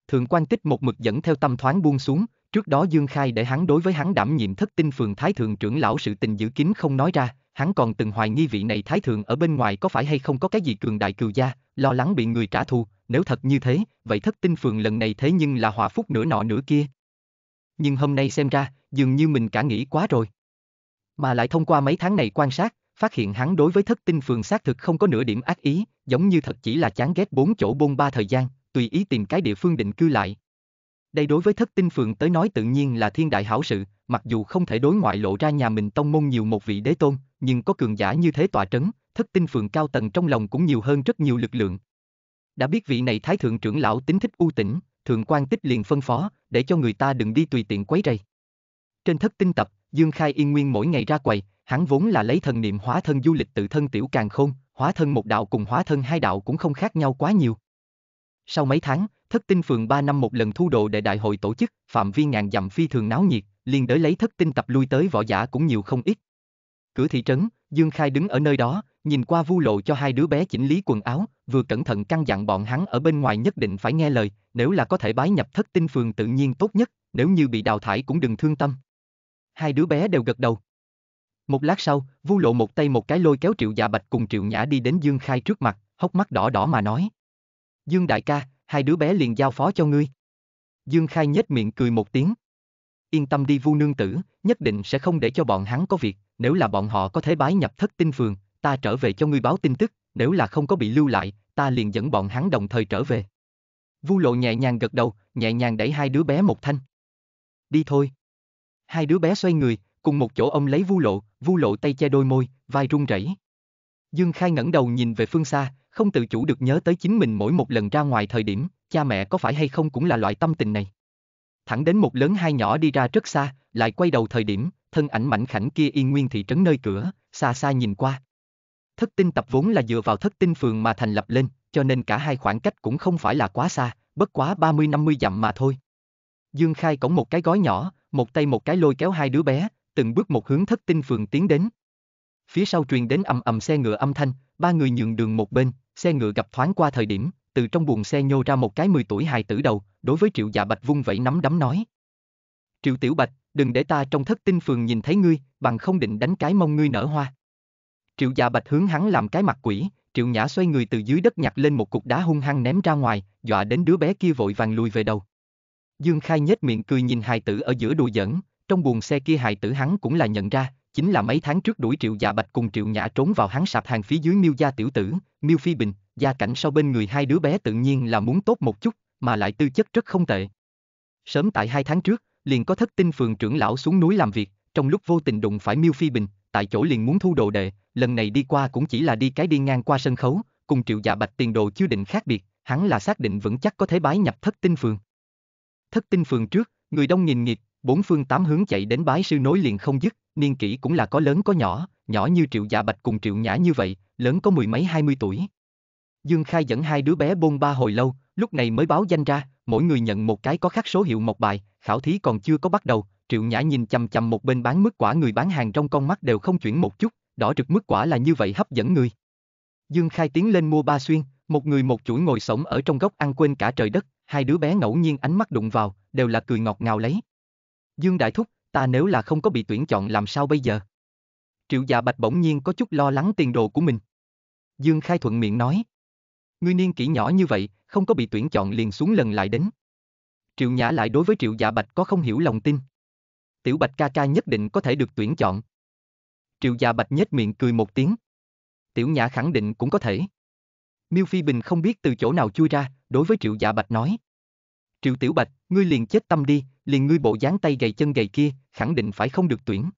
Thượng quan tích một mực dẫn theo tâm thoáng buông xuống, trước đó Dương Khai để hắn đối với hắn đảm nhiệm thất tinh phường Thái Thượng trưởng lão sự tình giữ kín không nói ra, hắn còn từng hoài nghi vị này Thái Thượng ở bên ngoài có phải hay không có cái gì cường đại cừu gia, lo lắng bị người trả thù, nếu thật như thế, vậy thất tinh phường lần này thế nhưng là hòa phúc nửa nọ nửa kia. Nhưng hôm nay xem ra, dường như mình cả nghĩ quá rồi. Mà lại thông qua mấy tháng này quan sát, phát hiện hắn đối với thất tinh phường xác thực không có nửa điểm ác ý, giống như thật chỉ là chán ghét bốn chỗ bôn ba thời gian, tùy ý tìm cái địa phương định cư lại. Đây đối với thất tinh phường tới nói tự nhiên là thiên đại hảo sự, mặc dù không thể đối ngoại lộ ra nhà mình tông môn nhiều một vị đế tôn, nhưng có cường giả như thế tọa trấn, thất tinh phường cao tầng trong lòng cũng nhiều hơn rất nhiều lực lượng. Đã biết vị này thái thượng trưởng lão tính thích u tĩnh, thượng quan tích liền phân phó, để cho người ta đừng đi tùy tiện quấy rầy. Trên thất tinh tập, Dương Khai Yên Nguyên mỗi ngày ra quầy, hắn vốn là lấy thần niệm hóa thân du lịch tự thân tiểu càng khôn, hóa thân một đạo cùng hóa thân hai đạo cũng không khác nhau quá nhiều. Sau mấy tháng, Thất Tinh Phường ba năm một lần thu đồ để đại hội tổ chức, phạm vi ngàn dặm phi thường náo nhiệt, liền đới lấy Thất Tinh tập lui tới võ giả cũng nhiều không ít. Cửa thị trấn, Dương Khai đứng ở nơi đó, nhìn qua vu lộ cho hai đứa bé chỉnh lý quần áo, vừa cẩn thận căn dặn bọn hắn ở bên ngoài nhất định phải nghe lời, nếu là có thể bái nhập Thất Tinh Phường tự nhiên tốt nhất, nếu như bị đào thải cũng đừng thương tâm hai đứa bé đều gật đầu. Một lát sau, Vu Lộ một tay một cái lôi kéo Triệu Dạ Bạch cùng Triệu Nhã đi đến Dương Khai trước mặt, hốc mắt đỏ đỏ mà nói: "Dương đại ca, hai đứa bé liền giao phó cho ngươi." Dương Khai nhếch miệng cười một tiếng. "Yên tâm đi Vu nương tử, nhất định sẽ không để cho bọn hắn có việc, nếu là bọn họ có thể bái nhập thất tinh phường, ta trở về cho ngươi báo tin tức, nếu là không có bị lưu lại, ta liền dẫn bọn hắn đồng thời trở về." Vu Lộ nhẹ nhàng gật đầu, nhẹ nhàng đẩy hai đứa bé một thanh. "Đi thôi." Hai đứa bé xoay người, cùng một chỗ ông lấy vu lộ, vu lộ tay che đôi môi, vai run rẩy. Dương Khai ngẩng đầu nhìn về phương xa, không tự chủ được nhớ tới chính mình mỗi một lần ra ngoài thời điểm, cha mẹ có phải hay không cũng là loại tâm tình này. Thẳng đến một lớn hai nhỏ đi ra rất xa, lại quay đầu thời điểm, thân ảnh mảnh khảnh kia yên nguyên thị trấn nơi cửa, xa xa nhìn qua. Thất tinh tập vốn là dựa vào thất tinh phường mà thành lập lên, cho nên cả hai khoảng cách cũng không phải là quá xa, bất quá 30-50 dặm mà thôi. Dương Khai cổng một cái gói nhỏ, một tay một cái lôi kéo hai đứa bé, từng bước một hướng thất tinh phường tiến đến. Phía sau truyền đến ầm ầm xe ngựa âm thanh, ba người nhường đường một bên, xe ngựa gặp thoáng qua thời điểm, từ trong buồng xe nhô ra một cái 10 tuổi hài tử đầu, đối với Triệu Dạ Bạch vung vẩy nắm đấm nói. Triệu Tiểu Bạch, đừng để ta trong thất tinh phường nhìn thấy ngươi, bằng không định đánh cái mông ngươi nở hoa. Triệu Dạ Bạch hướng hắn làm cái mặt quỷ, Triệu Nhã xoay người từ dưới đất nhặt lên một cục đá hung hăng ném ra ngoài, dọa đến đứa bé kia vội vàng lùi về đầu. Dương Khai nhếch miệng cười nhìn hài tử ở giữa đùa giỡn, trong buồng xe kia hài tử hắn cũng là nhận ra, chính là mấy tháng trước đuổi Triệu Dạ Bạch cùng Triệu Nhã trốn vào hắn sạp hàng phía dưới Miêu gia tiểu tử, Miêu Phi Bình, gia cảnh sau bên người hai đứa bé tự nhiên là muốn tốt một chút, mà lại tư chất rất không tệ. Sớm tại hai tháng trước, liền có thất tinh phường trưởng lão xuống núi làm việc, trong lúc vô tình đụng phải Miêu Phi Bình, tại chỗ liền muốn thu đồ đệ, lần này đi qua cũng chỉ là đi cái đi ngang qua sân khấu, cùng Triệu Dạ Bạch tiền đồ chưa định khác biệt, hắn là xác định vững chắc có thể bái nhập thất tinh phường thất tinh phường trước, người đông nghìn nghịt, bốn phương tám hướng chạy đến bái sư nối liền không dứt, niên kỷ cũng là có lớn có nhỏ, nhỏ như triệu dạ bạch cùng triệu nhã như vậy, lớn có mười mấy hai mươi tuổi. Dương Khai dẫn hai đứa bé bôn ba hồi lâu, lúc này mới báo danh ra, mỗi người nhận một cái có khắc số hiệu một bài, khảo thí còn chưa có bắt đầu, triệu nhã nhìn chằm chằm một bên bán mứt quả người bán hàng trong con mắt đều không chuyển một chút, đỏ rực mứt quả là như vậy hấp dẫn người. Dương Khai tiến lên mua ba xuyên, một người một chuỗi ngồi sổng ở trong góc ăn quên cả trời đất, hai đứa bé ngẫu nhiên ánh mắt đụng vào, đều là cười ngọt ngào lấy. Dương Đại Thúc, ta nếu là không có bị tuyển chọn làm sao bây giờ? Triệu Dạ Bạch bỗng nhiên có chút lo lắng tiền đồ của mình. Dương Khai thuận miệng nói. Ngươi niên kỷ nhỏ như vậy, không có bị tuyển chọn liền xuống lần lại đến. Triệu Nhã lại đối với Triệu Dạ Bạch có không hiểu lòng tin. Tiểu Bạch ca ca nhất định có thể được tuyển chọn. Triệu Dạ Bạch nhếch miệng cười một tiếng. Tiểu Nhã khẳng định cũng có thể. Miêu Phi Bình không biết từ chỗ nào chui ra, đối với Triệu Dạ Bạch nói. Triệu Tiểu Bạch, ngươi liền chết tâm đi, liền ngươi bộ dáng tay gầy chân gầy kia, khẳng định phải không được tuyển.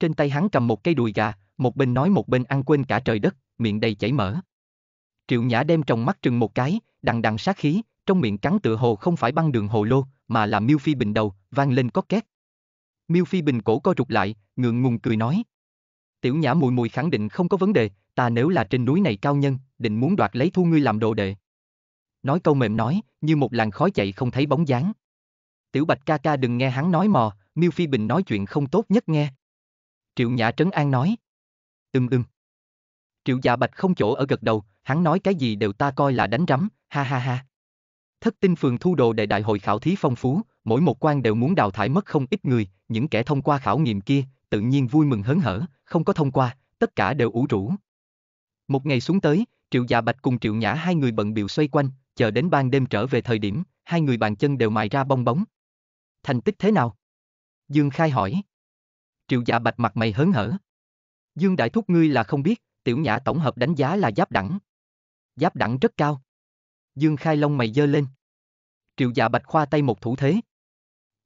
Trên tay hắn cầm một cây đùi gà, một bên nói một bên ăn quên cả trời đất, miệng đầy chảy mỡ. Triệu Nhã đem trong mắt trừng một cái, đằng đằng sát khí, trong miệng cắn tựa hồ không phải băng đường hồ lô, mà là Miêu Phi Bình đầu, vang lên có két. Miêu Phi Bình cổ co rụt lại, ngượng ngùng cười nói. Tiểu Nhã mùi mùi khẳng định không có vấn đề, ta nếu là trên núi này cao nhân, định muốn đoạt lấy thu ngươi làm đồ đệ. Nói câu mềm nói, như một làn khói chạy không thấy bóng dáng. Tiểu Bạch ca ca đừng nghe hắn nói mò, Miêu Phi Bình nói chuyện không tốt nhất nghe. Triệu Nhã Trấn An nói. Ừm ừm. Triệu Dạ Bạch không chỗ ở gật đầu, hắn nói cái gì đều ta coi là đánh rắm, ha ha ha. Thất tinh phường thu đồ đệ đại hội khảo thí phong phú, mỗi một quan đều muốn đào thải mất không ít người, những kẻ thông qua khảo nghiệm kia, tự nhiên vui mừng hớn hở, không có thông qua, tất cả đều ủ rũ. Một ngày xuống tới, Triệu Dạ Bạch cùng Triệu Nhã hai người bận biểu xoay quanh, chờ đến ban đêm trở về thời điểm, hai người bàn chân đều mài ra bong bóng. Thành tích thế nào? Dương Khai hỏi. Triệu Dạ Bạch mặt mày hớn hở. Dương Đại Thúc ngươi là không biết, Tiểu Nhã tổng hợp đánh giá là giáp đẳng. Giáp đẳng rất cao. Dương Khai lông mày dơ lên. Triệu Dạ Bạch khoa tay một thủ thế.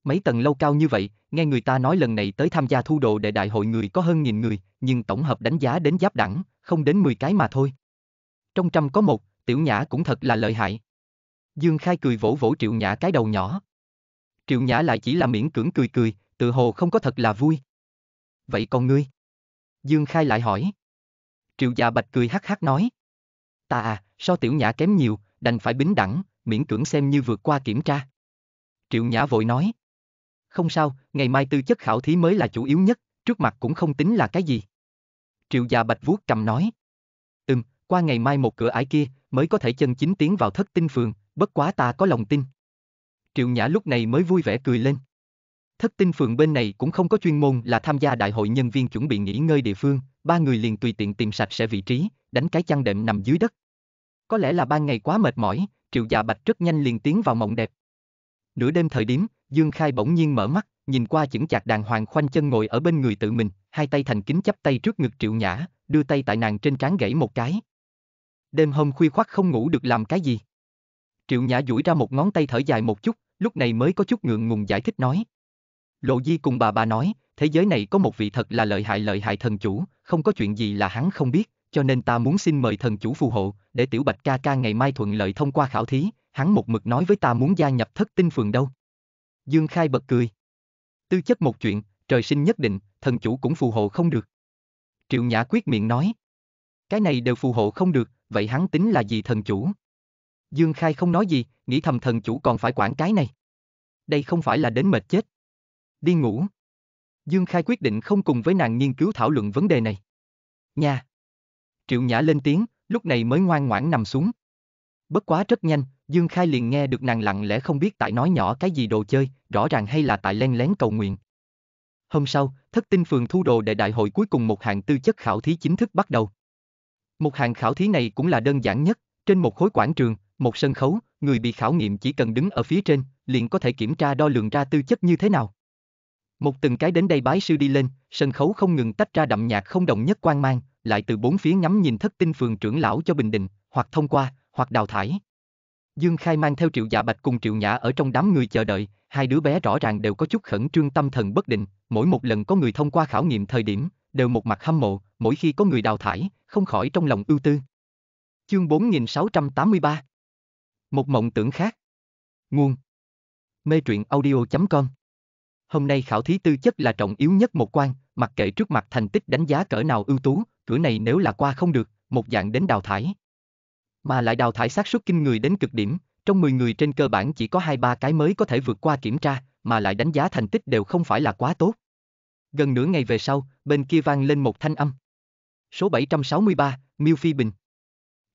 Mấy tầng lâu cao như vậy, nghe người ta nói lần này tới tham gia thu đồ để đại hội người có hơn nghìn người, nhưng tổng hợp đánh giá đến giáp đẳng, không đến 10 cái mà thôi trong trăm có một, tiểu nhã cũng thật là lợi hại. Dương Khai cười vỗ vỗ triệu nhã cái đầu nhỏ. Triệu nhã lại chỉ là miễn cưỡng cười cười, tự hồ không có thật là vui. Vậy còn ngươi? Dương Khai lại hỏi. Triệu Dạ Bạch cười hắc hắc nói. Ta à, so tiểu nhã kém nhiều, đành phải bính đẳng, miễn cưỡng xem như vượt qua kiểm tra. Triệu Nhã vội nói. Không sao, ngày mai tư chất khảo thí mới là chủ yếu nhất, trước mặt cũng không tính là cái gì. Triệu Dạ Bạch vuốt cầm nói qua ngày mai một cửa ải kia, mới có thể chân chính tiến vào thất tinh phường, bất quá ta có lòng tin. Triệu Nhã lúc này mới vui vẻ cười lên. Thất tinh phường bên này cũng không có chuyên môn là tham gia đại hội nhân viên chuẩn bị nghỉ ngơi địa phương, ba người liền tùy tiện tìm sạch sẽ vị trí, đánh cái chăn đệm nằm dưới đất. Có lẽ là ban ngày quá mệt mỏi, Triệu Dạ Bạch rất nhanh liền tiến vào mộng đẹp. Nửa đêm thời điểm, Dương Khai bỗng nhiên mở mắt, nhìn qua chững chạc đàng hoàng khoanh chân ngồi ở bên người tự mình, hai tay thành kính chắp tay trước ngực Triệu Nhã, đưa tay tại nàng trên trán gãy một cái, Đêm hôm khuya khoắt không ngủ được làm cái gì? Triệu Nhã duỗi ra một ngón tay thở dài một chút, lúc này mới có chút ngượng ngùng giải thích nói. Lộ Di cùng bà bà nói, thế giới này có một vị thật là lợi hại lợi hại thần chủ, không có chuyện gì là hắn không biết, cho nên ta muốn xin mời thần chủ phù hộ, để tiểu bạch ca ca ngày mai thuận lợi thông qua khảo thí, hắn một mực nói với ta muốn gia nhập thất tinh phường đâu. Dương Khai bật cười. Tư chất một chuyện, trời sinh nhất định, thần chủ cũng phù hộ không được. Triệu Nhã quyết miệng nói. Cái này đều phù hộ không được, vậy hắn tính là gì thần chủ? Dương Khai không nói gì, nghĩ thầm thần chủ còn phải quản cái này. Đây không phải là đến mệt chết. Đi ngủ. Dương Khai quyết định không cùng với nàng nghiên cứu thảo luận vấn đề này. Nha. Triệu Nhã lên tiếng, lúc này mới ngoan ngoãn nằm xuống. Bất quá rất nhanh, Dương Khai liền nghe được nàng lặng lẽ không biết tại nói nhỏ cái gì đồ chơi, rõ ràng hay là tại len lén cầu nguyện. Hôm sau, thất tinh phường thu đồ để đại hội cuối cùng một hạng tư chất khảo thí chính thức bắt đầu. Một hàng khảo thí này cũng là đơn giản nhất, trên một khối quảng trường, một sân khấu, người bị khảo nghiệm chỉ cần đứng ở phía trên, liền có thể kiểm tra đo lường ra tư chất như thế nào. Một từng cái đến đây bái sư đi lên, sân khấu không ngừng tách ra đậm nhạt không đồng nhất quan mang, lại từ bốn phía ngắm nhìn thất tinh phường trưởng lão cho bình định, hoặc thông qua, hoặc đào thải. Dương Khai mang theo Triệu Dạ Bạch cùng Triệu Nhã ở trong đám người chờ đợi, hai đứa bé rõ ràng đều có chút khẩn trương tâm thần bất định, mỗi một lần có người thông qua khảo nghiệm thời điểm, đều một mặt hâm mộ, mỗi khi có người đào thải, không khỏi trong lòng ưu tư. Chương 4683 Một mộng tưởng khác Nguồn Mê truyện audio.com Hôm nay khảo thí tư chất là trọng yếu nhất một quan, mặc kệ trước mặt thành tích đánh giá cỡ nào ưu tú, cửa này nếu là qua không được, một dạng đến đào thải. Mà lại đào thải xác suất kinh người đến cực điểm, trong 10 người trên cơ bản chỉ có 2-3 cái mới có thể vượt qua kiểm tra, mà lại đánh giá thành tích đều không phải là quá tốt. Gần nửa ngày về sau, bên kia vang lên một thanh âm. Số 763, Miêu Phi Bình.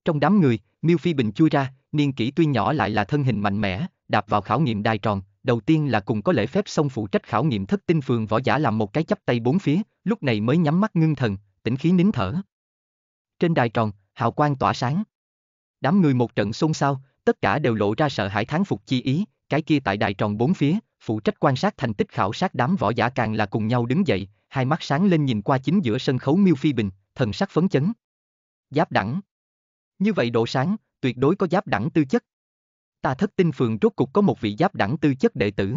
Trong đám người, Miêu Phi Bình chui ra, niên kỷ tuy nhỏ lại là thân hình mạnh mẽ, đạp vào khảo nghiệm đài tròn, đầu tiên là cùng có lễ phép xong phụ trách khảo nghiệm thất tinh phường võ giả làm một cái chắp tay bốn phía, lúc này mới nhắm mắt ngưng thần, tĩnh khí nín thở. Trên đài tròn, hào quang tỏa sáng. Đám người một trận xôn xao, tất cả đều lộ ra sợ hãi thán phục chi ý, cái kia tại đài tròn bốn phía, phụ trách quan sát thành tích khảo sát đám võ giả càng là cùng nhau đứng dậy, hai mắt sáng lên nhìn qua chính giữa sân khấu Miêu Phi Bình, thần sắc phấn chấn. Giáp đẳng. Như vậy độ sáng, tuyệt đối có giáp đẳng tư chất. Ta thất tinh phường rốt cục có một vị giáp đẳng tư chất đệ tử.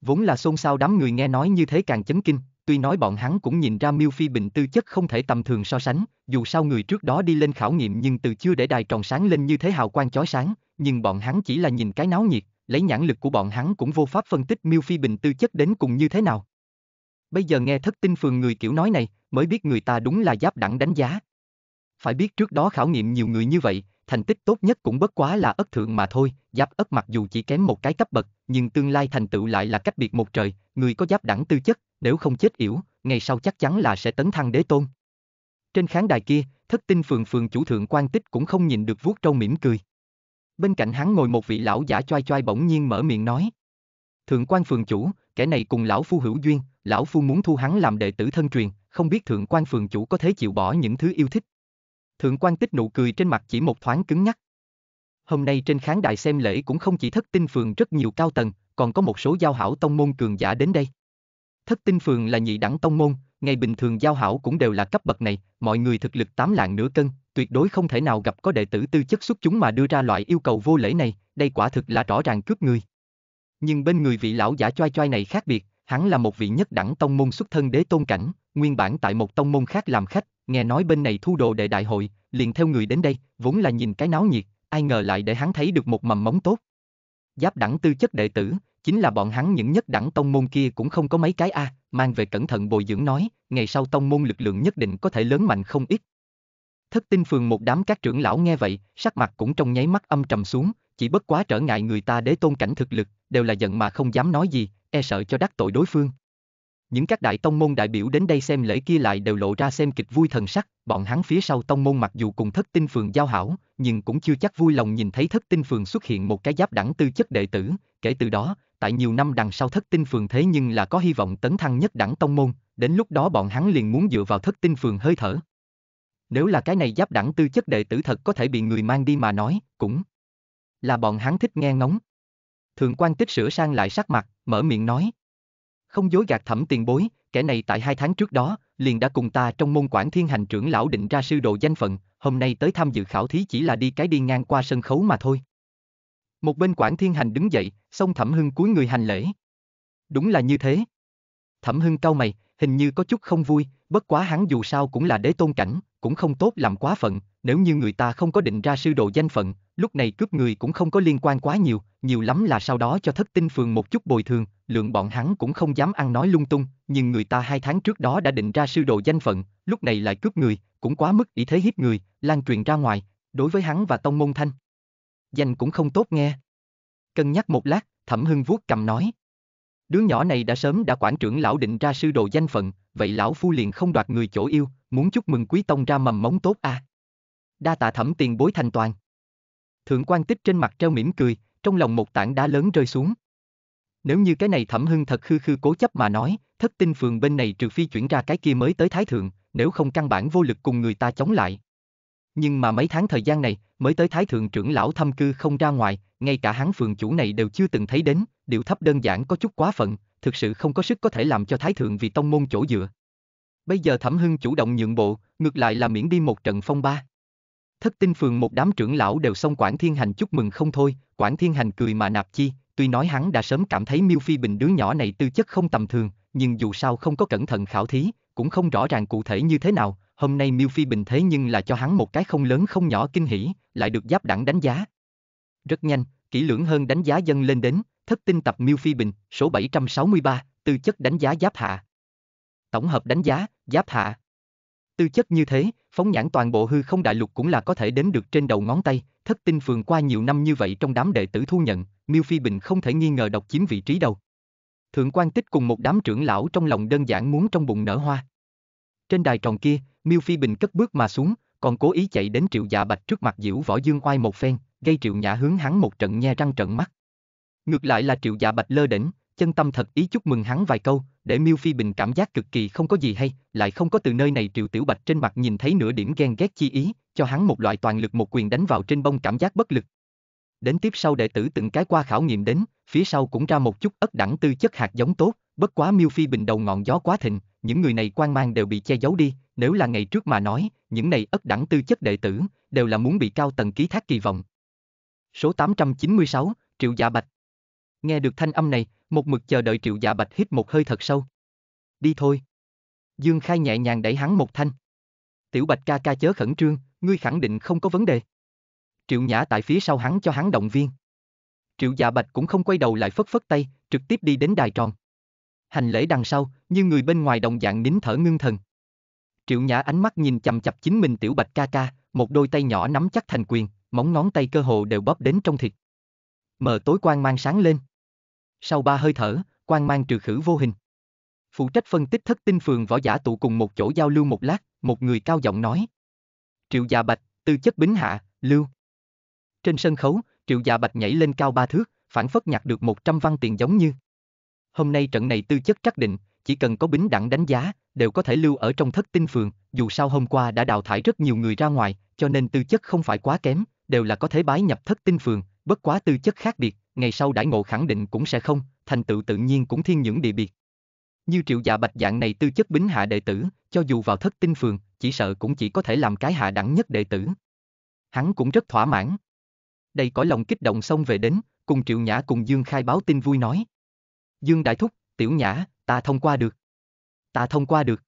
Vốn là xôn xao đám người nghe nói như thế càng chấn kinh, tuy nói bọn hắn cũng nhìn ra Miêu Phi Bình tư chất không thể tầm thường so sánh, dù sao người trước đó đi lên khảo nghiệm nhưng từ chưa để đài tròn sáng lên như thế hào quang chói sáng, nhưng bọn hắn chỉ là nhìn cái náo nhiệt, lấy nhãn lực của bọn hắn cũng vô pháp phân tích miêu phi bình tư chất đến cùng như thế nào. Bây giờ nghe thất tinh phường người kiểu nói này, mới biết người ta đúng là giáp đẳng đánh giá. Phải biết trước đó khảo nghiệm nhiều người như vậy, thành tích tốt nhất cũng bất quá là ất thượng mà thôi, giáp ất mặc dù chỉ kém một cái cấp bậc, nhưng tương lai thành tựu lại là cách biệt một trời, người có giáp đẳng tư chất, nếu không chết yểu, ngày sau chắc chắn là sẽ tấn thăng đế tôn. Trên khán đài kia, thất tinh phường phường chủ thượng quan tích cũng không nhìn được vuốt trâu mỉm cười bên cạnh hắn ngồi một vị lão giả choai choai bỗng nhiên mở miệng nói. Thượng quan phường chủ, kẻ này cùng lão phu hữu duyên, lão phu muốn thu hắn làm đệ tử thân truyền, không biết thượng quan phường chủ có thể chịu bỏ những thứ yêu thích. Thượng quan tích nụ cười trên mặt chỉ một thoáng cứng nhắc. Hôm nay trên khán đài xem lễ cũng không chỉ thất tinh phường rất nhiều cao tầng, còn có một số giao hảo tông môn cường giả đến đây. Thất tinh phường là nhị đẳng tông môn, ngày bình thường giao hảo cũng đều là cấp bậc này, mọi người thực lực tám lạng nửa cân, tuyệt đối không thể nào gặp có đệ tử tư chất xuất chúng mà đưa ra loại yêu cầu vô lễ này, đây quả thực là rõ ràng cướp người. Nhưng bên người vị lão giả choai choai này khác biệt, hắn là một vị nhất đẳng tông môn xuất thân đế tôn cảnh, nguyên bản tại một tông môn khác làm khách, nghe nói bên này thu đồ đệ đại hội, liền theo người đến đây, vốn là nhìn cái náo nhiệt, ai ngờ lại để hắn thấy được một mầm móng tốt. Giáp đẳng tư chất đệ tử, chính là bọn hắn những nhất đẳng tông môn kia cũng không có mấy cái a, à, mang về cẩn thận bồi dưỡng nói, ngày sau tông môn lực lượng nhất định có thể lớn mạnh không ít. Thất tinh phường một đám các trưởng lão nghe vậy, sắc mặt cũng trong nháy mắt âm trầm xuống, chỉ bất quá trở ngại người ta đế tôn cảnh thực lực, đều là giận mà không dám nói gì, e sợ cho đắc tội đối phương. Những các đại tông môn đại biểu đến đây xem lễ kia lại đều lộ ra xem kịch vui thần sắc, bọn hắn phía sau tông môn mặc dù cùng thất tinh phường giao hảo, nhưng cũng chưa chắc vui lòng nhìn thấy thất tinh phường xuất hiện một cái giáp đẳng tư chất đệ tử, kể từ đó, tại nhiều năm đằng sau thất tinh phường thế nhưng là có hy vọng tấn thăng nhất đẳng tông môn, đến lúc đó bọn hắn liền muốn dựa vào thất tinh phường hơi thở. Nếu là cái này giáp đẳng tư chất đệ tử thật có thể bị người mang đi mà nói, cũng là bọn hắn thích nghe ngóng. Thường quan tích sửa sang lại sắc mặt, mở miệng nói. Không dối gạt thẩm tiền bối, kẻ này tại hai tháng trước đó, liền đã cùng ta trong môn quản thiên hành trưởng lão định ra sư đồ danh phận, hôm nay tới tham dự khảo thí chỉ là đi cái đi ngang qua sân khấu mà thôi. Một bên quản Thiên Hành đứng dậy, xông Thẩm Hưng cuối người hành lễ. Đúng là như thế. Thẩm Hưng cao mày, hình như có chút không vui, bất quá hắn dù sao cũng là đế tôn cảnh, cũng không tốt làm quá phận, nếu như người ta không có định ra sư đồ danh phận, lúc này cướp người cũng không có liên quan quá nhiều, nhiều lắm là sau đó cho thất tinh phường một chút bồi thường, lượng bọn hắn cũng không dám ăn nói lung tung, nhưng người ta hai tháng trước đó đã định ra sư đồ danh phận, lúc này lại cướp người, cũng quá mức ý thế hiếp người, lan truyền ra ngoài, đối với hắn và tông môn thanh danh cũng không tốt nghe. Cân nhắc một lát, Thẩm Hưng vuốt cầm nói. Đứa nhỏ này đã sớm đã quản trưởng lão định ra sư đồ danh phận, vậy lão phu liền không đoạt người chỗ yêu, muốn chúc mừng quý tông ra mầm móng tốt à. Đa tạ thẩm tiền bối thành toàn. Thượng quan tích trên mặt treo mỉm cười, trong lòng một tảng đá lớn rơi xuống. Nếu như cái này thẩm hưng thật khư khư cố chấp mà nói, thất tinh phường bên này trừ phi chuyển ra cái kia mới tới thái thượng, nếu không căn bản vô lực cùng người ta chống lại, nhưng mà mấy tháng thời gian này, mới tới Thái Thượng trưởng lão thăm cư không ra ngoài, ngay cả hắn phường chủ này đều chưa từng thấy đến, điều thấp đơn giản có chút quá phận, thực sự không có sức có thể làm cho Thái Thượng vì tông môn chỗ dựa. Bây giờ Thẩm Hưng chủ động nhượng bộ, ngược lại là miễn đi một trận phong ba. Thất tinh phường một đám trưởng lão đều xong quản Thiên Hành chúc mừng không thôi, quản Thiên Hành cười mà nạp chi, tuy nói hắn đã sớm cảm thấy Miêu Phi Bình đứa nhỏ này tư chất không tầm thường, nhưng dù sao không có cẩn thận khảo thí, cũng không rõ ràng cụ thể như thế nào, hôm nay Miêu Phi Bình thế nhưng là cho hắn một cái không lớn không nhỏ kinh hỉ, lại được giáp đẳng đánh giá. Rất nhanh, kỹ lưỡng hơn đánh giá dân lên đến, thất tinh tập Miêu Phi Bình, số 763, tư chất đánh giá giáp hạ. Tổng hợp đánh giá, giáp hạ. Tư chất như thế, phóng nhãn toàn bộ hư không đại lục cũng là có thể đến được trên đầu ngón tay, thất tinh phường qua nhiều năm như vậy trong đám đệ tử thu nhận, Miêu Phi Bình không thể nghi ngờ độc chiếm vị trí đầu. Thượng quan tích cùng một đám trưởng lão trong lòng đơn giản muốn trong bụng nở hoa. Trên đài tròn kia, Miêu Phi Bình cất bước mà xuống, còn cố ý chạy đến Triệu Dạ Bạch trước mặt Diễu Võ Dương oai một phen, gây Triệu Nhã hướng hắn một trận nhe răng trận mắt. Ngược lại là Triệu Dạ Bạch lơ đỉnh, chân tâm thật ý chúc mừng hắn vài câu, để Miêu Phi Bình cảm giác cực kỳ không có gì hay, lại không có từ nơi này Triệu Tiểu Bạch trên mặt nhìn thấy nửa điểm ghen ghét chi ý, cho hắn một loại toàn lực một quyền đánh vào trên bông cảm giác bất lực. Đến tiếp sau đệ tử từng cái qua khảo nghiệm đến, phía sau cũng ra một chút ất đẳng tư chất hạt giống tốt, bất quá Miêu Phi Bình đầu ngọn gió quá thịnh, những người này quan mang đều bị che giấu đi, nếu là ngày trước mà nói, những này ất đẳng tư chất đệ tử, đều là muốn bị cao tầng ký thác kỳ vọng. Số 896, Triệu Dạ Bạch Nghe được thanh âm này, một mực chờ đợi Triệu Dạ Bạch hít một hơi thật sâu. Đi thôi. Dương Khai nhẹ nhàng đẩy hắn một thanh. Tiểu Bạch ca ca chớ khẩn trương, ngươi khẳng định không có vấn đề. Triệu Nhã tại phía sau hắn cho hắn động viên. Triệu Dạ Bạch cũng không quay đầu lại phất phất tay, trực tiếp đi đến đài tròn hành lễ đằng sau, như người bên ngoài đồng dạng nín thở ngưng thần. Triệu Nhã ánh mắt nhìn chằm chặp chính mình tiểu Bạch ca ca, một đôi tay nhỏ nắm chắc thành quyền, móng ngón tay cơ hồ đều bóp đến trong thịt. Mờ tối quang mang sáng lên. Sau ba hơi thở, quang mang trừ khử vô hình. Phụ trách phân tích thất tinh phường võ giả tụ cùng một chỗ giao lưu một lát, một người cao giọng nói. Triệu Dạ Bạch, tư chất bính hạ, lưu. Trên sân khấu, Triệu Dạ Bạch nhảy lên cao ba thước, phản phất nhặt được một trăm văn tiền giống như. Hôm nay trận này tư chất chắc định, chỉ cần có bính đẳng đánh giá, đều có thể lưu ở trong thất tinh phường, dù sao hôm qua đã đào thải rất nhiều người ra ngoài, cho nên tư chất không phải quá kém, đều là có thể bái nhập thất tinh phường, bất quá tư chất khác biệt, ngày sau đãi ngộ khẳng định cũng sẽ không, thành tựu tự nhiên cũng thiên những địa biệt. Như triệu dạ bạch dạng này tư chất bính hạ đệ tử, cho dù vào thất tinh phường, chỉ sợ cũng chỉ có thể làm cái hạ đẳng nhất đệ tử. Hắn cũng rất thỏa mãn. Đây có lòng kích động xong về đến, cùng triệu nhã cùng Dương khai báo tin vui nói. Dương Đại Thúc, Tiểu Nhã, ta thông qua được. Ta thông qua được.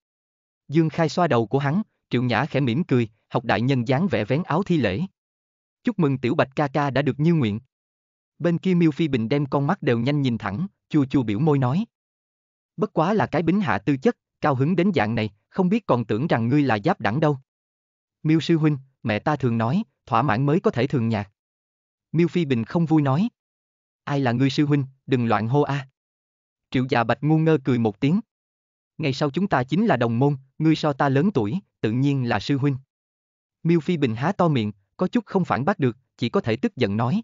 Dương Khai xoa đầu của hắn, Triệu Nhã khẽ mỉm cười, học đại nhân dáng vẽ vén áo thi lễ. Chúc mừng Tiểu Bạch ca ca đã được như nguyện. Bên kia Miêu Phi Bình đem con mắt đều nhanh nhìn thẳng, chua chua biểu môi nói. Bất quá là cái bính hạ tư chất, cao hứng đến dạng này, không biết còn tưởng rằng ngươi là giáp đẳng đâu. Miêu sư huynh, mẹ ta thường nói, thỏa mãn mới có thể thường nhạc. Miêu Phi Bình không vui nói. Ai là ngươi sư huynh, đừng loạn hô a. À. Triệu già bạch ngu ngơ cười một tiếng. Ngày sau chúng ta chính là đồng môn, ngươi so ta lớn tuổi, tự nhiên là sư huynh. Miêu Phi Bình há to miệng, có chút không phản bác được, chỉ có thể tức giận nói.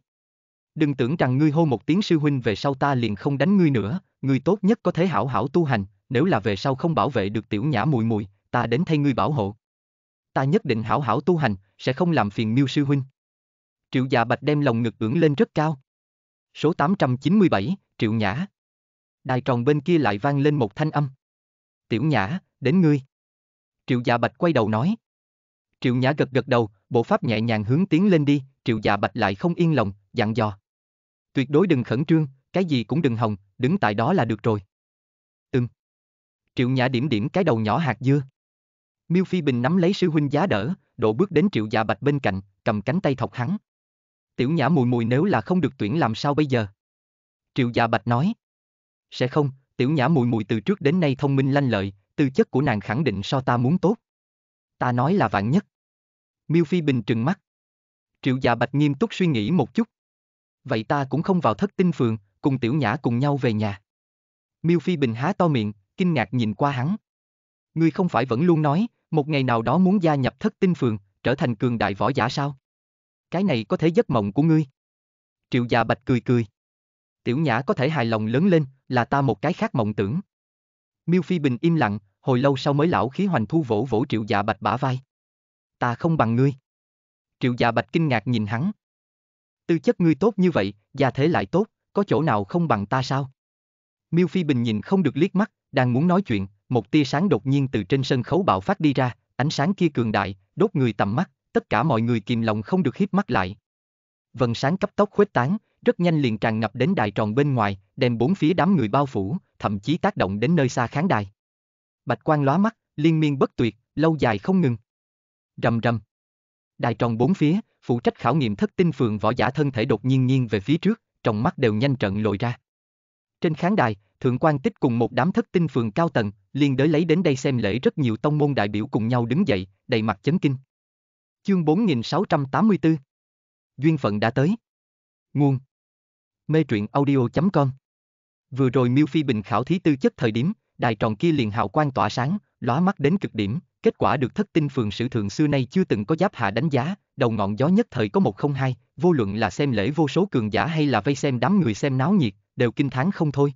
Đừng tưởng rằng ngươi hô một tiếng sư huynh về sau ta liền không đánh ngươi nữa, ngươi tốt nhất có thể hảo hảo tu hành, nếu là về sau không bảo vệ được tiểu nhã mùi mùi, ta đến thay ngươi bảo hộ. Ta nhất định hảo hảo tu hành, sẽ không làm phiền miêu sư huynh. Triệu dạ bạch đem lòng ngực ưỡng lên rất cao. Số 897, Triệu Nhã, đài tròn bên kia lại vang lên một thanh âm. Tiểu Nhã, đến ngươi. Triệu Dạ Bạch quay đầu nói. Triệu Nhã gật gật đầu, bộ pháp nhẹ nhàng hướng tiến lên đi, Triệu Dạ Bạch lại không yên lòng, dặn dò. Tuyệt đối đừng khẩn trương, cái gì cũng đừng hòng, đứng tại đó là được rồi. Ừm. Triệu Nhã điểm điểm cái đầu nhỏ hạt dưa. Miêu Phi Bình nắm lấy sư huynh giá đỡ, độ bước đến Triệu Dạ Bạch bên cạnh, cầm cánh tay thọc hắn. Tiểu Nhã mùi mùi nếu là không được tuyển làm sao bây giờ? Triệu Dạ Bạch nói sẽ không, tiểu nhã mùi mùi từ trước đến nay thông minh lanh lợi, tư chất của nàng khẳng định so ta muốn tốt. Ta nói là vạn nhất. Miêu Phi Bình trừng mắt. Triệu dạ bạch nghiêm túc suy nghĩ một chút. Vậy ta cũng không vào thất tinh phường, cùng tiểu nhã cùng nhau về nhà. Miêu Phi Bình há to miệng, kinh ngạc nhìn qua hắn. Ngươi không phải vẫn luôn nói, một ngày nào đó muốn gia nhập thất tinh phường, trở thành cường đại võ giả sao? Cái này có thể giấc mộng của ngươi. Triệu dạ bạch cười cười. Tiểu nhã có thể hài lòng lớn lên, là ta một cái khác mộng tưởng. Miêu Phi Bình im lặng, hồi lâu sau mới lão khí hoành thu vỗ vỗ triệu dạ bạch bả vai. Ta không bằng ngươi. Triệu dạ bạch kinh ngạc nhìn hắn. Tư chất ngươi tốt như vậy, gia thế lại tốt, có chỗ nào không bằng ta sao? Miêu Phi Bình nhìn không được liếc mắt, đang muốn nói chuyện, một tia sáng đột nhiên từ trên sân khấu bạo phát đi ra, ánh sáng kia cường đại, đốt người tầm mắt, tất cả mọi người kìm lòng không được hiếp mắt lại, vần sáng cấp tốc khuếch tán, rất nhanh liền tràn ngập đến đại tròn bên ngoài, đem bốn phía đám người bao phủ, thậm chí tác động đến nơi xa khán đài. Bạch quang lóa mắt, liên miên bất tuyệt, lâu dài không ngừng. Rầm rầm. Đại tròn bốn phía, phụ trách khảo nghiệm thất tinh phường võ giả thân thể đột nhiên nghiêng về phía trước, trong mắt đều nhanh trận lội ra. Trên khán đài, thượng quan tích cùng một đám thất tinh phường cao tầng, liên đới lấy đến đây xem lễ rất nhiều tông môn đại biểu cùng nhau đứng dậy, đầy mặt chấn kinh. Chương 4684 duyên phận đã tới. Nguồn Mê truyện audio.com Vừa rồi Miêu Phi Bình khảo thí tư chất thời điểm, đài tròn kia liền hào quang tỏa sáng, lóa mắt đến cực điểm, kết quả được thất tinh phường sử thượng xưa nay chưa từng có giáp hạ đánh giá, đầu ngọn gió nhất thời có một không hai, vô luận là xem lễ vô số cường giả hay là vây xem đám người xem náo nhiệt, đều kinh thán không thôi.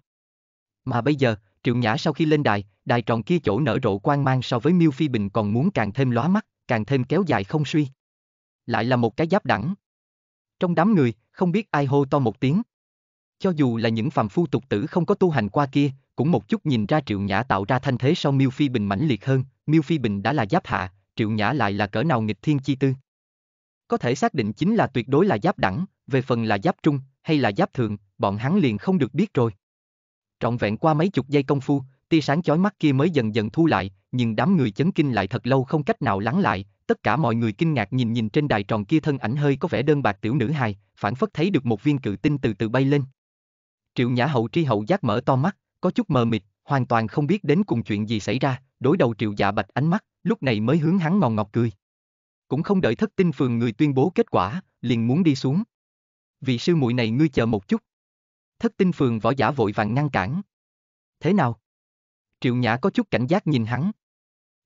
Mà bây giờ, Triệu Nhã sau khi lên đài, đài tròn kia chỗ nở rộ quang mang so với Miêu Phi Bình còn muốn càng thêm lóa mắt, càng thêm kéo dài không suy. Lại là một cái giáp đẳng. Trong đám người, không biết ai hô to một tiếng. Cho dù là những phàm phu tục tử không có tu hành qua kia, cũng một chút nhìn ra Triệu Nhã tạo ra thanh thế sau Miêu Phi Bình mãnh liệt hơn, Miêu Phi Bình đã là giáp hạ, Triệu Nhã lại là cỡ nào nghịch thiên chi tư. Có thể xác định chính là tuyệt đối là giáp đẳng, về phần là giáp trung hay là giáp thượng, bọn hắn liền không được biết rồi. Trọn vẹn qua mấy chục giây công phu, tia sáng chói mắt kia mới dần dần thu lại, nhưng đám người chấn kinh lại thật lâu không cách nào lắng lại, Tất cả mọi người kinh ngạc nhìn nhìn trên đài tròn kia thân ảnh hơi có vẻ đơn bạc tiểu nữ hài, phản phất thấy được một viên cự tinh từ từ bay lên. Triệu Nhã Hậu tri hậu giác mở to mắt, có chút mờ mịt, hoàn toàn không biết đến cùng chuyện gì xảy ra, đối đầu Triệu Dạ Bạch ánh mắt, lúc này mới hướng hắn ngon ngọt cười. Cũng không đợi thất tinh phường người tuyên bố kết quả, liền muốn đi xuống. Vị sư muội này ngươi chờ một chút. Thất tinh phường võ giả vội vàng ngăn cản. Thế nào? Triệu Nhã có chút cảnh giác nhìn hắn.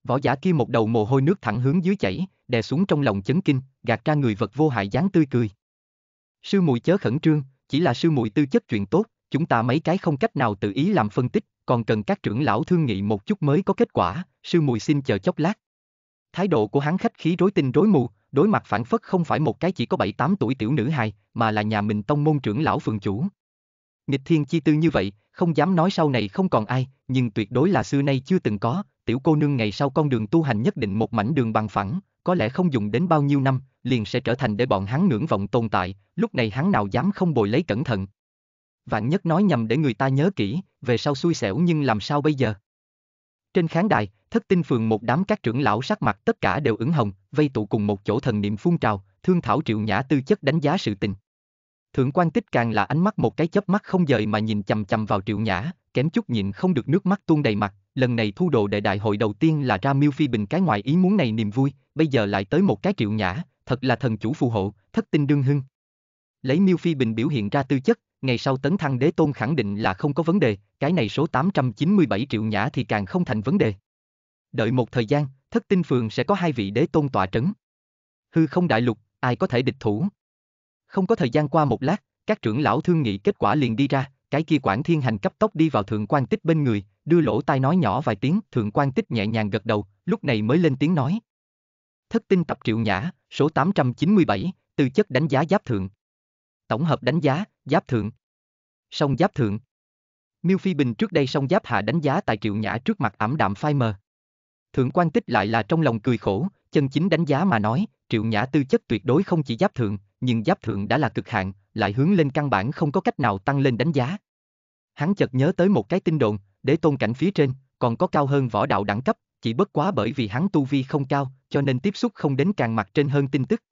Võ giả kia một đầu mồ hôi nước thẳng hướng dưới chảy, đè xuống trong lòng chấn kinh, gạt ra người vật vô hại dáng tươi cười. Sư mùi chớ khẩn trương, chỉ là sư mùi tư chất chuyện tốt, chúng ta mấy cái không cách nào tự ý làm phân tích, còn cần các trưởng lão thương nghị một chút mới có kết quả, sư mùi xin chờ chốc lát. Thái độ của hắn khách khí rối tinh rối mù, đối mặt phản phất không phải một cái chỉ có bảy tám tuổi tiểu nữ hài, mà là nhà mình tông môn trưởng lão phường chủ. Nghịch thiên chi tư như vậy, không dám nói sau này không còn ai, nhưng tuyệt đối là xưa nay chưa từng có, tiểu cô nương ngày sau con đường tu hành nhất định một mảnh đường bằng phẳng, có lẽ không dùng đến bao nhiêu năm, liền sẽ trở thành để bọn hắn ngưỡng vọng tồn tại, lúc này hắn nào dám không bồi lấy cẩn thận. Vạn nhất nói nhầm để người ta nhớ kỹ, về sau xui xẻo nhưng làm sao bây giờ? Trên khán đài, thất tinh phường một đám các trưởng lão sắc mặt tất cả đều ửng hồng, vây tụ cùng một chỗ thần niệm phun trào, thương thảo triệu nhã tư chất đánh giá sự tình. Thượng quan tích càng là ánh mắt một cái chớp mắt không dời mà nhìn chầm chầm vào triệu nhã, kém chút nhịn không được nước mắt tuôn đầy mặt, lần này thu đồ đệ đại hội đầu tiên là ra miêu phi bình cái ngoài ý muốn này niềm vui, bây giờ lại tới một cái triệu nhã, thật là thần chủ phù hộ, thất tinh đương hưng. Lấy miêu phi bình biểu hiện ra tư chất, ngày sau tấn thăng đế tôn khẳng định là không có vấn đề, cái này số 897 triệu nhã thì càng không thành vấn đề. Đợi một thời gian, thất tinh phường sẽ có hai vị đế tôn tọa trấn. Hư không đại lục, ai có thể địch thủ. Không có thời gian qua một lát, các trưởng lão thương nghị kết quả liền đi ra, cái kia quản thiên hành cấp tốc đi vào thượng quan tích bên người, đưa lỗ tai nói nhỏ vài tiếng, thượng quan tích nhẹ nhàng gật đầu, lúc này mới lên tiếng nói. Thất tinh tập triệu nhã, số 897, tư chất đánh giá giáp thượng. Tổng hợp đánh giá, giáp thượng. Song giáp thượng. Miêu Phi Bình trước đây song giáp hạ đánh giá tại triệu nhã trước mặt ảm đạm phai mờ. Thượng quan tích lại là trong lòng cười khổ, chân chính đánh giá mà nói, triệu nhã tư chất tuyệt đối không chỉ giáp thượng, nhưng giáp thượng đã là cực hạn, lại hướng lên căn bản không có cách nào tăng lên đánh giá. Hắn chợt nhớ tới một cái tin đồn, đế tôn cảnh phía trên, còn có cao hơn võ đạo đẳng cấp, chỉ bất quá bởi vì hắn tu vi không cao, cho nên tiếp xúc không đến càng mặt trên hơn tin tức.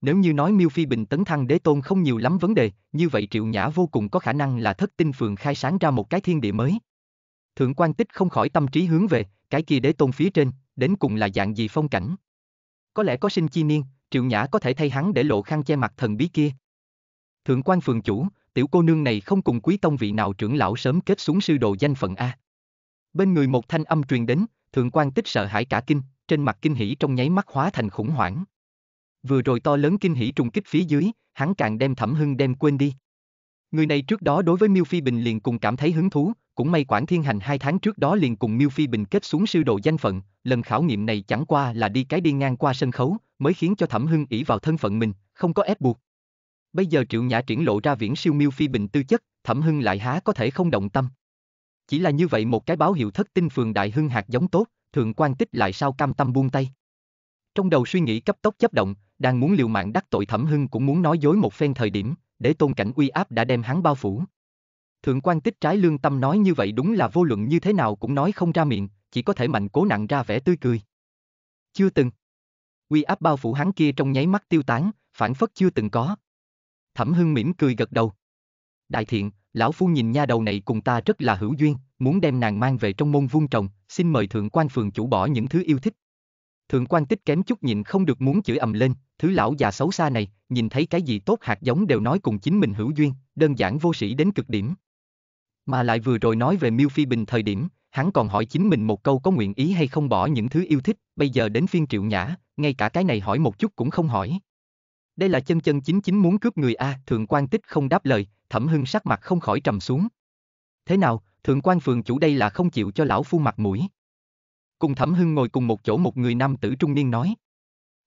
Nếu như nói Miêu Phi Bình tấn thăng đế tôn không nhiều lắm vấn đề, như vậy Triệu Nhã vô cùng có khả năng là thất tinh phường khai sáng ra một cái thiên địa mới. Thượng quan tích không khỏi tâm trí hướng về, cái kia đế tôn phía trên, đến cùng là dạng gì phong cảnh. Có lẽ có sinh chi niên, Triệu Nhã có thể thay hắn để lộ khăn che mặt thần bí kia, Thượng quan phường chủ, tiểu cô nương này không cùng quý tông vị nào trưởng lão sớm kết xuống sư đồ danh phận A. Bên người một thanh âm truyền đến, thượng quan tích sợ hãi cả kinh, trên mặt kinh hỉ trong nháy mắt hóa thành khủng hoảng. Vừa rồi to lớn kinh hỉ trùng kích phía dưới, hắn càng đem thẩm hưng đem quên đi. Người này trước đó đối với Miêu Phi Bình liền cùng cảm thấy hứng thú, cũng may quản thiên hành hai tháng trước đó liền cùng Miêu Phi Bình kết xuống sư đồ danh phận, lần khảo nghiệm này chẳng qua là đi cái đi ngang qua sân khấu, mới khiến cho Thẩm Hưng ỷ vào thân phận mình, không có ép buộc, Bây giờ Triệu Nhã triển lộ ra viễn siêu miêu phi bình tư chất, Thẩm Hưng lại há có thể không động tâm. Chỉ là như vậy một cái báo hiệu thất tinh phường đại hưng hạt giống tốt, thượng quan tích lại sao cam tâm buông tay. Trong đầu suy nghĩ cấp tốc chấp động, đang muốn liều mạng đắc tội Thẩm Hưng cũng muốn nói dối một phen thời điểm, để tôn cảnh uy áp đã đem hắn bao phủ. Thượng quan tích trái lương tâm nói như vậy đúng là vô luận như thế nào cũng nói không ra miệng, chỉ có thể mạnh cố nặng ra vẻ tươi cười. Chưa từng. Uy áp bao phủ hắn kia trong nháy mắt tiêu tán, phản phất chưa từng có. Thẩm Hưng mỉm cười gật đầu. Đại thiện, lão phu nhìn nha đầu này cùng ta rất là hữu duyên, muốn đem nàng mang về trong môn vuông trồng, xin mời thượng quan phường chủ bỏ những thứ yêu thích. Thượng quan tích kém chút nhìn không được muốn chửi ầm lên, thứ lão già xấu xa này, nhìn thấy cái gì tốt hạt giống đều nói cùng chính mình hữu duyên, đơn giản vô sĩ đến cực điểm. Mà lại vừa rồi nói về Miêu Phi Bình thời điểm, hắn còn hỏi chính mình một câu có nguyện ý hay không bỏ những thứ yêu thích, bây giờ đến phiên triệu nhã, ngay cả cái này hỏi một chút cũng không hỏi đây là chân chân chính chính muốn cướp người a thượng quan tích không đáp lời thẩm hưng sắc mặt không khỏi trầm xuống thế nào thượng quan phường chủ đây là không chịu cho lão phu mặt mũi cùng thẩm hưng ngồi cùng một chỗ một người nam tử trung niên nói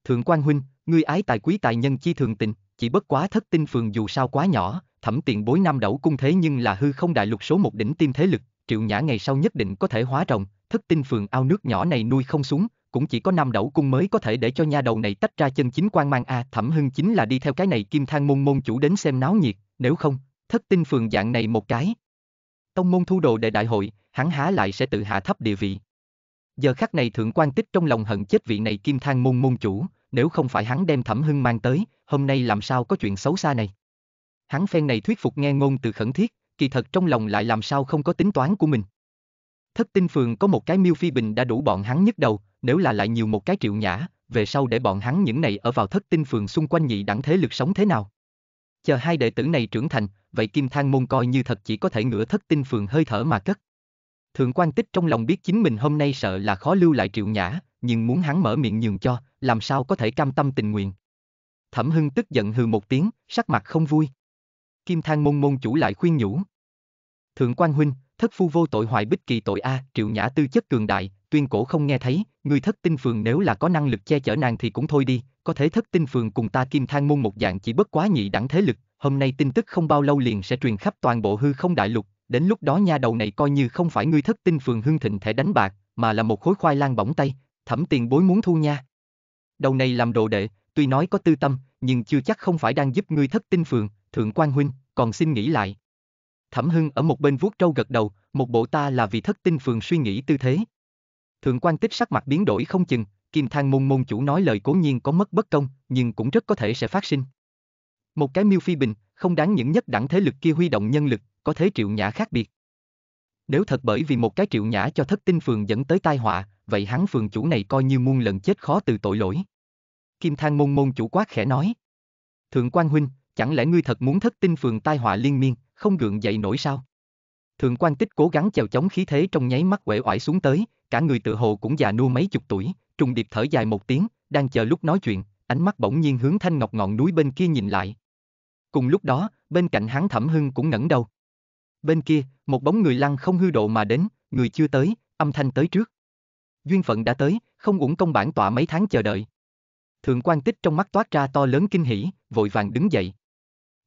thượng quan huynh ngươi ái tài quý tài nhân chi thường tình chỉ bất quá thất tinh phường dù sao quá nhỏ thẩm tiền bối nam đẩu cung thế nhưng là hư không đại lục số một đỉnh tim thế lực triệu nhã ngày sau nhất định có thể hóa rồng thất tinh phường ao nước nhỏ này nuôi không xuống cũng chỉ có năm đẩu cung mới có thể để cho nha đầu này tách ra chân chính quan mang a à, thẩm hưng chính là đi theo cái này kim thang môn môn chủ đến xem náo nhiệt nếu không thất tinh phường dạng này một cái tông môn thu đồ đệ đại hội hắn há lại sẽ tự hạ thấp địa vị giờ khắc này thượng quan tích trong lòng hận chết vị này kim thang môn môn chủ nếu không phải hắn đem thẩm hưng mang tới hôm nay làm sao có chuyện xấu xa này hắn phen này thuyết phục nghe ngôn từ khẩn thiết kỳ thật trong lòng lại làm sao không có tính toán của mình Thất tinh phường có một cái miêu phi bình đã đủ bọn hắn nhức đầu, nếu là lại nhiều một cái triệu nhã, về sau để bọn hắn những này ở vào thất tinh phường xung quanh nhị đẳng thế lực sống thế nào. Chờ hai đệ tử này trưởng thành, vậy kim thang môn coi như thật chỉ có thể ngửa thất tinh phường hơi thở mà cất. Thượng quan tích trong lòng biết chính mình hôm nay sợ là khó lưu lại triệu nhã, nhưng muốn hắn mở miệng nhường cho, làm sao có thể cam tâm tình nguyện. Thẩm hưng tức giận hừ một tiếng, sắc mặt không vui. Kim thang môn môn chủ lại khuyên nhủ. Thượng quan huynh, thất phu vô tội hoại bích kỳ tội a, Triệu Nhã tư chất cường đại, tuyên cổ không nghe thấy, người thất tinh phường nếu là có năng lực che chở nàng thì cũng thôi đi, có thể thất tinh phường cùng ta kim thang môn một dạng chỉ bất quá nhị đẳng thế lực, hôm nay tin tức không bao lâu liền sẽ truyền khắp toàn bộ hư không đại lục, đến lúc đó nha đầu này coi như không phải ngươi thất tinh phường hưng thịnh thể đánh bạc, mà là một khối khoai lang bỏng tay, thẩm tiền bối muốn thu nha. Đầu này làm đồ đệ, tuy nói có tư tâm, nhưng chưa chắc không phải đang giúp ngươi thất tinh phường, thượng quan huynh, còn xin nghĩ lại. Thẩm Hưng ở một bên vuốt trâu gật đầu, một bộ ta là vì thất tinh phường suy nghĩ tư thế. Thượng quan tích sắc mặt biến đổi không chừng, Kim Thang môn môn chủ nói lời cố nhiên có mất bất công, nhưng cũng rất có thể sẽ phát sinh. Một cái miêu phi bình, không đáng những nhất đẳng thế lực kia huy động nhân lực, có thế triệu nhã khác biệt. Nếu thật bởi vì một cái triệu nhã cho thất tinh phường dẫn tới tai họa, vậy hắn phường chủ này coi như muôn lần chết khó từ tội lỗi. Kim Thang môn môn chủ quát khẽ nói. Thượng quan huynh, chẳng lẽ ngươi thật muốn thất tinh phường tai họa liên miên, không gượng dậy nổi sao? Thượng quan tích cố gắng chèo chống khí thế trong nháy mắt uể oải xuống tới, cả người tự hồ cũng già nua mấy chục tuổi, trùng điệp thở dài một tiếng, đang chờ lúc nói chuyện, ánh mắt bỗng nhiên hướng thanh ngọc ngọn núi bên kia nhìn lại. Cùng lúc đó, bên cạnh hắn thẩm hưng cũng ngẩng đầu. Bên kia, một bóng người lăng không hư độ mà đến, người chưa tới, âm thanh tới trước. Duyên phận đã tới, không uổng công bản tọa mấy tháng chờ đợi. Thượng quan tích trong mắt toát ra to lớn kinh hỉ, vội vàng đứng dậy.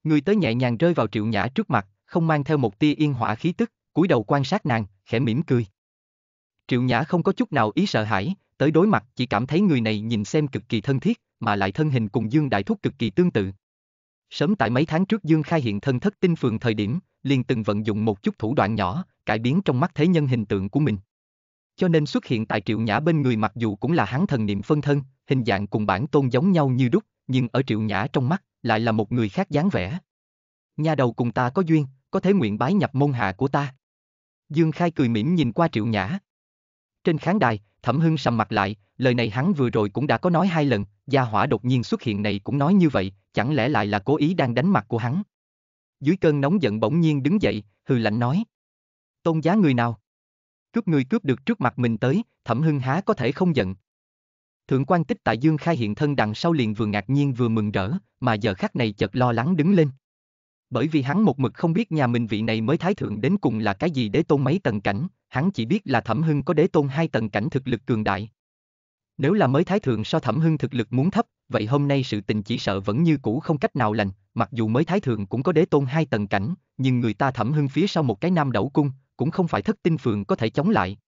Người tới nhẹ nhàng rơi vào triệu nhã trước mặt, không mang theo một tia yên hỏa khí tức, cúi đầu quan sát nàng, khẽ mỉm cười. Triệu nhã không có chút nào ý sợ hãi, tới đối mặt chỉ cảm thấy người này nhìn xem cực kỳ thân thiết, mà lại thân hình cùng Dương Đại Thúc cực kỳ tương tự. Sớm tại mấy tháng trước Dương khai hiện thân thất tinh phường thời điểm, liền từng vận dụng một chút thủ đoạn nhỏ, cải biến trong mắt thế nhân hình tượng của mình. Cho nên xuất hiện tại Triệu Nhã bên người mặc dù cũng là hắn thần niệm phân thân, hình dạng cùng bản tôn giống nhau như đúc, nhưng ở Triệu Nhã trong mắt, lại là một người khác dáng vẻ. Nhà đầu cùng ta có duyên, có thể nguyện bái nhập môn hạ của ta. Dương Khai cười mỉm nhìn qua Triệu Nhã. Trên khán đài, Thẩm Hưng sầm mặt lại, lời này hắn vừa rồi cũng đã có nói hai lần, gia hỏa đột nhiên xuất hiện này cũng nói như vậy, chẳng lẽ lại là cố ý đang đánh mặt của hắn. Dưới cơn nóng giận bỗng nhiên đứng dậy, hừ lạnh nói. Tôn giá người nào? Cướp người cướp được trước mặt mình tới, Thẩm Hưng há có thể không giận. Thượng quan tích tại Dương Khai hiện thân đằng sau liền vừa ngạc nhiên vừa mừng rỡ, mà giờ khắc này chợt lo lắng đứng lên. Bởi vì hắn một mực không biết nhà mình vị này mới thái thượng đến cùng là cái gì đế tôn mấy tầng cảnh, hắn chỉ biết là thẩm hưng có đế tôn hai tầng cảnh thực lực cường đại. Nếu là mới thái thượng so thẩm hưng thực lực muốn thấp, vậy hôm nay sự tình chỉ sợ vẫn như cũ không cách nào lành, mặc dù mới thái thượng cũng có đế tôn hai tầng cảnh, nhưng người ta thẩm hưng phía sau một cái nam đẩu cung, cũng không phải thất tinh phượng có thể chống lại.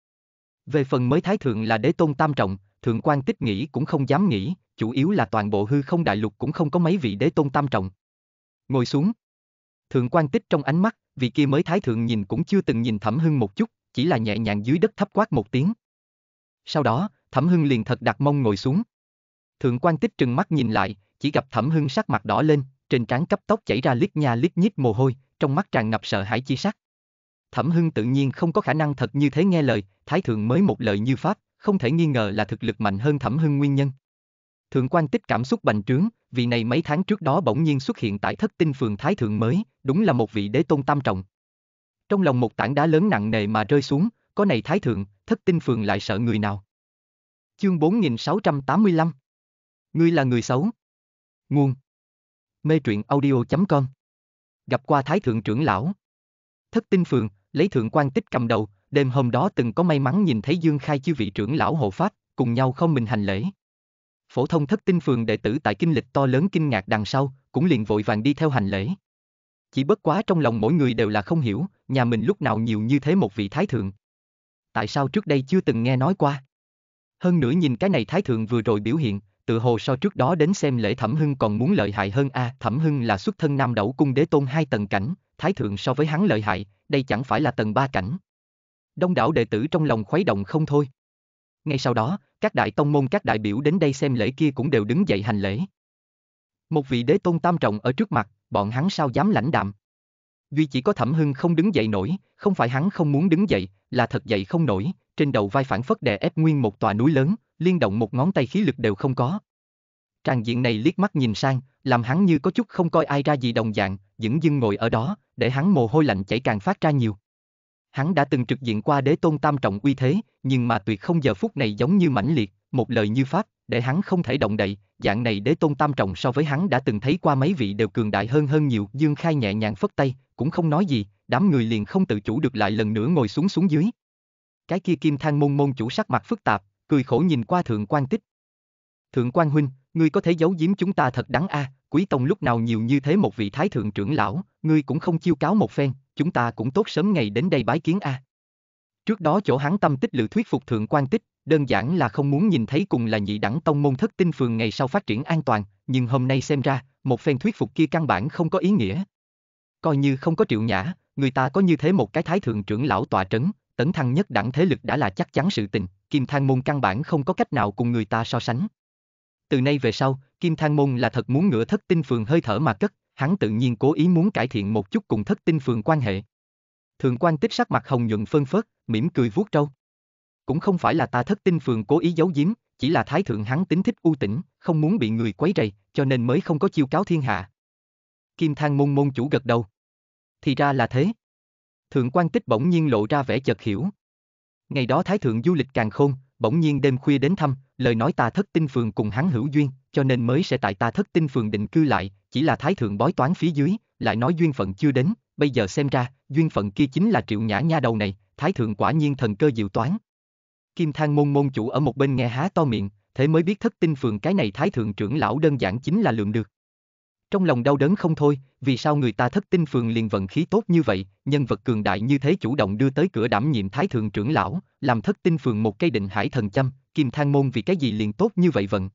Về phần mới thái thượng là đế tôn tam trọng, thượng quan tích nghĩ cũng không dám nghĩ, chủ yếu là toàn bộ hư không đại lục cũng không có mấy vị đế tôn tam trọng. Ngồi xuống. Thượng quan tích trong ánh mắt, vị kia mới thái thượng nhìn cũng chưa từng nhìn thẩm hưng một chút, chỉ là nhẹ nhàng dưới đất thấp quát một tiếng. Sau đó, thẩm hưng liền thật đặt mông ngồi xuống. Thượng quan tích trừng mắt nhìn lại, chỉ gặp thẩm hưng sắc mặt đỏ lên, trên trán cấp tóc chảy ra lít nha lít nhít mồ hôi, trong mắt tràn ngập sợ hãi chi sắc. Thẩm hưng tự nhiên không có khả năng thật như thế nghe lời, thái thượng mới một lời như pháp, không thể nghi ngờ là thực lực mạnh hơn Thẩm Hưng nguyên nhân. Thượng quan tích cảm xúc bành trướng, vị này mấy tháng trước đó bỗng nhiên xuất hiện tại thất tinh phường Thái Thượng mới, đúng là một vị đế tôn tam trọng. Trong lòng một tảng đá lớn nặng nề mà rơi xuống, có này Thái Thượng, thất tinh phường lại sợ người nào. Chương 4685 Ngươi là người xấu. Nguồn Mê truyện audio.com Gặp qua Thái Thượng trưởng lão Thất tinh phường, lấy thượng quan tích cầm đầu, đêm hôm đó từng có may mắn nhìn thấy Dương Khai chư vị trưởng lão hộ pháp, cùng nhau không mình hành lễ. Phổ thông thất tinh phường đệ tử tại kinh lịch to lớn kinh ngạc đằng sau, cũng liền vội vàng đi theo hành lễ. Chỉ bất quá trong lòng mỗi người đều là không hiểu, nhà mình lúc nào nhiều như thế một vị thái thượng. Tại sao trước đây chưa từng nghe nói qua? Hơn nữa nhìn cái này thái thượng vừa rồi biểu hiện, tự hồ so trước đó đến xem lễ thẩm hưng còn muốn lợi hại hơn a à, thẩm hưng là xuất thân nam đẩu cung đế tôn hai tầng cảnh thái thượng so với hắn lợi hại đây chẳng phải là tầng ba cảnh đông đảo đệ tử trong lòng khuấy động không thôi. Ngay sau đó, các đại tông môn các đại biểu đến đây xem lễ kia cũng đều đứng dậy hành lễ. Một vị đế tôn tam trọng ở trước mặt, bọn hắn sao dám lãnh đạm. Duy chỉ có thẩm hưng không đứng dậy nổi, không phải hắn không muốn đứng dậy, là thật dậy không nổi, trên đầu vai phản phất đè ép nguyên một tòa núi lớn, liên động một ngón tay khí lực đều không có. Tràng diện này liếc mắt nhìn sang, làm hắn như có chút không coi ai ra gì đồng dạng, dững dưng ngồi ở đó, để hắn mồ hôi lạnh chảy càng phát ra nhiều. Hắn đã từng trực diện qua đế tôn tam trọng uy thế, nhưng mà tuyệt không giờ phút này giống như mãnh liệt, một lời như pháp, để hắn không thể động đậy, dạng này đế tôn tam trọng so với hắn đã từng thấy qua mấy vị đều cường đại hơn hơn nhiều. Dương Khai nhẹ nhàng phất tay, cũng không nói gì, đám người liền không tự chủ được lại lần nữa ngồi xuống xuống dưới. Cái kia kim thang môn môn chủ sắc mặt phức tạp, cười khổ nhìn qua thượng quan tích. Thượng quan huynh, ngươi có thể giấu giếm chúng ta thật đáng a, à, quý tông lúc nào nhiều như thế một vị thái thượng trưởng lão, ngươi cũng không chiêu cáo một phen, chúng ta cũng tốt sớm ngày đến đây bái kiến a. À. Trước đó chỗ hắn tâm tích lự thuyết phục thượng quan tích, đơn giản là không muốn nhìn thấy cùng là nhị đẳng tông môn thất tinh phường ngày sau phát triển an toàn, nhưng hôm nay xem ra, một phen thuyết phục kia căn bản không có ý nghĩa. Coi như không có triệu nhã, người ta có như thế một cái thái thượng trưởng lão tọa trấn, tấn thăng nhất đẳng thế lực đã là chắc chắn sự tình, kim thang môn căn bản không có cách nào cùng người ta so sánh. Từ nay về sau, Kim Thang Môn là thật muốn ngửa thất tinh phường hơi thở mà cất, hắn tự nhiên cố ý muốn cải thiện một chút cùng thất tinh phường quan hệ. Thường quan tích sắc mặt hồng nhuận phân phớt, mỉm cười vuốt trâu. Cũng không phải là ta thất tinh phường cố ý giấu giếm, chỉ là thái thượng hắn tính thích u tĩnh, không muốn bị người quấy rầy, cho nên mới không có chiêu cáo thiên hạ. Kim Thang Môn môn chủ gật đầu. Thì ra là thế. Thượng quan tích bỗng nhiên lộ ra vẻ chợt hiểu. Ngày đó thái thượng du lịch càng khôn, bỗng nhiên đêm khuya đến thăm, lời nói ta thất tinh phường cùng hắn hữu duyên, cho nên mới sẽ tại ta thất tinh phường định cư lại, chỉ là thái thượng bói toán phía dưới, lại nói duyên phận chưa đến, bây giờ xem ra, duyên phận kia chính là triệu nhã nha đầu này, thái thượng quả nhiên thần cơ diệu toán. Kim Thang môn môn chủ ở một bên nghe há to miệng, thế mới biết thất tinh phường cái này thái thượng trưởng lão đơn giản chính là lượm được. Trong lòng đau đớn không thôi, vì sao người ta thất tinh phường liền vận khí tốt như vậy, nhân vật cường đại như thế chủ động đưa tới cửa đảm nhiệm thái thượng trưởng lão, làm thất tinh phường một cây định hải thần châm, kim thang môn vì cái gì liền tốt như vậy vận.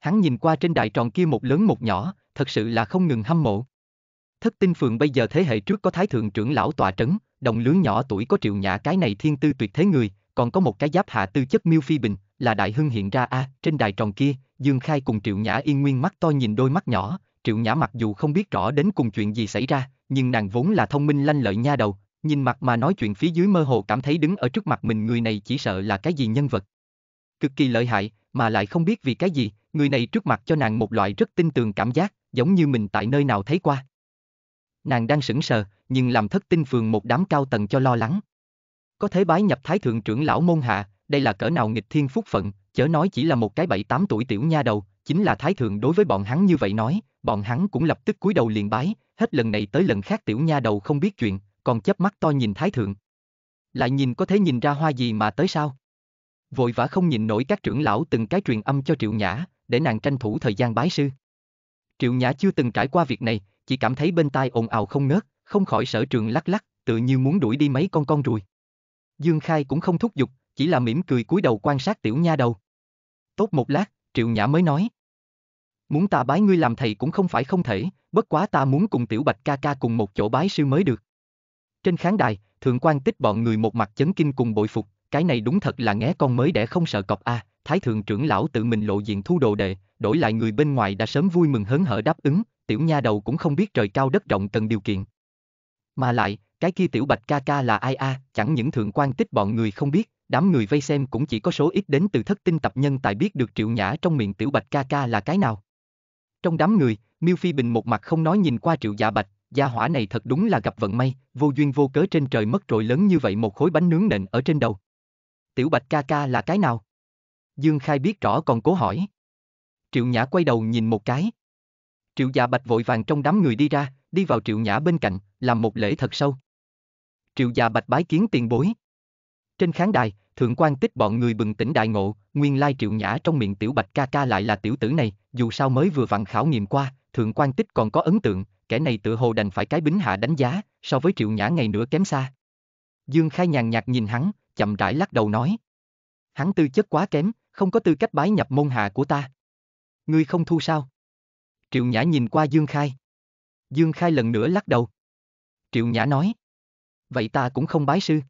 Hắn nhìn qua trên đại tròn kia một lớn một nhỏ, thật sự là không ngừng hâm mộ. Thất tinh phường bây giờ thế hệ trước có thái thượng trưởng lão tọa trấn, đồng lứa nhỏ tuổi có triệu nhã cái này thiên tư tuyệt thế người, còn có một cái giáp hạ tư chất miêu phi bình, là đại hưng hiện ra a à, trên đài tròn kia, Dương Khai cùng triệu nhã yên nguyên mắt to nhìn đôi mắt nhỏ, Triệu Nhã mặc dù không biết rõ đến cùng chuyện gì xảy ra, nhưng nàng vốn là thông minh lanh lợi nha đầu, nhìn mặt mà nói chuyện phía dưới mơ hồ cảm thấy đứng ở trước mặt mình người này chỉ sợ là cái gì nhân vật. Cực kỳ lợi hại, mà lại không biết vì cái gì, người này trước mặt cho nàng một loại rất tin tưởng cảm giác, giống như mình tại nơi nào thấy qua. Nàng đang sững sờ, nhưng làm thất tinh phường một đám cao tầng cho lo lắng. Có thế bái nhập thái thượng trưởng lão môn hạ, đây là cỡ nào nghịch thiên phúc phận, chớ nói chỉ là một cái bảy tám tuổi tiểu nha đầu, chính là Thái Thượng đối với bọn hắn như vậy nói, bọn hắn cũng lập tức cúi đầu liền bái, hết lần này tới lần khác tiểu nha đầu không biết chuyện, còn chớp mắt to nhìn Thái Thượng. Lại nhìn có thể nhìn ra hoa gì mà tới sao? Vội vã không nhìn nổi các trưởng lão từng cái truyền âm cho Triệu Nhã, để nàng tranh thủ thời gian bái sư. Triệu Nhã chưa từng trải qua việc này, chỉ cảm thấy bên tai ồn ào không ngớt, không khỏi sở trường lắc lắc, tự như muốn đuổi đi mấy con con ruồi. Dương Khai cũng không thúc giục, chỉ là mỉm cười cúi đầu quan sát tiểu nha đầu. Tốt một lát, Triệu Nhã mới nói. Muốn ta bái ngươi làm thầy cũng không phải không thể, bất quá ta muốn cùng Tiểu Bạch ca ca cùng một chỗ bái sư mới được. Trên khán đài, thượng quan tích bọn người một mặt chấn kinh cùng bội phục, cái này đúng thật là nghe con mới đẻ không sợ cọp a, à, thái thượng trưởng lão tự mình lộ diện thu đồ đệ, đổi lại người bên ngoài đã sớm vui mừng hớn hở đáp ứng, tiểu nha đầu cũng không biết trời cao đất rộng cần điều kiện. Mà lại, cái kia tiểu bạch ca ca là ai a, à, chẳng những thượng quan tích bọn người không biết, đám người vây xem cũng chỉ có số ít đến từ thất tinh tập nhân tài biết được triệu nhã trong miệng tiểu bạch ca ca là cái nào. Trong đám người, Miêu Phi Bình một mặt không nói nhìn qua triệu dạ bạch, gia hỏa này thật đúng là gặp vận may, vô duyên vô cớ trên trời mất rồi lớn như vậy một khối bánh nướng nện ở trên đầu. Tiểu bạch ca ca là cái nào? Dương Khai biết rõ còn cố hỏi. Triệu Nhã quay đầu nhìn một cái. Triệu Dạ Bạch vội vàng trong đám người đi ra, đi vào Triệu Nhã bên cạnh, làm một lễ thật sâu. Triệu Dạ Bạch bái kiến tiền bối, trên khán đài, thượng quan tích bọn người bừng tỉnh đại ngộ, nguyên lai triệu nhã trong miệng tiểu bạch ca ca lại là tiểu tử này, dù sao mới vừa vặn khảo nghiệm qua, thượng quan tích còn có ấn tượng, kẻ này tự hồ đành phải cái bính hạ đánh giá, so với triệu nhã ngày nữa kém xa. Dương Khai nhàn nhạt nhìn hắn, chậm rãi lắc đầu nói. Hắn tư chất quá kém, không có tư cách bái nhập môn hạ của ta. Ngươi không thu sao? Triệu Nhã nhìn qua Dương Khai. Dương Khai lần nữa lắc đầu. Triệu Nhã nói. Vậy ta cũng không bái sư.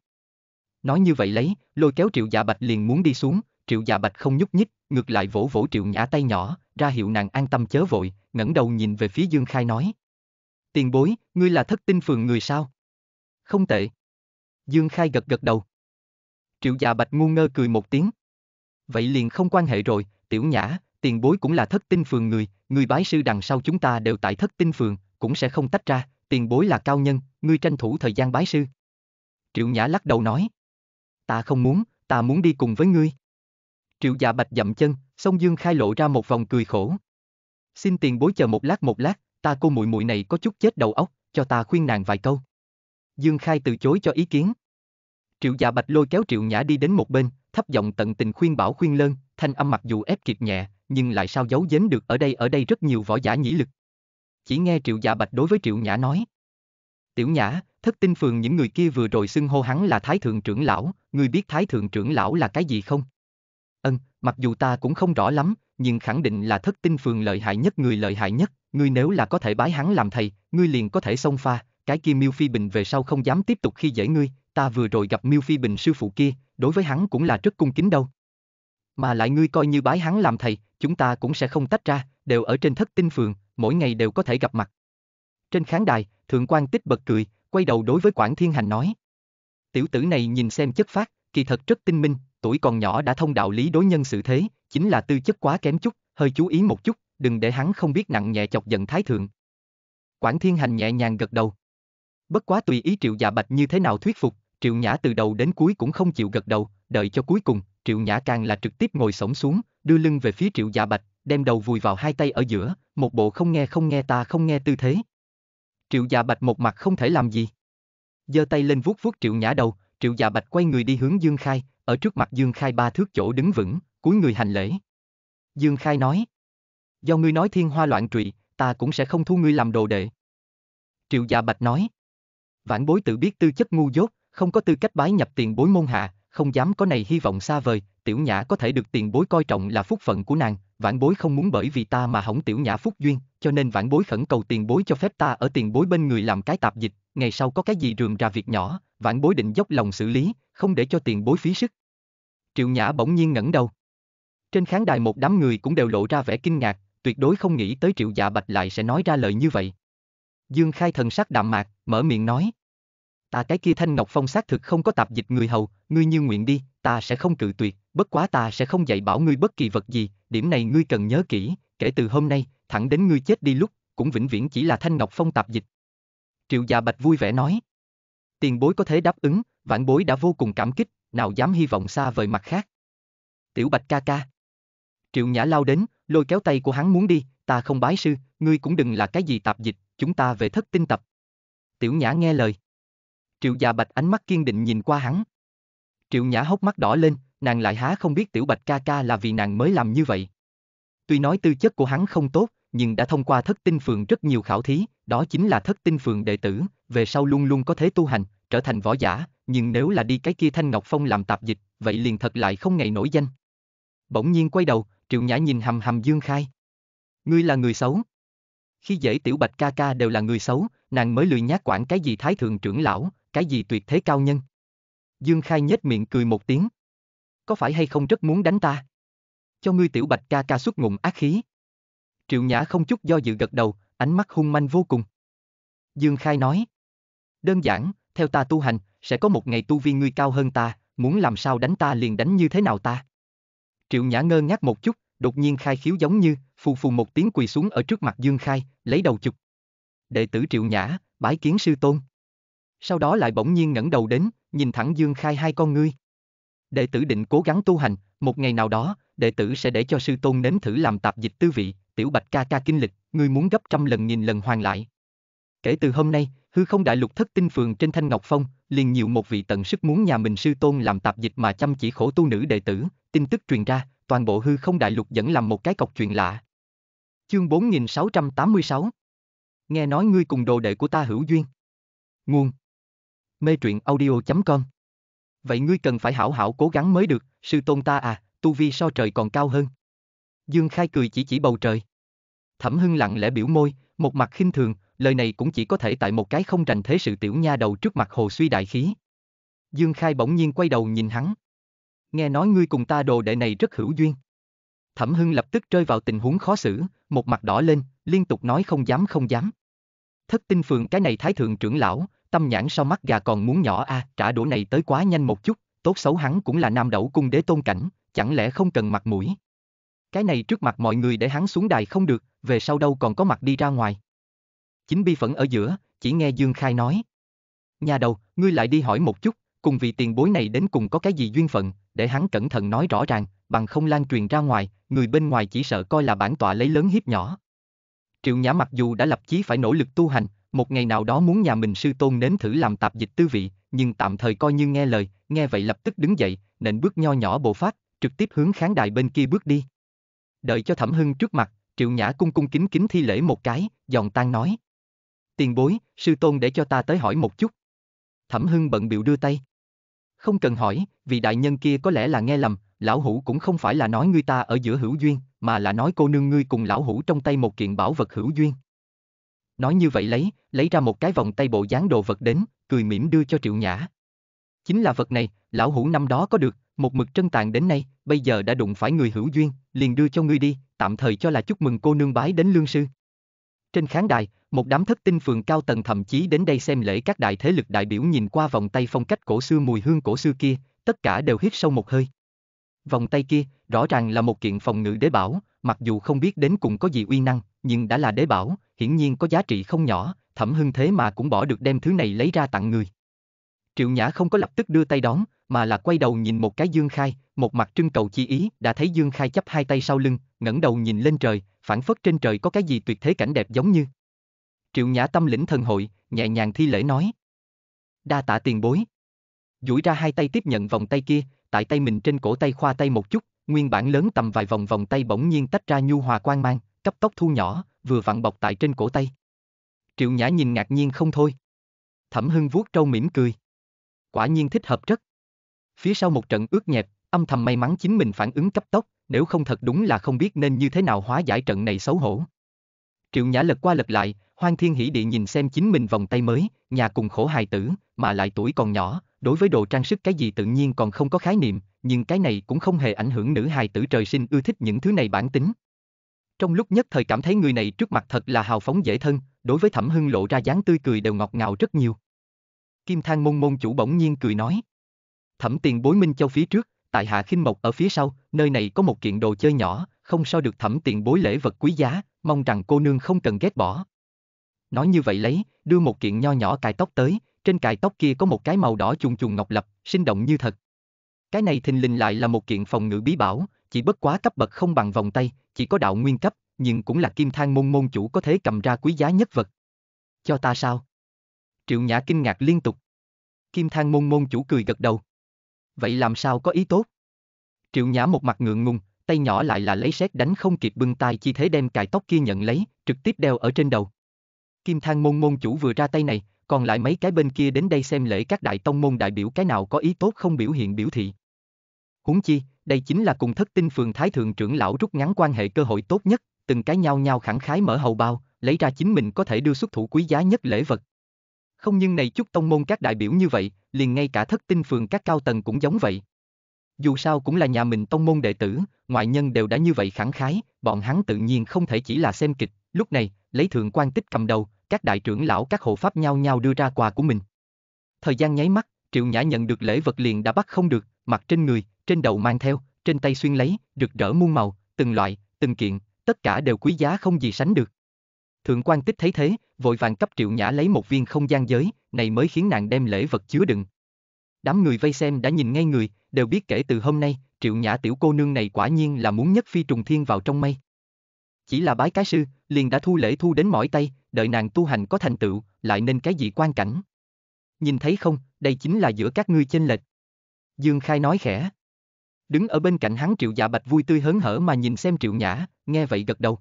Nói như vậy lấy, lôi kéo triệu dạ bạch liền muốn đi xuống, triệu dạ bạch không nhúc nhích, ngược lại vỗ vỗ triệu nhã tay nhỏ, ra hiệu nàng an tâm chớ vội, ngẩng đầu nhìn về phía Dương Khai nói. Tiền bối, ngươi là thất tinh phường người sao? Không tệ. Dương Khai gật gật đầu. Triệu dạ bạch ngu ngơ cười một tiếng. Vậy liền không quan hệ rồi, tiểu nhã, tiền bối cũng là thất tinh phường người, người bái sư đằng sau chúng ta đều tại thất tinh phường, cũng sẽ không tách ra, tiền bối là cao nhân, ngươi tranh thủ thời gian bái sư. Triệu Nhã lắc đầu nói ta không muốn, ta muốn đi cùng với ngươi. Triệu dạ bạch dậm chân, song dương khai lộ ra một vòng cười khổ. Xin tiền bối chờ một lát một lát, ta cô muội muội này có chút chết đầu óc, cho ta khuyên nàng vài câu. Dương khai từ chối cho ý kiến. Triệu dạ bạch lôi kéo triệu nhã đi đến một bên, thấp giọng tận tình khuyên bảo khuyên lơn, thanh âm mặc dù ép kiệt nhẹ, nhưng lại sao giấu giếm được ở đây ở đây rất nhiều võ giả nhĩ lực. Chỉ nghe triệu dạ bạch đối với triệu nhã nói. Tiểu nhã, Thất tinh phường những người kia vừa rồi xưng hô hắn là Thái Thượng trưởng lão, người biết Thái Thượng trưởng lão là cái gì không? Ân, mặc dù ta cũng không rõ lắm, nhưng khẳng định là thất tinh phường lợi hại nhất người lợi hại nhất, ngươi nếu là có thể bái hắn làm thầy, ngươi liền có thể xông pha, cái kia Miêu Phi Bình về sau không dám tiếp tục khi dễ ngươi, ta vừa rồi gặp Miêu Phi Bình sư phụ kia, đối với hắn cũng là rất cung kính đâu. Mà lại ngươi coi như bái hắn làm thầy, chúng ta cũng sẽ không tách ra, đều ở trên thất tinh phường, mỗi ngày đều có thể gặp mặt. Trên khán đài, Thượng quan Tích bật cười, quay đầu đối với Quảng Thiên Hành nói. Tiểu tử này nhìn xem chất phát, kỳ thật rất tinh minh, tuổi còn nhỏ đã thông đạo lý đối nhân xử thế, chính là tư chất quá kém chút, hơi chú ý một chút, đừng để hắn không biết nặng nhẹ chọc giận thái thượng. Quảng Thiên Hành nhẹ nhàng gật đầu. Bất quá tùy ý Triệu Dạ Bạch như thế nào thuyết phục, Triệu Nhã từ đầu đến cuối cũng không chịu gật đầu, đợi cho cuối cùng, Triệu Nhã càng là trực tiếp ngồi sổng xuống, đưa lưng về phía Triệu Dạ Bạch, đem đầu vùi vào hai tay ở giữa, một bộ không nghe không nghe ta không nghe tư thế, Triệu Dạ Bạch một mặt không thể làm gì. giơ tay lên vuốt vuốt Triệu Nhã đầu, Triệu Dạ Bạch quay người đi hướng Dương Khai, ở trước mặt Dương Khai ba thước chỗ đứng vững, cúi người hành lễ. Dương Khai nói, do ngươi nói thiên hoa loạn trụy, ta cũng sẽ không thu ngươi làm đồ đệ. Triệu Dạ Bạch nói, vãn bối tự biết tư chất ngu dốt, không có tư cách bái nhập tiền bối môn hạ, không dám có này hy vọng xa vời, tiểu nhã có thể được tiền bối coi trọng là phúc phận của nàng, vãn bối không muốn bởi vì ta mà hỏng tiểu nhã phúc duyên, cho nên vãn bối khẩn cầu tiền bối cho phép ta ở tiền bối bên người làm cái tạp dịch, ngày sau có cái gì rườm ra việc nhỏ, vãn bối định dốc lòng xử lý, không để cho tiền bối phí sức. Triệu Nhã bỗng nhiên ngẩng đầu. Trên khán đài một đám người cũng đều lộ ra vẻ kinh ngạc, tuyệt đối không nghĩ tới Triệu Dạ Bạch lại sẽ nói ra lời như vậy. Dương Khai thần sắc đạm mạc, mở miệng nói: "Ta cái kia Thanh Ngọc Phong xác thực không có tạp dịch người hầu, ngươi như nguyện đi, ta sẽ không cự tuyệt." bất quá ta sẽ không dạy bảo ngươi bất kỳ vật gì, điểm này ngươi cần nhớ kỹ, kể từ hôm nay, thẳng đến ngươi chết đi lúc, cũng vĩnh viễn chỉ là thanh ngọc phong tạp dịch. Triệu Dạ Bạch vui vẻ nói. Tiền bối có thể đáp ứng, vãn bối đã vô cùng cảm kích, nào dám hy vọng xa vời mặt khác. Tiểu Bạch ca ca. Triệu Nhã lao đến, lôi kéo tay của hắn muốn đi, ta không bái sư, ngươi cũng đừng là cái gì tạp dịch, chúng ta về thất tinh tập. Tiểu Nhã nghe lời. Triệu Dạ Bạch ánh mắt kiên định nhìn qua hắn. Triệu Nhã hốc mắt đỏ lên, nàng lại há không biết tiểu bạch ca ca là vì nàng mới làm như vậy. Tuy nói tư chất của hắn không tốt, nhưng đã thông qua thất tinh phường rất nhiều khảo thí, đó chính là thất tinh phường đệ tử, về sau luôn luôn có thế tu hành, trở thành võ giả, nhưng nếu là đi cái kia Thanh Ngọc Phong làm tạp dịch, vậy liền thật lại không ngày nổi danh. Bỗng nhiên quay đầu, Triệu Nhã nhìn hầm hầm Dương Khai. Ngươi là người xấu. Khi dễ tiểu bạch ca ca đều là người xấu, nàng mới lười nhát quản cái gì thái thượng trưởng lão, cái gì tuyệt thế cao nhân. Dương Khai nhếch miệng cười một tiếng có phải hay không rất muốn đánh ta? Cho ngươi tiểu bạch ca ca xuất ngụm ác khí. Triệu Nhã không chút do dự gật đầu, ánh mắt hung manh vô cùng. Dương Khai nói. Đơn giản, theo ta tu hành, sẽ có một ngày tu vi ngươi cao hơn ta, muốn làm sao đánh ta liền đánh như thế nào ta. Triệu Nhã ngơ ngác một chút, đột nhiên Khai khiếu giống như, phù phù một tiếng quỳ xuống ở trước mặt Dương Khai, lấy đầu chụp. Đệ tử Triệu Nhã, bái kiến sư tôn. Sau đó lại bỗng nhiên ngẩng đầu đến, nhìn thẳng Dương Khai hai con ngươi đệ tử định cố gắng tu hành, một ngày nào đó, đệ tử sẽ để cho sư tôn nếm thử làm tạp dịch tư vị, tiểu bạch ca ca kinh lịch, ngươi muốn gấp trăm lần nghìn lần hoàn lại. Kể từ hôm nay, hư không đại lục thất tinh phường trên Thanh Ngọc Phong, liền nhiều một vị tận sức muốn nhà mình sư tôn làm tạp dịch mà chăm chỉ khổ tu nữ đệ tử, tin tức truyền ra, toàn bộ hư không đại lục vẫn làm một cái cọc chuyện lạ. Chương 4686 Nghe nói ngươi cùng đồ đệ của ta hữu duyên. Nguồn Mê truyện audio.com vậy ngươi cần phải hảo hảo cố gắng mới được, sư tôn ta à, tu vi so trời còn cao hơn. Dương Khai cười chỉ chỉ bầu trời. Thẩm Hưng lặng lẽ biểu môi, một mặt khinh thường, lời này cũng chỉ có thể tại một cái không rành thế sự tiểu nha đầu trước mặt hồ suy đại khí. Dương Khai bỗng nhiên quay đầu nhìn hắn. Nghe nói ngươi cùng ta đồ đệ này rất hữu duyên. Thẩm Hưng lập tức rơi vào tình huống khó xử, một mặt đỏ lên, liên tục nói không dám không dám. Thất tinh phượng cái này thái thượng trưởng lão, tâm nhãn sau mắt gà còn muốn nhỏ a, à, trả đũa này tới quá nhanh một chút, tốt xấu hắn cũng là nam đẩu cung đế tôn cảnh, chẳng lẽ không cần mặt mũi. Cái này trước mặt mọi người để hắn xuống đài không được, về sau đâu còn có mặt đi ra ngoài. Chính bi phẫn ở giữa, chỉ nghe Dương Khai nói. Nhà đầu, ngươi lại đi hỏi một chút, cùng vì tiền bối này đến cùng có cái gì duyên phận, để hắn cẩn thận nói rõ ràng, bằng không lan truyền ra ngoài, người bên ngoài chỉ sợ coi là bản tọa lấy lớn hiếp nhỏ. Triệu Nhã mặc dù đã lập chí phải nỗ lực tu hành, một ngày nào đó muốn nhà mình sư tôn nếm thử làm tạp dịch tư vị, nhưng tạm thời coi như nghe lời, nghe vậy lập tức đứng dậy, nện bước nho nhỏ bộ phát, trực tiếp hướng khán đài bên kia bước đi. Đợi cho Thẩm Hưng trước mặt, Triệu Nhã cung cung kính kính thi lễ một cái, giòn tan nói. Tiền bối, sư tôn để cho ta tới hỏi một chút. Thẩm Hưng bận biểu đưa tay. Không cần hỏi, vì đại nhân kia có lẽ là nghe lầm, lão hủ cũng không phải là nói ngươi ta ở giữa hữu duyên, mà là nói cô nương ngươi cùng lão hủ trong tay một kiện bảo vật hữu duyên nói như vậy lấy, lấy ra một cái vòng tay bộ dáng đồ vật đến, cười mỉm đưa cho Triệu Nhã. Chính là vật này, lão hủ năm đó có được, một mực trân tàn đến nay, bây giờ đã đụng phải người hữu duyên, liền đưa cho ngươi đi, tạm thời cho là chúc mừng cô nương bái đến lương sư. Trên khán đài, một đám thất tinh phường cao tầng thậm chí đến đây xem lễ các đại thế lực đại biểu nhìn qua vòng tay phong cách cổ xưa mùi hương cổ xưa kia, tất cả đều hít sâu một hơi. Vòng tay kia, rõ ràng là một kiện phòng ngự đế bảo, mặc dù không biết đến cùng có gì uy năng, nhưng đã là đế bảo, hiển nhiên có giá trị không nhỏ, thẩm hưng thế mà cũng bỏ được đem thứ này lấy ra tặng người. Triệu Nhã không có lập tức đưa tay đón, mà là quay đầu nhìn một cái Dương Khai, một mặt trưng cầu chi ý, đã thấy Dương Khai chấp hai tay sau lưng, ngẩng đầu nhìn lên trời, phản phất trên trời có cái gì tuyệt thế cảnh đẹp giống như. Triệu Nhã tâm lĩnh thần hội, nhẹ nhàng thi lễ nói. Đa tạ tiền bối. duỗi ra hai tay tiếp nhận vòng tay kia, tại tay mình trên cổ tay khoa tay một chút, nguyên bản lớn tầm vài vòng vòng tay bỗng nhiên tách ra nhu hòa quang mang, cấp tốc thu nhỏ, vừa vặn bọc tại trên cổ tay. Triệu Nhã nhìn ngạc nhiên không thôi. Thẩm Hưng vuốt trâu mỉm cười. Quả nhiên thích hợp rất. Phía sau một trận ướt nhẹp, âm thầm may mắn chính mình phản ứng cấp tốc, nếu không thật đúng là không biết nên như thế nào hóa giải trận này xấu hổ. Triệu Nhã lật qua lật lại, Hoang Thiên Hỷ Địa nhìn xem chính mình vòng tay mới, nhà cùng khổ hài tử, mà lại tuổi còn nhỏ, đối với đồ trang sức cái gì tự nhiên còn không có khái niệm, nhưng cái này cũng không hề ảnh hưởng nữ hài tử trời sinh ưa thích những thứ này bản tính. Trong lúc nhất thời cảm thấy người này trước mặt thật là hào phóng dễ thân, đối với Thẩm Hưng lộ ra dáng tươi cười đều ngọt ngào rất nhiều. Kim Thang môn môn chủ bỗng nhiên cười nói: "Thẩm Tiền Bối Minh Châu phía trước, tại Hạ Khinh Mộc ở phía sau, nơi này có một kiện đồ chơi nhỏ, không so được Thẩm Tiền Bối lễ vật quý giá, mong rằng cô nương không cần ghét bỏ." Nói như vậy lấy, đưa một kiện nho nhỏ cài tóc tới, trên cài tóc kia có một cái màu đỏ chuồn chuồn ngọc lập, sinh động như thật. Cái này thình lình lại là một kiện phòng ngự bí bảo, chỉ bất quá cấp bậc không bằng vòng tay, chỉ có đạo nguyên cấp, nhưng cũng là kim thang môn môn chủ có thể cầm ra quý giá nhất vật. Cho ta sao? Triệu Nhã kinh ngạc liên tục. Kim thang môn môn chủ cười gật đầu. Vậy làm sao có ý tốt? Triệu Nhã một mặt ngượng ngùng, tay nhỏ lại là lấy xét đánh không kịp bưng tay chi thế đem cài tóc kia nhận lấy, trực tiếp đeo ở trên đầu. Kim thang môn môn chủ vừa ra tay này, còn lại mấy cái bên kia đến đây xem lễ các đại tông môn đại biểu cái nào có ý tốt không biểu hiện biểu thị. Huống chi, đây chính là cùng thất tinh phường thái thượng trưởng lão rút ngắn quan hệ cơ hội tốt nhất, từng cái nhau nhau khẳng khái mở hầu bao, lấy ra chính mình có thể đưa xuất thủ quý giá nhất lễ vật. Không nhưng này chút tông môn các đại biểu như vậy, liền ngay cả thất tinh phường các cao tầng cũng giống vậy. Dù sao cũng là nhà mình tông môn đệ tử, ngoại nhân đều đã như vậy khẳng khái, bọn hắn tự nhiên không thể chỉ là xem kịch, lúc này, lấy thượng quan tích cầm đầu, các đại trưởng lão các hộ pháp nhau nhau đưa ra quà của mình. Thời gian nháy mắt, Triệu Nhã nhận được lễ vật liền đã bắt không được, mặc trên người, trên đầu mang theo, trên tay xuyên lấy, rực rỡ muôn màu, từng loại, từng kiện, tất cả đều quý giá không gì sánh được. Thượng quan tích thấy thế, vội vàng cấp Triệu Nhã lấy một viên không gian giới, này mới khiến nàng đem lễ vật chứa đựng. Đám người vây xem đã nhìn ngay người, đều biết kể từ hôm nay, Triệu Nhã tiểu cô nương này quả nhiên là muốn nhất phi trùng thiên vào trong mây. Chỉ là bái cái sư, liền đã thu lễ thu đến mỏi tay, đợi nàng tu hành có thành tựu, lại nên cái gì quan cảnh. Nhìn thấy không, đây chính là giữa các ngươi chênh lệch. Dương Khai nói khẽ. Đứng ở bên cạnh hắn Triệu Dạ Bạch vui tươi hớn hở mà nhìn xem Triệu Nhã, nghe vậy gật đầu.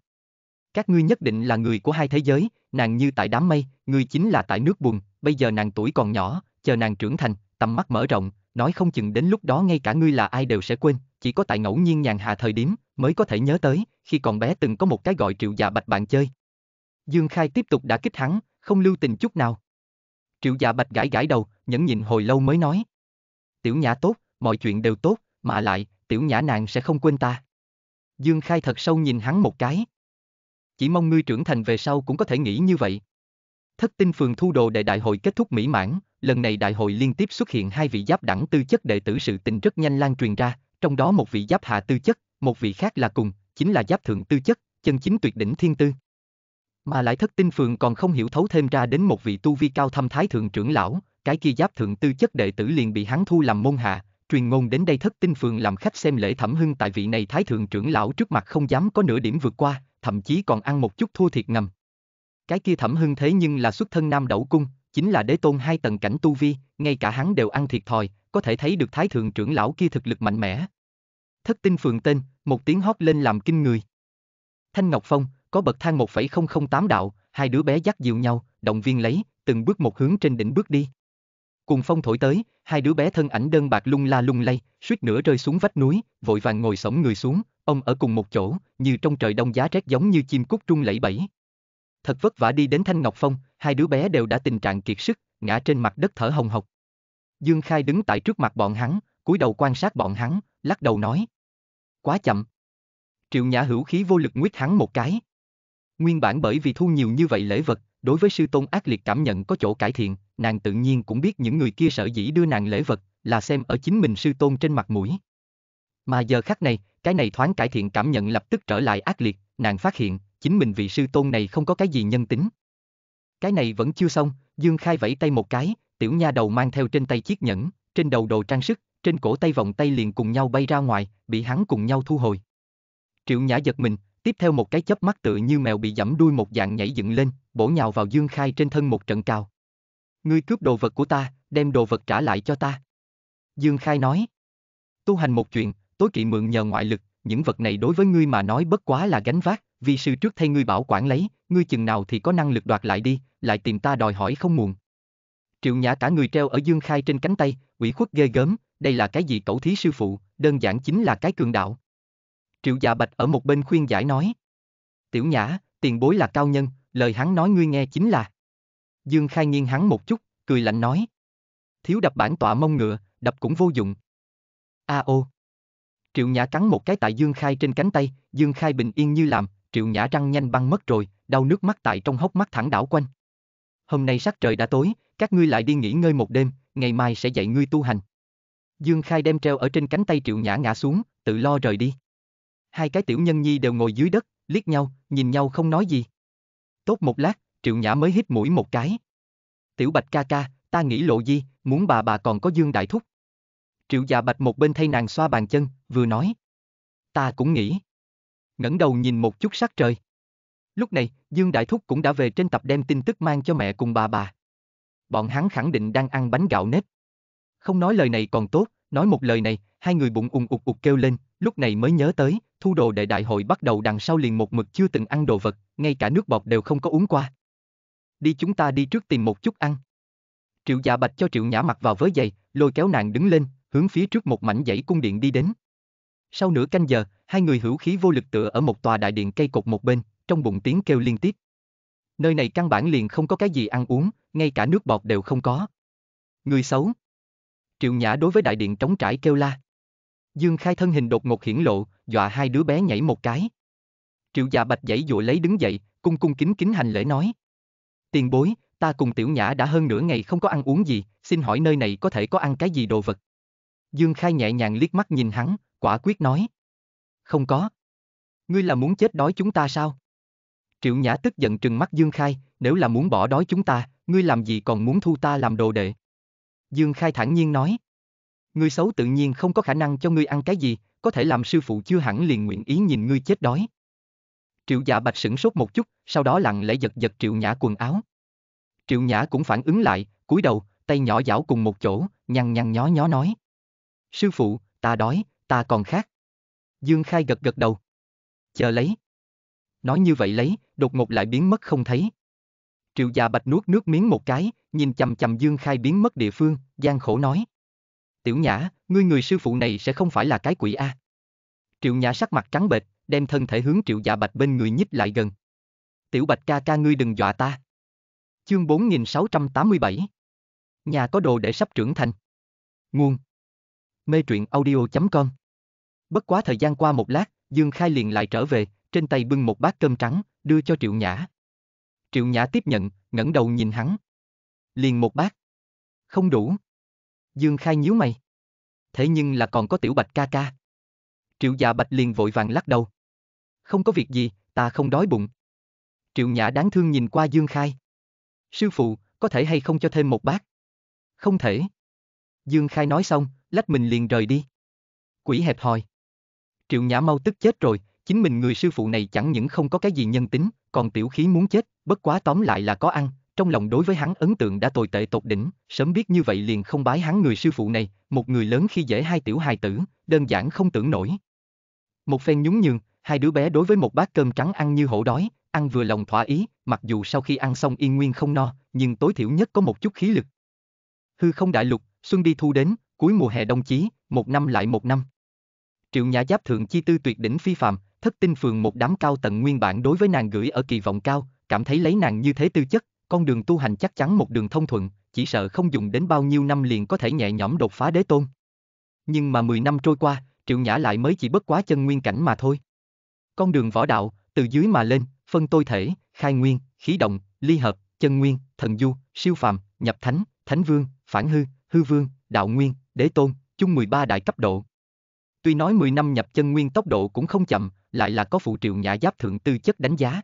Các ngươi nhất định là người của hai thế giới, nàng như tại đám mây, ngươi chính là tại nước buồn, bây giờ nàng tuổi còn nhỏ, chờ nàng trưởng thành, tầm mắt mở rộng, nói không chừng đến lúc đó ngay cả ngươi là ai đều sẽ quên, chỉ có tại ngẫu nhiên nhàn hạ thời điểm mới có thể nhớ tới, khi còn bé từng có một cái gọi Triệu Dạ Bạch bạn chơi, Dương Khai tiếp tục đã kích hắn, không lưu tình chút nào. Triệu dạ bạch gãi gãi đầu, nhẫn nhịn hồi lâu mới nói. Tiểu nhã tốt, mọi chuyện đều tốt, mà lại, tiểu nhã nàng sẽ không quên ta. Dương Khai thật sâu nhìn hắn một cái. Chỉ mong ngươi trưởng thành về sau cũng có thể nghĩ như vậy. Thất tinh phường thu đồ để đại hội kết thúc mỹ mãn, lần này đại hội liên tiếp xuất hiện hai vị giáp đẳng tư chất đệ tử sự tình rất nhanh lan truyền ra, trong đó một vị giáp hạ tư chất, một vị khác là cùng, chính là giáp thượng tư chất, chân chính tuyệt đỉnh thiên tư. Mà lại thất tinh phường còn không hiểu thấu thêm ra đến một vị tu vi cao thâm thái thượng trưởng lão, cái kia giáp thượng tư chất đệ tử liền bị hắn thu làm môn hạ, truyền ngôn đến đây thất tinh phường làm khách xem lễ thẩm hưng tại vị này thái thượng trưởng lão trước mặt không dám có nửa điểm vượt qua, thậm chí còn ăn một chút thua thiệt ngầm. Cái kia thẩm hưng thế nhưng là xuất thân nam đẩu cung, chính là đế tôn hai tầng cảnh tu vi, ngay cả hắn đều ăn thiệt thòi, có thể thấy được thái thượng trưởng lão kia thực lực mạnh mẽ. Thất tinh phường tên, một tiếng hót lên làm kinh người. Thanh Ngọc Phong, có bậc thang 1,008 đạo, hai đứa bé dắt dìu nhau, động viên lấy, từng bước một hướng trên đỉnh bước đi. Cùng phong thổi tới, hai đứa bé thân ảnh đơn bạc lung la lung lay, suýt nữa rơi xuống vách núi, vội vàng ngồi sổng người xuống, ông ở cùng một chỗ, như trong trời đông giá rét giống như chim cút trung lẫy bẫy. Thật vất vả đi đến Thanh Ngọc Phong, hai đứa bé đều đã tình trạng kiệt sức, ngã trên mặt đất thở hồng hộc. Dương Khai đứng tại trước mặt bọn hắn, cúi đầu quan sát bọn hắn, lắc đầu nói. Quá chậm. Triệu Nhã hữu khí vô lực nguyết hắn một cái. Nguyên bản bởi vì thu nhiều như vậy lễ vật, đối với sư tôn ác liệt cảm nhận có chỗ cải thiện, nàng tự nhiên cũng biết những người kia sở dĩ đưa nàng lễ vật, là xem ở chính mình sư tôn trên mặt mũi. Mà giờ khắc này, cái này thoáng cải thiện cảm nhận lập tức trở lại ác liệt, nàng phát hiện, chính mình vị sư tôn này không có cái gì nhân tính. Cái này vẫn chưa xong, Dương Khai vẫy tay một cái, tiểu nha đầu mang theo trên tay chiếc nhẫn, trên đầu đồ trang sức, trên cổ tay vòng tay liền cùng nhau bay ra ngoài, bị hắn cùng nhau thu hồi. Triệu Nhã giật mình, tiếp theo một cái chớp mắt tự như mèo bị giẫm đuôi một dạng nhảy dựng lên, bổ nhào vào Dương Khai trên thân một trận cao Ngươi cướp đồ vật của ta, đem đồ vật trả lại cho ta. Dương Khai nói. Tu hành một chuyện, tối kỵ mượn nhờ ngoại lực, những vật này đối với ngươi mà nói bất quá là gánh vác, vì sư trước thay ngươi bảo quản lấy, ngươi chừng nào thì có năng lực đoạt lại đi, lại tìm ta đòi hỏi không muộn. Triệu Nhã cả người treo ở Dương Khai trên cánh tay, ủy khuất ghê gớm, đây là cái gì cẩu thí sư phụ, đơn giản chính là cái cường đạo. Triệu Dạ Bạch ở một bên khuyên giải nói. Tiểu Nhã, tiền bối là cao nhân, lời hắn nói ngươi nghe chính là. Dương Khai nghiêng hắn một chút, cười lạnh nói. Thiếu đập bản tọa mông ngựa, đập cũng vô dụng. A ô. Triệu Nhã cắn một cái tại Dương Khai trên cánh tay, Dương Khai bình yên như làm, Triệu Nhã răng nhanh băng mất rồi, đau nước mắt tại trong hốc mắt thẳng đảo quanh. Hôm nay sắc trời đã tối, các ngươi lại đi nghỉ ngơi một đêm, ngày mai sẽ dạy ngươi tu hành. Dương Khai đem treo ở trên cánh tay Triệu Nhã ngã xuống, tự lo rời đi hai cái tiểu nhân nhi đều ngồi dưới đất, liếc nhau, nhìn nhau không nói gì. Tốt một lát, Triệu Nhã mới hít mũi một cái. Tiểu Bạch ca ca, ta nghĩ lộ di, muốn bà bà còn có Dương Đại Thúc. Triệu già Bạch một bên thay nàng xoa bàn chân, vừa nói. Ta cũng nghĩ. ngẩng đầu nhìn một chút sắc trời. Lúc này, Dương Đại Thúc cũng đã về trên tập đem tin tức mang cho mẹ cùng bà bà. Bọn hắn khẳng định đang ăn bánh gạo nếp. Không nói lời này còn tốt, nói một lời này, hai người bụng ung ục ục kêu lên, lúc này mới nhớ tới, thu đồ đệ đại hội bắt đầu đằng sau liền một mực chưa từng ăn đồ vật, ngay cả nước bọt đều không có uống qua. Đi chúng ta đi trước tìm một chút ăn. Triệu dạ bạch cho triệu nhã mặc vào với giày, lôi kéo nàng đứng lên, hướng phía trước một mảnh dãy cung điện đi đến. Sau nửa canh giờ, hai người hữu khí vô lực tựa ở một tòa đại điện cây cột một bên, trong bụng tiếng kêu liên tiếp. Nơi này căn bản liền không có cái gì ăn uống, ngay cả nước bọt đều không có. Người xấu. Triệu Nhã đối với đại điện trống trải kêu la. Dương Khai thân hình đột ngột hiển lộ, dọa hai đứa bé nhảy một cái. Triệu Dạ Bạch dãy dụa lấy đứng dậy, cung cung kính kính hành lễ nói: "Tiền bối, ta cùng Tiểu Nhã đã hơn nửa ngày không có ăn uống gì, xin hỏi nơi này có thể có ăn cái gì đồ vật?" Dương Khai nhẹ nhàng liếc mắt nhìn hắn, quả quyết nói: "Không có." "Ngươi là muốn chết đói chúng ta sao?" Triệu Nhã tức giận trừng mắt Dương Khai, nếu là muốn bỏ đói chúng ta, ngươi làm gì còn muốn thu ta làm đồ đệ? Dương Khai thản nhiên nói. Ngươi xấu tự nhiên không có khả năng cho ngươi ăn cái gì, có thể làm sư phụ chưa hẳn liền nguyện ý nhìn ngươi chết đói. Triệu dạ bạch sửng sốt một chút, sau đó lặng lẽ giật giật triệu nhã quần áo. Triệu nhã cũng phản ứng lại, cúi đầu, tay nhỏ dảo cùng một chỗ, nhăn nhăn nhó nhó nói. Sư phụ, ta đói, ta còn khác. Dương Khai gật gật đầu. Chờ lấy. Nói như vậy lấy, đột ngột lại biến mất không thấy. Triệu Dạ bạch nuốt nước miếng một cái, nhìn chầm chầm Dương Khai biến mất địa phương, gian khổ nói. Tiểu Nhã, ngươi người sư phụ này sẽ không phải là cái quỷ a. Triệu Nhã sắc mặt trắng bệch, đem thân thể hướng Triệu Dạ Bạch bên người nhích lại gần. Tiểu Bạch ca ca ngươi đừng dọa ta. Chương 4687 Nhà có đồ để sắp trưởng thành. Nguồn Mê truyện audio.com Bất quá thời gian qua một lát, Dương Khai liền lại trở về, trên tay bưng một bát cơm trắng, đưa cho Triệu Nhã. Triệu Nhã tiếp nhận, ngẩng đầu nhìn hắn. Liền một bát. Không đủ. Dương Khai nhíu mày. Thế nhưng là còn có tiểu bạch ca ca. Triệu dạ bạch liền vội vàng lắc đầu. Không có việc gì, ta không đói bụng. Triệu nhã đáng thương nhìn qua Dương Khai. Sư phụ, có thể hay không cho thêm một bát? Không thể. Dương Khai nói xong, lách mình liền rời đi. Quỷ hẹp hòi. Triệu nhã mau tức chết rồi, chính mình người sư phụ này chẳng những không có cái gì nhân tính, còn tiểu khí muốn chết, bất quá tóm lại là có ăn, trong lòng đối với hắn ấn tượng đã tồi tệ tột đỉnh, sớm biết như vậy liền không bái hắn người sư phụ này, một người lớn khi dễ hai tiểu hài tử, đơn giản không tưởng nổi. Một phen nhún nhường, hai đứa bé đối với một bát cơm trắng ăn như hổ đói, ăn vừa lòng thỏa ý, mặc dù sau khi ăn xong yên nguyên không no, nhưng tối thiểu nhất có một chút khí lực. Hư không đại lục, xuân đi thu đến, cuối mùa hè đông chí, một năm lại một năm. Triệu Nhã Giáp thượng chi tư tuyệt đỉnh phi phàm, thất tinh phường một đám cao tận nguyên bản đối với nàng gửi ở kỳ vọng cao, cảm thấy lấy nàng như thế tư chất, con đường tu hành chắc chắn một đường thông thuận, chỉ sợ không dùng đến bao nhiêu năm liền có thể nhẹ nhõm đột phá đế tôn. Nhưng mà 10 năm trôi qua, Triệu Nhã lại mới chỉ bất quá chân nguyên cảnh mà thôi. Con đường võ đạo, từ dưới mà lên, phân tôi thể, khai nguyên, khí động, ly hợp, chân nguyên, thần du, siêu phàm, nhập thánh, thánh vương, phản hư, hư vương, đạo nguyên, đế tôn, chung 13 đại cấp độ. Tuy nói 10 năm nhập chân nguyên tốc độ cũng không chậm, lại là có phụ triệu nhã giáp thượng tư chất đánh giá.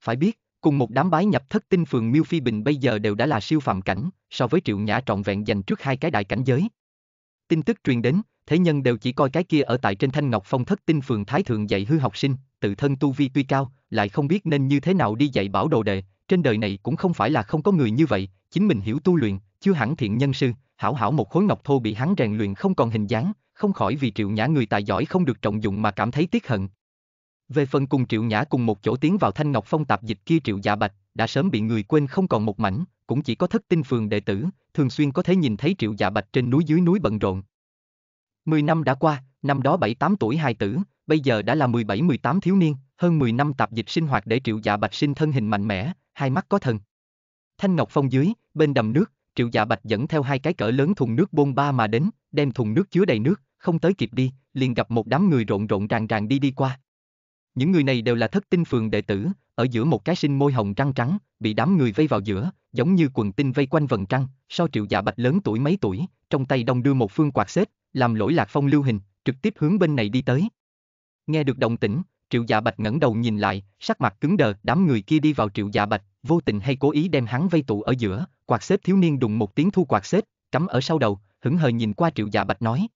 Phải biết, Cùng một đám bái nhập thất tinh phường Miêu Phi Bình bây giờ đều đã là siêu phàm cảnh, so với Triệu Nhã trọn vẹn dành trước hai cái đại cảnh giới. Tin tức truyền đến, thế nhân đều chỉ coi cái kia ở tại trên Thanh Ngọc Phong thất tinh phường Thái Thượng dạy hư học sinh, tự thân tu vi tuy cao, lại không biết nên như thế nào đi dạy bảo đồ đệ, trên đời này cũng không phải là không có người như vậy, chính mình hiểu tu luyện, chưa hẳn thiện nhân sư, hảo hảo một khối ngọc thô bị hắn rèn luyện không còn hình dáng, không khỏi vì Triệu Nhã người tài giỏi không được trọng dụng mà cảm thấy tiếc hận, về phần cùng Triệu Nhã cùng một chỗ tiến vào Thanh Ngọc Phong tạp dịch kia Triệu Dạ Bạch, đã sớm bị người quên không còn một mảnh, cũng chỉ có thất tinh phường đệ tử, thường xuyên có thể nhìn thấy Triệu Dạ Bạch trên núi dưới núi bận rộn. Mười năm đã qua, năm đó bảy tám tuổi hài tử, bây giờ đã là mười bảy mười tám thiếu niên, hơn mười năm tạp dịch sinh hoạt để Triệu Dạ Bạch sinh thân hình mạnh mẽ, hai mắt có thần. Thanh Ngọc Phong dưới, bên đầm nước, Triệu Dạ Bạch dẫn theo hai cái cỡ lớn thùng nước bôn ba mà đến, đem thùng nước chứa đầy nước, không tới kịp đi, liền gặp một đám người rộn rộn ràng ràng đi đi qua. Những người này đều là thất tinh phường đệ tử, ở giữa một cái sinh môi hồng trăng trắng, bị đám người vây vào giữa, giống như quần tinh vây quanh vần trăng, so triệu dạ bạch lớn tuổi mấy tuổi, trong tay đông đưa một phương quạt xếp, làm lỗi lạc phong lưu hình, trực tiếp hướng bên này đi tới. Nghe được động tĩnh, triệu dạ bạch ngẩng đầu nhìn lại, sắc mặt cứng đờ, đám người kia đi vào triệu dạ bạch, vô tình hay cố ý đem hắn vây tụ ở giữa, quạt xếp thiếu niên đùng một tiếng thu quạt xếp, cắm ở sau đầu, hững hờ nhìn qua triệu dạ bạch nói.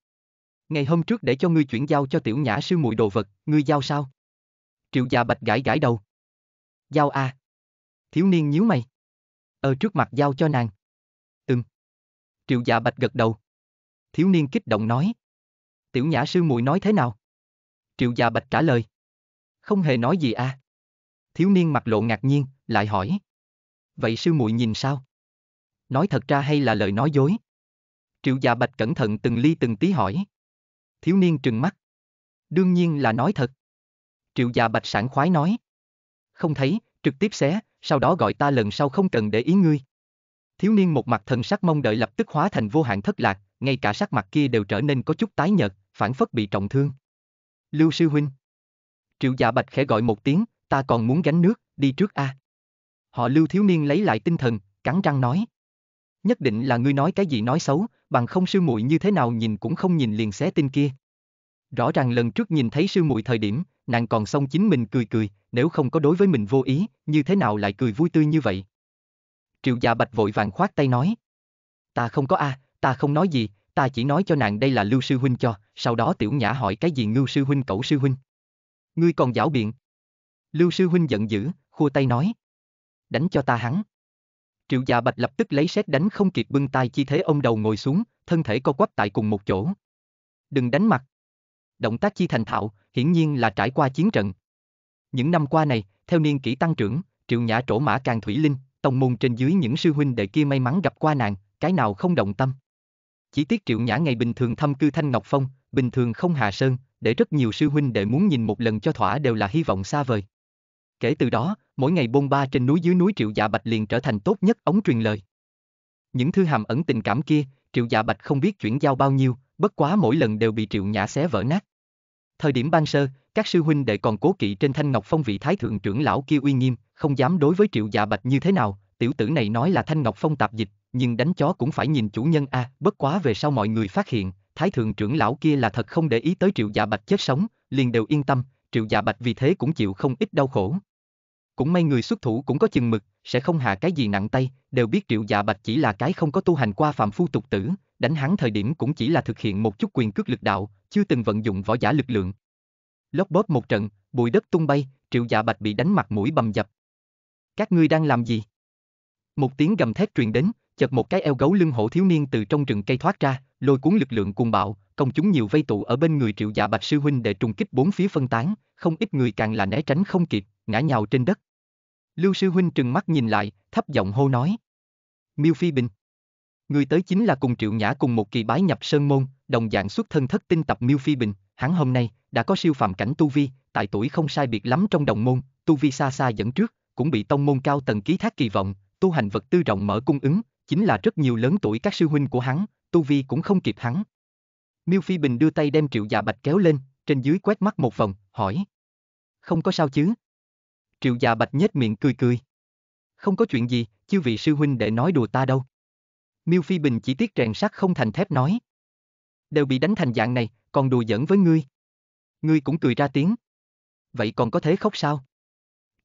Ngày hôm trước để cho ngươi chuyển giao cho tiểu nhã sư muội đồ vật, ngươi giao sao? Triệu gia Bạch gãi gãi đầu. Giao à. Thiếu niên nhíu mày. Ở ờ, trước mặt giao cho nàng. Ừm. Triệu gia Bạch gật đầu. Thiếu niên kích động nói. Tiểu Nhã sư muội nói thế nào? Triệu gia Bạch trả lời. Không hề nói gì à. Thiếu niên mặt lộ ngạc nhiên, lại hỏi. Vậy sư muội nhìn sao? Nói thật ra hay là lời nói dối? Triệu gia Bạch cẩn thận từng ly từng tí hỏi. Thiếu niên trừng mắt. Đương nhiên là nói thật triệu già bạch sản khoái nói. Không thấy, trực tiếp xé, sau đó gọi ta lần sau không cần để ý ngươi. Thiếu niên một mặt thần sắc mong đợi lập tức hóa thành vô hạn thất lạc, ngay cả sắc mặt kia đều trở nên có chút tái nhợt, phản phất bị trọng thương. Lưu sư huynh. Triệu dạ bạch khẽ gọi một tiếng, ta còn muốn gánh nước, đi trước a. À. Họ lưu thiếu niên lấy lại tinh thần, cắn răng nói. Nhất định là ngươi nói cái gì nói xấu, bằng không sư muội như thế nào nhìn cũng không nhìn liền xé tin kia. Rõ ràng lần trước nhìn thấy sư muội thời điểm, nàng còn xong chính mình cười cười, nếu không có đối với mình vô ý, như thế nào lại cười vui tươi như vậy? Triệu Dạ Bạch vội vàng khoát tay nói. Ta không có a, à, ta không nói gì, ta chỉ nói cho nàng đây là Lưu Sư Huynh cho, sau đó Tiểu Nhã hỏi cái gì Ngưu Sư Huynh cậu Sư Huynh. Ngươi còn giảo biện. Lưu Sư Huynh giận dữ, khua tay nói. Đánh cho ta hắn. Triệu Dạ Bạch lập tức lấy sét đánh không kịp bưng tay chi thế ông đầu ngồi xuống, thân thể co quắp tại cùng một chỗ. Đừng đánh mặt động tác chi thành thạo, hiển nhiên là trải qua chiến trận. Những năm qua này, theo niên kỷ tăng trưởng, Triệu Nhã trổ mã càng thủy linh, tông môn trên dưới những sư huynh đệ kia may mắn gặp qua nàng, cái nào không động tâm. Chỉ tiếc Triệu Nhã ngày bình thường thăm cư Thanh Ngọc Phong, bình thường không hà sơn, để rất nhiều sư huynh đệ muốn nhìn một lần cho thỏa đều là hy vọng xa vời. Kể từ đó, mỗi ngày bôn ba trên núi dưới núi Triệu Dạ Bạch liền trở thành tốt nhất ống truyền lời. Những thư hàm ẩn tình cảm kia, Triệu Dạ Bạch không biết chuyển giao bao nhiêu, bất quá mỗi lần đều bị Triệu Nhã xé vỡ nát. Thời điểm ban sơ, các sư huynh đệ còn cố kỵ trên thanh ngọc phong vị thái thượng trưởng lão kia uy nghiêm, không dám đối với triệu dạ bạch như thế nào, tiểu tử này nói là thanh ngọc phong tạp dịch, nhưng đánh chó cũng phải nhìn chủ nhân a, à. bất quá về sau mọi người phát hiện, thái thượng trưởng lão kia là thật không để ý tới triệu dạ bạch chết sống, liền đều yên tâm, triệu dạ bạch vì thế cũng chịu không ít đau khổ. Cũng may người xuất thủ cũng có chừng mực, sẽ không hạ cái gì nặng tay, đều biết triệu dạ bạch chỉ là cái không có tu hành qua phạm phu tục tử, đánh hắn thời điểm cũng chỉ là thực hiện một chút quyền cước lực đạo, chưa từng vận dụng võ giả lực lượng. Lóc bóp một trận, bụi đất tung bay, triệu dạ bạch bị đánh mặt mũi bầm dập. Các ngươi đang làm gì? Một tiếng gầm thét truyền đến, chợt một cái eo gấu lưng hổ thiếu niên từ trong rừng cây thoát ra, lôi cuốn lực lượng cuồng bạo, công chúng nhiều vây tụ ở bên người triệu dạ bạch sư huynh để trùng kích bốn phía phân tán, không ít người càng là né tránh không kịp, ngã nhào trên đất. Lưu sư huynh trừng mắt nhìn lại, thấp giọng hô nói. Miêu Phi Bình. Người tới chính là cùng triệu nhã cùng một kỳ bái nhập sơn môn, đồng dạng xuất thân thất tinh tập Miêu Phi Bình, hắn hôm nay đã có siêu phàm cảnh tu vi, tại tuổi không sai biệt lắm trong đồng môn, tu vi xa xa dẫn trước, cũng bị tông môn cao tầng ký thác kỳ vọng, tu hành vật tư rộng mở cung ứng, chính là rất nhiều lớn tuổi các sư huynh của hắn, tu vi cũng không kịp hắn. Miêu Phi Bình đưa tay đem Triệu già dạ Bạch kéo lên, trên dưới quét mắt một vòng, hỏi: "Không có sao chứ?" Triệu già dạ Bạch nhếch miệng cười cười. "Không có chuyện gì, chư vị sư huynh để nói đùa ta đâu." Miêu Phi Bình chỉ tiếc rèn sắt không thành thép nói đều bị đánh thành dạng này, còn đùa giỡn với ngươi. Ngươi cũng cười ra tiếng. Vậy còn có thế khóc sao?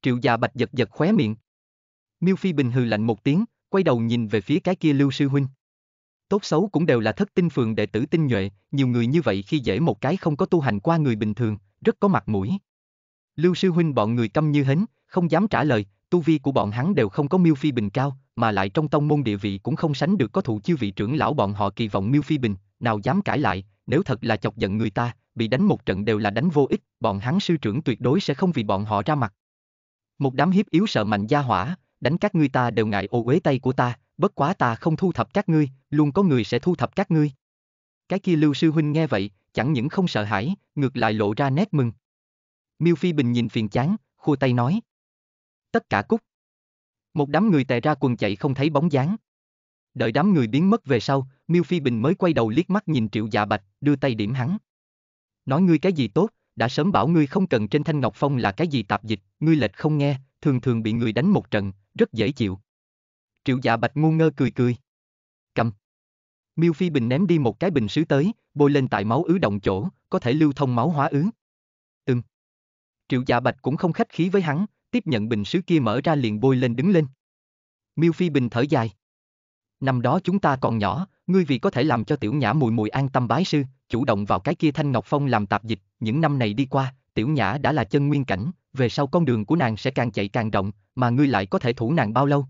Triệu già bạch giật giật khóe miệng. Miêu Phi Bình hừ lạnh một tiếng, quay đầu nhìn về phía cái kia Lưu Sư Huynh. Tốt xấu cũng đều là thất tinh phường đệ tử tinh nhuệ, nhiều người như vậy khi dễ một cái không có tu hành qua người bình thường, rất có mặt mũi. Lưu Sư Huynh bọn người câm như hến, không dám trả lời, tu vi của bọn hắn đều không có Miêu Phi Bình cao, mà lại trong tông môn địa vị cũng không sánh được có thụ chư vị trưởng lão bọn họ kỳ vọng Miêu Phi Bình, nào dám cãi lại, nếu thật là chọc giận người ta, bị đánh một trận đều là đánh vô ích, bọn hắn sư trưởng tuyệt đối sẽ không vì bọn họ ra mặt. Một đám hiếp yếu sợ mạnh gia hỏa, đánh các ngươi ta đều ngại ô uế tay của ta, bất quá ta không thu thập các ngươi, luôn có người sẽ thu thập các ngươi. Cái kia Lưu sư huynh nghe vậy, chẳng những không sợ hãi, ngược lại lộ ra nét mừng. Miêu Phi Bình nhìn phiền chán, khua tay nói. Tất cả cút. Một đám người tè ra quần chạy không thấy bóng dáng. Đợi đám người biến mất về sau, Miêu Phi Bình mới quay đầu liếc mắt nhìn Triệu Dạ Bạch, đưa tay điểm hắn. Nói ngươi cái gì tốt, đã sớm bảo ngươi không cần trên thanh ngọc phong là cái gì tạp dịch, ngươi lệch không nghe, thường thường bị người đánh một trận, rất dễ chịu. Triệu Dạ Bạch ngu ngơ cười cười. Cầm. Miêu Phi Bình ném đi một cái bình sứ tới, bôi lên tại máu ứ động chỗ, có thể lưu thông máu hóa ứ. Ừm. Triệu Dạ Bạch cũng không khách khí với hắn, tiếp nhận bình sứ kia mở ra liền bôi lên đứng lên. Miêu Phi Bình thở dài. Năm đó chúng ta còn nhỏ, ngươi vì có thể làm cho tiểu nhã mùi mùi an tâm bái sư, chủ động vào cái kia thanh ngọc phong làm tạp dịch, những năm này đi qua, tiểu nhã đã là chân nguyên cảnh, về sau con đường của nàng sẽ càng chạy càng rộng, mà ngươi lại có thể thủ nàng bao lâu.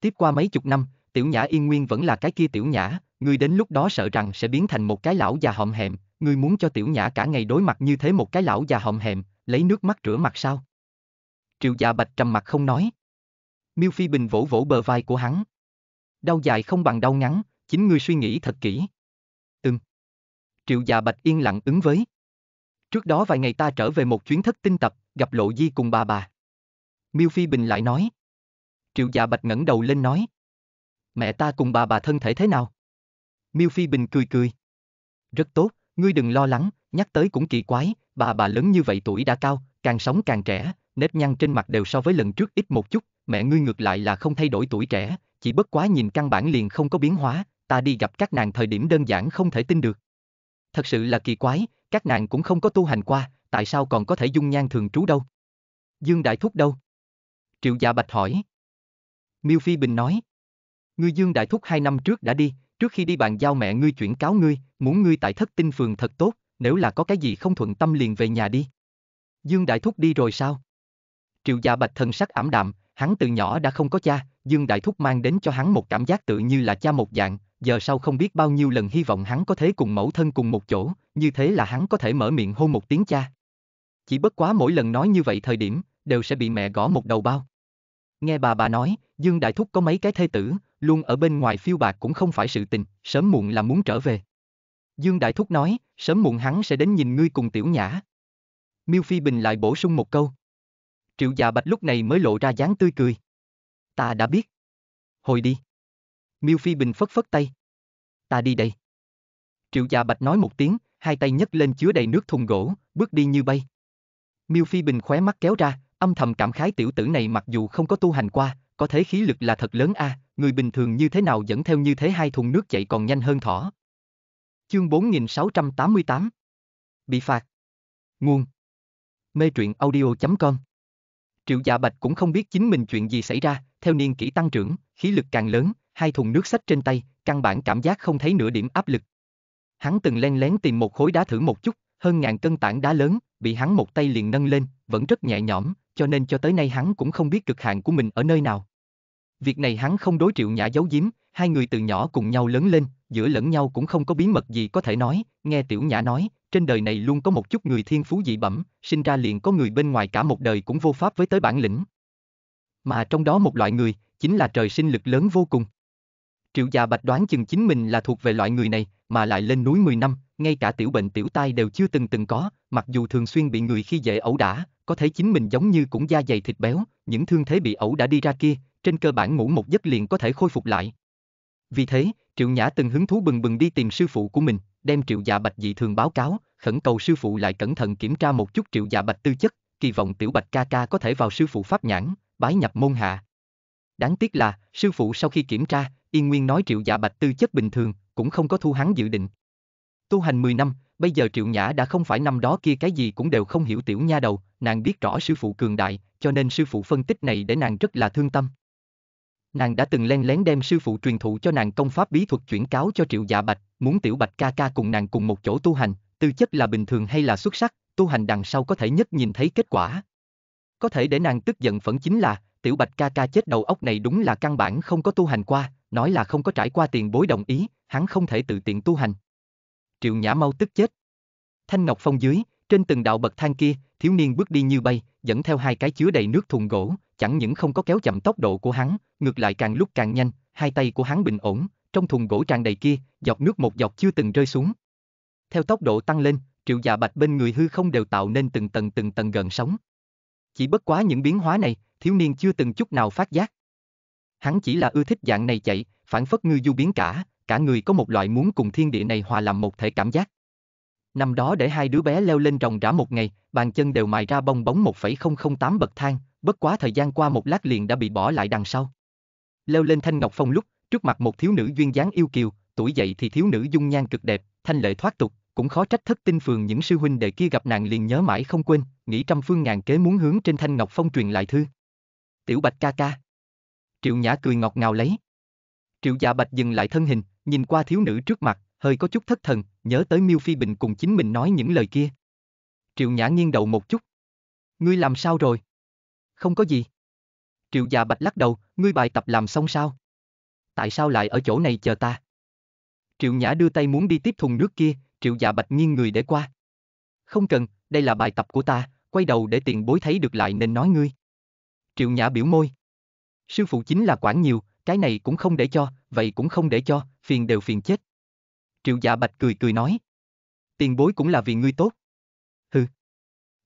Tiếp qua mấy chục năm, tiểu nhã yên nguyên vẫn là cái kia tiểu nhã, ngươi đến lúc đó sợ rằng sẽ biến thành một cái lão già hòm hèm, ngươi muốn cho tiểu nhã cả ngày đối mặt như thế một cái lão già hòm hèm, lấy nước mắt rửa mặt sao? Triệu dạ bạch trầm mặt không nói. Miêu Phi Bình vỗ vỗ bờ vai của hắn. Đau dài không bằng đau ngắn, chính ngươi suy nghĩ thật kỹ. Ừm. Triệu già bạch yên lặng ứng với. Trước đó vài ngày ta trở về một chuyến thất tinh tập, gặp Lộ Di cùng bà bà. Miêu Phi Bình lại nói. Triệu già bạch ngẩng đầu lên nói. Mẹ ta cùng bà bà thân thể thế nào? Miêu Phi Bình cười cười. Rất tốt, ngươi đừng lo lắng, nhắc tới cũng kỳ quái, bà bà lớn như vậy tuổi đã cao, càng sống càng trẻ, nếp nhăn trên mặt đều so với lần trước ít một chút, mẹ ngươi ngược lại là không thay đổi tuổi trẻ, chỉ bất quá nhìn căn bản liền không có biến hóa, ta đi gặp các nàng thời điểm đơn giản không thể tin được. Thật sự là kỳ quái, các nàng cũng không có tu hành qua, tại sao còn có thể dung nhan thường trú đâu? Dương Đại Thúc đâu? Triệu Dạ Bạch hỏi. Miêu Phi Bình nói. Ngươi Dương Đại Thúc hai năm trước đã đi, trước khi đi bàn giao mẹ ngươi chuyển cáo ngươi, muốn ngươi tại thất tinh phường thật tốt, nếu là có cái gì không thuận tâm liền về nhà đi. Dương Đại Thúc đi rồi sao? Triệu Dạ Bạch thần sắc ảm đạm, Hắn từ nhỏ đã không có cha, Dương Đại Thúc mang đến cho hắn một cảm giác tự như là cha một dạng, giờ sau không biết bao nhiêu lần hy vọng hắn có thể cùng mẫu thân cùng một chỗ, như thế là hắn có thể mở miệng hô một tiếng cha. Chỉ bất quá mỗi lần nói như vậy thời điểm, đều sẽ bị mẹ gõ một đầu bao. Nghe bà bà nói, Dương Đại Thúc có mấy cái thê tử, luôn ở bên ngoài phiêu bạc cũng không phải sự tình, sớm muộn là muốn trở về. Dương Đại Thúc nói, sớm muộn hắn sẽ đến nhìn ngươi cùng tiểu nhã. Miêu Phi Bình lại bổ sung một câu. Triệu Dạ Bạch lúc này mới lộ ra dáng tươi cười. Ta đã biết. Hồi đi. Miêu Phi Bình phất phất tay. Ta đi đây. Triệu Dạ Bạch nói một tiếng, hai tay nhấc lên chứa đầy nước thùng gỗ, bước đi như bay. Miêu Phi Bình khóe mắt kéo ra, âm thầm cảm khái tiểu tử này mặc dù không có tu hành qua, có thế khí lực là thật lớn a, à, người bình thường như thế nào dẫn theo như thế hai thùng nước chạy còn nhanh hơn thỏ. Chương 4688 Bị phạt Nguồn Mê truyện audio.com Triệu Dạ Bạch cũng không biết chính mình chuyện gì xảy ra, theo niên kỷ tăng trưởng, khí lực càng lớn, hai thùng nước sách trên tay, căn bản cảm giác không thấy nửa điểm áp lực. Hắn từng len lén tìm một khối đá thử một chút, hơn ngàn cân tảng đá lớn, bị hắn một tay liền nâng lên, vẫn rất nhẹ nhõm, cho nên cho tới nay hắn cũng không biết cực hạn của mình ở nơi nào. Việc này hắn không đối triệu nhã giấu giếm, hai người từ nhỏ cùng nhau lớn lên, giữa lẫn nhau cũng không có bí mật gì có thể nói, nghe tiểu nhã nói, trên đời này luôn có một chút người thiên phú dị bẩm, sinh ra liền có người bên ngoài cả một đời cũng vô pháp với tới bản lĩnh. Mà trong đó một loại người, chính là trời sinh lực lớn vô cùng. Triệu già bạch đoán chừng chính mình là thuộc về loại người này, mà lại lên núi 10 năm, ngay cả tiểu bệnh tiểu tai đều chưa từng từng có, mặc dù thường xuyên bị người khi dễ ẩu đả, có thể chính mình giống như cũng da dày thịt béo, những thương thế bị ẩu đã đi ra kia, trên cơ bản ngủ một giấc liền có thể khôi phục lại. Vì thế, Triệu Nhã từng hứng thú bừng bừng đi tìm sư phụ của mình, đem triệu dạ bạch dị thường báo cáo, khẩn cầu sư phụ lại cẩn thận kiểm tra một chút triệu dạ bạch tư chất, kỳ vọng tiểu bạch ca ca có thể vào sư phụ pháp nhãn, bái nhập môn hạ. Đáng tiếc là, sư phụ sau khi kiểm tra, yên nguyên nói triệu dạ bạch tư chất bình thường, cũng không có thu hắn dự định. Tu hành 10 năm, bây giờ triệu nhã đã không phải năm đó kia cái gì cũng đều không hiểu tiểu nha đầu, nàng biết rõ sư phụ cường đại, cho nên sư phụ phân tích này để nàng rất là thương tâm nàng đã từng len lén đem sư phụ truyền thụ cho nàng công pháp bí thuật chuyển cáo cho triệu dạ bạch, muốn tiểu bạch ca ca cùng nàng cùng một chỗ tu hành, tư chất là bình thường hay là xuất sắc, tu hành đằng sau có thể nhất nhìn thấy kết quả. Có thể để nàng tức giận phẫn chính là, tiểu bạch ca ca chết đầu óc này đúng là căn bản không có tu hành qua, nói là không có trải qua tiền bối đồng ý, hắn không thể tự tiện tu hành. Triệu Nhã mau tức chết. Thanh Ngọc Phong dưới, trên từng đạo bậc thang kia, thiếu niên bước đi như bay, dẫn theo hai cái chứa đầy nước thùng gỗ, chẳng những không có kéo chậm tốc độ của hắn, ngược lại càng lúc càng nhanh, hai tay của hắn bình ổn, trong thùng gỗ tràn đầy kia, giọt nước một giọt chưa từng rơi xuống. Theo tốc độ tăng lên, triệu già dạ bạch bên người hư không đều tạo nên từng tầng từng tầng gần sóng. Chỉ bất quá những biến hóa này, thiếu niên chưa từng chút nào phát giác. Hắn chỉ là ưa thích dạng này chạy, phản phất ngư du biến cả, cả người có một loại muốn cùng thiên địa này hòa làm một thể cảm giác. Năm đó để hai đứa bé leo lên rồng rã một ngày, bàn chân đều mài ra bong bóng 1,008 bậc thang, bất quá thời gian qua một lát liền đã bị bỏ lại đằng sau. Leo lên thanh ngọc phong lúc, trước mặt một thiếu nữ duyên dáng yêu kiều, tuổi dậy thì thiếu nữ dung nhan cực đẹp, thanh lệ thoát tục, cũng khó trách thất tinh phường những sư huynh đệ kia gặp nàng liền nhớ mãi không quên, nghĩ trăm phương ngàn kế muốn hướng trên thanh ngọc phong truyền lại thư. Tiểu Bạch ca ca. Triệu Nhã cười ngọt ngào lấy. Triệu Dạ Bạch dừng lại thân hình, nhìn qua thiếu nữ trước mặt, hơi có chút thất thần, nhớ tới Miêu Phi Bình cùng chính mình nói những lời kia. Triệu Nhã nghiêng đầu một chút. Ngươi làm sao rồi? không có gì. Triệu già bạch lắc đầu, ngươi bài tập làm xong sao? Tại sao lại ở chỗ này chờ ta? Triệu Nhã đưa tay muốn đi tiếp thùng nước kia, Triệu già Bạch nghiêng người để qua. Không cần, đây là bài tập của ta, quay đầu để tiền bối thấy được lại nên nói ngươi. Triệu Nhã biểu môi. Sư phụ chính là quản nhiều, cái này cũng không để cho, vậy cũng không để cho, phiền đều phiền chết. Triệu già Bạch cười cười nói. Tiền bối cũng là vì ngươi tốt. Hừ.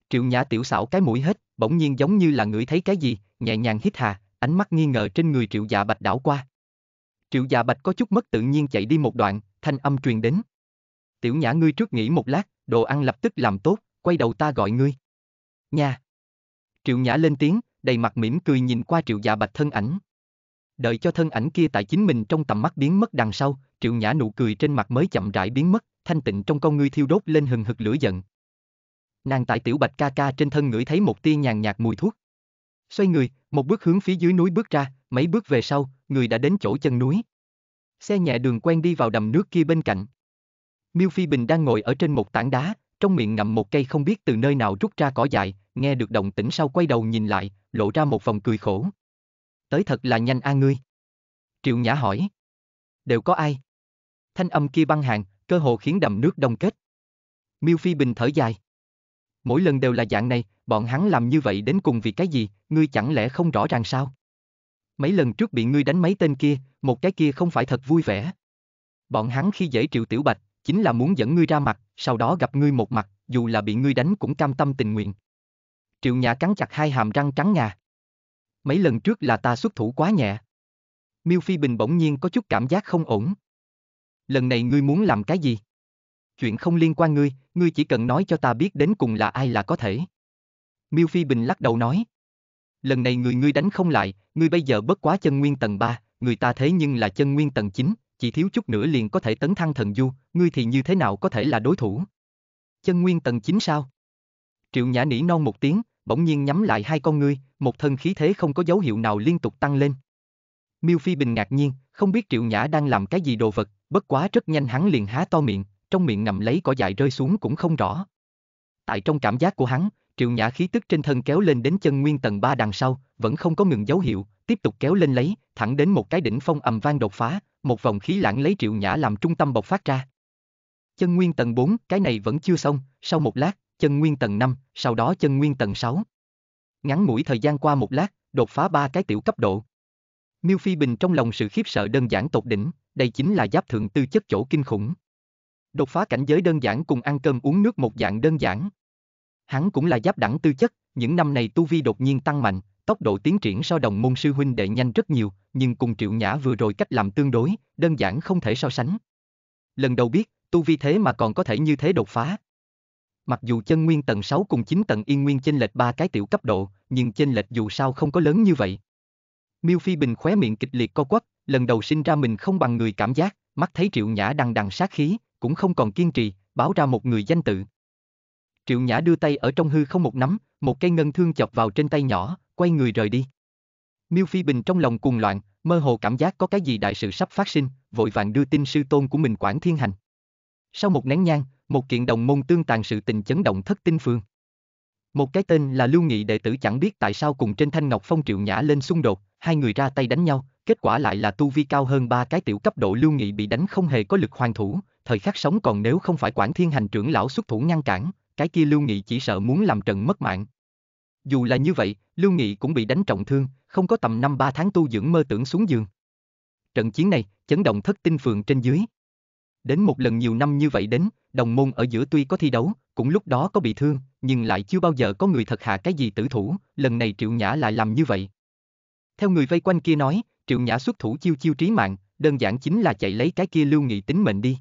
Triệu Nhã tiểu xảo cái mũi hết bỗng nhiên giống như là ngửi thấy cái gì, nhẹ nhàng hít hà, ánh mắt nghi ngờ trên người triệu dạ bạch đảo qua. Triệu dạ bạch có chút mất tự nhiên chạy đi một đoạn, thanh âm truyền đến. Tiểu nhã ngươi trước nghỉ một lát, đồ ăn lập tức làm tốt, quay đầu ta gọi ngươi. Nha! Triệu nhã lên tiếng, đầy mặt mỉm cười nhìn qua triệu dạ bạch thân ảnh. Đợi cho thân ảnh kia tại chính mình trong tầm mắt biến mất đằng sau, triệu nhã nụ cười trên mặt mới chậm rãi biến mất, thanh tịnh trong con ngươi thiêu đốt lên hừng hực lửa giận nàng tại tiểu bạch ca ca trên thân ngửi thấy một tia nhàn nhạt mùi thuốc. Xoay người, một bước hướng phía dưới núi bước ra, mấy bước về sau, người đã đến chỗ chân núi. Xe nhẹ đường quen đi vào đầm nước kia bên cạnh. Miêu Phi Bình đang ngồi ở trên một tảng đá, trong miệng ngậm một cây không biết từ nơi nào rút ra cỏ dại, nghe được động tĩnh sau quay đầu nhìn lại, lộ ra một vòng cười khổ. Tới thật là nhanh a ngươi. Triệu Nhã hỏi. Đều có ai? Thanh âm kia băng hàng, cơ hồ khiến đầm nước đông kết. Miêu Phi Bình thở dài mỗi lần đều là dạng này, bọn hắn làm như vậy đến cùng vì cái gì, ngươi chẳng lẽ không rõ ràng sao? Mấy lần trước bị ngươi đánh mấy tên kia, một cái kia không phải thật vui vẻ. Bọn hắn khi dễ triệu tiểu bạch, chính là muốn dẫn ngươi ra mặt, sau đó gặp ngươi một mặt, dù là bị ngươi đánh cũng cam tâm tình nguyện. Triệu Nhã cắn chặt hai hàm răng trắng ngà. Mấy lần trước là ta xuất thủ quá nhẹ. Miêu Phi Bình bỗng nhiên có chút cảm giác không ổn. Lần này ngươi muốn làm cái gì? chuyện không liên quan ngươi, ngươi chỉ cần nói cho ta biết đến cùng là ai là có thể. Miêu Phi Bình lắc đầu nói. Lần này người ngươi đánh không lại, ngươi bây giờ bất quá chân nguyên tầng 3, người ta thế nhưng là chân nguyên tầng 9, chỉ thiếu chút nữa liền có thể tấn thăng thần du, ngươi thì như thế nào có thể là đối thủ. Chân nguyên tầng 9 sao? Triệu Nhã nỉ non một tiếng, bỗng nhiên nhắm lại hai con ngươi, một thân khí thế không có dấu hiệu nào liên tục tăng lên. Miêu Phi Bình ngạc nhiên, không biết Triệu Nhã đang làm cái gì đồ vật, bất quá rất nhanh hắn liền há to miệng, trong miệng ngậm lấy cỏ dại rơi xuống cũng không rõ. Tại trong cảm giác của hắn, triệu nhã khí tức trên thân kéo lên đến chân nguyên tầng 3 đằng sau, vẫn không có ngừng dấu hiệu, tiếp tục kéo lên lấy, thẳng đến một cái đỉnh phong ầm vang đột phá, một vòng khí lãng lấy triệu nhã làm trung tâm bộc phát ra. Chân nguyên tầng 4, cái này vẫn chưa xong, sau một lát, chân nguyên tầng 5, sau đó chân nguyên tầng 6. Ngắn mũi thời gian qua một lát, đột phá ba cái tiểu cấp độ. Miêu Phi Bình trong lòng sự khiếp sợ đơn giản tột đỉnh, đây chính là giáp thượng tư chất chỗ kinh khủng. Đột phá cảnh giới đơn giản cùng ăn cơm uống nước một dạng đơn giản. Hắn cũng là giáp đẳng tư chất, những năm này tu vi đột nhiên tăng mạnh, tốc độ tiến triển so đồng môn sư huynh đệ nhanh rất nhiều, nhưng cùng Triệu Nhã vừa rồi cách làm tương đối, đơn giản không thể so sánh. Lần đầu biết, tu vi thế mà còn có thể như thế đột phá. Mặc dù chân nguyên tầng 6 cùng 9 tầng yên nguyên chênh lệch ba cái tiểu cấp độ, nhưng chênh lệch dù sao không có lớn như vậy. Miêu Phi Bình khóe miệng kịch liệt co quắp, lần đầu sinh ra mình không bằng người cảm giác, mắt thấy Triệu Nhã đang đằng sát khí, cũng không còn kiên trì, báo ra một người danh tự. Triệu Nhã đưa tay ở trong hư không một nắm, một cây ngân thương chọc vào trên tay nhỏ, quay người rời đi. Miêu Phi Bình trong lòng cuồng loạn, mơ hồ cảm giác có cái gì đại sự sắp phát sinh, vội vàng đưa tin sư tôn của mình quản thiên hành. Sau một nén nhang, một kiện đồng môn tương tàn sự tình chấn động thất tinh phương. Một cái tên là Lưu Nghị đệ tử chẳng biết tại sao cùng trên Thanh Ngọc Phong Triệu Nhã lên xung đột, hai người ra tay đánh nhau, kết quả lại là tu vi cao hơn ba cái tiểu cấp độ Lưu Nghị bị đánh không hề có lực hoàn thủ, thời khắc sống còn nếu không phải quản thiên hành trưởng lão xuất thủ ngăn cản, cái kia Lưu Nghị chỉ sợ muốn làm trận mất mạng. Dù là như vậy, Lưu Nghị cũng bị đánh trọng thương, không có tầm năm ba tháng tu dưỡng mơ tưởng xuống giường. Trận chiến này, chấn động thất tinh phường trên dưới. Đến một lần nhiều năm như vậy đến, đồng môn ở giữa tuy có thi đấu, cũng lúc đó có bị thương, nhưng lại chưa bao giờ có người thật hạ cái gì tử thủ, lần này Triệu Nhã lại làm như vậy. Theo người vây quanh kia nói, Triệu Nhã xuất thủ chiêu chiêu trí mạng, đơn giản chính là chạy lấy cái kia Lưu Nghị tính mệnh đi.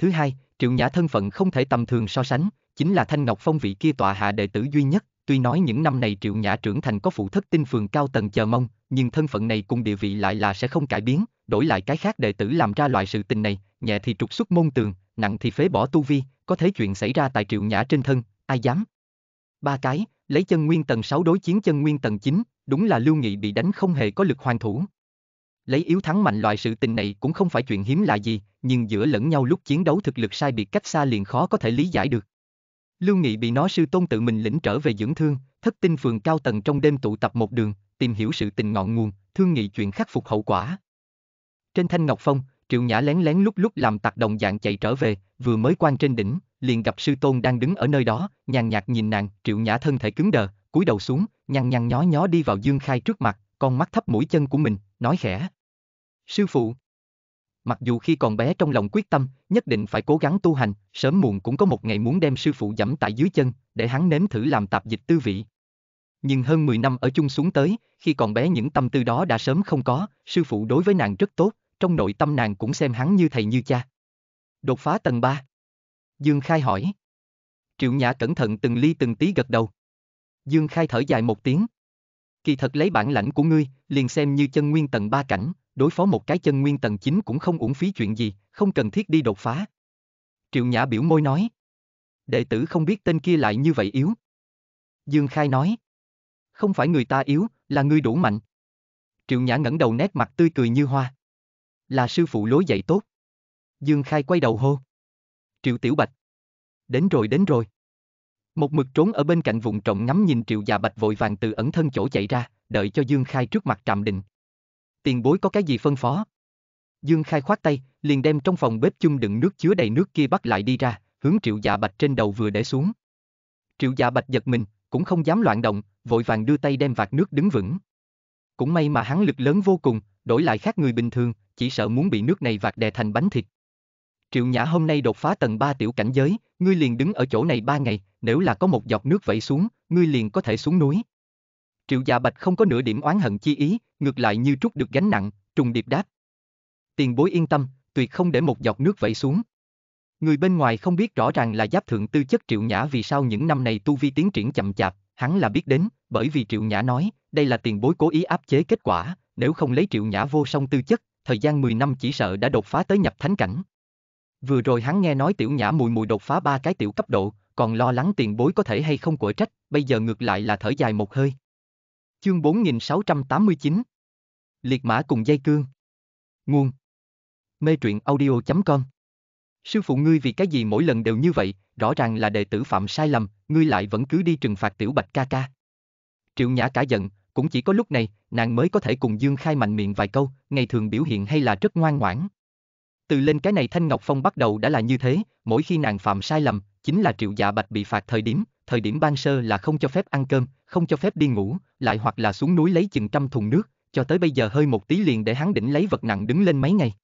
Thứ hai, Triệu Nhã thân phận không thể tầm thường so sánh, chính là Thanh Ngọc Phong vị kia tọa hạ đệ tử duy nhất, tuy nói những năm này Triệu Nhã trưởng thành có phụ thất tinh phường cao tầng chờ mong, nhưng thân phận này cùng địa vị lại là sẽ không cải biến, đổi lại cái khác đệ tử làm ra loại sự tình này, nhẹ thì trục xuất môn tường, nặng thì phế bỏ tu vi, có thế chuyện xảy ra tại Triệu Nhã trên thân, ai dám? Ba cái, lấy chân nguyên tầng 6 đối chiến chân nguyên tầng 9, đúng là Lưu Nghị bị đánh không hề có lực hoàn thủ. Lấy yếu thắng mạnh loại sự tình này cũng không phải chuyện hiếm lạ gì, nhưng giữa lẫn nhau lúc chiến đấu thực lực sai biệt cách xa liền khó có thể lý giải được. Lưu Nghị bị nó sư tôn tự mình lĩnh trở về dưỡng thương, thất tinh phường cao tầng trong đêm tụ tập một đường, tìm hiểu sự tình ngọn nguồn, thương nghị chuyện khắc phục hậu quả. Trên thanh ngọc phong, Triệu Nhã lén lén lúc lúc làm tạc đồng dạng chạy trở về, vừa mới quan trên đỉnh, liền gặp sư tôn đang đứng ở nơi đó, nhàn nhạt nhìn nàng, Triệu Nhã thân thể cứng đờ, cúi đầu xuống, nhăn nhăn nhó nhó đi vào Dương Khai trước mặt, con mắt thấp mũi chân của mình, nói khẽ. Sư phụ. Mặc dù khi còn bé trong lòng quyết tâm, nhất định phải cố gắng tu hành, sớm muộn cũng có một ngày muốn đem sư phụ dẫm tại dưới chân, để hắn nếm thử làm tạp dịch tư vị. Nhưng hơn 10 năm ở chung xuống tới, khi còn bé những tâm tư đó đã sớm không có, sư phụ đối với nàng rất tốt, trong nội tâm nàng cũng xem hắn như thầy như cha. Đột phá tầng 3. Dương Khai hỏi. Triệu Nhã cẩn thận từng ly từng tí gật đầu. Dương Khai thở dài một tiếng. Kỳ thật lấy bản lãnh của ngươi, liền xem như chân nguyên tầng 3 cảnh, đối phó một cái chân nguyên tầng 9 cũng không uổng phí chuyện gì, không cần thiết đi đột phá. Triệu Nhã biểu môi nói. Đệ tử không biết tên kia lại như vậy yếu. Dương Khai nói. Không phải người ta yếu, là người đủ mạnh. Triệu Nhã ngẩng đầu nét mặt tươi cười như hoa. Là sư phụ lối dạy tốt. Dương Khai quay đầu hô. Triệu Tiểu Bạch. Đến rồi đến rồi. Một mực trốn ở bên cạnh vùng trọng ngắm nhìn Triệu Dạ Bạch vội vàng từ ẩn thân chỗ chạy ra, đợi cho Dương Khai trước mặt trạm định, tiền bối có cái gì phân phó? Dương Khai khoát tay, liền đem trong phòng bếp chung đựng nước chứa đầy nước kia bắt lại đi ra, hướng Triệu Dạ Bạch trên đầu vừa để xuống. Triệu Dạ Bạch giật mình, cũng không dám loạn động, vội vàng đưa tay đem vạt nước đứng vững. Cũng may mà hắn lực lớn vô cùng, đổi lại khác người bình thường, chỉ sợ muốn bị nước này vạt đè thành bánh thịt. Triệu Nhã hôm nay đột phá tầng 3 tiểu cảnh giới, ngươi liền đứng ở chỗ này 3 ngày, nếu là có một giọt nước vẩy xuống, ngươi liền có thể xuống núi. Triệu Dạ Bạch không có nửa điểm oán hận chi ý, ngược lại như trút được gánh nặng, trùng điệp đáp. Tiền bối yên tâm, tuyệt không để một giọt nước vẩy xuống. Người bên ngoài không biết rõ ràng là giáp thượng tư chất Triệu Nhã vì sao những năm này tu vi tiến triển chậm chạp, hắn là biết đến, bởi vì Triệu Nhã nói, đây là tiền bối cố ý áp chế kết quả, nếu không lấy Triệu Nhã vô song tư chất, thời gian 10 năm chỉ sợ đã đột phá tới nhập thánh cảnh. Vừa rồi hắn nghe nói Tiểu Nhã mùi mùi đột phá ba cái tiểu cấp độ, còn lo lắng tiền bối có thể hay không quở trách, bây giờ ngược lại là thở dài một hơi. Chương 4689 Liệt mã cùng dây cương Nguồn Mê truyện audio.com Sư phụ ngươi vì cái gì mỗi lần đều như vậy, rõ ràng là đệ tử phạm sai lầm, ngươi lại vẫn cứ đi trừng phạt tiểu bạch ca ca. Triệu nhã cả giận, cũng chỉ có lúc này, nàng mới có thể cùng Dương Khai mạnh miệng vài câu, ngày thường biểu hiện hay là rất ngoan ngoãn. Từ lên cái này Thanh Ngọc Phong bắt đầu đã là như thế, mỗi khi nàng phạm sai lầm, chính là triệu dạ bạch bị phạt thời điểm, thời điểm ban sơ là không cho phép ăn cơm, không cho phép đi ngủ, lại hoặc là xuống núi lấy chừng trăm thùng nước, cho tới bây giờ hơi một tí liền để hắn đỉnh lấy vật nặng đứng lên mấy ngày.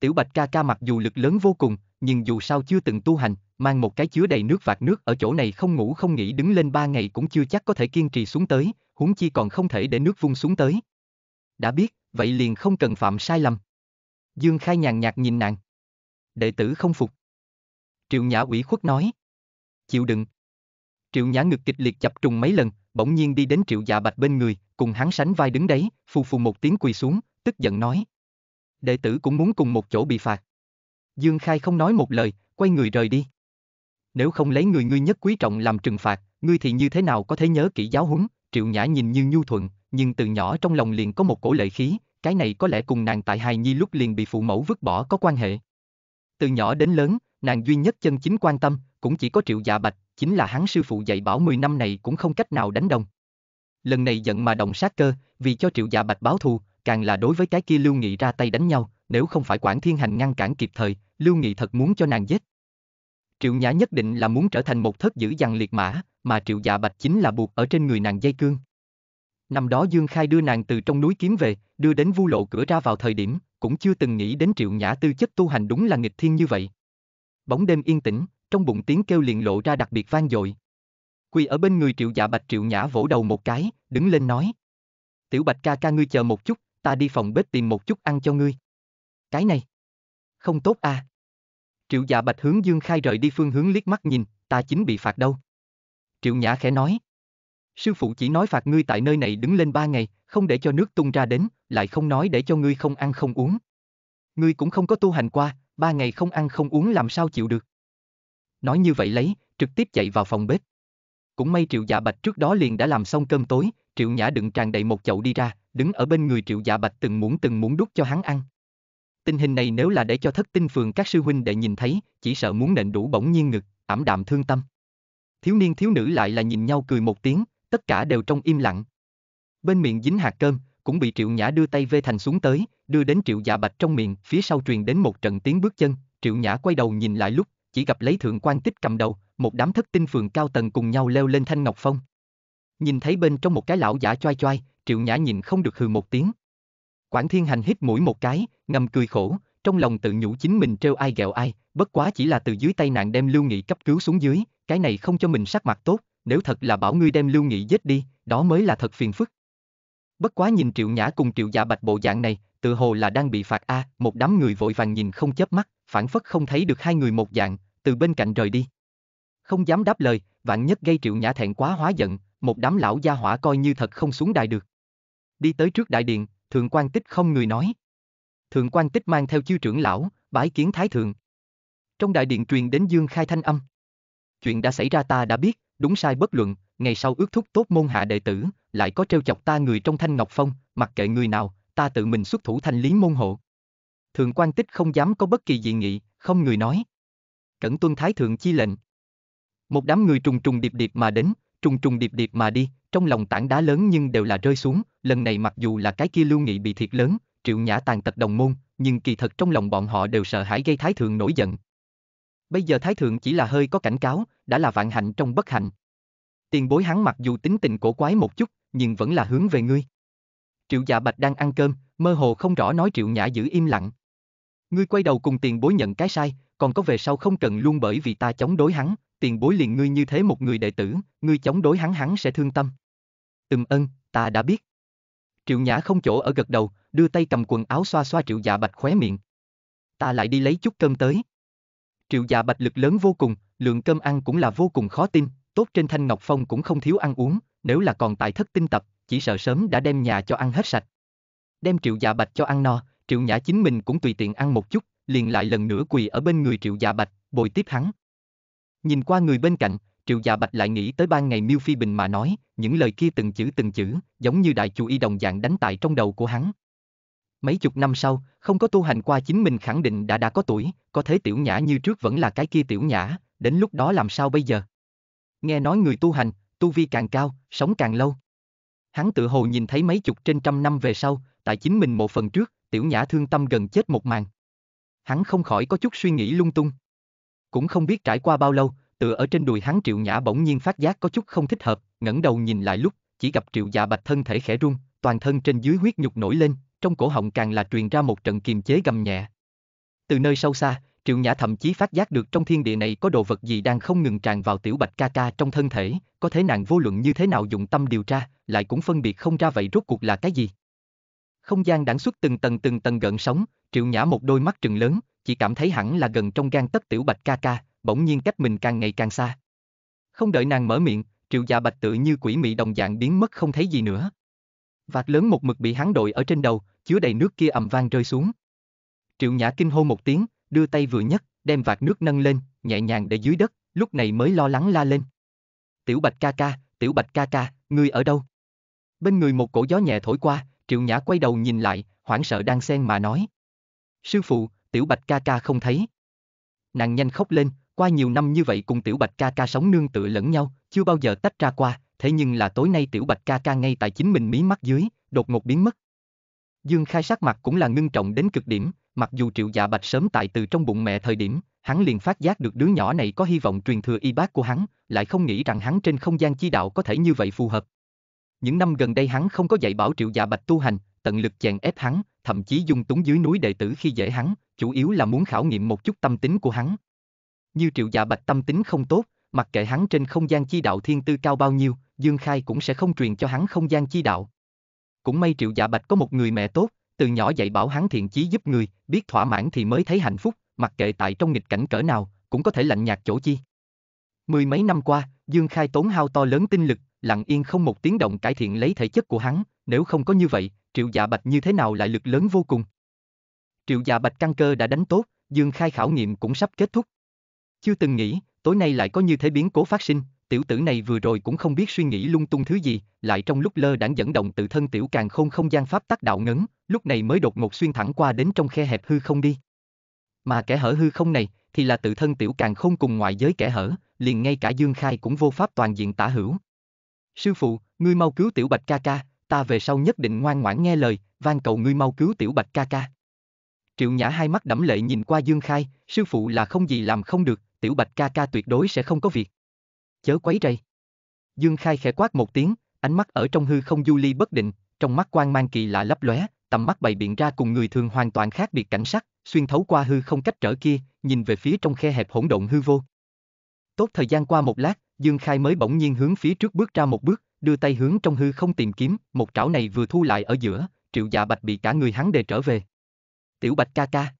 Tiểu Bạch ca ca mặc dù lực lớn vô cùng, nhưng dù sao chưa từng tu hành, mang một cái chứa đầy nước vạt nước ở chỗ này không ngủ không nghỉ đứng lên ba ngày cũng chưa chắc có thể kiên trì xuống tới, huống chi còn không thể để nước vung xuống tới. Đã biết, vậy liền không cần phạm sai lầm. Dương Khai nhàn nhạt nhìn nàng. Đệ tử không phục. Triệu Nhã ủy khuất nói. Chịu đựng. Triệu Nhã ngực kịch liệt chập trùng mấy lần, bỗng nhiên đi đến triệu dạ bạch bên người, cùng hắn sánh vai đứng đấy, phù phù một tiếng quỳ xuống, tức giận nói. Đệ tử cũng muốn cùng một chỗ bị phạt. Dương Khai không nói một lời, quay người rời đi. Nếu không lấy người ngươi nhất quý trọng làm trừng phạt, ngươi thì như thế nào có thể nhớ kỹ giáo huấn, triệu nhã nhìn như nhu thuận, nhưng từ nhỏ trong lòng liền có một cổ lệ khí, cái này có lẽ cùng nàng tại hài nhi lúc liền bị phụ mẫu vứt bỏ có quan hệ. Từ nhỏ đến lớn, nàng duy nhất chân chính quan tâm, cũng chỉ có triệu dạ bạch, chính là hắn sư phụ dạy bảo 10 năm này cũng không cách nào đánh đồng. Lần này giận mà đồng sát cơ, vì cho triệu dạ bạch báo thù, càng là đối với cái kia Lưu Nghị ra tay đánh nhau, nếu không phải quản thiên hành ngăn cản kịp thời, Lưu Nghị thật muốn cho nàng giết. Triệu Nhã nhất định là muốn trở thành một thất dữ dằn liệt mã, mà Triệu Dạ Bạch chính là buộc ở trên người nàng dây cương. Năm đó Dương Khai đưa nàng từ trong núi kiếm về, đưa đến vu lộ cửa ra vào thời điểm, cũng chưa từng nghĩ đến Triệu Nhã tư chất tu hành đúng là nghịch thiên như vậy. Bóng đêm yên tĩnh, trong bụng tiếng kêu liền lộ ra đặc biệt vang dội. Quỳ ở bên người triệu dạ bạch triệu nhã vỗ đầu một cái, đứng lên nói. Tiểu bạch ca ca ngươi chờ một chút, ta đi phòng bếp tìm một chút ăn cho ngươi. Cái này. Không tốt à. Triệu dạ bạch hướng Dương Khai rời đi phương hướng liếc mắt nhìn, ta chính bị phạt đâu. Triệu nhã khẽ nói. Sư phụ chỉ nói phạt ngươi tại nơi này đứng lên ba ngày, không để cho nước tung ra đến, lại không nói để cho ngươi không ăn không uống. Ngươi cũng không có tu hành qua, ba ngày không ăn không uống làm sao chịu được nói như vậy lấy, trực tiếp chạy vào phòng bếp. Cũng may Triệu Dạ Bạch trước đó liền đã làm xong cơm tối, Triệu Nhã đựng tràn đầy một chậu đi ra, đứng ở bên người Triệu Dạ Bạch từng muốn từng muốn đút cho hắn ăn. Tình hình này nếu là để cho thất tinh phường các sư huynh đệ nhìn thấy, chỉ sợ muốn nện đủ bỗng nhiên ngực, ảm đạm thương tâm. Thiếu niên thiếu nữ lại là nhìn nhau cười một tiếng, tất cả đều trong im lặng. Bên miệng dính hạt cơm, cũng bị Triệu Nhã đưa tay vê thành xuống tới, đưa đến Triệu Dạ Bạch trong miệng, phía sau truyền đến một trận tiếng bước chân, Triệu Nhã quay đầu nhìn lại lúc, chỉ gặp lấy thượng quan tích cầm đầu, một đám thất tinh phường cao tầng cùng nhau leo lên thanh ngọc phong. Nhìn thấy bên trong một cái lão giả choai choai, triệu nhã nhìn không được hừ một tiếng. quản thiên hành hít mũi một cái, ngầm cười khổ, trong lòng tự nhủ chính mình trêu ai ghẹo ai, bất quá chỉ là từ dưới tay nạn đem lưu nghị cấp cứu xuống dưới, cái này không cho mình sắc mặt tốt, nếu thật là bảo ngươi đem lưu nghị giết đi, đó mới là thật phiền phức. Bất quá nhìn triệu nhã cùng triệu dạ bạch bộ dạng này, tự hồ là đang bị phạt a, một đám người vội vàng nhìn không chớp mắt, phản phất không thấy được hai người một dạng, từ bên cạnh rời đi. Không dám đáp lời, vạn nhất gây triệu nhã thẹn quá hóa giận, một đám lão gia hỏa coi như thật không xuống đài được. Đi tới trước đại điện, thượng quan tích không người nói. Thượng quan tích mang theo chiêu trưởng lão, bái kiến thái thượng. Trong đại điện truyền đến dương khai thanh âm. Chuyện đã xảy ra ta đã biết, đúng sai bất luận, ngày sau ước thúc tốt môn hạ đệ tử, lại có trêu chọc ta người trong thanh ngọc phong, mặc kệ người nào, ta tự mình xuất thủ thanh lý môn hộ. Thượng quan tích không dám có bất kỳ dị nghị, không người nói cẩn tuân thái thượng chi lệnh. Một đám người trùng trùng điệp điệp mà đến, trùng trùng điệp điệp mà đi, trong lòng tảng đá lớn nhưng đều là rơi xuống, lần này mặc dù là cái kia lưu nghị bị thiệt lớn, triệu nhã tàn tật đồng môn, nhưng kỳ thật trong lòng bọn họ đều sợ hãi gây thái thượng nổi giận. Bây giờ thái thượng chỉ là hơi có cảnh cáo, đã là vạn hạnh trong bất hạnh. Tiền bối hắn mặc dù tính tình cổ quái một chút, nhưng vẫn là hướng về ngươi. Triệu dạ bạch đang ăn cơm, mơ hồ không rõ nói triệu nhã giữ im lặng. Ngươi quay đầu cùng tiền bối nhận cái sai, còn có về sau không cần luôn bởi vì ta chống đối hắn, tiền bối liền ngươi như thế một người đệ tử, ngươi chống đối hắn hắn sẽ thương tâm. Ừm ân, ta đã biết. Triệu Nhã không chỗ ở gật đầu, đưa tay cầm quần áo xoa xoa Triệu Dạ Bạch khóe miệng. Ta lại đi lấy chút cơm tới. Triệu Dạ Bạch lực lớn vô cùng, lượng cơm ăn cũng là vô cùng khó tin, tốt trên Thanh Ngọc Phong cũng không thiếu ăn uống, nếu là còn tại thất tinh tập, chỉ sợ sớm đã đem nhà cho ăn hết sạch. Đem Triệu Dạ Bạch cho ăn no, Triệu Nhã chính mình cũng tùy tiện ăn một chút, liền lại lần nữa quỳ ở bên người Triệu Dạ Bạch, bồi tiếp hắn. Nhìn qua người bên cạnh, Triệu Dạ Bạch lại nghĩ tới ban ngày Miêu Phi Bình mà nói, những lời kia từng chữ từng chữ, giống như đại chủ y đồng dạng đánh tại trong đầu của hắn. Mấy chục năm sau, không có tu hành qua chính mình khẳng định đã đã có tuổi, có thế tiểu nhã như trước vẫn là cái kia tiểu nhã, đến lúc đó làm sao bây giờ? Nghe nói người tu hành, tu vi càng cao, sống càng lâu. Hắn tự hồ nhìn thấy mấy chục trên trăm năm về sau, tại chính mình một phần trước, tiểu nhã thương tâm gần chết một màn hắn không khỏi có chút suy nghĩ lung tung. Cũng không biết trải qua bao lâu, tựa ở trên đùi hắn Triệu Nhã bỗng nhiên phát giác có chút không thích hợp, ngẩng đầu nhìn lại lúc, chỉ gặp Triệu Dạ Bạch thân thể khẽ run, toàn thân trên dưới huyết nhục nổi lên, trong cổ họng càng là truyền ra một trận kiềm chế gầm nhẹ. Từ nơi sâu xa, Triệu Nhã thậm chí phát giác được trong thiên địa này có đồ vật gì đang không ngừng tràn vào tiểu Bạch ca ca trong thân thể, có thể nàng vô luận như thế nào dụng tâm điều tra, lại cũng phân biệt không ra vậy rốt cuộc là cái gì. Không gian đản xuất từng tầng từng tầng gợn sóng, Triệu Nhã một đôi mắt trừng lớn, chỉ cảm thấy hẳn là gần trong gan tất tiểu bạch ca ca, bỗng nhiên cách mình càng ngày càng xa. Không đợi nàng mở miệng, triệu dạ bạch tự như quỷ mị đồng dạng biến mất không thấy gì nữa. Vạt lớn một mực bị hắn đội ở trên đầu, chứa đầy nước kia ầm vang rơi xuống. Triệu nhã kinh hô một tiếng, đưa tay vừa nhất, đem vạt nước nâng lên, nhẹ nhàng để dưới đất, lúc này mới lo lắng la lên. Tiểu bạch ca ca, tiểu bạch ca ca, ngươi ở đâu? Bên người một cổ gió nhẹ thổi qua, triệu nhã quay đầu nhìn lại, hoảng sợ đang xen mà nói sư phụ, tiểu bạch ca ca không thấy. Nàng nhanh khóc lên, qua nhiều năm như vậy cùng tiểu bạch ca ca sống nương tựa lẫn nhau, chưa bao giờ tách ra qua, thế nhưng là tối nay tiểu bạch ca ca ngay tại chính mình mí mắt dưới, đột ngột biến mất. Dương khai sắc mặt cũng là ngưng trọng đến cực điểm, mặc dù triệu dạ bạch sớm tại từ trong bụng mẹ thời điểm, hắn liền phát giác được đứa nhỏ này có hy vọng truyền thừa y bác của hắn, lại không nghĩ rằng hắn trên không gian chi đạo có thể như vậy phù hợp. Những năm gần đây hắn không có dạy bảo triệu dạ bạch tu hành, tận lực chèn ép hắn, thậm chí dung túng dưới núi đệ tử khi dễ hắn, chủ yếu là muốn khảo nghiệm một chút tâm tính của hắn. Như triệu dạ bạch tâm tính không tốt, mặc kệ hắn trên không gian chi đạo thiên tư cao bao nhiêu, Dương Khai cũng sẽ không truyền cho hắn không gian chi đạo. Cũng may triệu dạ bạch có một người mẹ tốt, từ nhỏ dạy bảo hắn thiện chí giúp người, biết thỏa mãn thì mới thấy hạnh phúc, mặc kệ tại trong nghịch cảnh cỡ nào, cũng có thể lạnh nhạt chỗ chi. Mười mấy năm qua, Dương Khai tốn hao to lớn tinh lực, lặng yên không một tiếng động cải thiện lấy thể chất của hắn, nếu không có như vậy, triệu dạ bạch như thế nào lại lực lớn vô cùng. Triệu dạ bạch căn cơ đã đánh tốt, dương khai khảo nghiệm cũng sắp kết thúc. Chưa từng nghĩ, tối nay lại có như thế biến cố phát sinh, tiểu tử này vừa rồi cũng không biết suy nghĩ lung tung thứ gì, lại trong lúc lơ đãng dẫn động tự thân tiểu càng khôn không gian pháp tắc đạo ngấn, lúc này mới đột ngột xuyên thẳng qua đến trong khe hẹp hư không đi. Mà kẻ hở hư không này thì là tự thân tiểu càng khôn cùng ngoại giới kẻ hở, liền ngay cả Dương Khai cũng vô pháp toàn diện tả hữu. Sư phụ, ngươi mau cứu tiểu Bạch ca ca, ta về sau nhất định ngoan ngoãn nghe lời, van cầu ngươi mau cứu tiểu bạch ca ca. Triệu Nhã hai mắt đẫm lệ nhìn qua Dương Khai, sư phụ là không gì làm không được, tiểu bạch ca ca tuyệt đối sẽ không có việc. Chớ quấy rầy. Dương Khai khẽ quát một tiếng, ánh mắt ở trong hư không du ly bất định, trong mắt quan mang kỳ lạ lấp lóe, tầm mắt bày biện ra cùng người thường hoàn toàn khác biệt cảnh sắc, xuyên thấu qua hư không cách trở kia, nhìn về phía trong khe hẹp hỗn độn hư vô. Tốt thời gian qua một lát, Dương Khai mới bỗng nhiên hướng phía trước bước ra một bước, đưa tay hướng trong hư không tìm kiếm, một trảo này vừa thu lại ở giữa, triệu dạ bạch bị cả người hắn đề trở về. Tiểu bạch ca ca.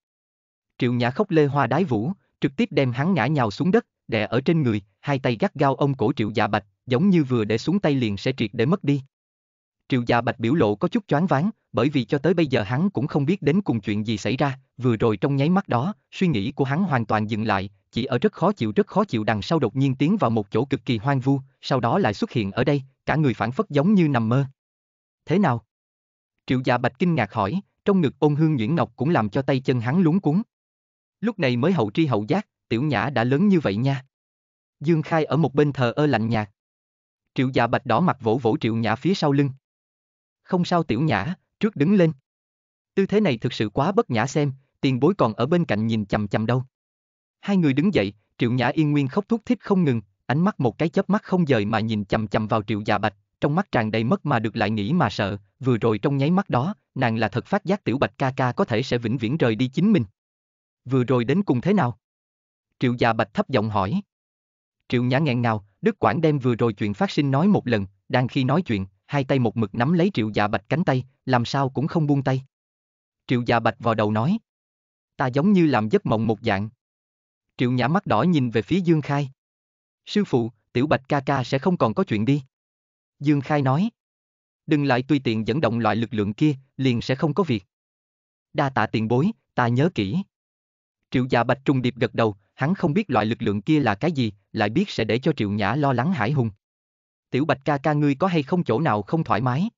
Triệu nhã khóc lê hoa đái vũ, trực tiếp đem hắn ngã nhào xuống đất, đè ở trên người, hai tay gắt gao ông cổ triệu dạ bạch, giống như vừa để xuống tay liền sẽ triệt để mất đi. Triệu Dạ Bạch biểu lộ có chút choáng váng, bởi vì cho tới bây giờ hắn cũng không biết đến cùng chuyện gì xảy ra, vừa rồi trong nháy mắt đó, suy nghĩ của hắn hoàn toàn dừng lại, chỉ ở rất khó chịu rất khó chịu đằng sau đột nhiên tiến vào một chỗ cực kỳ hoang vu, sau đó lại xuất hiện ở đây, cả người phản phất giống như nằm mơ. Thế nào? Triệu Dạ Bạch kinh ngạc hỏi, trong ngực ôn hương nhuyễn ngọc cũng làm cho tay chân hắn lúng cuốn. Lúc này mới hậu tri hậu giác, tiểu nhã đã lớn như vậy nha. Dương Khai ở một bên thờ ơ lạnh nhạt. Triệu Dạ Bạch đỏ mặt vỗ vỗ Triệu Nhã phía sau lưng. Không sao tiểu nhã, trước đứng lên. Tư thế này thực sự quá bất nhã xem, tiền bối còn ở bên cạnh nhìn chằm chằm đâu. Hai người đứng dậy, Triệu Nhã yên nguyên khóc thút thít không ngừng, ánh mắt một cái chớp mắt không rời mà nhìn chầm chầm vào triệu già bạch, trong mắt tràn đầy mất mà được lại nghĩ mà sợ, vừa rồi trong nháy mắt đó, nàng là thật phát giác tiểu bạch ca ca có thể sẽ vĩnh viễn rời đi chính mình. Vừa rồi đến cùng thế nào? Triệu già bạch thấp giọng hỏi. Triệu nhã nghẹn ngào, Đức Quảng đem vừa rồi chuyện phát sinh nói một lần, đang khi nói chuyện, hai tay một mực nắm lấy triệu già bạch cánh tay, làm sao cũng không buông tay. Triệu già bạch vào đầu nói. Ta giống như làm giấc mộng một dạng. Triệu nhã mắt đỏ nhìn về phía Dương Khai. Sư phụ, tiểu bạch ca ca sẽ không còn có chuyện đi. Dương Khai nói. Đừng lại tùy tiện dẫn động loại lực lượng kia, liền sẽ không có việc. Đa tạ tiền bối, ta nhớ kỹ. Triệu dạ bạch trùng điệp gật đầu, hắn không biết loại lực lượng kia là cái gì, lại biết sẽ để cho triệu nhã lo lắng hải hùng. Tiểu bạch ca ca ngươi có hay không chỗ nào không thoải mái?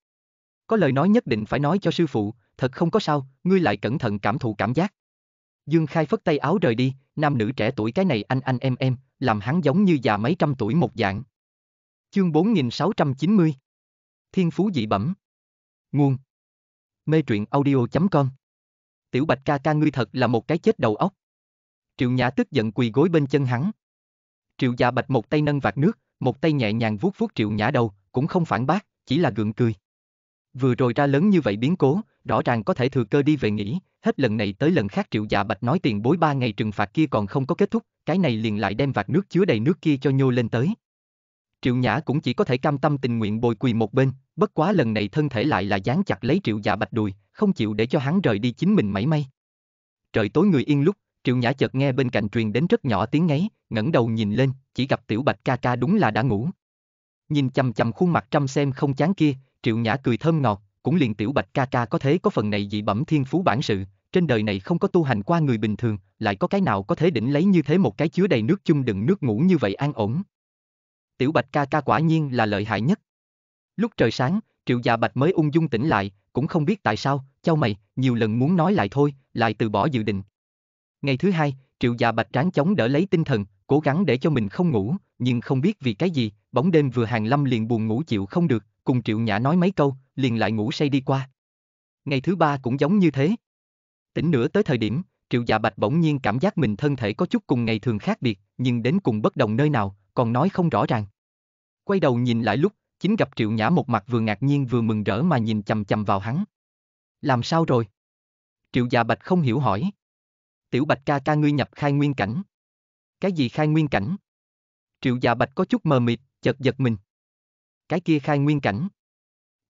Có lời nói nhất định phải nói cho sư phụ, thật không có sao, ngươi lại cẩn thận cảm thụ cảm giác. Dương Khai phất tay áo rời đi, nam nữ trẻ tuổi cái này anh anh em em, làm hắn giống như già mấy trăm tuổi một dạng. Chương 4690 Thiên phú dị bẩm Nguồn Mê truyện audio.com Tiểu bạch ca ca ngươi thật là một cái chết đầu óc. Triệu Nhã tức giận quỳ gối bên chân hắn. Triệu Dạ Bạch một tay nâng vạt nước, một tay nhẹ nhàng vuốt vuốt Triệu Nhã đầu, cũng không phản bác, chỉ là gượng cười. Vừa rồi ra lớn như vậy biến cố, rõ ràng có thể thừa cơ đi về nghỉ, hết lần này tới lần khác Triệu Dạ Bạch nói tiền bối ba ngày trừng phạt kia còn không có kết thúc, cái này liền lại đem vạt nước chứa đầy nước kia cho nhô lên tới. Triệu Nhã cũng chỉ có thể cam tâm tình nguyện bồi quỳ một bên, bất quá lần này thân thể lại là dán chặt lấy Triệu Dạ bạch đùi, không chịu để cho hắn rời đi chính mình mảy may. Trời tối người yên lúc, Triệu Nhã chợt nghe bên cạnh truyền đến rất nhỏ tiếng ngáy, ngẩng đầu nhìn lên, chỉ gặp Tiểu Bạch ca ca đúng là đã ngủ. Nhìn chằm chằm khuôn mặt trăm xem không chán kia, Triệu Nhã cười thơm ngọt, cũng liền Tiểu Bạch ca ca có thế có phần này dị bẩm thiên phú bản sự, trên đời này không có tu hành qua người bình thường, lại có cái nào có thể đỉnh lấy như thế một cái chứa đầy nước chung đựng nước ngủ như vậy an ổn. Tiểu Bạch ca ca quả nhiên là lợi hại nhất. Lúc trời sáng, Triệu Dạ Bạch mới ung dung tỉnh lại, cũng không biết tại sao, châu mày, nhiều lần muốn nói lại thôi, lại từ bỏ dự định. Ngày thứ hai, Triệu Dạ Bạch ráng chống đỡ lấy tinh thần, cố gắng để cho mình không ngủ, nhưng không biết vì cái gì, bóng đêm vừa hàng lâm liền buồn ngủ chịu không được, cùng Triệu Nhã nói mấy câu, liền lại ngủ say đi qua. Ngày thứ ba cũng giống như thế. Tỉnh nữa tới thời điểm, Triệu Dạ Bạch bỗng nhiên cảm giác mình thân thể có chút cùng ngày thường khác biệt, nhưng đến cùng bất đồng nơi nào, còn nói không rõ ràng. Quay đầu nhìn lại lúc, chính gặp Triệu Nhã một mặt vừa ngạc nhiên vừa mừng rỡ mà nhìn chầm chầm vào hắn. Làm sao rồi? Triệu Dạ Bạch không hiểu hỏi. Tiểu Bạch ca ca ngươi nhập khai nguyên cảnh. Cái gì khai nguyên cảnh? Triệu Dạ Bạch có chút mờ mịt, chợt giật mình. Cái kia khai nguyên cảnh.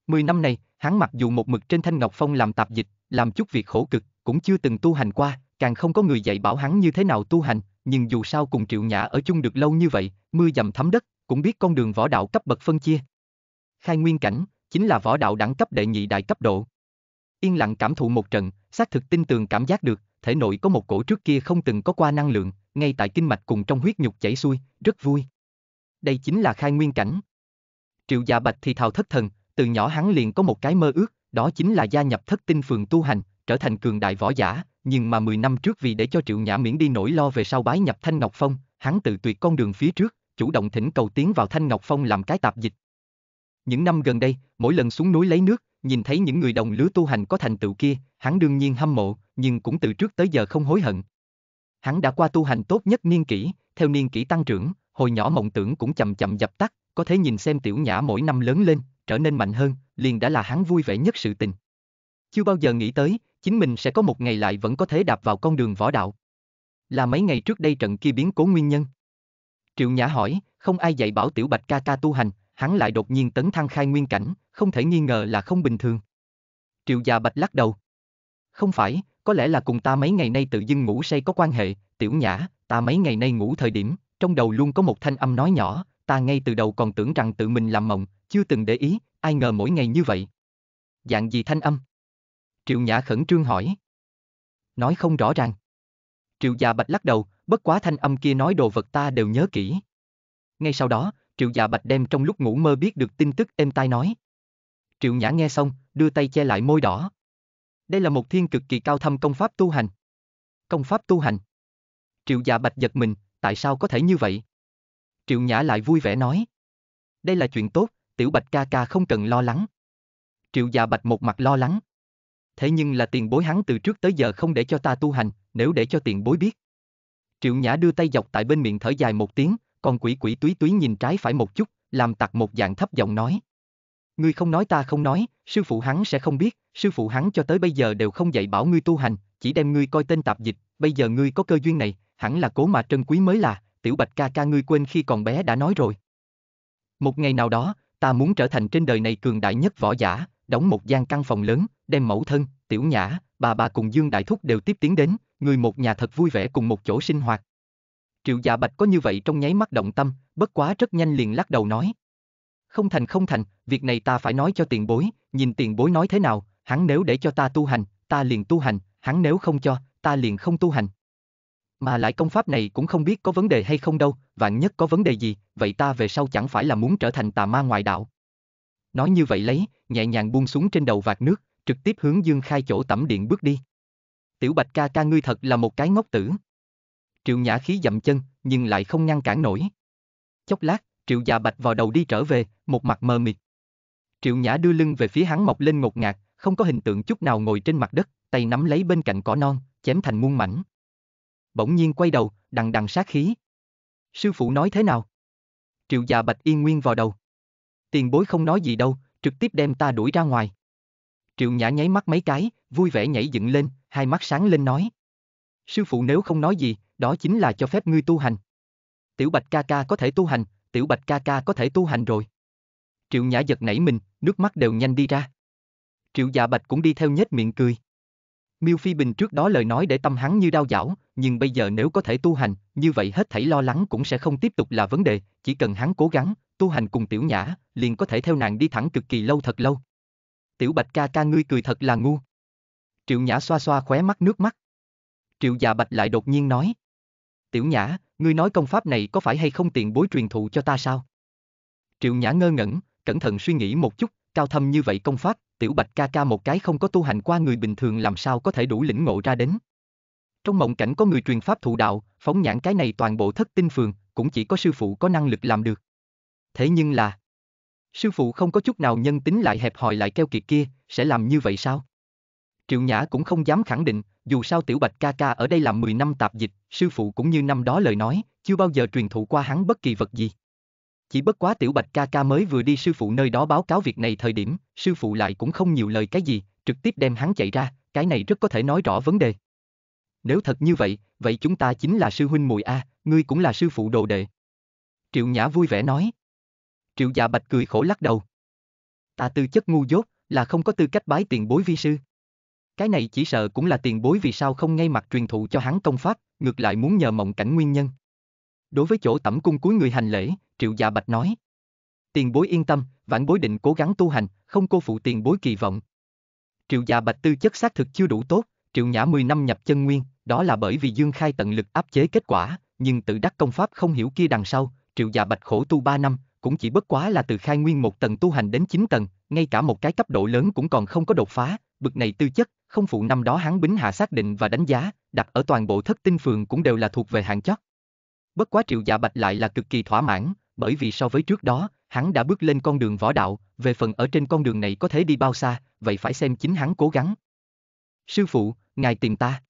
Mười năm này, hắn mặc dù một mực trên Thanh Ngọc Phong làm tạp dịch, làm chút việc khổ cực, cũng chưa từng tu hành qua, càng không có người dạy bảo hắn như thế nào tu hành, nhưng dù sao cùng Triệu Nhã ở chung được lâu như vậy, mưa dầm thấm đất, cũng biết con đường võ đạo cấp bậc phân chia. Khai nguyên cảnh, chính là võ đạo đẳng cấp đệ nhị đại cấp độ. Yên lặng cảm thụ một trận, xác thực tin tường cảm giác được, thể nội có một cổ trước kia không từng có qua năng lượng, ngay tại kinh mạch cùng trong huyết nhục chảy xuôi, rất vui. Đây chính là khai nguyên cảnh. Triệu Dạ Bạch thì thào thất thần, từ nhỏ hắn liền có một cái mơ ước, đó chính là gia nhập thất tinh phường tu hành, trở thành cường đại võ giả, nhưng mà 10 năm trước vì để cho Triệu Nhã miễn đi nỗi lo về sau bái nhập Thanh Ngọc Phong, hắn tự tuyệt con đường phía trước, chủ động thỉnh cầu tiến vào Thanh Ngọc Phong làm cái tạp dịch. Những năm gần đây, mỗi lần xuống núi lấy nước, nhìn thấy những người đồng lứa tu hành có thành tựu kia, hắn đương nhiên hâm mộ, nhưng cũng từ trước tới giờ không hối hận. Hắn đã qua tu hành tốt nhất niên kỷ, theo niên kỷ tăng trưởng, hồi nhỏ mộng tưởng cũng chậm chậm dập tắt, có thể nhìn xem tiểu nhã mỗi năm lớn lên, trở nên mạnh hơn, liền đã là hắn vui vẻ nhất sự tình. Chưa bao giờ nghĩ tới, chính mình sẽ có một ngày lại vẫn có thể đạp vào con đường võ đạo. Là mấy ngày trước đây trận kia biến cố nguyên nhân. Triệu Nhã hỏi, không ai dạy bảo Tiểu Bạch ca ca tu hành, hắn lại đột nhiên tấn thăng khai nguyên cảnh, không thể nghi ngờ là không bình thường. Triệu già Bạch lắc đầu. Không phải, có lẽ là cùng ta mấy ngày nay tự dưng ngủ say có quan hệ, Tiểu Nhã, ta mấy ngày nay ngủ thời điểm, trong đầu luôn có một thanh âm nói nhỏ, ta ngay từ đầu còn tưởng rằng tự mình làm mộng, chưa từng để ý, ai ngờ mỗi ngày như vậy. Dạng gì thanh âm? Triệu Nhã khẩn trương hỏi. Nói không rõ ràng. Triệu Dạ Bạch lắc đầu, bất quá thanh âm kia nói đồ vật ta đều nhớ kỹ. Ngay sau đó, Triệu Dạ Bạch đem trong lúc ngủ mơ biết được tin tức êm tai nói. Triệu Nhã nghe xong, đưa tay che lại môi đỏ. Đây là một thiên cực kỳ cao thâm công pháp tu hành. Công pháp tu hành. Triệu Dạ Bạch giật mình, tại sao có thể như vậy? Triệu Nhã lại vui vẻ nói. Đây là chuyện tốt, tiểu Bạch ca ca không cần lo lắng. Triệu Dạ Bạch một mặt lo lắng thế nhưng là tiền bối hắn từ trước tới giờ không để cho ta tu hành, nếu để cho tiền bối biết. Triệu Nhã đưa tay dọc tại bên miệng thở dài một tiếng, còn quỷ quỷ túy túy nhìn trái phải một chút, làm tặc một dạng thấp giọng nói. Ngươi không nói ta không nói, sư phụ hắn sẽ không biết, sư phụ hắn cho tới bây giờ đều không dạy bảo ngươi tu hành, chỉ đem ngươi coi tên tạp dịch, bây giờ ngươi có cơ duyên này, hẳn là cố mà trân quý mới là, tiểu bạch ca ca ngươi quên khi còn bé đã nói rồi. Một ngày nào đó, ta muốn trở thành trên đời này cường đại nhất võ giả, đóng một gian căn phòng lớn, đem mẫu thân, tiểu nhã, bà bà cùng Dương Đại Thúc đều tiếp tiến đến, người một nhà thật vui vẻ cùng một chỗ sinh hoạt. Triệu Dạ Bạch có như vậy trong nháy mắt động tâm, bất quá rất nhanh liền lắc đầu nói. Không thành không thành, việc này ta phải nói cho tiền bối, nhìn tiền bối nói thế nào, hắn nếu để cho ta tu hành, ta liền tu hành, hắn nếu không cho, ta liền không tu hành. Mà lại công pháp này cũng không biết có vấn đề hay không đâu, vạn nhất có vấn đề gì, vậy ta về sau chẳng phải là muốn trở thành tà ma ngoại đạo nói như vậy lấy, nhẹ nhàng buông xuống trên đầu vạt nước, trực tiếp hướng Dương Khai chỗ tẩm điện bước đi. Tiểu Bạch ca ca ngươi thật là một cái ngốc tử. Triệu Nhã khí dậm chân, nhưng lại không ngăn cản nổi. Chốc lát, Triệu Dạ Bạch vào đầu đi trở về, một mặt mờ mịt. Triệu Nhã đưa lưng về phía hắn mọc lên ngột ngạt, không có hình tượng chút nào ngồi trên mặt đất, tay nắm lấy bên cạnh cỏ non, chém thành muôn mảnh. Bỗng nhiên quay đầu, đằng đằng sát khí. Sư phụ nói thế nào? Triệu Dạ Bạch yên nguyên vào đầu. Tiền bối không nói gì đâu, trực tiếp đem ta đuổi ra ngoài. Triệu Nhã nháy mắt mấy cái, vui vẻ nhảy dựng lên, hai mắt sáng lên nói. Sư phụ nếu không nói gì, đó chính là cho phép ngươi tu hành. Tiểu Bạch ca ca có thể tu hành, Tiểu Bạch ca ca có thể tu hành rồi. Triệu Nhã giật nảy mình, nước mắt đều nhanh đi ra. Triệu Dạ Bạch cũng đi theo nhếch miệng cười. Miêu Phi Bình trước đó lời nói để tâm hắn như đau dảo, nhưng bây giờ nếu có thể tu hành, như vậy hết thảy lo lắng cũng sẽ không tiếp tục là vấn đề, chỉ cần hắn cố gắng, tu hành cùng tiểu nhã, liền có thể theo nàng đi thẳng cực kỳ lâu thật lâu. Tiểu bạch ca ca ngươi cười thật là ngu. Triệu nhã xoa xoa khóe mắt nước mắt. Triệu già bạch lại đột nhiên nói. Tiểu nhã, ngươi nói công pháp này có phải hay không tiện bối truyền thụ cho ta sao? Triệu nhã ngơ ngẩn, cẩn thận suy nghĩ một chút, cao thâm như vậy công pháp, tiểu bạch ca ca một cái không có tu hành qua người bình thường làm sao có thể đủ lĩnh ngộ ra đến. Trong mộng cảnh có người truyền pháp thụ đạo, phóng nhãn cái này toàn bộ thất tinh phường, cũng chỉ có sư phụ có năng lực làm được thế nhưng là... Sư phụ không có chút nào nhân tính lại hẹp hòi lại keo kiệt kia, sẽ làm như vậy sao? Triệu Nhã cũng không dám khẳng định, dù sao Tiểu Bạch ca ca ở đây làm 10 năm tạp dịch, sư phụ cũng như năm đó lời nói, chưa bao giờ truyền thụ qua hắn bất kỳ vật gì. Chỉ bất quá Tiểu Bạch ca ca mới vừa đi sư phụ nơi đó báo cáo việc này thời điểm, sư phụ lại cũng không nhiều lời cái gì, trực tiếp đem hắn chạy ra, cái này rất có thể nói rõ vấn đề. Nếu thật như vậy, vậy chúng ta chính là sư huynh mùi a, ngươi cũng là sư phụ đồ đệ. Triệu Nhã vui vẻ nói. Triệu Dạ Bạch cười khổ lắc đầu. Ta tư chất ngu dốt, là không có tư cách bái tiền bối vi sư. Cái này chỉ sợ cũng là tiền bối vì sao không ngay mặt truyền thụ cho hắn công pháp, ngược lại muốn nhờ mộng cảnh nguyên nhân. Đối với chỗ tẩm cung cuối người hành lễ, Triệu Dạ Bạch nói. Tiền bối yên tâm, vãn bối định cố gắng tu hành, không cô phụ tiền bối kỳ vọng. Triệu Dạ Bạch tư chất xác thực chưa đủ tốt, Triệu Nhã 10 năm nhập chân nguyên, đó là bởi vì Dương Khai tận lực áp chế kết quả, nhưng tự đắc công pháp không hiểu kia đằng sau, Triệu Dạ Bạch khổ tu 3 năm, cũng chỉ bất quá là từ khai nguyên một tầng tu hành đến chín tầng, ngay cả một cái cấp độ lớn cũng còn không có đột phá, bực này tư chất, không phụ năm đó hắn bính hạ xác định và đánh giá, đặt ở toàn bộ thất tinh phường cũng đều là thuộc về hạng chót. Bất quá triệu dạ bạch lại là cực kỳ thỏa mãn, bởi vì so với trước đó, hắn đã bước lên con đường võ đạo, về phần ở trên con đường này có thể đi bao xa, vậy phải xem chính hắn cố gắng. Sư phụ, ngài tìm ta.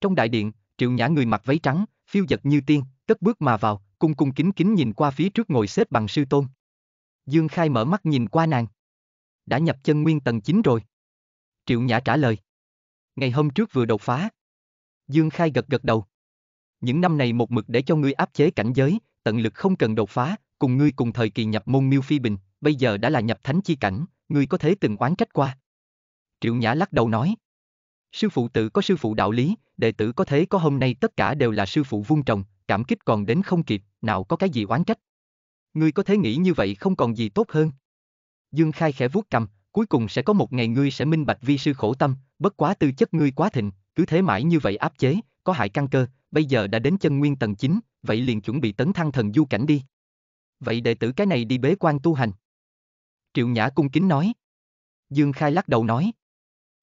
Trong đại điện, triệu nhã người mặc váy trắng, phiêu giật như tiên, cất bước mà vào, cung cung kính kính nhìn qua phía trước ngồi xếp bằng sư tôn. Dương Khai mở mắt nhìn qua nàng. Đã nhập chân nguyên tầng 9 rồi. Triệu Nhã trả lời. Ngày hôm trước vừa đột phá. Dương Khai gật gật đầu. Những năm này một mực để cho ngươi áp chế cảnh giới, tận lực không cần đột phá, cùng ngươi cùng thời kỳ nhập môn Miêu Phi Bình, bây giờ đã là nhập thánh chi cảnh, ngươi có thể từng oán trách qua. Triệu Nhã lắc đầu nói. Sư phụ tự có sư phụ đạo lý, đệ tử có thế có hôm nay tất cả đều là sư phụ vung trồng, cảm kích còn đến không kịp, nào có cái gì oán trách. Ngươi có thể nghĩ như vậy không còn gì tốt hơn. Dương Khai khẽ vuốt cầm, cuối cùng sẽ có một ngày ngươi sẽ minh bạch vi sư khổ tâm, bất quá tư chất ngươi quá thịnh, cứ thế mãi như vậy áp chế, có hại căn cơ, bây giờ đã đến chân nguyên tầng 9, vậy liền chuẩn bị tấn thăng thần du cảnh đi. Vậy đệ tử cái này đi bế quan tu hành. Triệu Nhã cung kính nói. Dương Khai lắc đầu nói.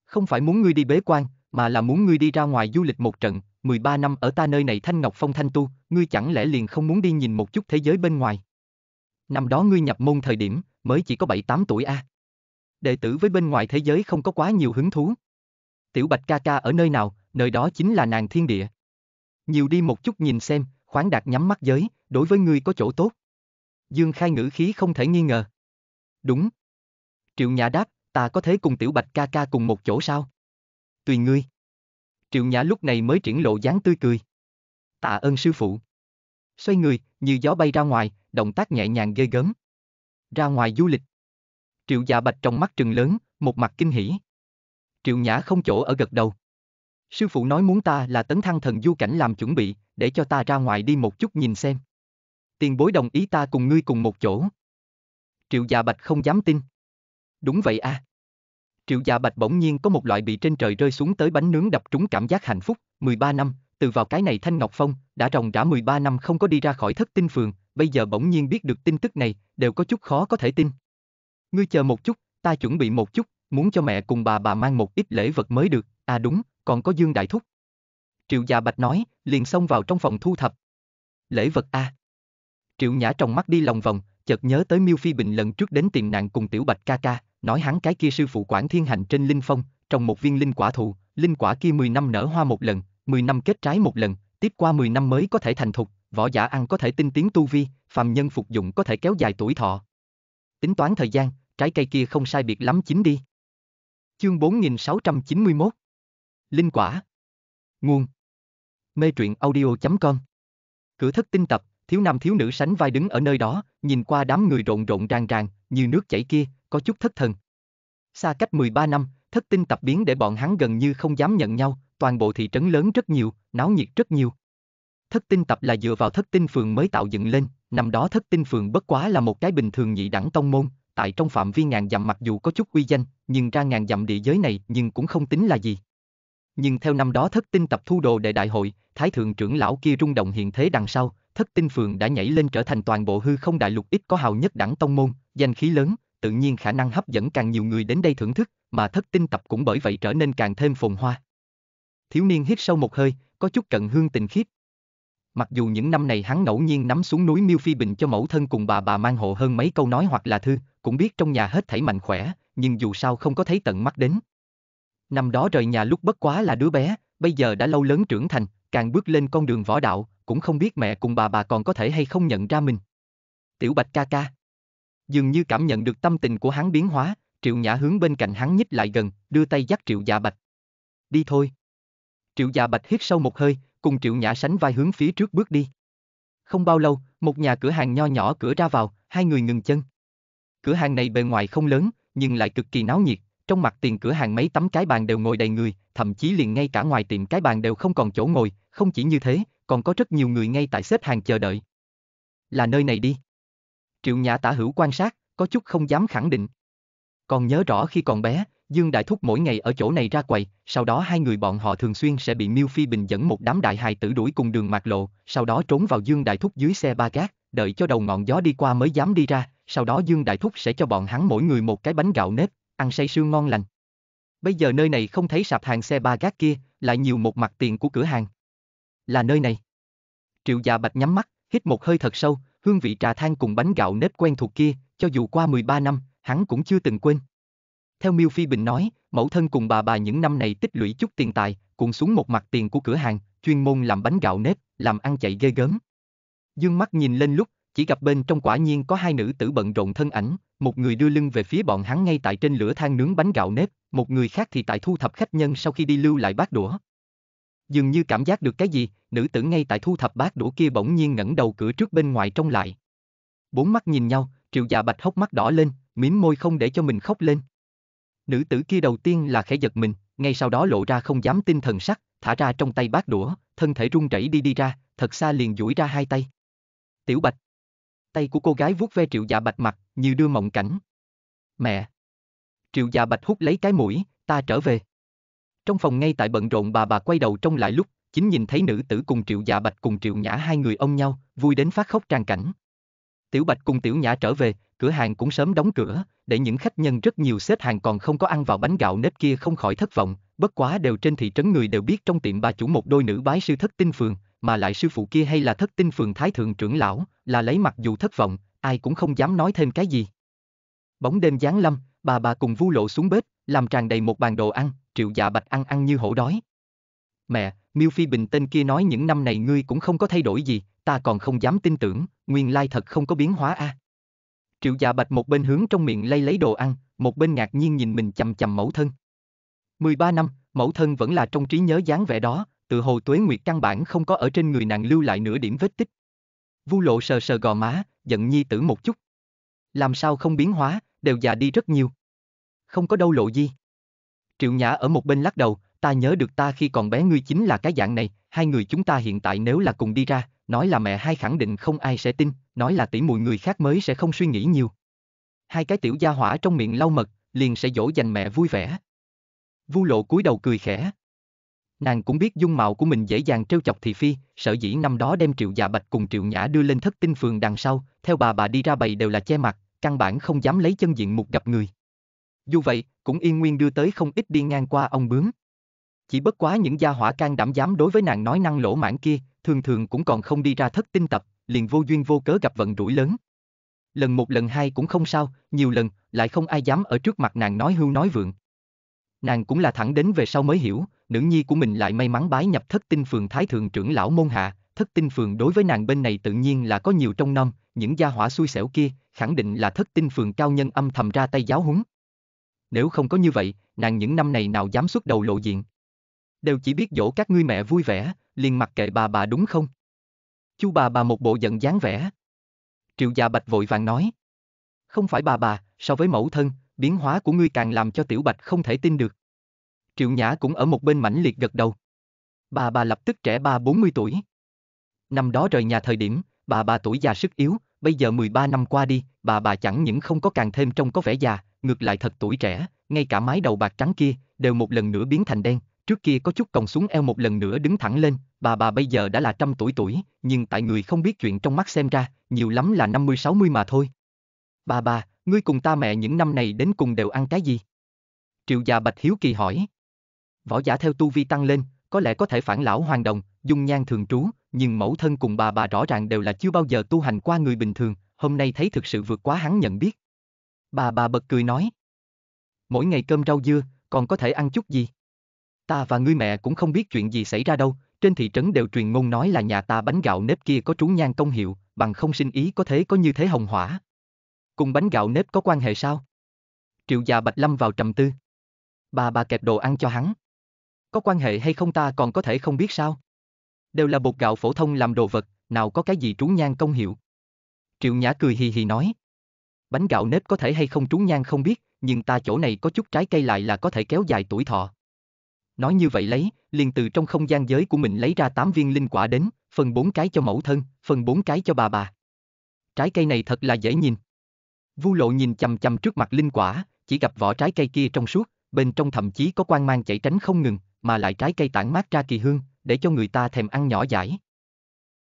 Không phải muốn ngươi đi bế quan, mà là muốn ngươi đi ra ngoài du lịch một trận, 13 năm ở ta nơi này Thanh Ngọc Phong Thanh Tu, ngươi chẳng lẽ liền không muốn đi nhìn một chút thế giới bên ngoài? Năm đó ngươi nhập môn thời điểm, mới chỉ có 7-8 tuổi a. À. Đệ tử với bên ngoài thế giới không có quá nhiều hứng thú. Tiểu Bạch ca ca ở nơi nào, nơi đó chính là nàng thiên địa. Nhiều đi một chút nhìn xem, khoáng đạt nhắm mắt giới, đối với ngươi có chỗ tốt. Dương Khai ngữ khí không thể nghi ngờ. Đúng. Triệu Nhã đáp, ta có thể cùng Tiểu Bạch ca ca cùng một chỗ sao? Tùy ngươi. Triệu Nhã lúc này mới triển lộ dáng tươi cười. Tạ ơn sư phụ. Xoay người, như gió bay ra ngoài, động tác nhẹ nhàng ghê gớm. Ra ngoài du lịch. Triệu Dạ Bạch trong mắt trừng lớn, một mặt kinh hỉ. Triệu Nhã không chỗ ở gật đầu. Sư phụ nói muốn ta là tấn thăng thần du cảnh làm chuẩn bị, để cho ta ra ngoài đi một chút nhìn xem. Tiền bối đồng ý ta cùng ngươi cùng một chỗ. Triệu Dạ Bạch không dám tin. Đúng vậy a. À. Triệu Dạ Bạch bỗng nhiên có một loại bị trên trời rơi xuống tới bánh nướng đập trúng cảm giác hạnh phúc, 13 năm, từ vào cái này Thanh Ngọc Phong, đã ròng rã 13 năm không có đi ra khỏi thất tinh phường, bây giờ bỗng nhiên biết được tin tức này, đều có chút khó có thể tin. Ngươi chờ một chút, ta chuẩn bị một chút, muốn cho mẹ cùng bà bà mang một ít lễ vật mới được, à đúng, còn có Dương Đại Thúc. Triệu Dạ Bạch nói, liền xông vào trong phòng thu thập. Lễ vật A. Triệu Nhã trong mắt đi lòng vòng, chợt nhớ tới Miêu Phi Bình lần trước đến tìm nạn cùng Tiểu Bạch ca ca, nói hắn cái kia sư phụ quản thiên hành trên linh phong, trồng một viên linh quả thụ, linh quả kia 10 năm nở hoa một lần, 10 năm kết trái một lần, tiếp qua 10 năm mới có thể thành thục, võ giả ăn có thể tinh tiến tu vi, phàm nhân phục dụng có thể kéo dài tuổi thọ. Tính toán thời gian, trái cây kia không sai biệt lắm chín đi. Chương 4691 Linh quả Nguồn Mê truyện audio.com Cửa thất tinh tập, thiếu nam thiếu nữ sánh vai đứng ở nơi đó, nhìn qua đám người rộn rộn ràng ràng, như nước chảy kia, có chút thất thần. Xa cách 13 năm, thất tinh tập biến để bọn hắn gần như không dám nhận nhau, toàn bộ thị trấn lớn rất nhiều, náo nhiệt rất nhiều. Thất tinh tập là dựa vào thất tinh phường mới tạo dựng lên, năm đó thất tinh phường bất quá là một cái bình thường nhị đẳng tông môn, tại trong phạm vi ngàn dặm mặc dù có chút uy danh, nhưng ra ngàn dặm địa giới này nhưng cũng không tính là gì. Nhưng theo năm đó thất tinh tập thu đồ đệ đại hội, thái thượng trưởng lão kia rung động hiện thế đằng sau, thất tinh phường đã nhảy lên trở thành toàn bộ hư không đại lục ít có hào nhất đẳng tông môn, danh khí lớn, tự nhiên khả năng hấp dẫn càng nhiều người đến đây thưởng thức, mà thất tinh tập cũng bởi vậy trở nên càng thêm phồn hoa. Thiếu niên hít sâu một hơi, có chút cận hương tình khiếp. Mặc dù những năm này hắn ngẫu nhiên nắm xuống núi Miêu Phi Bình cho mẫu thân cùng bà bà mang hộ hơn mấy câu nói hoặc là thư, cũng biết trong nhà hết thảy mạnh khỏe, nhưng dù sao không có thấy tận mắt đến. Năm đó rời nhà lúc bất quá là đứa bé, bây giờ đã lâu lớn trưởng thành, càng bước lên con đường võ đạo, cũng không biết mẹ cùng bà bà còn có thể hay không nhận ra mình. Tiểu Bạch ca ca. Dường như cảm nhận được tâm tình của hắn biến hóa, Triệu Nhã hướng bên cạnh hắn nhích lại gần, đưa tay dắt Triệu Dạ Bạch. Đi thôi. Triệu Dạ Bạch hít sâu một hơi, cùng Triệu Nhã sánh vai hướng phía trước bước đi. Không bao lâu, một nhà cửa hàng nho nhỏ cửa ra vào, hai người ngừng chân. Cửa hàng này bề ngoài không lớn, nhưng lại cực kỳ náo nhiệt, trong mặt tiền cửa hàng mấy tấm cái bàn đều ngồi đầy người, thậm chí liền ngay cả ngoài tiệm cái bàn đều không còn chỗ ngồi, không chỉ như thế, còn có rất nhiều người ngay tại xếp hàng chờ đợi. Là nơi này đi. Triệu Nhã tả hữu quan sát, có chút không dám khẳng định. Còn nhớ rõ khi còn bé, Dương Đại Thúc mỗi ngày ở chỗ này ra quầy, sau đó hai người bọn họ thường xuyên sẽ bị Miêu Phi Bình dẫn một đám đại hài tử đuổi cùng đường mạc lộ, sau đó trốn vào Dương Đại Thúc dưới xe ba gác, đợi cho đầu ngọn gió đi qua mới dám đi ra, sau đó Dương Đại Thúc sẽ cho bọn hắn mỗi người một cái bánh gạo nếp, ăn say sương ngon lành. Bây giờ nơi này không thấy sạp hàng xe ba gác kia, lại nhiều một mặt tiền của cửa hàng. Là nơi này. Triệu Dạ Bạch nhắm mắt, hít một hơi thật sâu, hương vị trà than cùng bánh gạo nếp quen thuộc kia, cho dù qua 13 năm, hắn cũng chưa từng quên. Theo Miêu Phi Bình nói, mẫu thân cùng bà bà những năm này tích lũy chút tiền tài, cùng xuống một mặt tiền của cửa hàng, chuyên môn làm bánh gạo nếp, làm ăn chạy ghê gớm. Dương mắt nhìn lên lúc, chỉ gặp bên trong quả nhiên có hai nữ tử bận rộn thân ảnh, một người đưa lưng về phía bọn hắn ngay tại trên lửa than nướng bánh gạo nếp, một người khác thì tại thu thập khách nhân sau khi đi lưu lại bát đũa dường như cảm giác được cái gì, nữ tử ngay tại thu thập bát đũa kia bỗng nhiên ngẩng đầu cửa trước bên ngoài trông lại. Bốn mắt nhìn nhau, triệu dạ bạch hốc mắt đỏ lên, mím môi không để cho mình khóc lên. Nữ tử kia đầu tiên là khẽ giật mình, ngay sau đó lộ ra không dám tin thần sắc, thả ra trong tay bát đũa, thân thể run rẩy đi đi ra, thật xa liền duỗi ra hai tay. Tiểu bạch. Tay của cô gái vuốt ve triệu dạ bạch mặt, như đưa mộng cảnh. Mẹ. Triệu dạ bạch hút lấy cái mũi, ta trở về. Trong phòng ngay tại bận rộn bà bà quay đầu trông lại lúc, chính nhìn thấy nữ tử cùng Triệu Dạ Bạch cùng Triệu Nhã hai người ôm nhau, vui đến phát khóc tràn cảnh. Tiểu Bạch cùng Tiểu Nhã trở về, cửa hàng cũng sớm đóng cửa, để những khách nhân rất nhiều xếp hàng còn không có ăn vào bánh gạo nếp kia không khỏi thất vọng, bất quá đều trên thị trấn người đều biết trong tiệm bà chủ một đôi nữ bái sư thất tinh phường, mà lại sư phụ kia hay là thất tinh phường thái thượng trưởng lão, là lấy mặc dù thất vọng, ai cũng không dám nói thêm cái gì. Bóng đêm giáng lâm, bà bà cùng vu lộ xuống bếp, làm tràn đầy một bàn đồ ăn, triệu dạ bạch ăn ăn như hổ đói. Mẹ, Miêu Phi Bình tên kia nói những năm này ngươi cũng không có thay đổi gì, ta còn không dám tin tưởng, nguyên lai thật không có biến hóa a. À. Triệu dạ bạch một bên hướng trong miệng lay lấy đồ ăn, một bên ngạc nhiên nhìn mình chầm chầm mẫu thân. 13 năm, mẫu thân vẫn là trong trí nhớ dáng vẻ đó, tự hồ tuế nguyệt căn bản không có ở trên người nàng lưu lại nửa điểm vết tích. Vu lộ sờ sờ gò má, giận nhi tử một chút. Làm sao không biến hóa, đều già đi rất nhiều. Không có đâu lộ gì. Triệu Nhã ở một bên lắc đầu, ta nhớ được ta khi còn bé ngươi chính là cái dạng này, hai người chúng ta hiện tại nếu là cùng đi ra, nói là mẹ hai khẳng định không ai sẽ tin, nói là tỷ mùi người khác mới sẽ không suy nghĩ nhiều. Hai cái tiểu gia hỏa trong miệng lau mật, liền sẽ dỗ dành mẹ vui vẻ. Vu lộ cúi đầu cười khẽ. Nàng cũng biết dung mạo của mình dễ dàng trêu chọc thị phi, sở dĩ năm đó đem triệu dạ bạch cùng triệu nhã đưa lên thất tinh phường đằng sau, theo bà bà đi ra bày đều là che mặt, căn bản không dám lấy chân diện mục gặp người. Dù vậy, cũng yên nguyên đưa tới không ít đi ngang qua ông bướm. Chỉ bất quá những gia hỏa can đảm dám đối với nàng nói năng lỗ mãn kia, thường thường cũng còn không đi ra thất tinh tập, liền vô duyên vô cớ gặp vận rủi lớn. Lần một lần hai cũng không sao, nhiều lần, lại không ai dám ở trước mặt nàng nói hưu nói vượng. Nàng cũng là thẳng đến về sau mới hiểu, nữ nhi của mình lại may mắn bái nhập thất tinh phường thái thượng trưởng lão môn hạ, thất tinh phường đối với nàng bên này tự nhiên là có nhiều trong năm, những gia hỏa xui xẻo kia, khẳng định là thất tinh phường cao nhân âm thầm ra tay giáo húng nếu không có như vậy, nàng những năm này nào dám xuất đầu lộ diện. Đều chỉ biết dỗ các ngươi mẹ vui vẻ, liền mặc kệ bà bà đúng không? Chu bà bà một bộ giận dáng vẻ. Triệu gia bạch vội vàng nói. Không phải bà bà, so với mẫu thân, biến hóa của ngươi càng làm cho tiểu bạch không thể tin được. Triệu nhã cũng ở một bên mảnh liệt gật đầu. Bà bà lập tức trẻ ba 40 tuổi. Năm đó rời nhà thời điểm, bà bà tuổi già sức yếu, bây giờ 13 năm qua đi, bà bà chẳng những không có càng thêm trông có vẻ già, ngược lại thật tuổi trẻ, ngay cả mái đầu bạc trắng kia, đều một lần nữa biến thành đen, trước kia có chút còng xuống eo một lần nữa đứng thẳng lên, bà bà bây giờ đã là trăm tuổi tuổi, nhưng tại người không biết chuyện trong mắt xem ra, nhiều lắm là 50-60 mà thôi. Bà bà, ngươi cùng ta mẹ những năm này đến cùng đều ăn cái gì? Triệu già Bạch Hiếu Kỳ hỏi. Võ giả theo tu vi tăng lên, có lẽ có thể phản lão hoàng đồng, dung nhan thường trú, nhưng mẫu thân cùng bà bà rõ ràng đều là chưa bao giờ tu hành qua người bình thường, hôm nay thấy thực sự vượt quá hắn nhận biết. Bà bà bật cười nói. Mỗi ngày cơm rau dưa, còn có thể ăn chút gì? Ta và ngươi mẹ cũng không biết chuyện gì xảy ra đâu, trên thị trấn đều truyền ngôn nói là nhà ta bánh gạo nếp kia có trú nhang công hiệu, bằng không sinh ý có thế có như thế hồng hỏa. Cùng bánh gạo nếp có quan hệ sao? Triệu già Bạch Lâm vào trầm tư. Bà bà kẹp đồ ăn cho hắn. Có quan hệ hay không ta còn có thể không biết sao? Đều là bột gạo phổ thông làm đồ vật, nào có cái gì trú nhang công hiệu. Triệu Nhã cười hì hì nói bánh gạo nếp có thể hay không trúng nhang không biết, nhưng ta chỗ này có chút trái cây lại là có thể kéo dài tuổi thọ. Nói như vậy lấy, liền từ trong không gian giới của mình lấy ra 8 viên linh quả đến, phần 4 cái cho mẫu thân, phần 4 cái cho bà bà. Trái cây này thật là dễ nhìn. Vu lộ nhìn chầm chầm trước mặt linh quả, chỉ gặp vỏ trái cây kia trong suốt, bên trong thậm chí có quang mang chảy tránh không ngừng, mà lại trái cây tản mát ra kỳ hương, để cho người ta thèm ăn nhỏ dãi.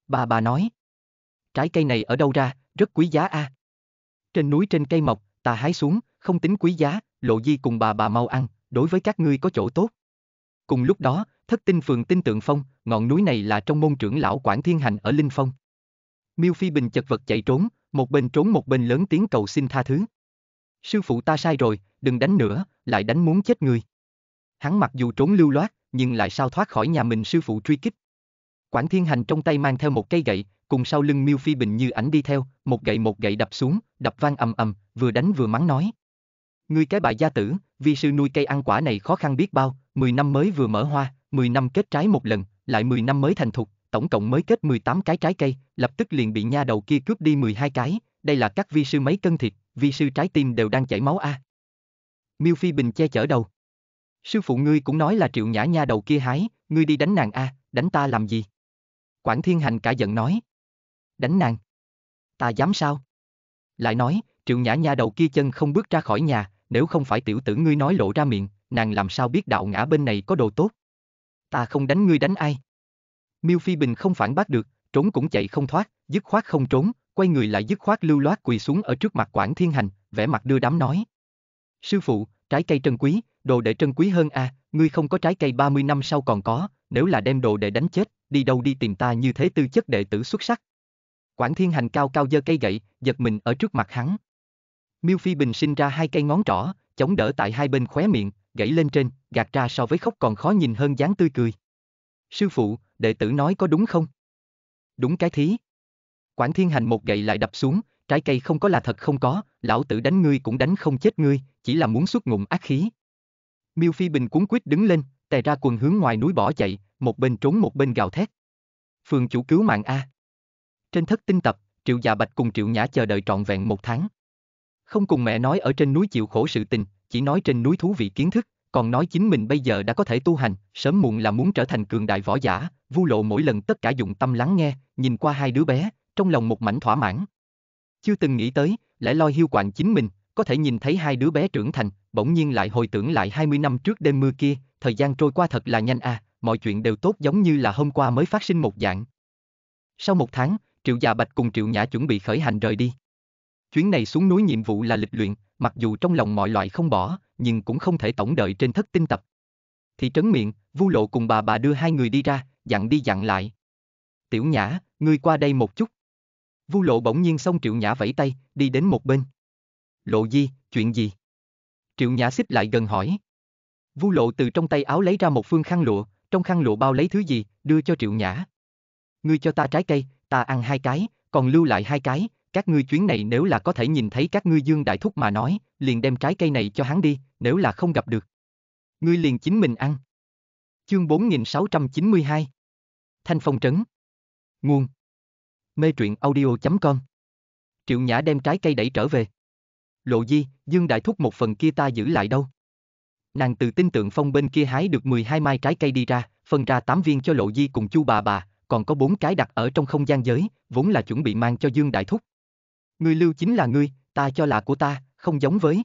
Bà bà nói, trái cây này ở đâu ra, rất quý giá a. À? Trên núi trên cây mọc, ta hái xuống, không tính quý giá, lộ di cùng bà bà mau ăn, đối với các ngươi có chỗ tốt. Cùng lúc đó, thất tinh phường tinh tượng phong, ngọn núi này là trong môn trưởng lão quản Thiên Hành ở Linh Phong. Miêu Phi Bình chật vật chạy trốn, một bên trốn một bên lớn tiếng cầu xin tha thứ. Sư phụ ta sai rồi, đừng đánh nữa, lại đánh muốn chết người. Hắn mặc dù trốn lưu loát, nhưng lại sao thoát khỏi nhà mình sư phụ truy kích. quản Thiên Hành trong tay mang theo một cây gậy, cùng sau lưng Miêu Phi Bình như ảnh đi theo, một gậy một gậy đập xuống, đập vang ầm ầm, vừa đánh vừa mắng nói. Ngươi cái bại gia tử, vi sư nuôi cây ăn quả này khó khăn biết bao, 10 năm mới vừa mở hoa, 10 năm kết trái một lần, lại 10 năm mới thành thục, tổng cộng mới kết 18 cái trái cây, lập tức liền bị nha đầu kia cướp đi 12 cái, đây là các vi sư mấy cân thịt, vi sư trái tim đều đang chảy máu a. À. Miêu Phi Bình che chở đầu. Sư phụ ngươi cũng nói là triệu nhã nha đầu kia hái, ngươi đi đánh nàng a, à, đánh ta làm gì? Quảng Thiên Hành cả giận nói đánh nàng. Ta dám sao? Lại nói, triệu nhã nha đầu kia chân không bước ra khỏi nhà, nếu không phải tiểu tử ngươi nói lộ ra miệng, nàng làm sao biết đạo ngã bên này có đồ tốt. Ta không đánh ngươi đánh ai. Miêu Phi Bình không phản bác được, trốn cũng chạy không thoát, dứt khoát không trốn, quay người lại dứt khoát lưu loát quỳ xuống ở trước mặt Quảng Thiên Hành, vẻ mặt đưa đám nói. Sư phụ, trái cây trân quý, đồ đệ trân quý hơn a, à, ngươi không có trái cây 30 năm sau còn có, nếu là đem đồ đệ đánh chết, đi đâu đi tìm ta như thế tư chất đệ tử xuất sắc. Quản Thiên Hành cao cao giơ cây gậy, giật mình ở trước mặt hắn. Miêu Phi Bình sinh ra hai cây ngón trỏ, chống đỡ tại hai bên khóe miệng, gãy lên trên, gạt ra so với khóc còn khó nhìn hơn dáng tươi cười. Sư phụ, đệ tử nói có đúng không? Đúng cái thí. Quản Thiên Hành một gậy lại đập xuống, trái cây không có là thật không có, lão tử đánh ngươi cũng đánh không chết ngươi, chỉ là muốn xuất ngụm ác khí. Miêu Phi Bình cuốn quýt đứng lên, tè ra quần hướng ngoài núi bỏ chạy, một bên trốn một bên gào thét. Phường chủ cứu mạng A. Trên thất tinh tập, Triệu già Bạch cùng Triệu Nhã chờ đợi trọn vẹn một tháng. Không cùng mẹ nói ở trên núi chịu khổ sự tình, chỉ nói trên núi thú vị kiến thức, còn nói chính mình bây giờ đã có thể tu hành, sớm muộn là muốn trở thành cường đại võ giả, Vu Lộ mỗi lần tất cả dụng tâm lắng nghe, nhìn qua hai đứa bé, trong lòng một mảnh thỏa mãn. Chưa từng nghĩ tới, lại lo hiu quạnh chính mình, có thể nhìn thấy hai đứa bé trưởng thành, bỗng nhiên lại hồi tưởng lại 20 năm trước đêm mưa kia, thời gian trôi qua thật là nhanh à, mọi chuyện đều tốt giống như là hôm qua mới phát sinh một dạng. Sau một tháng, Triệu già Bạch cùng Triệu Nhã chuẩn bị khởi hành rời đi. Chuyến này xuống núi nhiệm vụ là lịch luyện, mặc dù trong lòng mọi loại không bỏ, nhưng cũng không thể tổng đợi trên thất tinh tập. Thị trấn miệng, Vu Lộ cùng bà bà đưa hai người đi ra, dặn đi dặn lại. Tiểu Nhã, ngươi qua đây một chút. Vu Lộ bỗng nhiên xong Triệu Nhã vẫy tay, đi đến một bên. Lộ Di, chuyện gì? Triệu Nhã xích lại gần hỏi. Vu Lộ từ trong tay áo lấy ra một phương khăn lụa, trong khăn lụa bao lấy thứ gì, đưa cho Triệu Nhã. Ngươi cho ta trái cây, ta ăn hai cái, còn lưu lại hai cái, các ngươi chuyến này nếu là có thể nhìn thấy các ngươi dương đại thúc mà nói, liền đem trái cây này cho hắn đi, nếu là không gặp được. Ngươi liền chính mình ăn. Chương 4692 Thanh Phong Trấn Nguồn Mê truyện audio.com Triệu Nhã đem trái cây đẩy trở về. Lộ Di, Dương Đại Thúc một phần kia ta giữ lại đâu? Nàng từ tin tượng phong bên kia hái được 12 mai trái cây đi ra, phân ra 8 viên cho Lộ Di cùng chu bà bà, còn có bốn cái đặt ở trong không gian giới, vốn là chuẩn bị mang cho Dương Đại Thúc. người lưu chính là ngươi, ta cho là của ta, không giống với.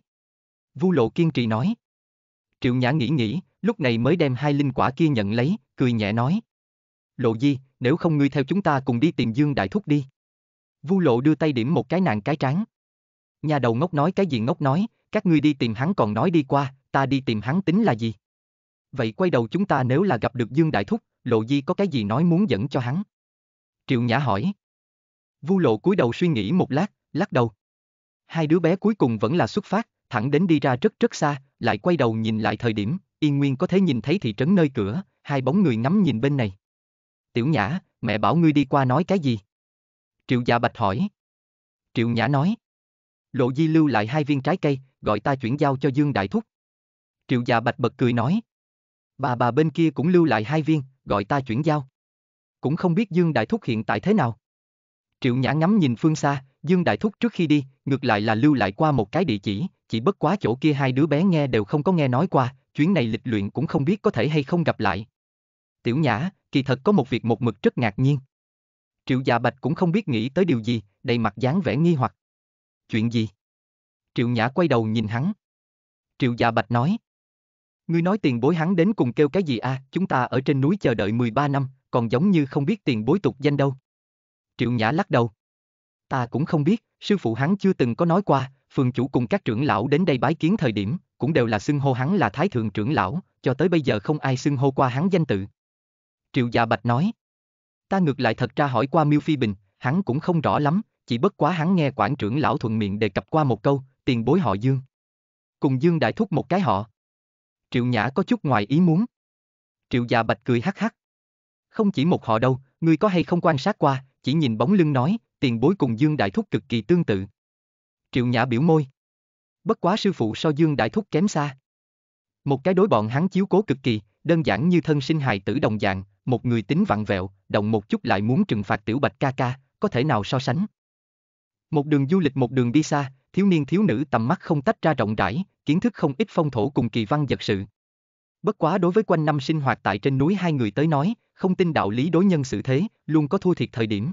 Vu Lộ kiên trì nói. Triệu Nhã nghĩ nghĩ, lúc này mới đem hai linh quả kia nhận lấy, cười nhẹ nói. Lộ Di, nếu không ngươi theo chúng ta cùng đi tìm Dương Đại Thúc đi. Vu Lộ đưa tay điểm một cái nàng cái trán. Nhà đầu ngốc nói cái gì ngốc nói, các ngươi đi tìm hắn còn nói đi qua, ta đi tìm hắn tính là gì? Vậy quay đầu chúng ta nếu là gặp được Dương Đại Thúc, Lộ Di có cái gì nói muốn dẫn cho hắn? Triệu Nhã hỏi. Vu Lộ cúi đầu suy nghĩ một lát, lắc đầu. Hai đứa bé cuối cùng vẫn là xuất phát, thẳng đến đi ra rất rất xa, lại quay đầu nhìn lại thời điểm, Yên Nguyên có thể nhìn thấy thị trấn nơi cửa, hai bóng người ngắm nhìn bên này. Tiểu Nhã, mẹ bảo ngươi đi qua nói cái gì? Triệu Dạ Bạch hỏi. Triệu Nhã nói. Lộ Di lưu lại hai viên trái cây, gọi ta chuyển giao cho Dương Đại Thúc. Triệu Dạ Bạch bật cười nói. Bà bà bên kia cũng lưu lại hai viên, gọi ta chuyển giao. Cũng không biết Dương Đại Thúc hiện tại thế nào. Triệu Nhã ngắm nhìn phương xa, Dương Đại Thúc trước khi đi, ngược lại là lưu lại qua một cái địa chỉ, chỉ bất quá chỗ kia hai đứa bé nghe đều không có nghe nói qua, chuyến này lịch luyện cũng không biết có thể hay không gặp lại. Tiểu Nhã, kỳ thật có một việc một mực rất ngạc nhiên. Triệu Dạ Bạch cũng không biết nghĩ tới điều gì, đầy mặt dáng vẻ nghi hoặc. Chuyện gì? Triệu Nhã quay đầu nhìn hắn. Triệu Dạ Bạch nói. Ngươi nói tiền bối hắn đến cùng kêu cái gì a? À? chúng ta ở trên núi chờ đợi 13 năm, còn giống như không biết tiền bối tục danh đâu. Triệu Nhã lắc đầu. Ta cũng không biết, sư phụ hắn chưa từng có nói qua, phường chủ cùng các trưởng lão đến đây bái kiến thời điểm, cũng đều là xưng hô hắn là thái thượng trưởng lão, cho tới bây giờ không ai xưng hô qua hắn danh tự. Triệu Dạ Bạch nói. Ta ngược lại thật ra hỏi qua Miêu Phi Bình, hắn cũng không rõ lắm, chỉ bất quá hắn nghe quản trưởng lão thuận miệng đề cập qua một câu, tiền bối họ Dương. Cùng Dương đại thúc một cái họ. Triệu Nhã có chút ngoài ý muốn. Triệu Dạ Bạch cười hắc hắc. Không chỉ một họ đâu, ngươi có hay không quan sát qua, chỉ nhìn bóng lưng nói, tiền bối cùng Dương Đại Thúc cực kỳ tương tự. Triệu Nhã biểu môi. Bất quá sư phụ so Dương Đại Thúc kém xa. Một cái đối bọn hắn chiếu cố cực kỳ, đơn giản như thân sinh hài tử đồng dạng, một người tính vặn vẹo, động một chút lại muốn trừng phạt tiểu bạch ca ca, có thể nào so sánh. Một đường du lịch một đường đi xa, thiếu niên thiếu nữ tầm mắt không tách ra rộng rãi, kiến thức không ít phong thổ cùng kỳ văn vật sự. Bất quá đối với quanh năm sinh hoạt tại trên núi hai người tới nói, không tin đạo lý đối nhân xử thế, luôn có thua thiệt thời điểm.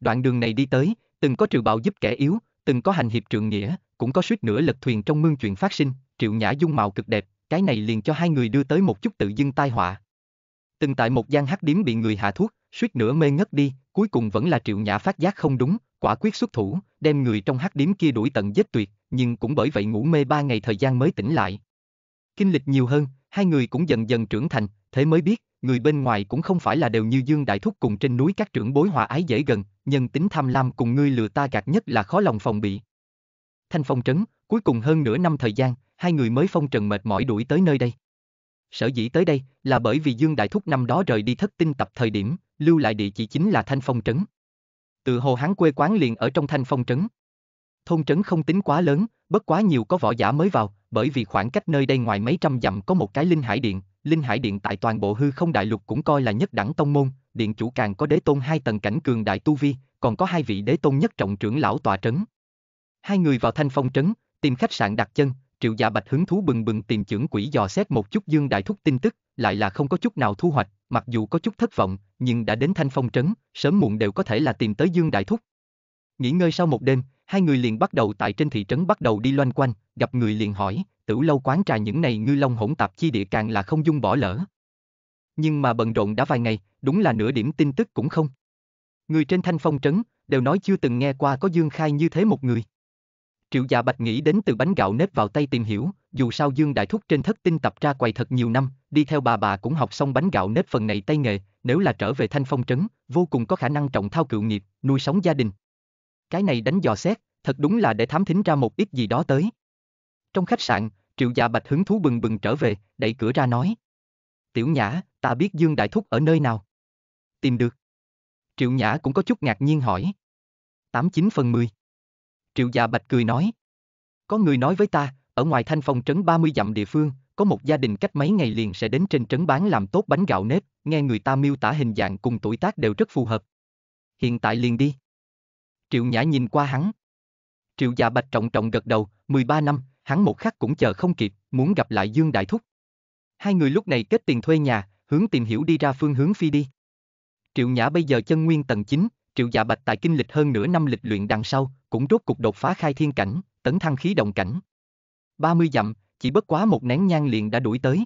Đoạn đường này đi tới, từng có trừ bạo giúp kẻ yếu, từng có hành hiệp trượng nghĩa, cũng có suýt nửa lật thuyền trong mương chuyện phát sinh, triệu nhã dung mạo cực đẹp, cái này liền cho hai người đưa tới một chút tự dưng tai họa. Từng tại một gian hắc điếm bị người hạ thuốc, suýt nữa mê ngất đi, cuối cùng vẫn là triệu nhã phát giác không đúng, quả quyết xuất thủ, đem người trong hắc điếm kia đuổi tận giết tuyệt, nhưng cũng bởi vậy ngủ mê ba ngày thời gian mới tỉnh lại. Kinh lịch nhiều hơn, hai người cũng dần dần trưởng thành, thế mới biết, người bên ngoài cũng không phải là đều như Dương Đại Thúc cùng trên núi các trưởng bối hòa ái dễ gần, nhân tính tham lam cùng ngươi lừa ta gạt nhất là khó lòng phòng bị. Thanh phong trấn, cuối cùng hơn nửa năm thời gian, hai người mới phong trần mệt mỏi đuổi tới nơi đây. Sở dĩ tới đây là bởi vì Dương Đại Thúc năm đó rời đi thất tinh tập thời điểm, lưu lại địa chỉ chính là Thanh Phong Trấn từ hồ hắn quê quán liền ở trong thanh phong trấn. Thôn trấn không tính quá lớn, bất quá nhiều có võ giả mới vào, bởi vì khoảng cách nơi đây ngoài mấy trăm dặm có một cái linh hải điện, linh hải điện tại toàn bộ hư không đại lục cũng coi là nhất đẳng tông môn, điện chủ càng có đế tôn hai tầng cảnh cường đại tu vi, còn có hai vị đế tôn nhất trọng trưởng lão tòa trấn. Hai người vào thanh phong trấn, tìm khách sạn đặt chân, Triệu Dạ Bạch hứng thú bừng bừng tìm trưởng quỹ dò xét một chút Dương Đại Thúc tin tức, lại là không có chút nào thu hoạch, mặc dù có chút thất vọng, nhưng đã đến thanh phong trấn, sớm muộn đều có thể là tìm tới Dương Đại Thúc. Nghỉ ngơi sau một đêm, hai người liền bắt đầu tại trên thị trấn bắt đầu đi loanh quanh, gặp người liền hỏi, tử lâu quán trà những này ngư long hỗn tạp chi địa càng là không dung bỏ lỡ. Nhưng mà bận rộn đã vài ngày, đúng là nửa điểm tin tức cũng không. Người trên thanh phong trấn, đều nói chưa từng nghe qua có Dương Khai như thế một người. Triệu dạ bạch nghĩ đến từ bánh gạo nếp vào tay tìm hiểu, dù sao Dương Đại Thúc trên thất tinh tập ra quầy thật nhiều năm, đi theo bà bà cũng học xong bánh gạo nếp phần này tay nghề, nếu là trở về thanh phong trấn, vô cùng có khả năng trọng thao cựu nghiệp, nuôi sống gia đình. Cái này đánh dò xét, thật đúng là để thám thính ra một ít gì đó tới. Trong khách sạn, Triệu Dạ Bạch hứng thú bừng bừng trở về, đẩy cửa ra nói. Tiểu Nhã, ta biết Dương Đại Thúc ở nơi nào. Tìm được. Triệu Nhã cũng có chút ngạc nhiên hỏi. 89 phần 10. Triệu Dạ Bạch cười nói. Có người nói với ta, ở ngoài thanh phong trấn 30 dặm địa phương, có một gia đình cách mấy ngày liền sẽ đến trên trấn bán làm tốt bánh gạo nếp, nghe người ta miêu tả hình dạng cùng tuổi tác đều rất phù hợp. Hiện tại liền đi. Triệu Nhã nhìn qua hắn. Triệu Dạ Bạch trọng trọng gật đầu, 13 năm, hắn một khắc cũng chờ không kịp, muốn gặp lại Dương Đại Thúc. Hai người lúc này kết tiền thuê nhà, hướng tìm hiểu đi ra phương hướng phi đi. Triệu Nhã bây giờ chân nguyên tầng 9, Triệu Dạ Bạch tại kinh lịch hơn nửa năm lịch luyện đằng sau, cũng rốt cục đột phá khai thiên cảnh, tấn thăng khí động cảnh, 30 dặm, chỉ bất quá một nén nhang liền đã đuổi tới.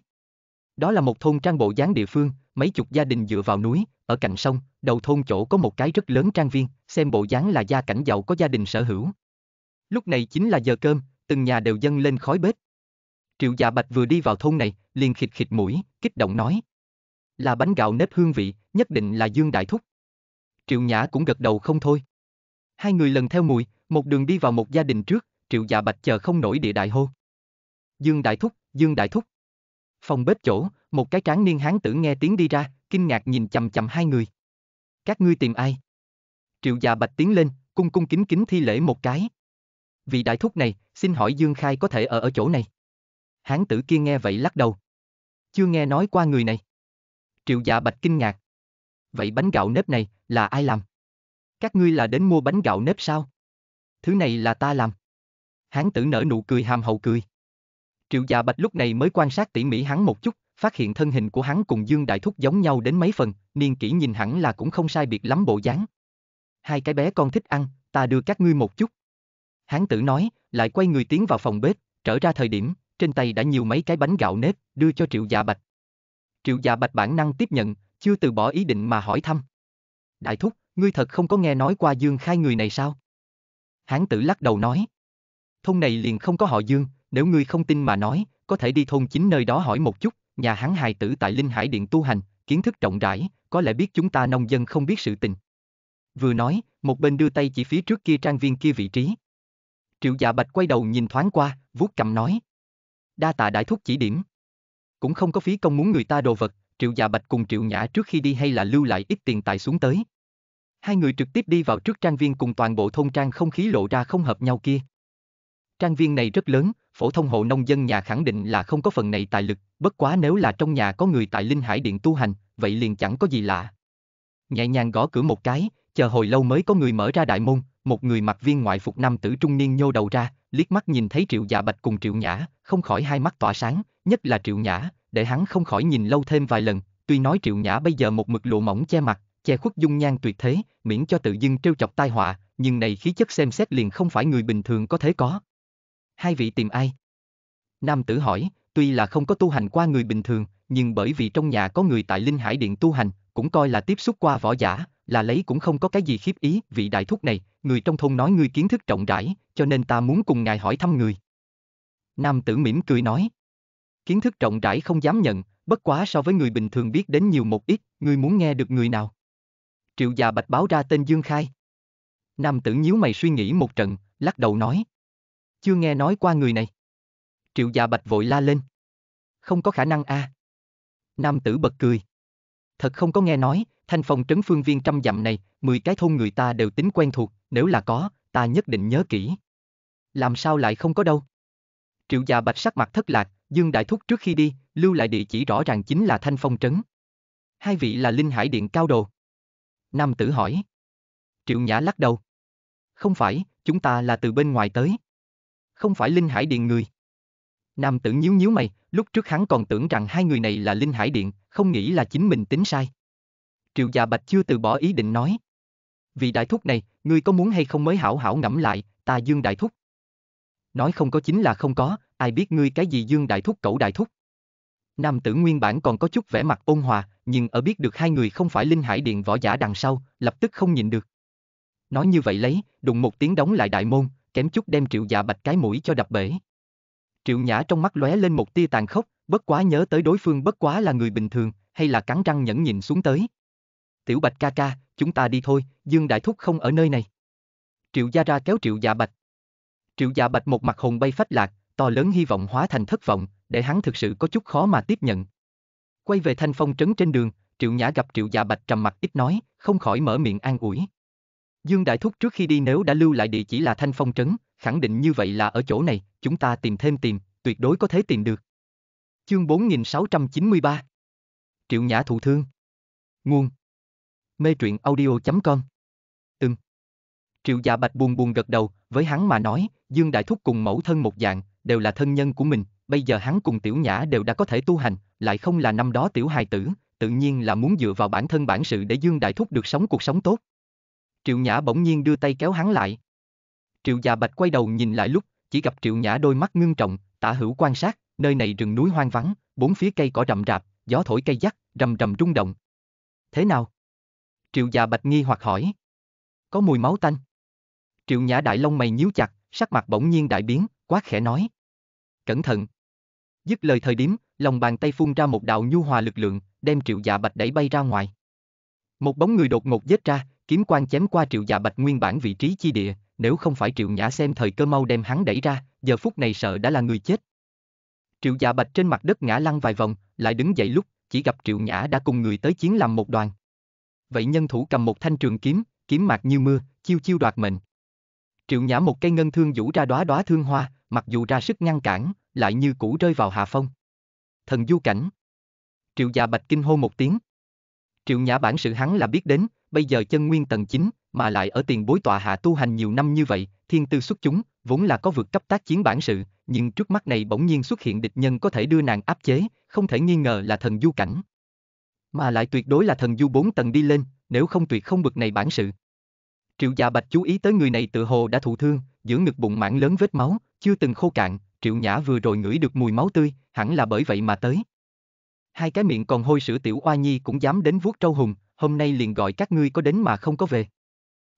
Đó là một thôn trang bộ dáng địa phương, mấy chục gia đình dựa vào núi, ở cạnh sông, đầu thôn chỗ có một cái rất lớn trang viên, xem bộ dáng là gia cảnh giàu có gia đình sở hữu. Lúc này chính là giờ cơm, từng nhà đều dâng lên khói bếp. Triệu Dạ Bạch vừa đi vào thôn này, liền khịt khịt mũi, kích động nói. Là bánh gạo nếp hương vị, nhất định là Dương Đại Thúc. Triệu Nhã cũng gật đầu không thôi. Hai người lần theo mùi, một đường đi vào một gia đình trước, Triệu Dạ Bạch chờ không nổi địa đại hô. Dương Đại Thúc, Dương Đại Thúc. Phòng bếp chỗ, một cái tráng niên hán tử nghe tiếng đi ra, kinh ngạc nhìn chầm chầm hai người. Các ngươi tìm ai? Triệu già bạch tiến lên, cung cung kính kính thi lễ một cái. Vị đại thúc này, xin hỏi Dương Khai có thể ở ở chỗ này. Hán tử kia nghe vậy lắc đầu. Chưa nghe nói qua người này. Triệu già bạch kinh ngạc. Vậy bánh gạo nếp này, là ai làm? Các ngươi là đến mua bánh gạo nếp sao? Thứ này là ta làm. Hán tử nở nụ cười hàm hậu cười. Triệu Dạ Bạch lúc này mới quan sát tỉ mỉ hắn một chút, phát hiện thân hình của hắn cùng Dương Đại Thúc giống nhau đến mấy phần, niên kỷ nhìn hẳn là cũng không sai biệt lắm bộ dáng. Hai cái bé con thích ăn, ta đưa các ngươi một chút. Hán tử nói, lại quay người tiến vào phòng bếp, trở ra thời điểm, trên tay đã nhiều mấy cái bánh gạo nếp, đưa cho Triệu Dạ Bạch. Triệu Dạ Bạch bản năng tiếp nhận, chưa từ bỏ ý định mà hỏi thăm. Đại Thúc, ngươi thật không có nghe nói qua Dương Khai người này sao? Hán tử lắc đầu nói. Thôn này liền không có họ Dương, nếu ngươi không tin mà nói, có thể đi thôn chính nơi đó hỏi một chút, nhà hắn hài tử tại Linh Hải Điện tu hành, kiến thức rộng rãi, có lẽ biết chúng ta nông dân không biết sự tình. Vừa nói, một bên đưa tay chỉ phía trước kia trang viên kia vị trí. Triệu dạ bạch quay đầu nhìn thoáng qua, vuốt cầm nói. Đa tạ đại thúc chỉ điểm. Cũng không có phí công muốn người ta đồ vật, triệu dạ bạch cùng triệu nhã trước khi đi hay là lưu lại ít tiền tài xuống tới. Hai người trực tiếp đi vào trước trang viên cùng toàn bộ thôn trang không khí lộ ra không hợp nhau kia. Trang viên này rất lớn, phổ thông hộ nông dân nhà khẳng định là không có phần này tài lực, bất quá nếu là trong nhà có người tại Linh Hải Điện tu hành, vậy liền chẳng có gì lạ. Nhẹ nhàng gõ cửa một cái, chờ hồi lâu mới có người mở ra đại môn, một người mặc viên ngoại phục nam tử trung niên nhô đầu ra, liếc mắt nhìn thấy Triệu Dạ Bạch cùng Triệu Nhã, không khỏi hai mắt tỏa sáng, nhất là Triệu Nhã, để hắn không khỏi nhìn lâu thêm vài lần, tuy nói Triệu Nhã bây giờ một mực lụa mỏng che mặt, che khuất dung nhan tuyệt thế, miễn cho tự dưng trêu chọc tai họa, nhưng này khí chất xem xét liền không phải người bình thường có thể có hai vị tìm ai? Nam tử hỏi, tuy là không có tu hành qua người bình thường, nhưng bởi vì trong nhà có người tại Linh Hải Điện tu hành, cũng coi là tiếp xúc qua võ giả, là lấy cũng không có cái gì khiếp ý, vị đại thúc này, người trong thôn nói ngươi kiến thức rộng rãi, cho nên ta muốn cùng ngài hỏi thăm người. Nam tử mỉm cười nói, kiến thức rộng rãi không dám nhận, bất quá so với người bình thường biết đến nhiều một ít, ngươi muốn nghe được người nào? Triệu già bạch báo ra tên Dương Khai. Nam tử nhíu mày suy nghĩ một trận, lắc đầu nói, chưa nghe nói qua người này. Triệu dạ bạch vội la lên. Không có khả năng a. À. Nam tử bật cười. Thật không có nghe nói, thanh phong trấn phương viên trăm dặm này, mười cái thôn người ta đều tính quen thuộc, nếu là có, ta nhất định nhớ kỹ. Làm sao lại không có đâu? Triệu dạ bạch sắc mặt thất lạc, Dương Đại Thúc trước khi đi, lưu lại địa chỉ rõ ràng chính là thanh phong trấn. Hai vị là linh hải điện cao đồ. Nam tử hỏi. Triệu Nhã lắc đầu. Không phải, chúng ta là từ bên ngoài tới không phải Linh Hải Điện người. Nam tử nhíu nhíu mày, lúc trước hắn còn tưởng rằng hai người này là Linh Hải Điện, không nghĩ là chính mình tính sai. Triệu Dạ Bạch chưa từ bỏ ý định nói. Vì đại thúc này, ngươi có muốn hay không mới hảo hảo ngẫm lại, ta Dương đại thúc. Nói không có chính là không có, ai biết ngươi cái gì Dương đại thúc cẩu đại thúc. Nam tử nguyên bản còn có chút vẻ mặt ôn hòa, nhưng ở biết được hai người không phải Linh Hải Điện võ giả đằng sau, lập tức không nhìn được. Nói như vậy lấy, đùng một tiếng đóng lại đại môn, kém chút đem triệu dạ bạch cái mũi cho đập bể. Triệu nhã trong mắt lóe lên một tia tàn khốc, bất quá nhớ tới đối phương bất quá là người bình thường, hay là cắn răng nhẫn nhịn xuống tới. Tiểu bạch ca ca, chúng ta đi thôi, Dương Đại Thúc không ở nơi này. Triệu gia ra kéo triệu dạ bạch. Triệu dạ bạch một mặt hồn bay phách lạc, to lớn hy vọng hóa thành thất vọng, để hắn thực sự có chút khó mà tiếp nhận. Quay về thanh phong trấn trên đường, triệu nhã gặp triệu dạ bạch trầm mặt ít nói, không khỏi mở miệng an ủi. Dương Đại Thúc trước khi đi nếu đã lưu lại địa chỉ là Thanh Phong Trấn, khẳng định như vậy là ở chỗ này, chúng ta tìm thêm tìm, tuyệt đối có thể tìm được. Chương 4693 Triệu Nhã thụ thương Nguồn Mê truyện audio.com Ừm Triệu Dạ Bạch buồn buồn gật đầu, với hắn mà nói, Dương Đại Thúc cùng mẫu thân một dạng, đều là thân nhân của mình, bây giờ hắn cùng Tiểu Nhã đều đã có thể tu hành, lại không là năm đó Tiểu Hài Tử, tự nhiên là muốn dựa vào bản thân bản sự để Dương Đại Thúc được sống cuộc sống tốt. Triệu Nhã bỗng nhiên đưa tay kéo hắn lại. Triệu Dạ Bạch quay đầu nhìn lại lúc, chỉ gặp Triệu Nhã đôi mắt ngưng trọng, tả hữu quan sát, nơi này rừng núi hoang vắng, bốn phía cây cỏ rậm rạp, gió thổi cây dắt, rầm rầm rung động. Thế nào? Triệu Dạ Bạch nghi hoặc hỏi. Có mùi máu tanh. Triệu Nhã đại lông mày nhíu chặt, sắc mặt bỗng nhiên đại biến, quát khẽ nói. Cẩn thận. Dứt lời thời điểm, lòng bàn tay phun ra một đạo nhu hòa lực lượng, đem Triệu Dạ Bạch đẩy bay ra ngoài. Một bóng người đột ngột dết ra, kiếm quan chém qua triệu dạ bạch nguyên bản vị trí chi địa, nếu không phải triệu nhã xem thời cơ mau đem hắn đẩy ra, giờ phút này sợ đã là người chết. Triệu dạ bạch trên mặt đất ngã lăn vài vòng, lại đứng dậy lúc, chỉ gặp triệu nhã đã cùng người tới chiến làm một đoàn. Vậy nhân thủ cầm một thanh trường kiếm, kiếm mạc như mưa, chiêu chiêu đoạt mệnh. Triệu nhã một cây ngân thương vũ ra đóa đóa thương hoa, mặc dù ra sức ngăn cản, lại như cũ rơi vào hạ phong. Thần du cảnh. Triệu dạ bạch kinh hô một tiếng. Triệu nhã bản sự hắn là biết đến, bây giờ chân nguyên tầng 9, mà lại ở tiền bối tọa hạ tu hành nhiều năm như vậy, thiên tư xuất chúng, vốn là có vượt cấp tác chiến bản sự, nhưng trước mắt này bỗng nhiên xuất hiện địch nhân có thể đưa nàng áp chế, không thể nghi ngờ là thần du cảnh. Mà lại tuyệt đối là thần du 4 tầng đi lên, nếu không tuyệt không bực này bản sự. Triệu Dạ Bạch chú ý tới người này tự hồ đã thụ thương, giữa ngực bụng mảng lớn vết máu, chưa từng khô cạn, Triệu Nhã vừa rồi ngửi được mùi máu tươi, hẳn là bởi vậy mà tới. Hai cái miệng còn hôi sữa tiểu oa nhi cũng dám đến vuốt trâu hùng, hôm nay liền gọi các ngươi có đến mà không có về.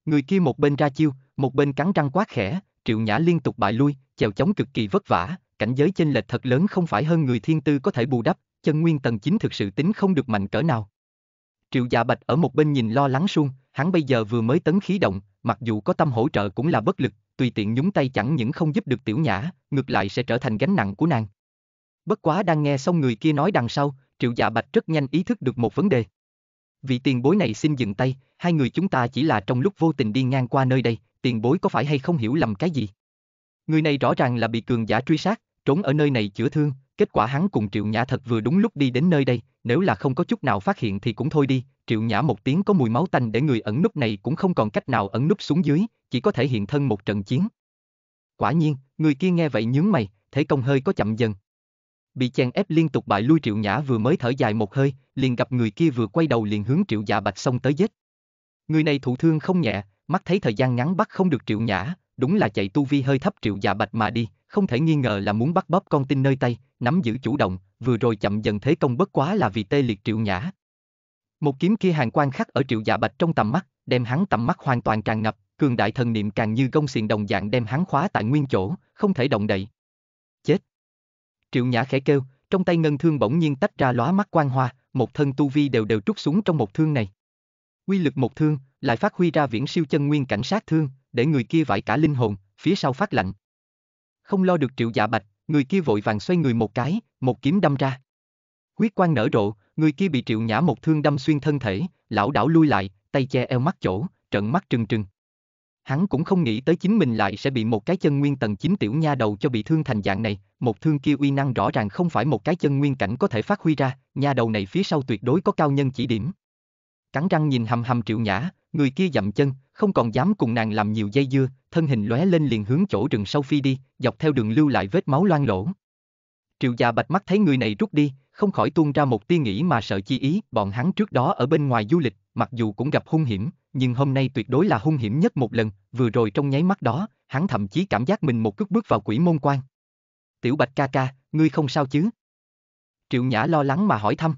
Người kia một bên ra chiêu, một bên cắn răng quát khẽ, triệu nhã liên tục bại lui, chèo chống cực kỳ vất vả, cảnh giới chênh lệch thật lớn không phải hơn người thiên tư có thể bù đắp, chân nguyên tầng chính thực sự tính không được mạnh cỡ nào. Triệu Dạ Bạch ở một bên nhìn lo lắng suông, hắn bây giờ vừa mới tấn khí động, mặc dù có tâm hỗ trợ cũng là bất lực, tùy tiện nhúng tay chẳng những không giúp được tiểu nhã, ngược lại sẽ trở thành gánh nặng của nàng. Bất quá đang nghe xong người kia nói đằng sau, Triệu Dạ Bạch rất nhanh ý thức được một vấn đề vị tiền bối này xin dừng tay, hai người chúng ta chỉ là trong lúc vô tình đi ngang qua nơi đây, tiền bối có phải hay không hiểu lầm cái gì? Người này rõ ràng là bị cường giả truy sát, trốn ở nơi này chữa thương, kết quả hắn cùng Triệu Nhã thật vừa đúng lúc đi đến nơi đây, nếu là không có chút nào phát hiện thì cũng thôi đi, Triệu Nhã một tiếng có mùi máu tanh để người ẩn núp này cũng không còn cách nào ẩn núp xuống dưới, chỉ có thể hiện thân một trận chiến. Quả nhiên, người kia nghe vậy nhướng mày, thế công hơi có chậm dần, bị chèn ép liên tục bại lui triệu nhã vừa mới thở dài một hơi, liền gặp người kia vừa quay đầu liền hướng triệu dạ bạch xông tới giết. Người này thụ thương không nhẹ, mắt thấy thời gian ngắn bắt không được triệu nhã, đúng là chạy tu vi hơi thấp triệu dạ bạch mà đi, không thể nghi ngờ là muốn bắt bóp con tin nơi tay, nắm giữ chủ động, vừa rồi chậm dần thế công bất quá là vì tê liệt triệu nhã. Một kiếm kia hàng quan khắc ở triệu dạ bạch trong tầm mắt, đem hắn tầm mắt hoàn toàn tràn ngập, cường đại thần niệm càng như gông xiềng đồng dạng đem hắn khóa tại nguyên chỗ, không thể động đậy. Chết! Triệu Nhã khẽ kêu, trong tay ngân thương bỗng nhiên tách ra lóa mắt quang hoa, một thân tu vi đều đều trút xuống trong một thương này. Quy lực một thương, lại phát huy ra viễn siêu chân nguyên cảnh sát thương, để người kia vải cả linh hồn, phía sau phát lạnh. Không lo được Triệu Dạ Bạch, người kia vội vàng xoay người một cái, một kiếm đâm ra. Huyết quang nở rộ, người kia bị Triệu Nhã một thương đâm xuyên thân thể, lão đảo lui lại, tay che eo mắt chỗ, trận mắt trừng trừng hắn cũng không nghĩ tới chính mình lại sẽ bị một cái chân nguyên tầng 9 tiểu nha đầu cho bị thương thành dạng này, một thương kia uy năng rõ ràng không phải một cái chân nguyên cảnh có thể phát huy ra, nha đầu này phía sau tuyệt đối có cao nhân chỉ điểm. Cắn răng nhìn hầm hầm triệu nhã, người kia dậm chân, không còn dám cùng nàng làm nhiều dây dưa, thân hình lóe lên liền hướng chỗ rừng sâu phi đi, dọc theo đường lưu lại vết máu loang lổ Triệu già bạch mắt thấy người này rút đi, không khỏi tuôn ra một tia nghĩ mà sợ chi ý, bọn hắn trước đó ở bên ngoài du lịch, mặc dù cũng gặp hung hiểm, nhưng hôm nay tuyệt đối là hung hiểm nhất một lần, vừa rồi trong nháy mắt đó, hắn thậm chí cảm giác mình một cước bước vào quỷ môn quan. Tiểu Bạch ca ca, ngươi không sao chứ? Triệu Nhã lo lắng mà hỏi thăm.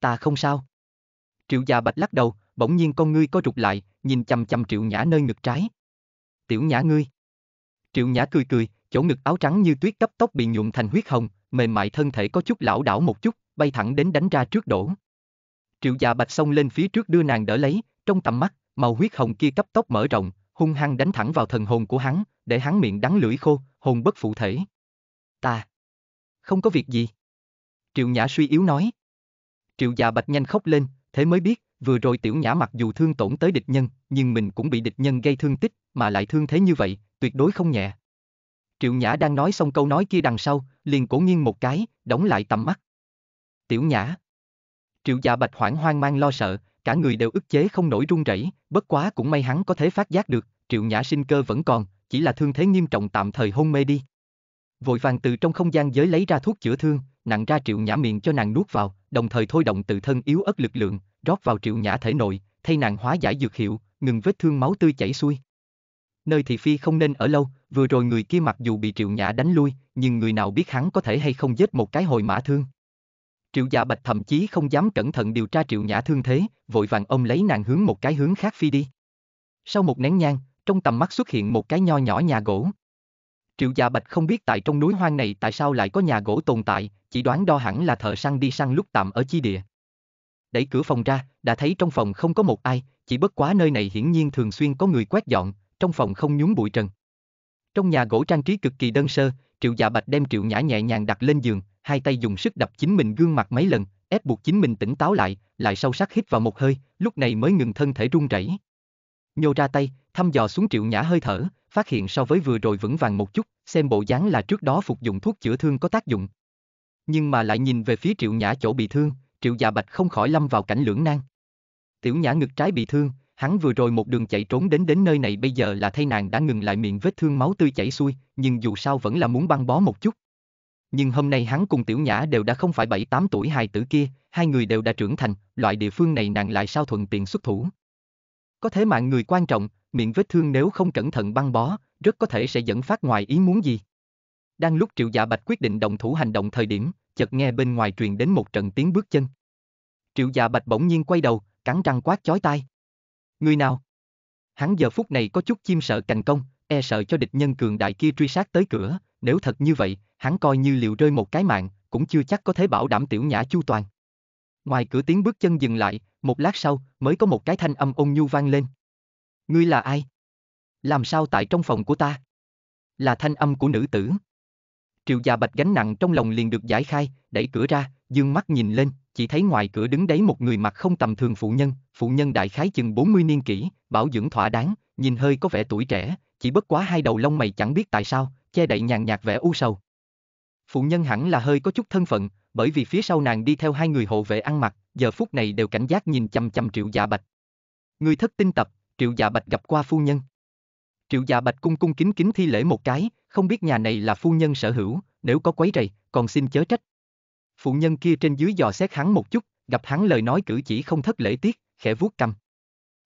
Ta không sao. Triệu già Bạch lắc đầu, bỗng nhiên con ngươi có rụt lại, nhìn chằm chằm Triệu Nhã nơi ngực trái. Tiểu Nhã ngươi. Triệu Nhã cười cười, chỗ ngực áo trắng như tuyết cấp tốc bị nhuộm thành huyết hồng, mềm mại thân thể có chút lão đảo một chút, bay thẳng đến đánh ra trước đổ. Triệu già Bạch xông lên phía trước đưa nàng đỡ lấy, trong tầm mắt, màu huyết hồng kia cấp tốc mở rộng, hung hăng đánh thẳng vào thần hồn của hắn, để hắn miệng đắng lưỡi khô, hồn bất phụ thể. Ta. Không có việc gì. Triệu Nhã suy yếu nói. Triệu Dạ Bạch nhanh khóc lên, thế mới biết, vừa rồi Tiểu Nhã mặc dù thương tổn tới địch nhân, nhưng mình cũng bị địch nhân gây thương tích, mà lại thương thế như vậy, tuyệt đối không nhẹ. Triệu Nhã đang nói xong câu nói kia đằng sau, liền cổ nghiêng một cái, đóng lại tầm mắt. Tiểu Nhã. Triệu Dạ Bạch hoảng hoang mang lo sợ, cả người đều ức chế không nổi run rẩy, bất quá cũng may hắn có thể phát giác được, Triệu Nhã sinh cơ vẫn còn, chỉ là thương thế nghiêm trọng tạm thời hôn mê đi. Vội vàng từ trong không gian giới lấy ra thuốc chữa thương, nặng ra Triệu Nhã miệng cho nàng nuốt vào, đồng thời thôi động tự thân yếu ớt lực lượng, rót vào Triệu Nhã thể nội, thay nàng hóa giải dược hiệu, ngừng vết thương máu tươi chảy xuôi. Nơi thị phi không nên ở lâu, vừa rồi người kia mặc dù bị Triệu Nhã đánh lui, nhưng người nào biết hắn có thể hay không giết một cái hồi mã thương. Triệu Dạ Bạch thậm chí không dám cẩn thận điều tra Triệu Nhã thương thế, vội vàng ông lấy nàng hướng một cái hướng khác phi đi. Sau một nén nhang, trong tầm mắt xuất hiện một cái nho nhỏ nhà gỗ. Triệu Dạ Bạch không biết tại trong núi hoang này tại sao lại có nhà gỗ tồn tại, chỉ đoán đo hẳn là thợ săn đi săn lúc tạm ở chi địa. Đẩy cửa phòng ra, đã thấy trong phòng không có một ai, chỉ bất quá nơi này hiển nhiên thường xuyên có người quét dọn, trong phòng không nhúng bụi trần. Trong nhà gỗ trang trí cực kỳ đơn sơ, Triệu Dạ Bạch đem Triệu Nhã nhẹ nhàng đặt lên giường, hai tay dùng sức đập chính mình gương mặt mấy lần, ép buộc chính mình tỉnh táo lại, lại sâu sắc hít vào một hơi, lúc này mới ngừng thân thể run rẩy. Nhô ra tay, thăm dò xuống Triệu Nhã hơi thở, phát hiện so với vừa rồi vững vàng một chút, xem bộ dáng là trước đó phục dụng thuốc chữa thương có tác dụng. Nhưng mà lại nhìn về phía Triệu Nhã chỗ bị thương, Triệu Dạ Bạch không khỏi lâm vào cảnh lưỡng nan. Tiểu Nhã ngực trái bị thương, hắn vừa rồi một đường chạy trốn đến đến nơi này bây giờ là thay nàng đã ngừng lại miệng vết thương máu tươi chảy xuôi, nhưng dù sao vẫn là muốn băng bó một chút. Nhưng hôm nay hắn cùng tiểu nhã đều đã không phải 7-8 tuổi hài tử kia, hai người đều đã trưởng thành, loại địa phương này nàng lại sao thuận tiện xuất thủ. Có thế mạng người quan trọng, miệng vết thương nếu không cẩn thận băng bó, rất có thể sẽ dẫn phát ngoài ý muốn gì. Đang lúc Triệu Dạ Bạch quyết định động thủ hành động thời điểm, chợt nghe bên ngoài truyền đến một trận tiếng bước chân. Triệu Dạ Bạch bỗng nhiên quay đầu, cắn răng quát chói tai. Người nào? Hắn giờ phút này có chút chim sợ cành công, e sợ cho địch nhân cường đại kia truy sát tới cửa, nếu thật như vậy, hắn coi như liều rơi một cái mạng, cũng chưa chắc có thể bảo đảm tiểu nhã chu toàn. Ngoài cửa tiếng bước chân dừng lại, một lát sau, mới có một cái thanh âm ôn nhu vang lên. Ngươi là ai? Làm sao tại trong phòng của ta? Là thanh âm của nữ tử. Triệu già bạch gánh nặng trong lòng liền được giải khai, đẩy cửa ra, dương mắt nhìn lên, chỉ thấy ngoài cửa đứng đấy một người mặc không tầm thường phụ nhân, phụ nhân đại khái chừng 40 niên kỷ, bảo dưỡng thỏa đáng, nhìn hơi có vẻ tuổi trẻ, chỉ bất quá hai đầu lông mày chẳng biết tại sao, che đậy nhàn nhạt vẻ u sầu. Phụ nhân hẳn là hơi có chút thân phận, bởi vì phía sau nàng đi theo hai người hộ vệ ăn mặc, giờ phút này đều cảnh giác nhìn chằm chằm Triệu Dạ Bạch. Người thất tinh tập, Triệu Dạ Bạch gặp qua phu nhân. Triệu Dạ Bạch cung cung kính kính thi lễ một cái, không biết nhà này là phu nhân sở hữu, nếu có quấy rầy, còn xin chớ trách phụ nhân kia trên dưới dò xét hắn một chút, gặp hắn lời nói cử chỉ không thất lễ tiết, khẽ vuốt cầm.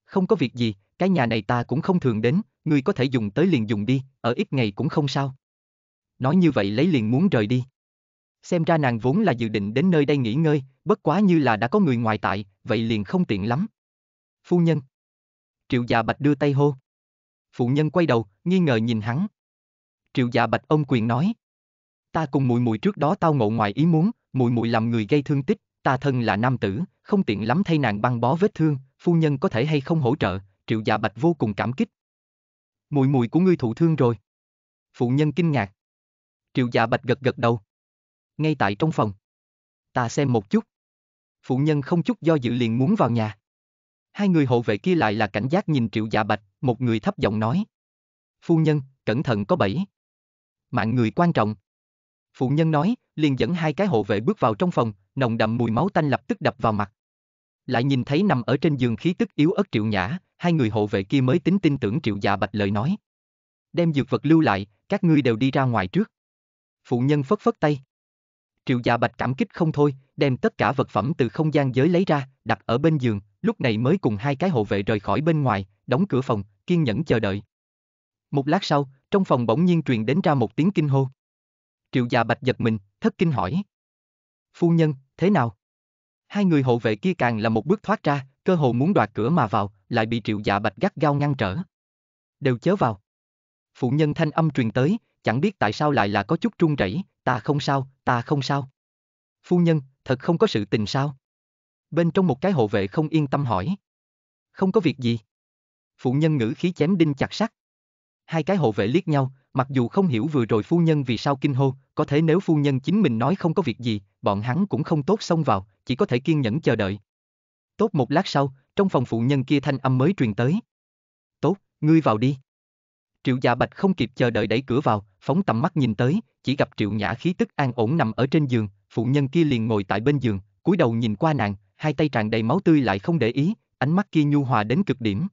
Không có việc gì, cái nhà này ta cũng không thường đến, ngươi có thể dùng tới liền dùng đi, ở ít ngày cũng không sao. Nói như vậy lấy liền muốn rời đi. Xem ra nàng vốn là dự định đến nơi đây nghỉ ngơi, bất quá như là đã có người ngoài tại, vậy liền không tiện lắm. Phu nhân. Triệu già dạ bạch đưa tay hô. Phụ nhân quay đầu, nghi ngờ nhìn hắn. Triệu già dạ bạch ông quyền nói. Ta cùng mùi mùi trước đó tao ngộ ngoài ý muốn, muội muội làm người gây thương tích, ta thân là nam tử, không tiện lắm thay nàng băng bó vết thương, phu nhân có thể hay không hỗ trợ, Triệu Dạ Bạch vô cùng cảm kích. Muội muội của ngươi thụ thương rồi. Phụ nhân kinh ngạc. Triệu Dạ Bạch gật gật đầu. Ngay tại trong phòng. Ta xem một chút. Phụ nhân không chút do dự liền muốn vào nhà. Hai người hộ vệ kia lại là cảnh giác nhìn Triệu Dạ Bạch, một người thấp giọng nói. Phu nhân, cẩn thận có bẫy. Mạng người quan trọng. Phụ nhân nói, liền dẫn hai cái hộ vệ bước vào trong phòng, nồng đậm mùi máu tanh lập tức đập vào mặt. Lại nhìn thấy nằm ở trên giường khí tức yếu ớt Triệu Nhã, hai người hộ vệ kia mới tính tin tưởng Triệu Dạ Bạch lời nói. Đem dược vật lưu lại, các ngươi đều đi ra ngoài trước. Phụ nhân phất phất tay. Triệu Dạ Bạch cảm kích không thôi, đem tất cả vật phẩm từ không gian giới lấy ra, đặt ở bên giường, lúc này mới cùng hai cái hộ vệ rời khỏi bên ngoài, đóng cửa phòng, kiên nhẫn chờ đợi. Một lát sau, trong phòng bỗng nhiên truyền đến ra một tiếng kinh hô triệu già bạch giật mình, thất kinh hỏi. Phu nhân, thế nào? Hai người hộ vệ kia càng là một bước thoát ra, cơ hồ muốn đoạt cửa mà vào, lại bị triệu dạ bạch gắt gao ngăn trở. Đều chớ vào. Phụ nhân thanh âm truyền tới, chẳng biết tại sao lại là có chút run rẩy, ta không sao, ta không sao. Phu nhân, thật không có sự tình sao? Bên trong một cái hộ vệ không yên tâm hỏi. Không có việc gì. Phụ nhân ngữ khí chém đinh chặt sắt. Hai cái hộ vệ liếc nhau, mặc dù không hiểu vừa rồi phu nhân vì sao kinh hô, có thể nếu phu nhân chính mình nói không có việc gì, bọn hắn cũng không tốt xông vào, chỉ có thể kiên nhẫn chờ đợi. Tốt một lát sau, trong phòng phụ nhân kia thanh âm mới truyền tới. Tốt, ngươi vào đi. Triệu Dạ Bạch không kịp chờ đợi đẩy cửa vào, phóng tầm mắt nhìn tới, chỉ gặp Triệu Nhã khí tức an ổn nằm ở trên giường, phụ nhân kia liền ngồi tại bên giường, cúi đầu nhìn qua nàng, hai tay tràn đầy máu tươi lại không để ý, ánh mắt kia nhu hòa đến cực điểm.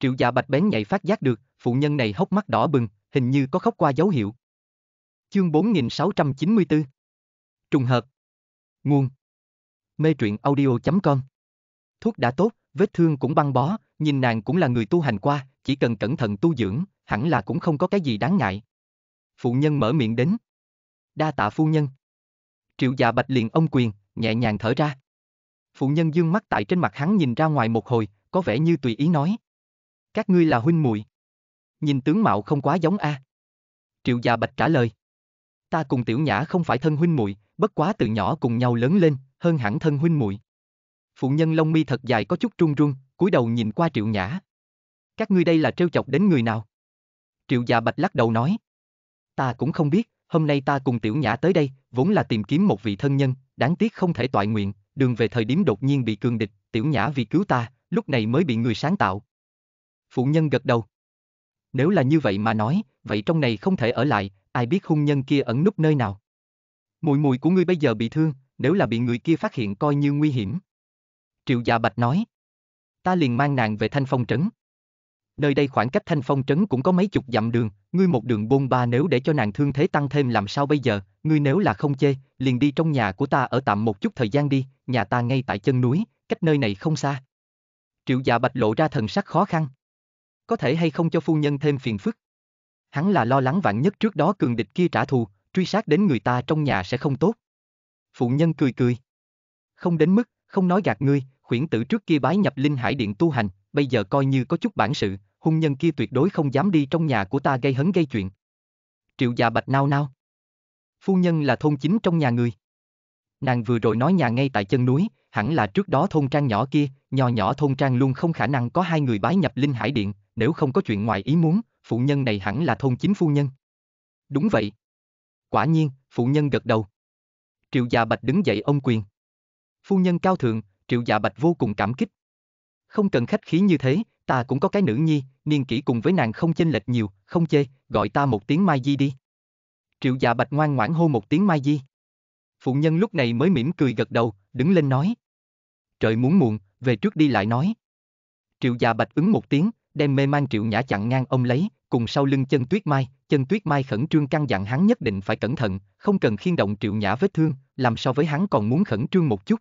Triệu Dạ Bạch bén nhạy phát giác được, phụ nhân này hốc mắt đỏ bừng, hình như có khóc qua dấu hiệu. Chương 4694 Trùng hợp Nguồn Mê truyện audio.com Thuốc đã tốt, vết thương cũng băng bó, nhìn nàng cũng là người tu hành qua, chỉ cần cẩn thận tu dưỡng, hẳn là cũng không có cái gì đáng ngại. Phụ nhân mở miệng đến. Đa tạ phu nhân. Triệu dạ bạch liền ông quyền, nhẹ nhàng thở ra. Phụ nhân dương mắt tại trên mặt hắn nhìn ra ngoài một hồi, có vẻ như tùy ý nói. Các ngươi là huynh muội nhìn tướng mạo không quá giống a. À? Triệu Gia Bạch trả lời. Ta cùng Tiểu Nhã không phải thân huynh muội, bất quá từ nhỏ cùng nhau lớn lên, hơn hẳn thân huynh muội. Phụ nhân lông mi thật dài có chút run run, cúi đầu nhìn qua Triệu Nhã. Các ngươi đây là trêu chọc đến người nào? Triệu Gia Bạch lắc đầu nói. Ta cũng không biết, hôm nay ta cùng Tiểu Nhã tới đây, vốn là tìm kiếm một vị thân nhân, đáng tiếc không thể tọa nguyện, đường về thời điểm đột nhiên bị cường địch, Tiểu Nhã vì cứu ta, lúc này mới bị người sáng tạo. Phụ nhân gật đầu. Nếu là như vậy mà nói, vậy trong này không thể ở lại, ai biết hung nhân kia ẩn núp nơi nào. Mùi mùi của ngươi bây giờ bị thương, nếu là bị người kia phát hiện coi như nguy hiểm. Triệu Dạ Bạch nói. Ta liền mang nàng về Thanh Phong Trấn. Nơi đây khoảng cách Thanh Phong Trấn cũng có mấy chục dặm đường, ngươi một đường bôn ba nếu để cho nàng thương thế tăng thêm làm sao bây giờ, ngươi nếu là không chê, liền đi trong nhà của ta ở tạm một chút thời gian đi, nhà ta ngay tại chân núi, cách nơi này không xa. Triệu Dạ Bạch lộ ra thần sắc khó khăn có thể hay không cho phu nhân thêm phiền phức. Hắn là lo lắng vạn nhất trước đó cường địch kia trả thù, truy sát đến người ta trong nhà sẽ không tốt. Phụ nhân cười cười. Không đến mức, không nói gạt ngươi, khuyển tử trước kia bái nhập linh hải điện tu hành, bây giờ coi như có chút bản sự, hung nhân kia tuyệt đối không dám đi trong nhà của ta gây hấn gây chuyện. Triệu già bạch nao nao. Phu nhân là thôn chính trong nhà người. Nàng vừa rồi nói nhà ngay tại chân núi, hẳn là trước đó thôn trang nhỏ kia, nhỏ nhỏ thôn trang luôn không khả năng có hai người bái nhập linh hải điện, nếu không có chuyện ngoài ý muốn, phụ nhân này hẳn là thôn chính phu nhân. Đúng vậy. Quả nhiên, phụ nhân gật đầu. Triệu Dạ Bạch đứng dậy ông quyền. Phu nhân cao thượng, Triệu Dạ Bạch vô cùng cảm kích. Không cần khách khí như thế, ta cũng có cái nữ nhi, niên kỷ cùng với nàng không chênh lệch nhiều, không chê, gọi ta một tiếng Mai Di đi. Triệu Dạ Bạch ngoan ngoãn hô một tiếng Mai Di. Phụ nhân lúc này mới mỉm cười gật đầu, đứng lên nói trời muốn muộn, về trước đi lại nói. Triệu già bạch ứng một tiếng, đem mê mang triệu nhã chặn ngang ông lấy, cùng sau lưng chân tuyết mai, chân tuyết mai khẩn trương căn dặn hắn nhất định phải cẩn thận, không cần khiên động triệu nhã vết thương, làm so với hắn còn muốn khẩn trương một chút.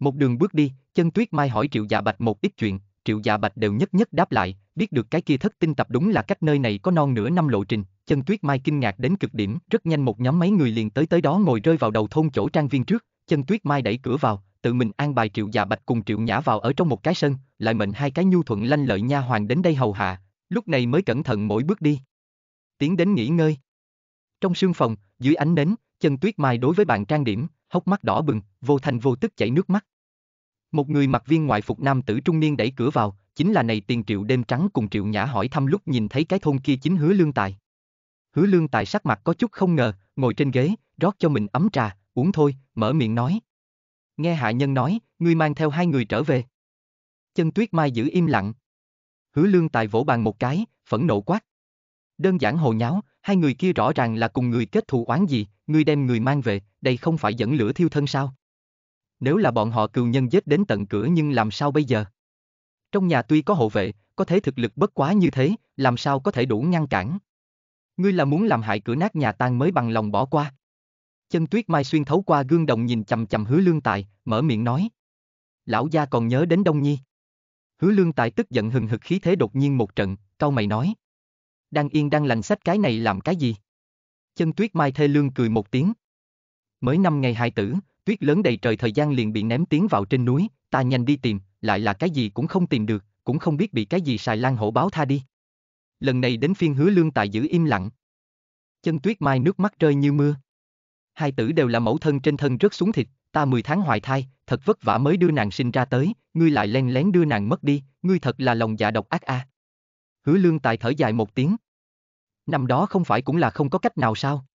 Một đường bước đi, chân tuyết mai hỏi triệu dạ bạch một ít chuyện, triệu dạ bạch đều nhất nhất đáp lại, biết được cái kia thất tinh tập đúng là cách nơi này có non nửa năm lộ trình, chân tuyết mai kinh ngạc đến cực điểm, rất nhanh một nhóm mấy người liền tới tới đó ngồi rơi vào đầu thôn chỗ trang viên trước, chân tuyết mai đẩy cửa vào, tự mình an bài triệu già bạch cùng triệu nhã vào ở trong một cái sân, lại mệnh hai cái nhu thuận lanh lợi nha hoàng đến đây hầu hạ, lúc này mới cẩn thận mỗi bước đi. Tiến đến nghỉ ngơi. Trong sương phòng, dưới ánh nến, chân tuyết mai đối với bàn trang điểm, hốc mắt đỏ bừng, vô thành vô tức chảy nước mắt. Một người mặc viên ngoại phục nam tử trung niên đẩy cửa vào, chính là này tiền triệu đêm trắng cùng triệu nhã hỏi thăm lúc nhìn thấy cái thôn kia chính hứa lương tài. Hứa lương tài sắc mặt có chút không ngờ, ngồi trên ghế, rót cho mình ấm trà, uống thôi, mở miệng nói. Nghe hạ nhân nói, ngươi mang theo hai người trở về. Chân tuyết mai giữ im lặng. Hứa lương tài vỗ bàn một cái, phẫn nộ quát. Đơn giản hồ nháo, hai người kia rõ ràng là cùng người kết thù oán gì, ngươi đem người mang về, đây không phải dẫn lửa thiêu thân sao? Nếu là bọn họ cừu nhân giết đến tận cửa nhưng làm sao bây giờ? Trong nhà tuy có hộ vệ, có thế thực lực bất quá như thế, làm sao có thể đủ ngăn cản? Ngươi là muốn làm hại cửa nát nhà tan mới bằng lòng bỏ qua. Chân tuyết mai xuyên thấu qua gương đồng nhìn chầm chầm hứa lương tài, mở miệng nói. Lão gia còn nhớ đến Đông Nhi. Hứa lương tài tức giận hừng hực khí thế đột nhiên một trận, câu mày nói. Đang yên đang lành sách cái này làm cái gì? Chân tuyết mai thê lương cười một tiếng. Mới năm ngày hai tử, tuyết lớn đầy trời thời gian liền bị ném tiến vào trên núi, ta nhanh đi tìm, lại là cái gì cũng không tìm được, cũng không biết bị cái gì xài lan hổ báo tha đi. Lần này đến phiên hứa lương tài giữ im lặng. Chân tuyết mai nước mắt rơi như mưa hai tử đều là mẫu thân trên thân rớt xuống thịt, ta 10 tháng hoài thai, thật vất vả mới đưa nàng sinh ra tới, ngươi lại len lén đưa nàng mất đi, ngươi thật là lòng dạ độc ác a. À. Hứa lương tài thở dài một tiếng. Năm đó không phải cũng là không có cách nào sao?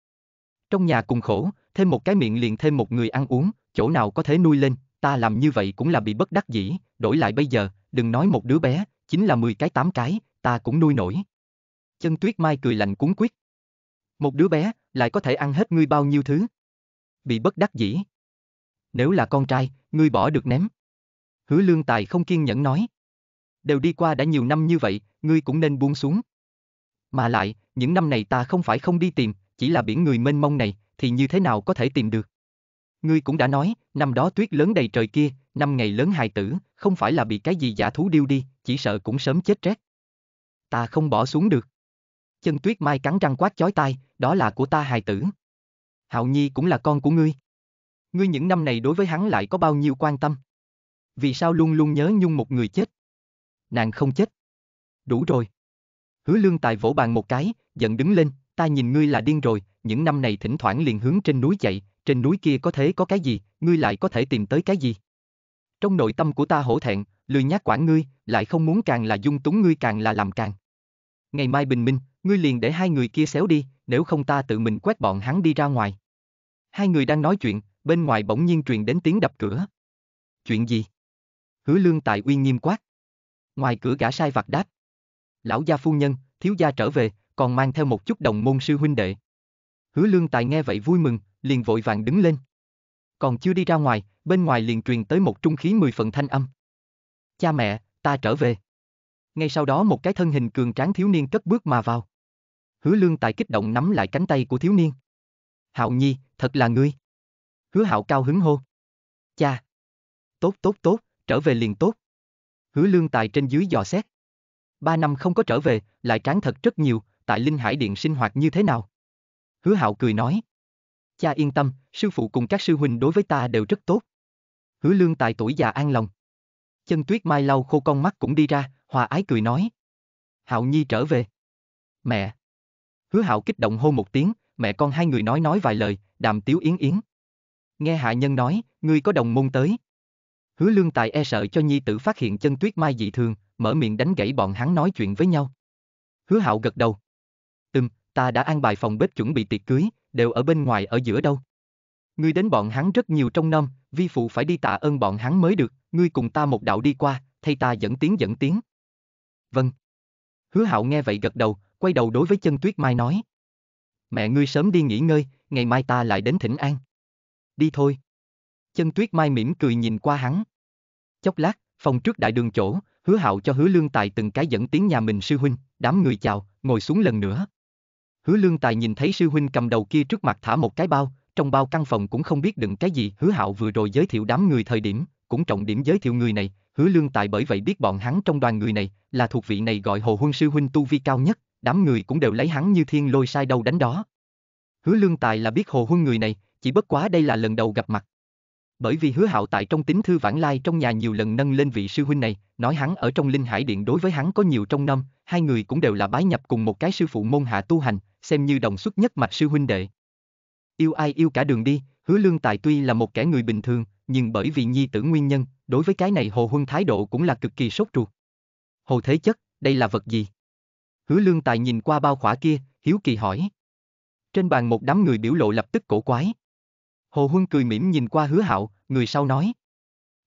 Trong nhà cùng khổ, thêm một cái miệng liền thêm một người ăn uống, chỗ nào có thể nuôi lên, ta làm như vậy cũng là bị bất đắc dĩ, đổi lại bây giờ, đừng nói một đứa bé, chính là 10 cái 8 cái, ta cũng nuôi nổi. Chân tuyết mai cười lạnh cuốn quyết. Một đứa bé, lại có thể ăn hết ngươi bao nhiêu thứ. Bị bất đắc dĩ. Nếu là con trai, ngươi bỏ được ném. Hứa lương tài không kiên nhẫn nói. Đều đi qua đã nhiều năm như vậy, ngươi cũng nên buông xuống. Mà lại, những năm này ta không phải không đi tìm, chỉ là biển người mênh mông này, thì như thế nào có thể tìm được. Ngươi cũng đã nói, năm đó tuyết lớn đầy trời kia, năm ngày lớn hài tử, không phải là bị cái gì giả thú điêu đi, chỉ sợ cũng sớm chết rét. Ta không bỏ xuống được chân tuyết mai cắn răng quát chói tai, đó là của ta hài tử. Hạo Nhi cũng là con của ngươi. Ngươi những năm này đối với hắn lại có bao nhiêu quan tâm? Vì sao luôn luôn nhớ nhung một người chết? Nàng không chết. Đủ rồi. Hứa lương tài vỗ bàn một cái, giận đứng lên, ta nhìn ngươi là điên rồi, những năm này thỉnh thoảng liền hướng trên núi chạy, trên núi kia có thế có cái gì, ngươi lại có thể tìm tới cái gì. Trong nội tâm của ta hổ thẹn, lười nhát quản ngươi, lại không muốn càng là dung túng ngươi càng là làm càng. Ngày mai bình minh, Ngươi liền để hai người kia xéo đi, nếu không ta tự mình quét bọn hắn đi ra ngoài. Hai người đang nói chuyện, bên ngoài bỗng nhiên truyền đến tiếng đập cửa. Chuyện gì? Hứa lương tại uy nghiêm quát. Ngoài cửa gã sai vặt đáp. Lão gia phu nhân, thiếu gia trở về, còn mang theo một chút đồng môn sư huynh đệ. Hứa lương tài nghe vậy vui mừng, liền vội vàng đứng lên. Còn chưa đi ra ngoài, bên ngoài liền truyền tới một trung khí mười phần thanh âm. Cha mẹ, ta trở về. Ngay sau đó một cái thân hình cường tráng thiếu niên cất bước mà vào hứa lương tài kích động nắm lại cánh tay của thiếu niên. Hạo nhi, thật là ngươi. Hứa hạo cao hứng hô. Cha. Tốt tốt tốt, trở về liền tốt. Hứa lương tài trên dưới dò xét. Ba năm không có trở về, lại tráng thật rất nhiều, tại Linh Hải Điện sinh hoạt như thế nào? Hứa hạo cười nói. Cha yên tâm, sư phụ cùng các sư huynh đối với ta đều rất tốt. Hứa lương tài tuổi già an lòng. Chân tuyết mai lau khô con mắt cũng đi ra, hòa ái cười nói. Hạo nhi trở về. Mẹ. Hứa Hạo kích động hô một tiếng, mẹ con hai người nói nói vài lời, đàm tiếu yến yến. Nghe hạ nhân nói, ngươi có đồng môn tới. Hứa lương tài e sợ cho nhi tử phát hiện chân tuyết mai dị thường, mở miệng đánh gãy bọn hắn nói chuyện với nhau. Hứa hạo gật đầu. Ừm, ta đã an bài phòng bếp chuẩn bị tiệc cưới, đều ở bên ngoài ở giữa đâu. Ngươi đến bọn hắn rất nhiều trong năm, vi phụ phải đi tạ ơn bọn hắn mới được, ngươi cùng ta một đạo đi qua, thay ta dẫn tiếng dẫn tiếng. Vâng. Hứa hạo nghe vậy gật đầu, quay đầu đối với chân tuyết mai nói. Mẹ ngươi sớm đi nghỉ ngơi, ngày mai ta lại đến thỉnh an. Đi thôi. Chân tuyết mai mỉm cười nhìn qua hắn. Chốc lát, phòng trước đại đường chỗ, hứa hạo cho hứa lương tài từng cái dẫn tiếng nhà mình sư huynh, đám người chào, ngồi xuống lần nữa. Hứa lương tài nhìn thấy sư huynh cầm đầu kia trước mặt thả một cái bao, trong bao căn phòng cũng không biết đựng cái gì. Hứa hạo vừa rồi giới thiệu đám người thời điểm, cũng trọng điểm giới thiệu người này, hứa lương tài bởi vậy biết bọn hắn trong đoàn người này, là thuộc vị này gọi hồ huân sư huynh tu vi cao nhất đám người cũng đều lấy hắn như thiên lôi sai đâu đánh đó. Hứa lương tài là biết hồ huân người này, chỉ bất quá đây là lần đầu gặp mặt. Bởi vì hứa hạo tại trong tín thư vãng lai trong nhà nhiều lần nâng lên vị sư huynh này, nói hắn ở trong linh hải điện đối với hắn có nhiều trong năm, hai người cũng đều là bái nhập cùng một cái sư phụ môn hạ tu hành, xem như đồng xuất nhất mạch sư huynh đệ. Yêu ai yêu cả đường đi, hứa lương tài tuy là một kẻ người bình thường, nhưng bởi vì nhi tử nguyên nhân, đối với cái này hồ huân thái độ cũng là cực kỳ sốt ruột. Hồ thế chất, đây là vật gì? Hứa lương tài nhìn qua bao khỏa kia, hiếu kỳ hỏi. Trên bàn một đám người biểu lộ lập tức cổ quái. Hồ Huân cười mỉm nhìn qua hứa hạo, người sau nói.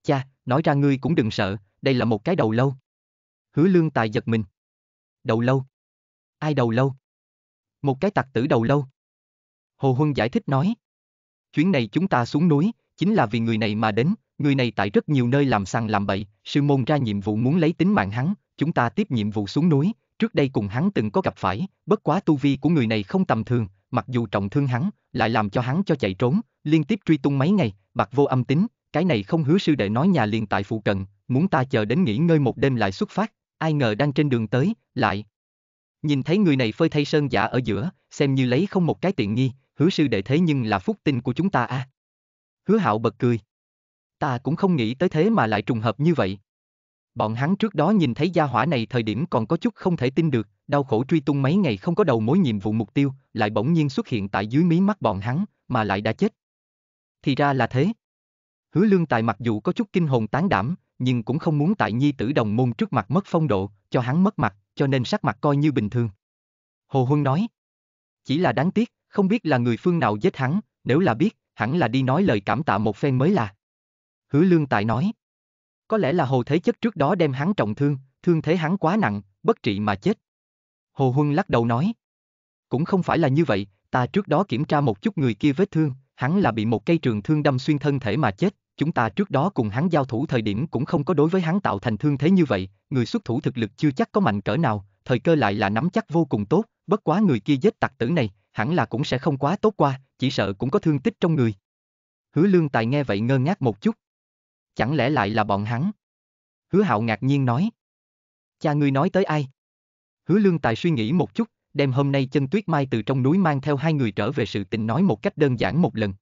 Cha, nói ra ngươi cũng đừng sợ, đây là một cái đầu lâu. Hứa lương tài giật mình. Đầu lâu? Ai đầu lâu? Một cái tặc tử đầu lâu. Hồ Huân giải thích nói. Chuyến này chúng ta xuống núi, chính là vì người này mà đến, người này tại rất nhiều nơi làm săn làm bậy, sư môn ra nhiệm vụ muốn lấy tính mạng hắn, chúng ta tiếp nhiệm vụ xuống núi, Trước đây cùng hắn từng có gặp phải, bất quá tu vi của người này không tầm thường, mặc dù trọng thương hắn, lại làm cho hắn cho chạy trốn, liên tiếp truy tung mấy ngày, bạc vô âm tính, cái này không hứa sư đệ nói nhà liền tại phụ cận, muốn ta chờ đến nghỉ ngơi một đêm lại xuất phát, ai ngờ đang trên đường tới, lại. Nhìn thấy người này phơi thay sơn giả ở giữa, xem như lấy không một cái tiện nghi, hứa sư đệ thế nhưng là phúc tinh của chúng ta a. À. Hứa hạo bật cười. Ta cũng không nghĩ tới thế mà lại trùng hợp như vậy. Bọn hắn trước đó nhìn thấy gia hỏa này thời điểm còn có chút không thể tin được, đau khổ truy tung mấy ngày không có đầu mối nhiệm vụ mục tiêu, lại bỗng nhiên xuất hiện tại dưới mí mắt bọn hắn, mà lại đã chết. Thì ra là thế. Hứa lương tài mặc dù có chút kinh hồn tán đảm, nhưng cũng không muốn tại nhi tử đồng môn trước mặt mất phong độ, cho hắn mất mặt, cho nên sắc mặt coi như bình thường. Hồ Huân nói, chỉ là đáng tiếc, không biết là người phương nào giết hắn, nếu là biết, hẳn là đi nói lời cảm tạ một phen mới là. Hứa lương tài nói, có lẽ là hồ thế chất trước đó đem hắn trọng thương, thương thế hắn quá nặng, bất trị mà chết. Hồ Huân lắc đầu nói. Cũng không phải là như vậy, ta trước đó kiểm tra một chút người kia vết thương, hắn là bị một cây trường thương đâm xuyên thân thể mà chết, chúng ta trước đó cùng hắn giao thủ thời điểm cũng không có đối với hắn tạo thành thương thế như vậy, người xuất thủ thực lực chưa chắc có mạnh cỡ nào, thời cơ lại là nắm chắc vô cùng tốt, bất quá người kia giết tặc tử này, hẳn là cũng sẽ không quá tốt qua, chỉ sợ cũng có thương tích trong người. Hứa lương tài nghe vậy ngơ ngác một chút, Chẳng lẽ lại là bọn hắn? Hứa hạo ngạc nhiên nói. Cha ngươi nói tới ai? Hứa lương tài suy nghĩ một chút, đem hôm nay chân tuyết mai từ trong núi mang theo hai người trở về sự tình nói một cách đơn giản một lần.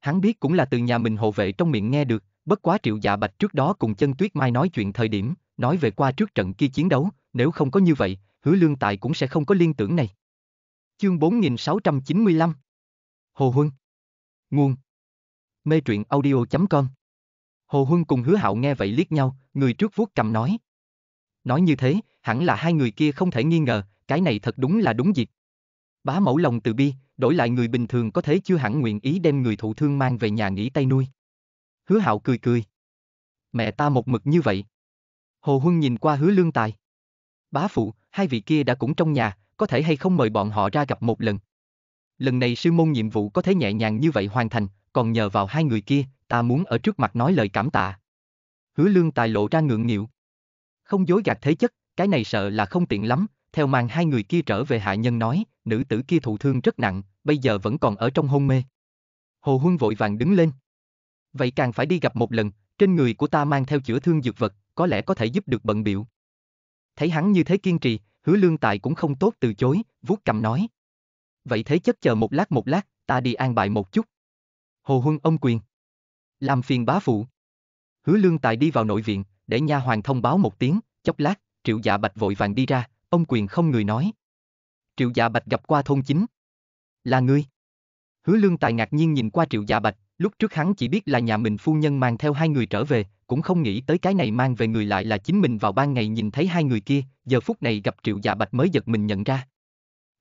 Hắn biết cũng là từ nhà mình hộ vệ trong miệng nghe được, bất quá triệu dạ bạch trước đó cùng chân tuyết mai nói chuyện thời điểm, nói về qua trước trận kia chiến đấu, nếu không có như vậy, hứa lương tài cũng sẽ không có liên tưởng này. Chương 4695 Hồ Huân Nguồn Mê truyện audio.com Hồ Huân cùng Hứa Hạo nghe vậy liếc nhau, người trước vuốt cầm nói. Nói như thế, hẳn là hai người kia không thể nghi ngờ, cái này thật đúng là đúng dịp. Bá mẫu lòng từ bi, đổi lại người bình thường có thể chưa hẳn nguyện ý đem người thụ thương mang về nhà nghỉ tay nuôi. Hứa Hạo cười cười. Mẹ ta một mực như vậy. Hồ Huân nhìn qua Hứa Lương Tài. Bá phụ, hai vị kia đã cũng trong nhà, có thể hay không mời bọn họ ra gặp một lần. Lần này sư môn nhiệm vụ có thể nhẹ nhàng như vậy hoàn thành, còn nhờ vào hai người kia, ta muốn ở trước mặt nói lời cảm tạ. Hứa lương tài lộ ra ngượng nghịu. Không dối gạt thế chất, cái này sợ là không tiện lắm, theo mang hai người kia trở về hạ nhân nói, nữ tử kia thụ thương rất nặng, bây giờ vẫn còn ở trong hôn mê. Hồ Huân vội vàng đứng lên. Vậy càng phải đi gặp một lần, trên người của ta mang theo chữa thương dược vật, có lẽ có thể giúp được bận biểu. Thấy hắn như thế kiên trì, hứa lương tài cũng không tốt từ chối, vuốt cầm nói. Vậy thế chất chờ một lát một lát, ta đi an bài một chút. Hồ Huân ông quyền. Làm phiền bá phụ. Hứa lương tài đi vào nội viện, để nha hoàng thông báo một tiếng, chốc lát, triệu dạ bạch vội vàng đi ra, ông quyền không người nói. Triệu dạ bạch gặp qua thôn chính. Là ngươi. Hứa lương tài ngạc nhiên nhìn qua triệu dạ bạch, lúc trước hắn chỉ biết là nhà mình phu nhân mang theo hai người trở về, cũng không nghĩ tới cái này mang về người lại là chính mình vào ban ngày nhìn thấy hai người kia, giờ phút này gặp triệu dạ bạch mới giật mình nhận ra.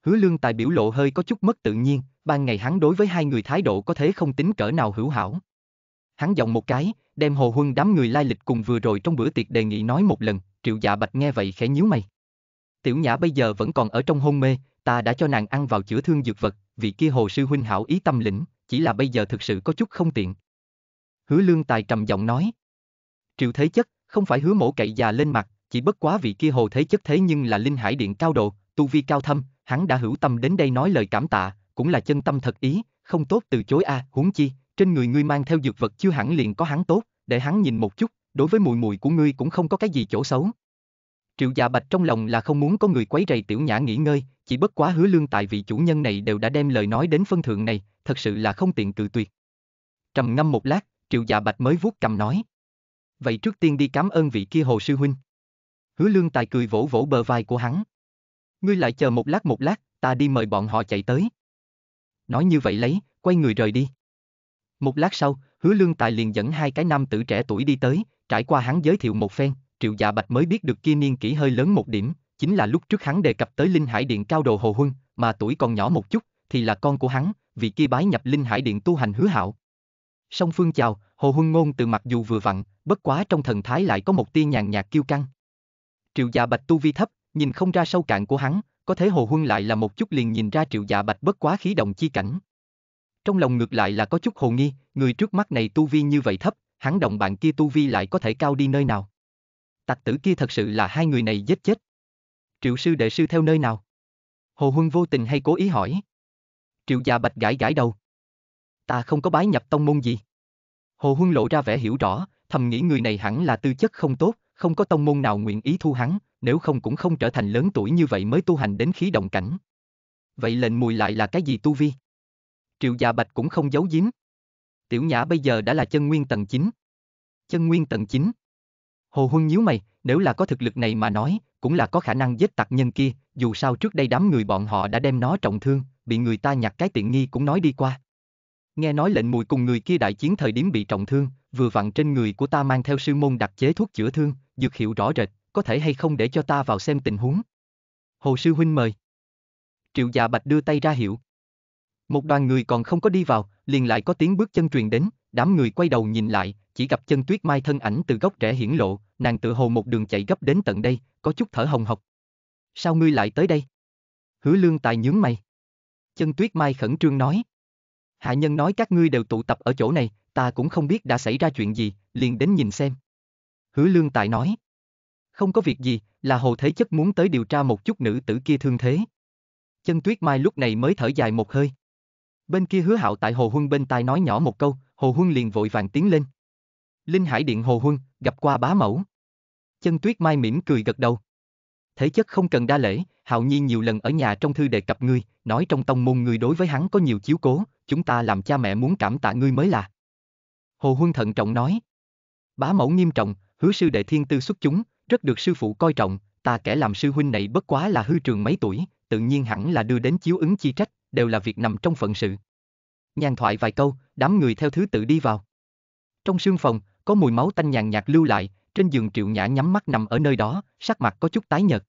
Hứa lương tài biểu lộ hơi có chút mất tự nhiên, ban ngày hắn đối với hai người thái độ có thể không tính cỡ nào hữu hảo hắn giọng một cái, đem Hồ Huân đám người lai lịch cùng vừa rồi trong bữa tiệc đề nghị nói một lần, Triệu Dạ Bạch nghe vậy khẽ nhíu mày. Tiểu Nhã bây giờ vẫn còn ở trong hôn mê, ta đã cho nàng ăn vào chữa thương dược vật, vị kia Hồ sư huynh hảo ý tâm lĩnh, chỉ là bây giờ thực sự có chút không tiện. Hứa Lương Tài trầm giọng nói. Triệu Thế Chất, không phải hứa mổ cậy già lên mặt, chỉ bất quá vị kia Hồ Thế Chất thế nhưng là linh hải điện cao độ, tu vi cao thâm, hắn đã hữu tâm đến đây nói lời cảm tạ, cũng là chân tâm thật ý, không tốt từ chối a, à, huống chi, trên người ngươi mang theo dược vật chưa hẳn liền có hắn tốt, để hắn nhìn một chút, đối với mùi mùi của ngươi cũng không có cái gì chỗ xấu. Triệu Dạ Bạch trong lòng là không muốn có người quấy rầy Tiểu Nhã nghỉ ngơi, chỉ bất quá hứa lương tại vị chủ nhân này đều đã đem lời nói đến phân thượng này, thật sự là không tiện từ tuyệt. Trầm ngâm một lát, Triệu Dạ Bạch mới vuốt cầm nói. Vậy trước tiên đi cảm ơn vị kia hồ sư huynh. Hứa lương tài cười vỗ vỗ bờ vai của hắn. Ngươi lại chờ một lát một lát, ta đi mời bọn họ chạy tới. Nói như vậy lấy, quay người rời đi. Một lát sau, hứa lương tài liền dẫn hai cái nam tử trẻ tuổi đi tới, trải qua hắn giới thiệu một phen, triệu dạ bạch mới biết được kia niên kỷ hơi lớn một điểm, chính là lúc trước hắn đề cập tới linh hải điện cao đồ hồ huân, mà tuổi còn nhỏ một chút, thì là con của hắn, vì kia bái nhập linh hải điện tu hành hứa hạo. Song phương chào, hồ huân ngôn từ mặc dù vừa vặn, bất quá trong thần thái lại có một tia nhàn nhạt kiêu căng. Triệu dạ bạch tu vi thấp, nhìn không ra sâu cạn của hắn, có thế hồ huân lại là một chút liền nhìn ra triệu dạ bạch bất quá khí động chi cảnh, trong lòng ngược lại là có chút hồ nghi, người trước mắt này tu vi như vậy thấp, hắn động bạn kia tu vi lại có thể cao đi nơi nào. Tặc tử kia thật sự là hai người này giết chết. Triệu sư đệ sư theo nơi nào? Hồ Huân vô tình hay cố ý hỏi. Triệu già bạch gãi gãi đầu. Ta không có bái nhập tông môn gì. Hồ Huân lộ ra vẻ hiểu rõ, thầm nghĩ người này hẳn là tư chất không tốt, không có tông môn nào nguyện ý thu hắn, nếu không cũng không trở thành lớn tuổi như vậy mới tu hành đến khí động cảnh. Vậy lệnh mùi lại là cái gì tu vi? Triệu Dạ Bạch cũng không giấu giếm. Tiểu Nhã bây giờ đã là chân nguyên tầng 9. Chân nguyên tầng 9. Hồ Huân nhíu mày, nếu là có thực lực này mà nói, cũng là có khả năng giết tặc nhân kia, dù sao trước đây đám người bọn họ đã đem nó trọng thương, bị người ta nhặt cái tiện nghi cũng nói đi qua. Nghe nói lệnh mùi cùng người kia đại chiến thời điểm bị trọng thương, vừa vặn trên người của ta mang theo sư môn đặc chế thuốc chữa thương, dược hiệu rõ rệt, có thể hay không để cho ta vào xem tình huống. Hồ sư huynh mời. Triệu dạ bạch đưa tay ra hiệu. Một đoàn người còn không có đi vào, liền lại có tiếng bước chân truyền đến, đám người quay đầu nhìn lại, chỉ gặp chân tuyết mai thân ảnh từ gốc rẽ hiển lộ, nàng tự hồ một đường chạy gấp đến tận đây, có chút thở hồng hộc. Sao ngươi lại tới đây? Hứa lương tài nhướng mày. Chân tuyết mai khẩn trương nói. Hạ nhân nói các ngươi đều tụ tập ở chỗ này, ta cũng không biết đã xảy ra chuyện gì, liền đến nhìn xem. Hứa lương tài nói. Không có việc gì, là hồ thế chất muốn tới điều tra một chút nữ tử kia thương thế. Chân tuyết mai lúc này mới thở dài một hơi. Bên kia hứa hạo tại Hồ Huân bên tai nói nhỏ một câu, Hồ Huân liền vội vàng tiến lên. Linh Hải Điện Hồ Huân, gặp qua bá mẫu. Chân tuyết mai mỉm cười gật đầu. Thế chất không cần đa lễ, hạo nhi nhiều lần ở nhà trong thư đề cập ngươi, nói trong tông môn ngươi đối với hắn có nhiều chiếu cố, chúng ta làm cha mẹ muốn cảm tạ ngươi mới là. Hồ Huân thận trọng nói. Bá mẫu nghiêm trọng, hứa sư đệ thiên tư xuất chúng, rất được sư phụ coi trọng, ta kẻ làm sư huynh này bất quá là hư trường mấy tuổi, tự nhiên hẳn là đưa đến chiếu ứng chi trách, đều là việc nằm trong phận sự. Nhàn thoại vài câu, đám người theo thứ tự đi vào. Trong sương phòng, có mùi máu tanh nhàn nhạt lưu lại, trên giường Triệu Nhã nhắm mắt nằm ở nơi đó, sắc mặt có chút tái nhợt.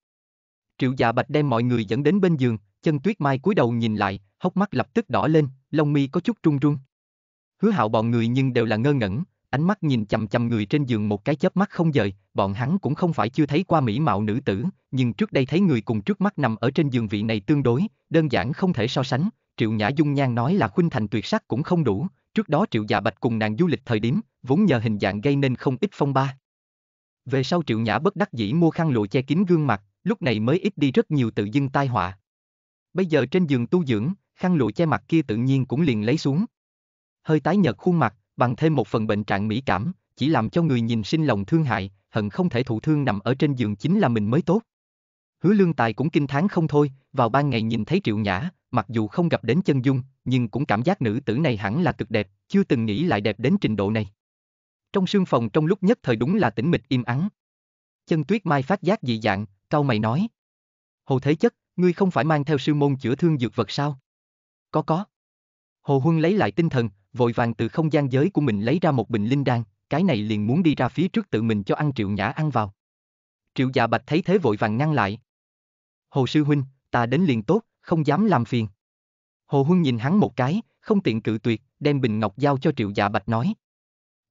Triệu Dạ Bạch đem mọi người dẫn đến bên giường, chân Tuyết Mai cúi đầu nhìn lại, hốc mắt lập tức đỏ lên, lông mi có chút run run. Hứa Hạo bọn người nhưng đều là ngơ ngẩn, ánh mắt nhìn chằm chằm người trên giường một cái chớp mắt không dời, bọn hắn cũng không phải chưa thấy qua mỹ mạo nữ tử, nhưng trước đây thấy người cùng trước mắt nằm ở trên giường vị này tương đối, đơn giản không thể so sánh, Triệu Nhã Dung Nhan nói là khuynh thành tuyệt sắc cũng không đủ, trước đó Triệu Dạ Bạch cùng nàng du lịch thời điểm, vốn nhờ hình dạng gây nên không ít phong ba. Về sau Triệu Nhã bất đắc dĩ mua khăn lụa che kín gương mặt, lúc này mới ít đi rất nhiều tự dưng tai họa. Bây giờ trên giường tu dưỡng, khăn lụa che mặt kia tự nhiên cũng liền lấy xuống. Hơi tái nhợt khuôn mặt, bằng thêm một phần bệnh trạng mỹ cảm, chỉ làm cho người nhìn sinh lòng thương hại, hận không thể thụ thương nằm ở trên giường chính là mình mới tốt. Hứa lương tài cũng kinh thán không thôi, vào ban ngày nhìn thấy triệu nhã, mặc dù không gặp đến chân dung, nhưng cũng cảm giác nữ tử này hẳn là cực đẹp, chưa từng nghĩ lại đẹp đến trình độ này. Trong sương phòng trong lúc nhất thời đúng là tĩnh mịch im ắng. Chân tuyết mai phát giác dị dạng, cao mày nói. Hồ Thế Chất, ngươi không phải mang theo sư môn chữa thương dược vật sao? Có có. Hồ Huân lấy lại tinh thần, vội vàng từ không gian giới của mình lấy ra một bình linh đan, cái này liền muốn đi ra phía trước tự mình cho ăn Triệu Nhã ăn vào. Triệu Dạ Bạch thấy thế vội vàng ngăn lại. Hồ sư huynh, ta đến liền tốt, không dám làm phiền. Hồ Huân nhìn hắn một cái, không tiện cự tuyệt, đem bình ngọc giao cho Triệu Dạ Bạch nói.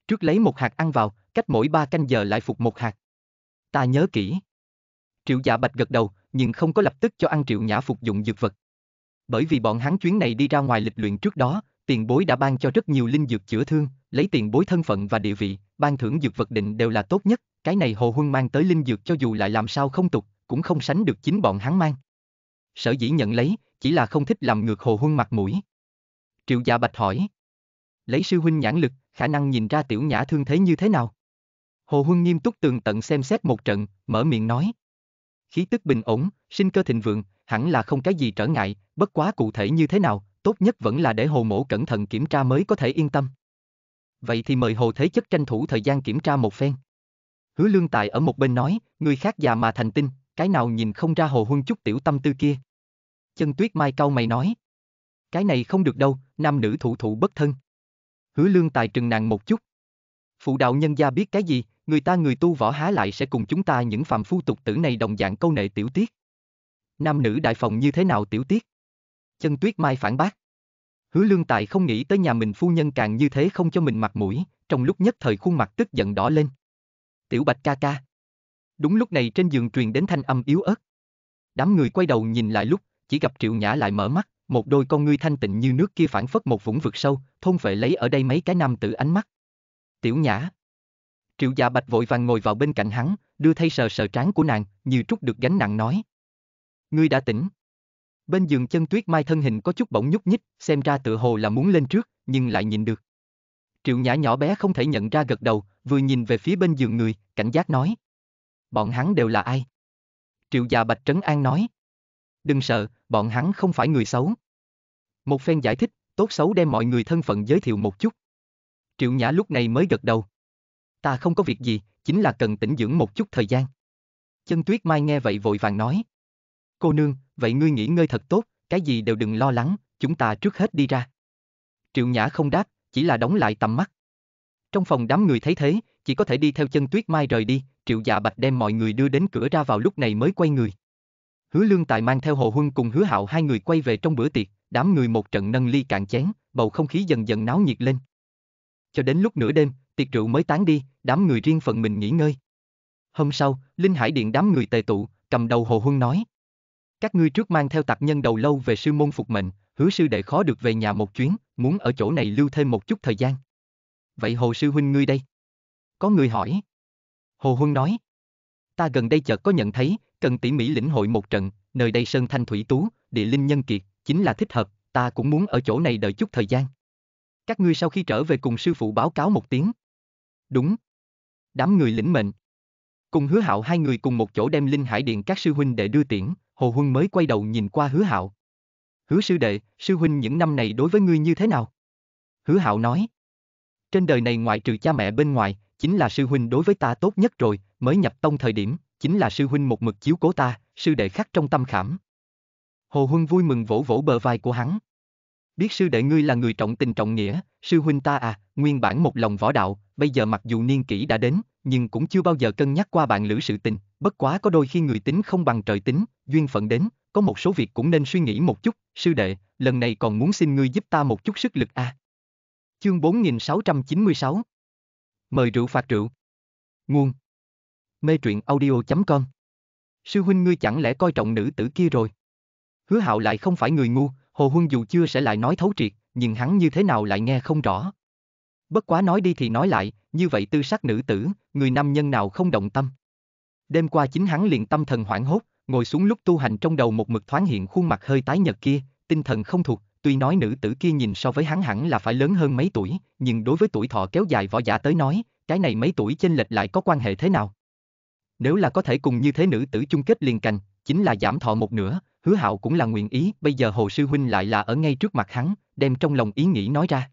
Trước lấy một hạt ăn vào, cách mỗi ba canh giờ lại phục một hạt. Ta nhớ kỹ. Triệu Dạ Bạch gật đầu, nhưng không có lập tức cho ăn Triệu Nhã phục dụng dược vật. Bởi vì bọn hắn chuyến này đi ra ngoài lịch luyện trước đó, tiền bối đã ban cho rất nhiều linh dược chữa thương, lấy tiền bối thân phận và địa vị, ban thưởng dược vật định đều là tốt nhất, cái này Hồ Huân mang tới linh dược cho dù lại làm sao không tục, cũng không sánh được chính bọn hắn mang. Sở dĩ nhận lấy, chỉ là không thích làm ngược Hồ Huân mặt mũi. Triệu Gia dạ Bạch hỏi. Lấy sư huynh nhãn lực, khả năng nhìn ra tiểu nhã thương thế như thế nào? Hồ Huân nghiêm túc tường tận xem xét một trận, mở miệng nói. Khí tức bình ổn, sinh cơ thịnh vượng, hẳn là không cái gì trở ngại, bất quá cụ thể như thế nào, tốt nhất vẫn là để hồ mổ cẩn thận kiểm tra mới có thể yên tâm. Vậy thì mời hồ thế chất tranh thủ thời gian kiểm tra một phen. Hứa lương tài ở một bên nói, người khác già mà thành tinh, cái nào nhìn không ra hồ huân chút tiểu tâm tư kia. Chân tuyết mai cau mày nói. Cái này không được đâu, nam nữ thụ thụ bất thân. Hứa lương tài trừng nàng một chút. Phụ đạo nhân gia biết cái gì, người ta người tu võ há lại sẽ cùng chúng ta những phàm phu tục tử này đồng dạng câu nệ tiểu tiết. Nam nữ đại phòng như thế nào tiểu tiết? chân tuyết mai phản bác. Hứa lương tài không nghĩ tới nhà mình phu nhân càng như thế không cho mình mặt mũi, trong lúc nhất thời khuôn mặt tức giận đỏ lên. Tiểu bạch ca ca. Đúng lúc này trên giường truyền đến thanh âm yếu ớt. Đám người quay đầu nhìn lại lúc, chỉ gặp triệu nhã lại mở mắt, một đôi con ngươi thanh tịnh như nước kia phản phất một vũng vực sâu, thôn phệ lấy ở đây mấy cái nam tử ánh mắt. Tiểu nhã. Triệu dạ bạch vội vàng ngồi vào bên cạnh hắn, đưa thay sờ sờ trán của nàng, như trút được gánh nặng nói. Ngươi đã tỉnh. Bên giường chân tuyết mai thân hình có chút bỗng nhúc nhích, xem ra tựa hồ là muốn lên trước, nhưng lại nhìn được. Triệu Nhã nhỏ bé không thể nhận ra gật đầu, vừa nhìn về phía bên giường người, cảnh giác nói. Bọn hắn đều là ai? Triệu già Bạch Trấn An nói. Đừng sợ, bọn hắn không phải người xấu. Một phen giải thích, tốt xấu đem mọi người thân phận giới thiệu một chút. Triệu Nhã lúc này mới gật đầu. Ta không có việc gì, chính là cần tĩnh dưỡng một chút thời gian. Chân Tuyết Mai nghe vậy vội vàng nói. Cô nương, vậy ngươi nghỉ ngơi thật tốt, cái gì đều đừng lo lắng, chúng ta trước hết đi ra. Triệu Nhã không đáp, chỉ là đóng lại tầm mắt. Trong phòng đám người thấy thế, chỉ có thể đi theo chân Tuyết Mai rời đi, Triệu Dạ Bạch đem mọi người đưa đến cửa ra vào lúc này mới quay người. Hứa Lương Tài mang theo Hồ Huân cùng Hứa Hạo hai người quay về trong bữa tiệc, đám người một trận nâng ly cạn chén, bầu không khí dần dần náo nhiệt lên. Cho đến lúc nửa đêm, tiệc rượu mới tán đi, đám người riêng phần mình nghỉ ngơi. Hôm sau, Linh Hải Điện đám người tề tụ, cầm đầu Hồ Huân nói. Các ngươi trước mang theo tạp nhân đầu lâu về sư môn phục mệnh, hứa sư đệ khó được về nhà một chuyến, muốn ở chỗ này lưu thêm một chút thời gian. Vậy hồ sư huynh ngươi đây? Có người hỏi. Hồ Huân nói. Ta gần đây chợt có nhận thấy, cần tỉ mỉ lĩnh hội một trận, nơi đây sơn thanh thủy tú, địa linh nhân kiệt, chính là thích hợp, ta cũng muốn ở chỗ này đợi chút thời gian. Các ngươi sau khi trở về cùng sư phụ báo cáo một tiếng. Đúng. Đám người lĩnh mệnh. Cùng hứa hạo hai người cùng một chỗ đem linh hải điện các sư huynh để đưa tiễn, Hồ Huân mới quay đầu nhìn qua hứa hạo. Hứa sư đệ, sư huynh những năm này đối với ngươi như thế nào? Hứa hạo nói. Trên đời này ngoại trừ cha mẹ bên ngoài, chính là sư huynh đối với ta tốt nhất rồi, mới nhập tông thời điểm, chính là sư huynh một mực chiếu cố ta, sư đệ khắc trong tâm khảm. Hồ Huân vui mừng vỗ vỗ bờ vai của hắn. Biết sư đệ ngươi là người trọng tình trọng nghĩa, sư huynh ta à, nguyên bản một lòng võ đạo, bây giờ mặc dù niên kỷ đã đến, nhưng cũng chưa bao giờ cân nhắc qua bạn lữ sự tình, bất quá có đôi khi người tính không bằng trời tính, duyên phận đến, có một số việc cũng nên suy nghĩ một chút, sư đệ, lần này còn muốn xin ngươi giúp ta một chút sức lực a. À. Chương 4696 Mời rượu phạt rượu Nguồn Mê truyện audio.com Sư huynh ngươi chẳng lẽ coi trọng nữ tử kia rồi? Hứa hạo lại không phải người ngu, Hồ Huân dù chưa sẽ lại nói thấu triệt, nhưng hắn như thế nào lại nghe không rõ. Bất quá nói đi thì nói lại, như vậy tư sắc nữ tử, người nam nhân nào không động tâm. Đêm qua chính hắn liền tâm thần hoảng hốt, ngồi xuống lúc tu hành trong đầu một mực thoáng hiện khuôn mặt hơi tái nhợt kia, tinh thần không thuộc, tuy nói nữ tử kia nhìn so với hắn hẳn là phải lớn hơn mấy tuổi, nhưng đối với tuổi thọ kéo dài võ giả tới nói, cái này mấy tuổi chênh lệch lại có quan hệ thế nào? Nếu là có thể cùng như thế nữ tử chung kết liền cành, chính là giảm thọ một nửa, hứa hạo cũng là nguyện ý, bây giờ hồ sư huynh lại là ở ngay trước mặt hắn, đem trong lòng ý nghĩ nói ra.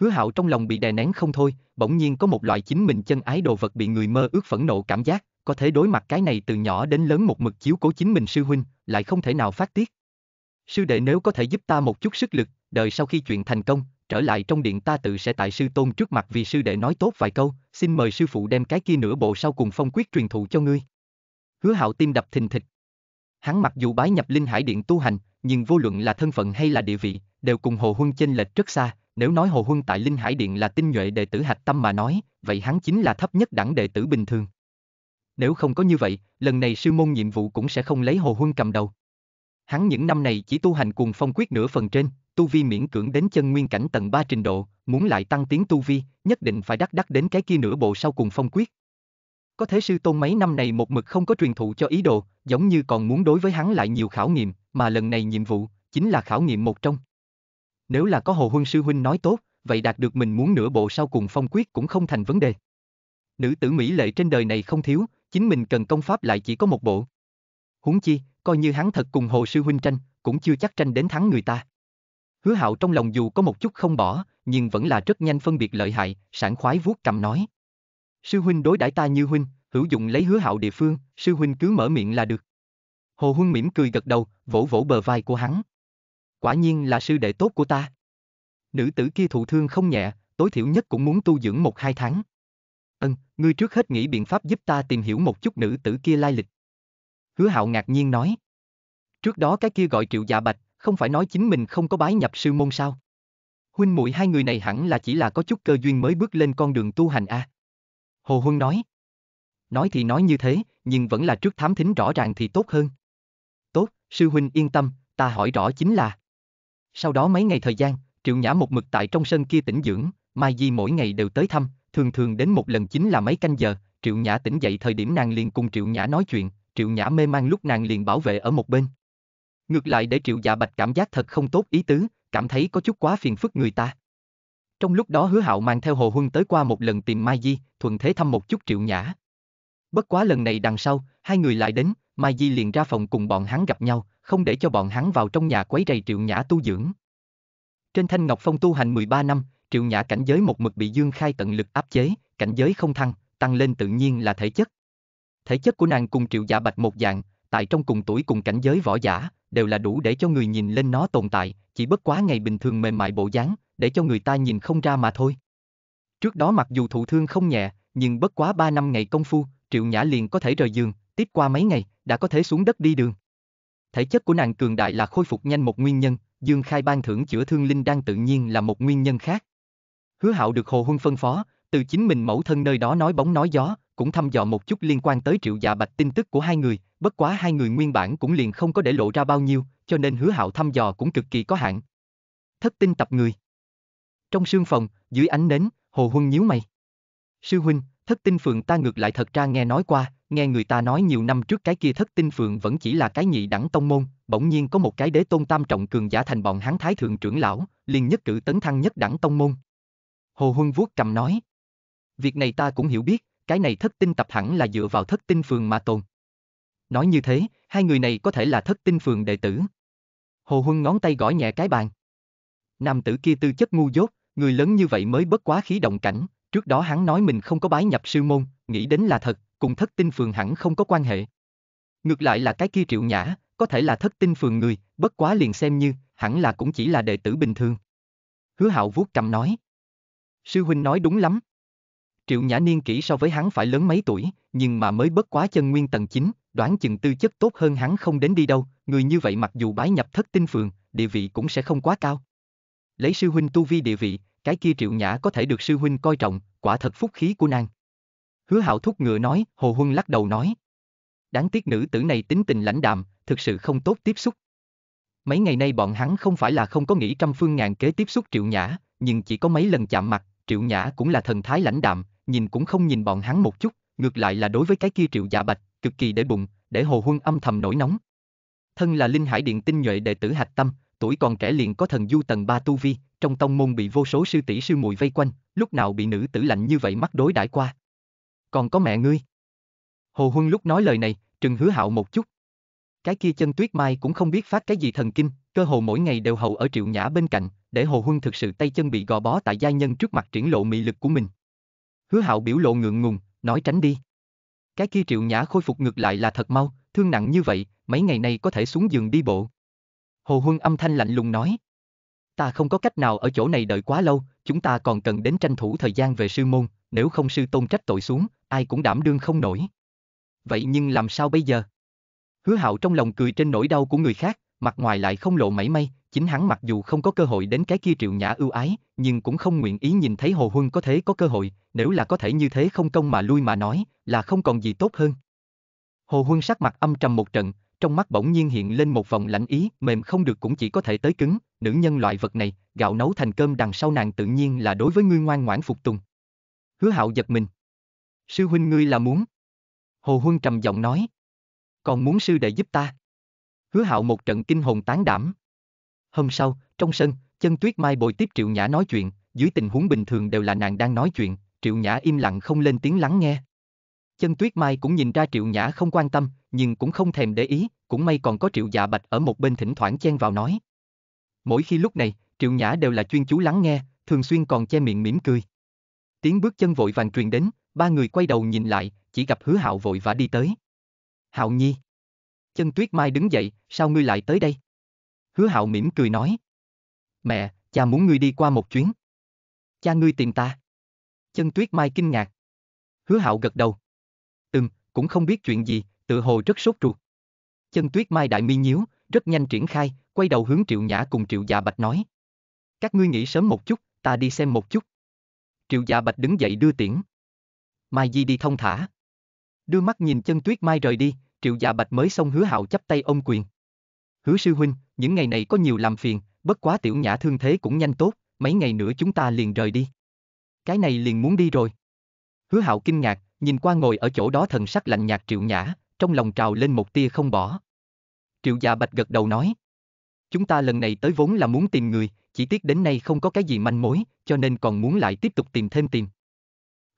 Hứa hạo trong lòng bị đè nén không thôi, bỗng nhiên có một loại chính mình chân ái đồ vật bị người mơ ước phẫn nộ cảm giác, có thể đối mặt cái này từ nhỏ đến lớn một mực chiếu cố chính mình sư huynh, lại không thể nào phát tiết. Sư đệ nếu có thể giúp ta một chút sức lực, đợi sau khi chuyện thành công, trở lại trong điện ta tự sẽ tại sư tôn trước mặt vì sư đệ nói tốt vài câu, xin mời sư phụ đem cái kia nửa bộ sau cùng phong quyết truyền thụ cho ngươi. Hứa hạo tim đập thình thịch. Hắn mặc dù bái nhập linh hải điện tu hành, nhưng vô luận là thân phận hay là địa vị, đều cùng hồ huân chênh lệch rất xa, nếu nói Hồ Huân tại Linh Hải Điện là tinh nhuệ đệ tử hạch tâm mà nói, vậy hắn chính là thấp nhất đẳng đệ tử bình thường. Nếu không có như vậy, lần này sư môn nhiệm vụ cũng sẽ không lấy Hồ Huân cầm đầu. Hắn những năm này chỉ tu hành cùng phong quyết nửa phần trên, tu vi miễn cưỡng đến chân nguyên cảnh tầng 3 trình độ, muốn lại tăng tiến tu vi, nhất định phải đắc đắc đến cái kia nửa bộ sau cùng phong quyết. Có thể sư tôn mấy năm này một mực không có truyền thụ cho ý đồ, giống như còn muốn đối với hắn lại nhiều khảo nghiệm, mà lần này nhiệm vụ, chính là khảo nghiệm một trong nếu là có Hồ Huân Sư Huynh nói tốt, vậy đạt được mình muốn nửa bộ sau cùng phong quyết cũng không thành vấn đề. Nữ tử Mỹ lệ trên đời này không thiếu, chính mình cần công pháp lại chỉ có một bộ. Huống chi, coi như hắn thật cùng Hồ Sư Huynh tranh, cũng chưa chắc tranh đến thắng người ta. Hứa hạo trong lòng dù có một chút không bỏ, nhưng vẫn là rất nhanh phân biệt lợi hại, sản khoái vuốt cầm nói. Sư huynh đối đãi ta như huynh, hữu dụng lấy hứa hạo địa phương, sư huynh cứ mở miệng là được. Hồ huân mỉm cười gật đầu, vỗ vỗ bờ vai của hắn quả nhiên là sư đệ tốt của ta. Nữ tử kia thụ thương không nhẹ, tối thiểu nhất cũng muốn tu dưỡng một hai tháng. Ân, ừ, ngươi trước hết nghĩ biện pháp giúp ta tìm hiểu một chút nữ tử kia lai lịch. Hứa hạo ngạc nhiên nói. Trước đó cái kia gọi triệu dạ bạch, không phải nói chính mình không có bái nhập sư môn sao. Huynh muội hai người này hẳn là chỉ là có chút cơ duyên mới bước lên con đường tu hành a. À? Hồ Huân nói. Nói thì nói như thế, nhưng vẫn là trước thám thính rõ ràng thì tốt hơn. Tốt, sư huynh yên tâm, ta hỏi rõ chính là. Sau đó mấy ngày thời gian, Triệu Nhã một mực tại trong sân kia tĩnh dưỡng, Mai Di mỗi ngày đều tới thăm, thường thường đến một lần chính là mấy canh giờ, Triệu Nhã tỉnh dậy thời điểm nàng liền cùng Triệu Nhã nói chuyện, Triệu Nhã mê man lúc nàng liền bảo vệ ở một bên. Ngược lại để Triệu Dạ Bạch cảm giác thật không tốt ý tứ, cảm thấy có chút quá phiền phức người ta. Trong lúc đó Hứa Hạo mang theo Hồ Huân tới qua một lần tìm Mai Di, thuận thế thăm một chút Triệu Nhã. Bất quá lần này đằng sau, hai người lại đến, Mai Di liền ra phòng cùng bọn hắn gặp nhau, không để cho bọn hắn vào trong nhà quấy rầy Triệu Nhã tu dưỡng. Trên Thanh Ngọc Phong tu hành 13 năm, Triệu Nhã cảnh giới một mực bị Dương Khai tận lực áp chế, cảnh giới không thăng, tăng lên tự nhiên là thể chất. Thể chất của nàng cùng Triệu Giả dạ Bạch một dạng, tại trong cùng tuổi cùng cảnh giới võ giả, đều là đủ để cho người nhìn lên nó tồn tại, chỉ bất quá ngày bình thường mềm mại bộ dáng, để cho người ta nhìn không ra mà thôi. Trước đó mặc dù thụ thương không nhẹ, nhưng bất quá 3 năm ngày công phu, Triệu Nhã liền có thể rời giường, tiếp qua mấy ngày, đã có thể xuống đất đi đường. Thể chất của nàng cường đại là khôi phục nhanh một nguyên nhân, Dương Khai ban thưởng chữa thương linh đang tự nhiên là một nguyên nhân khác. Hứa Hạo được Hồ Huân phân phó, từ chính mình mẫu thân nơi đó nói bóng nói gió, cũng thăm dò một chút liên quan tới Triệu Dạ Bạch tin tức của hai người, bất quá hai người nguyên bản cũng liền không có để lộ ra bao nhiêu, cho nên Hứa Hạo thăm dò cũng cực kỳ có hạn. Thất tinh tập người. Trong sương phòng, dưới ánh nến, Hồ Huân nhíu mày. Sư huynh, Thất tinh phượng ta ngược lại thật ra nghe nói qua, nghe người ta nói nhiều năm trước cái kia thất tinh phượng vẫn chỉ là cái nhị đẳng tông môn, bỗng nhiên có một cái đế tôn tam trọng cường giả thành bọn hắn thái thượng trưởng lão, liền nhất cử tấn thăng nhất đẳng tông môn. Hồ Huân vuốt cầm nói. Việc này ta cũng hiểu biết, cái này thất tinh tập hẳn là dựa vào thất tinh Phượng mà tồn. Nói như thế, hai người này có thể là thất tinh Phượng đệ tử. Hồ Huân ngón tay gõ nhẹ cái bàn. Nam tử kia tư chất ngu dốt, người lớn như vậy mới bất quá khí động cảnh, Trước đó hắn nói mình không có bái nhập sư môn, nghĩ đến là thật, cùng thất tinh phường hẳn không có quan hệ. Ngược lại là cái kia triệu nhã, có thể là thất tinh phường người, bất quá liền xem như, hẳn là cũng chỉ là đệ tử bình thường. Hứa hạo vuốt cầm nói. Sư huynh nói đúng lắm. Triệu nhã niên kỹ so với hắn phải lớn mấy tuổi, nhưng mà mới bất quá chân nguyên tầng 9, đoán chừng tư chất tốt hơn hắn không đến đi đâu, người như vậy mặc dù bái nhập thất tinh phường, địa vị cũng sẽ không quá cao. Lấy sư huynh tu vi địa vị, cái kia triệu nhã có thể được sư huynh coi trọng, quả thật phúc khí của nàng. Hứa hạo thúc ngựa nói, hồ huân lắc đầu nói. Đáng tiếc nữ tử này tính tình lãnh đạm, thực sự không tốt tiếp xúc. Mấy ngày nay bọn hắn không phải là không có nghĩ trăm phương ngàn kế tiếp xúc triệu nhã, nhưng chỉ có mấy lần chạm mặt, triệu nhã cũng là thần thái lãnh đạm, nhìn cũng không nhìn bọn hắn một chút, ngược lại là đối với cái kia triệu dạ bạch, cực kỳ để bụng, để hồ huân âm thầm nổi nóng. Thân là linh hải điện tinh nhuệ đệ tử hạch tâm, tuổi còn trẻ liền có thần du tầng ba tu vi, trong tông môn bị vô số sư tỷ sư muội vây quanh, lúc nào bị nữ tử lạnh như vậy mắc đối đãi qua. Còn có mẹ ngươi. Hồ Huân lúc nói lời này, trừng hứa hạo một chút. Cái kia chân tuyết mai cũng không biết phát cái gì thần kinh, cơ hồ mỗi ngày đều hầu ở triệu nhã bên cạnh, để Hồ Huân thực sự tay chân bị gò bó tại gia nhân trước mặt triển lộ mị lực của mình. Hứa hạo biểu lộ ngượng ngùng, nói tránh đi. Cái kia triệu nhã khôi phục ngược lại là thật mau, thương nặng như vậy, mấy ngày nay có thể xuống giường đi bộ. Hồ Huân âm thanh lạnh lùng nói. Ta không có cách nào ở chỗ này đợi quá lâu, chúng ta còn cần đến tranh thủ thời gian về sư môn, nếu không sư tôn trách tội xuống, ai cũng đảm đương không nổi. Vậy nhưng làm sao bây giờ? Hứa hạo trong lòng cười trên nỗi đau của người khác, mặt ngoài lại không lộ mảy may, chính hắn mặc dù không có cơ hội đến cái kia triệu nhã ưu ái, nhưng cũng không nguyện ý nhìn thấy Hồ Huân có thế có cơ hội, nếu là có thể như thế không công mà lui mà nói, là không còn gì tốt hơn. Hồ Huân sắc mặt âm trầm một trận, trong mắt bỗng nhiên hiện lên một vòng lạnh ý, mềm không được cũng chỉ có thể tới cứng, nữ nhân loại vật này, gạo nấu thành cơm đằng sau nàng tự nhiên là đối với ngươi ngoan ngoãn phục tùng. Hứa hạo giật mình. Sư huynh ngươi là muốn. Hồ Huân trầm giọng nói. Còn muốn sư đệ giúp ta. Hứa hạo một trận kinh hồn tán đảm. Hôm sau, trong sân, chân tuyết mai bồi tiếp Triệu Nhã nói chuyện, dưới tình huống bình thường đều là nàng đang nói chuyện, Triệu Nhã im lặng không lên tiếng lắng nghe. Chân tuyết mai cũng nhìn ra Triệu Nhã không quan tâm, nhưng cũng không thèm để ý, cũng may còn có Triệu Dạ Bạch ở một bên thỉnh thoảng chen vào nói. Mỗi khi lúc này, Triệu Nhã đều là chuyên chú lắng nghe, thường xuyên còn che miệng mỉm cười. Tiếng bước chân vội vàng truyền đến, ba người quay đầu nhìn lại, chỉ gặp Hứa Hạo vội vã đi tới. Hạo Nhi. Chân Tuyết Mai đứng dậy, sao ngươi lại tới đây? Hứa Hạo mỉm cười nói. Mẹ, cha muốn ngươi đi qua một chuyến. Cha ngươi tìm ta. Chân Tuyết Mai kinh ngạc. Hứa Hạo gật đầu. Ừm, cũng không biết chuyện gì, tự hồ rất sốt ruột. Chân tuyết mai đại mi nhíu, rất nhanh triển khai, quay đầu hướng Triệu Nhã cùng Triệu Dạ Bạch nói. Các ngươi nghỉ sớm một chút, ta đi xem một chút. Triệu Dạ Bạch đứng dậy đưa tiễn. Mai Di đi thông thả. Đưa mắt nhìn chân tuyết mai rời đi, Triệu Dạ Bạch mới xong hứa hạo chắp tay ôm quyền. Hứa sư huynh, những ngày này có nhiều làm phiền, bất quá tiểu nhã thương thế cũng nhanh tốt, mấy ngày nữa chúng ta liền rời đi. Cái này liền muốn đi rồi. Hứa hạo kinh ngạc, nhìn qua ngồi ở chỗ đó thần sắc lạnh nhạt triệu nhã, trong lòng trào lên một tia không bỏ. Triệu Gia dạ Bạch gật đầu nói. Chúng ta lần này tới vốn là muốn tìm người, chỉ tiếc đến nay không có cái gì manh mối, cho nên còn muốn lại tiếp tục tìm thêm tìm.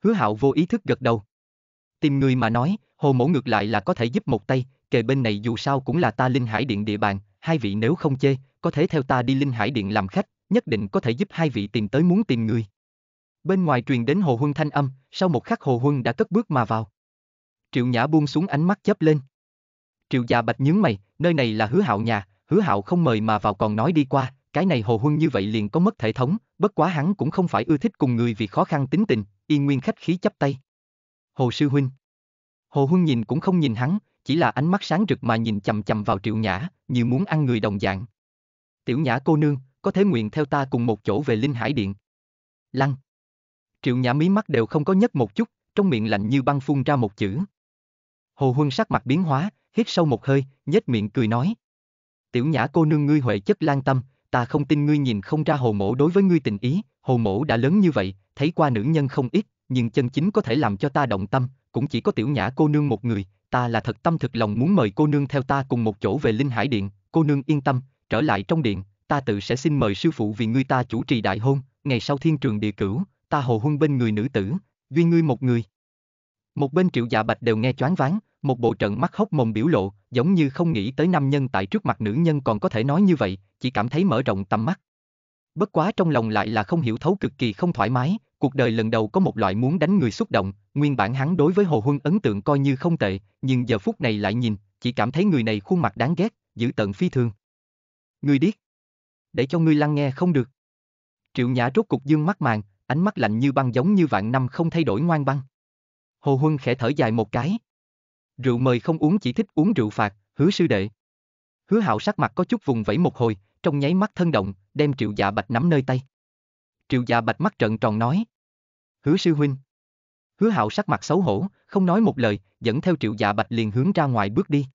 Hứa hạo vô ý thức gật đầu. Tìm người mà nói, hồ mổ ngược lại là có thể giúp một tay, kề bên này dù sao cũng là ta linh hải điện địa bàn, hai vị nếu không chê, có thể theo ta đi linh hải điện làm khách, nhất định có thể giúp hai vị tìm tới muốn tìm người. Bên ngoài truyền đến Hồ Huân thanh âm, sau một khắc Hồ Huân đã cất bước mà vào. Triệu Nhã buông xuống ánh mắt chớp lên. Triệu già Bạch nhướng mày, nơi này là Hứa Hạo nhà, Hứa Hạo không mời mà vào còn nói đi qua, cái này Hồ Huân như vậy liền có mất thể thống, bất quá hắn cũng không phải ưa thích cùng người vì khó khăn tính tình, y nguyên khách khí chấp tay. Hồ sư huynh. Hồ Huân nhìn cũng không nhìn hắn, chỉ là ánh mắt sáng rực mà nhìn chằm chằm vào Triệu Nhã, như muốn ăn người đồng dạng. Tiểu Nhã cô nương, có thể nguyện theo ta cùng một chỗ về Linh Hải Điện. Lăng. Triệu Nhã mí mắt đều không có nhấc một chút, trong miệng lạnh như băng phun ra một chữ. Hồ Huân sắc mặt biến hóa, hít sâu một hơi, nhếch miệng cười nói. Tiểu nhã cô nương ngươi huệ chất lang tâm, ta không tin ngươi nhìn không ra hồ mổ đối với ngươi tình ý, hồ mổ đã lớn như vậy, thấy qua nữ nhân không ít, nhưng chân chính có thể làm cho ta động tâm, cũng chỉ có tiểu nhã cô nương một người, ta là thật tâm thực lòng muốn mời cô nương theo ta cùng một chỗ về Linh Hải Điện, cô nương yên tâm, trở lại trong điện, ta tự sẽ xin mời sư phụ vì ngươi ta chủ trì đại hôn, ngày sau thiên trường địa cửu, ta hồ huân bên người nữ tử, duy ngươi một người. Một bên triệu dạ bạch đều nghe choáng váng, một bộ trận mắt hốc mồm biểu lộ, giống như không nghĩ tới nam nhân tại trước mặt nữ nhân còn có thể nói như vậy, chỉ cảm thấy mở rộng tầm mắt. Bất quá trong lòng lại là không hiểu thấu cực kỳ không thoải mái, cuộc đời lần đầu có một loại muốn đánh người xúc động, nguyên bản hắn đối với Hồ Huân ấn tượng coi như không tệ, nhưng giờ phút này lại nhìn, chỉ cảm thấy người này khuôn mặt đáng ghét, giữ tận phi thường. người điếc. Để cho ngươi lăng nghe không được. Triệu Nhã rốt cục dương mắt màng, ánh mắt lạnh như băng giống như vạn năm không thay đổi ngoan băng. Hồ Huân khẽ thở dài một cái. Rượu mời không uống chỉ thích uống rượu phạt, hứa sư đệ. Hứa hạo sắc mặt có chút vùng vẫy một hồi, trong nháy mắt thân động, đem triệu dạ bạch nắm nơi tay. Triệu dạ bạch mắt trợn tròn nói. Hứa sư huynh. Hứa hạo sắc mặt xấu hổ, không nói một lời, dẫn theo triệu dạ bạch liền hướng ra ngoài bước đi.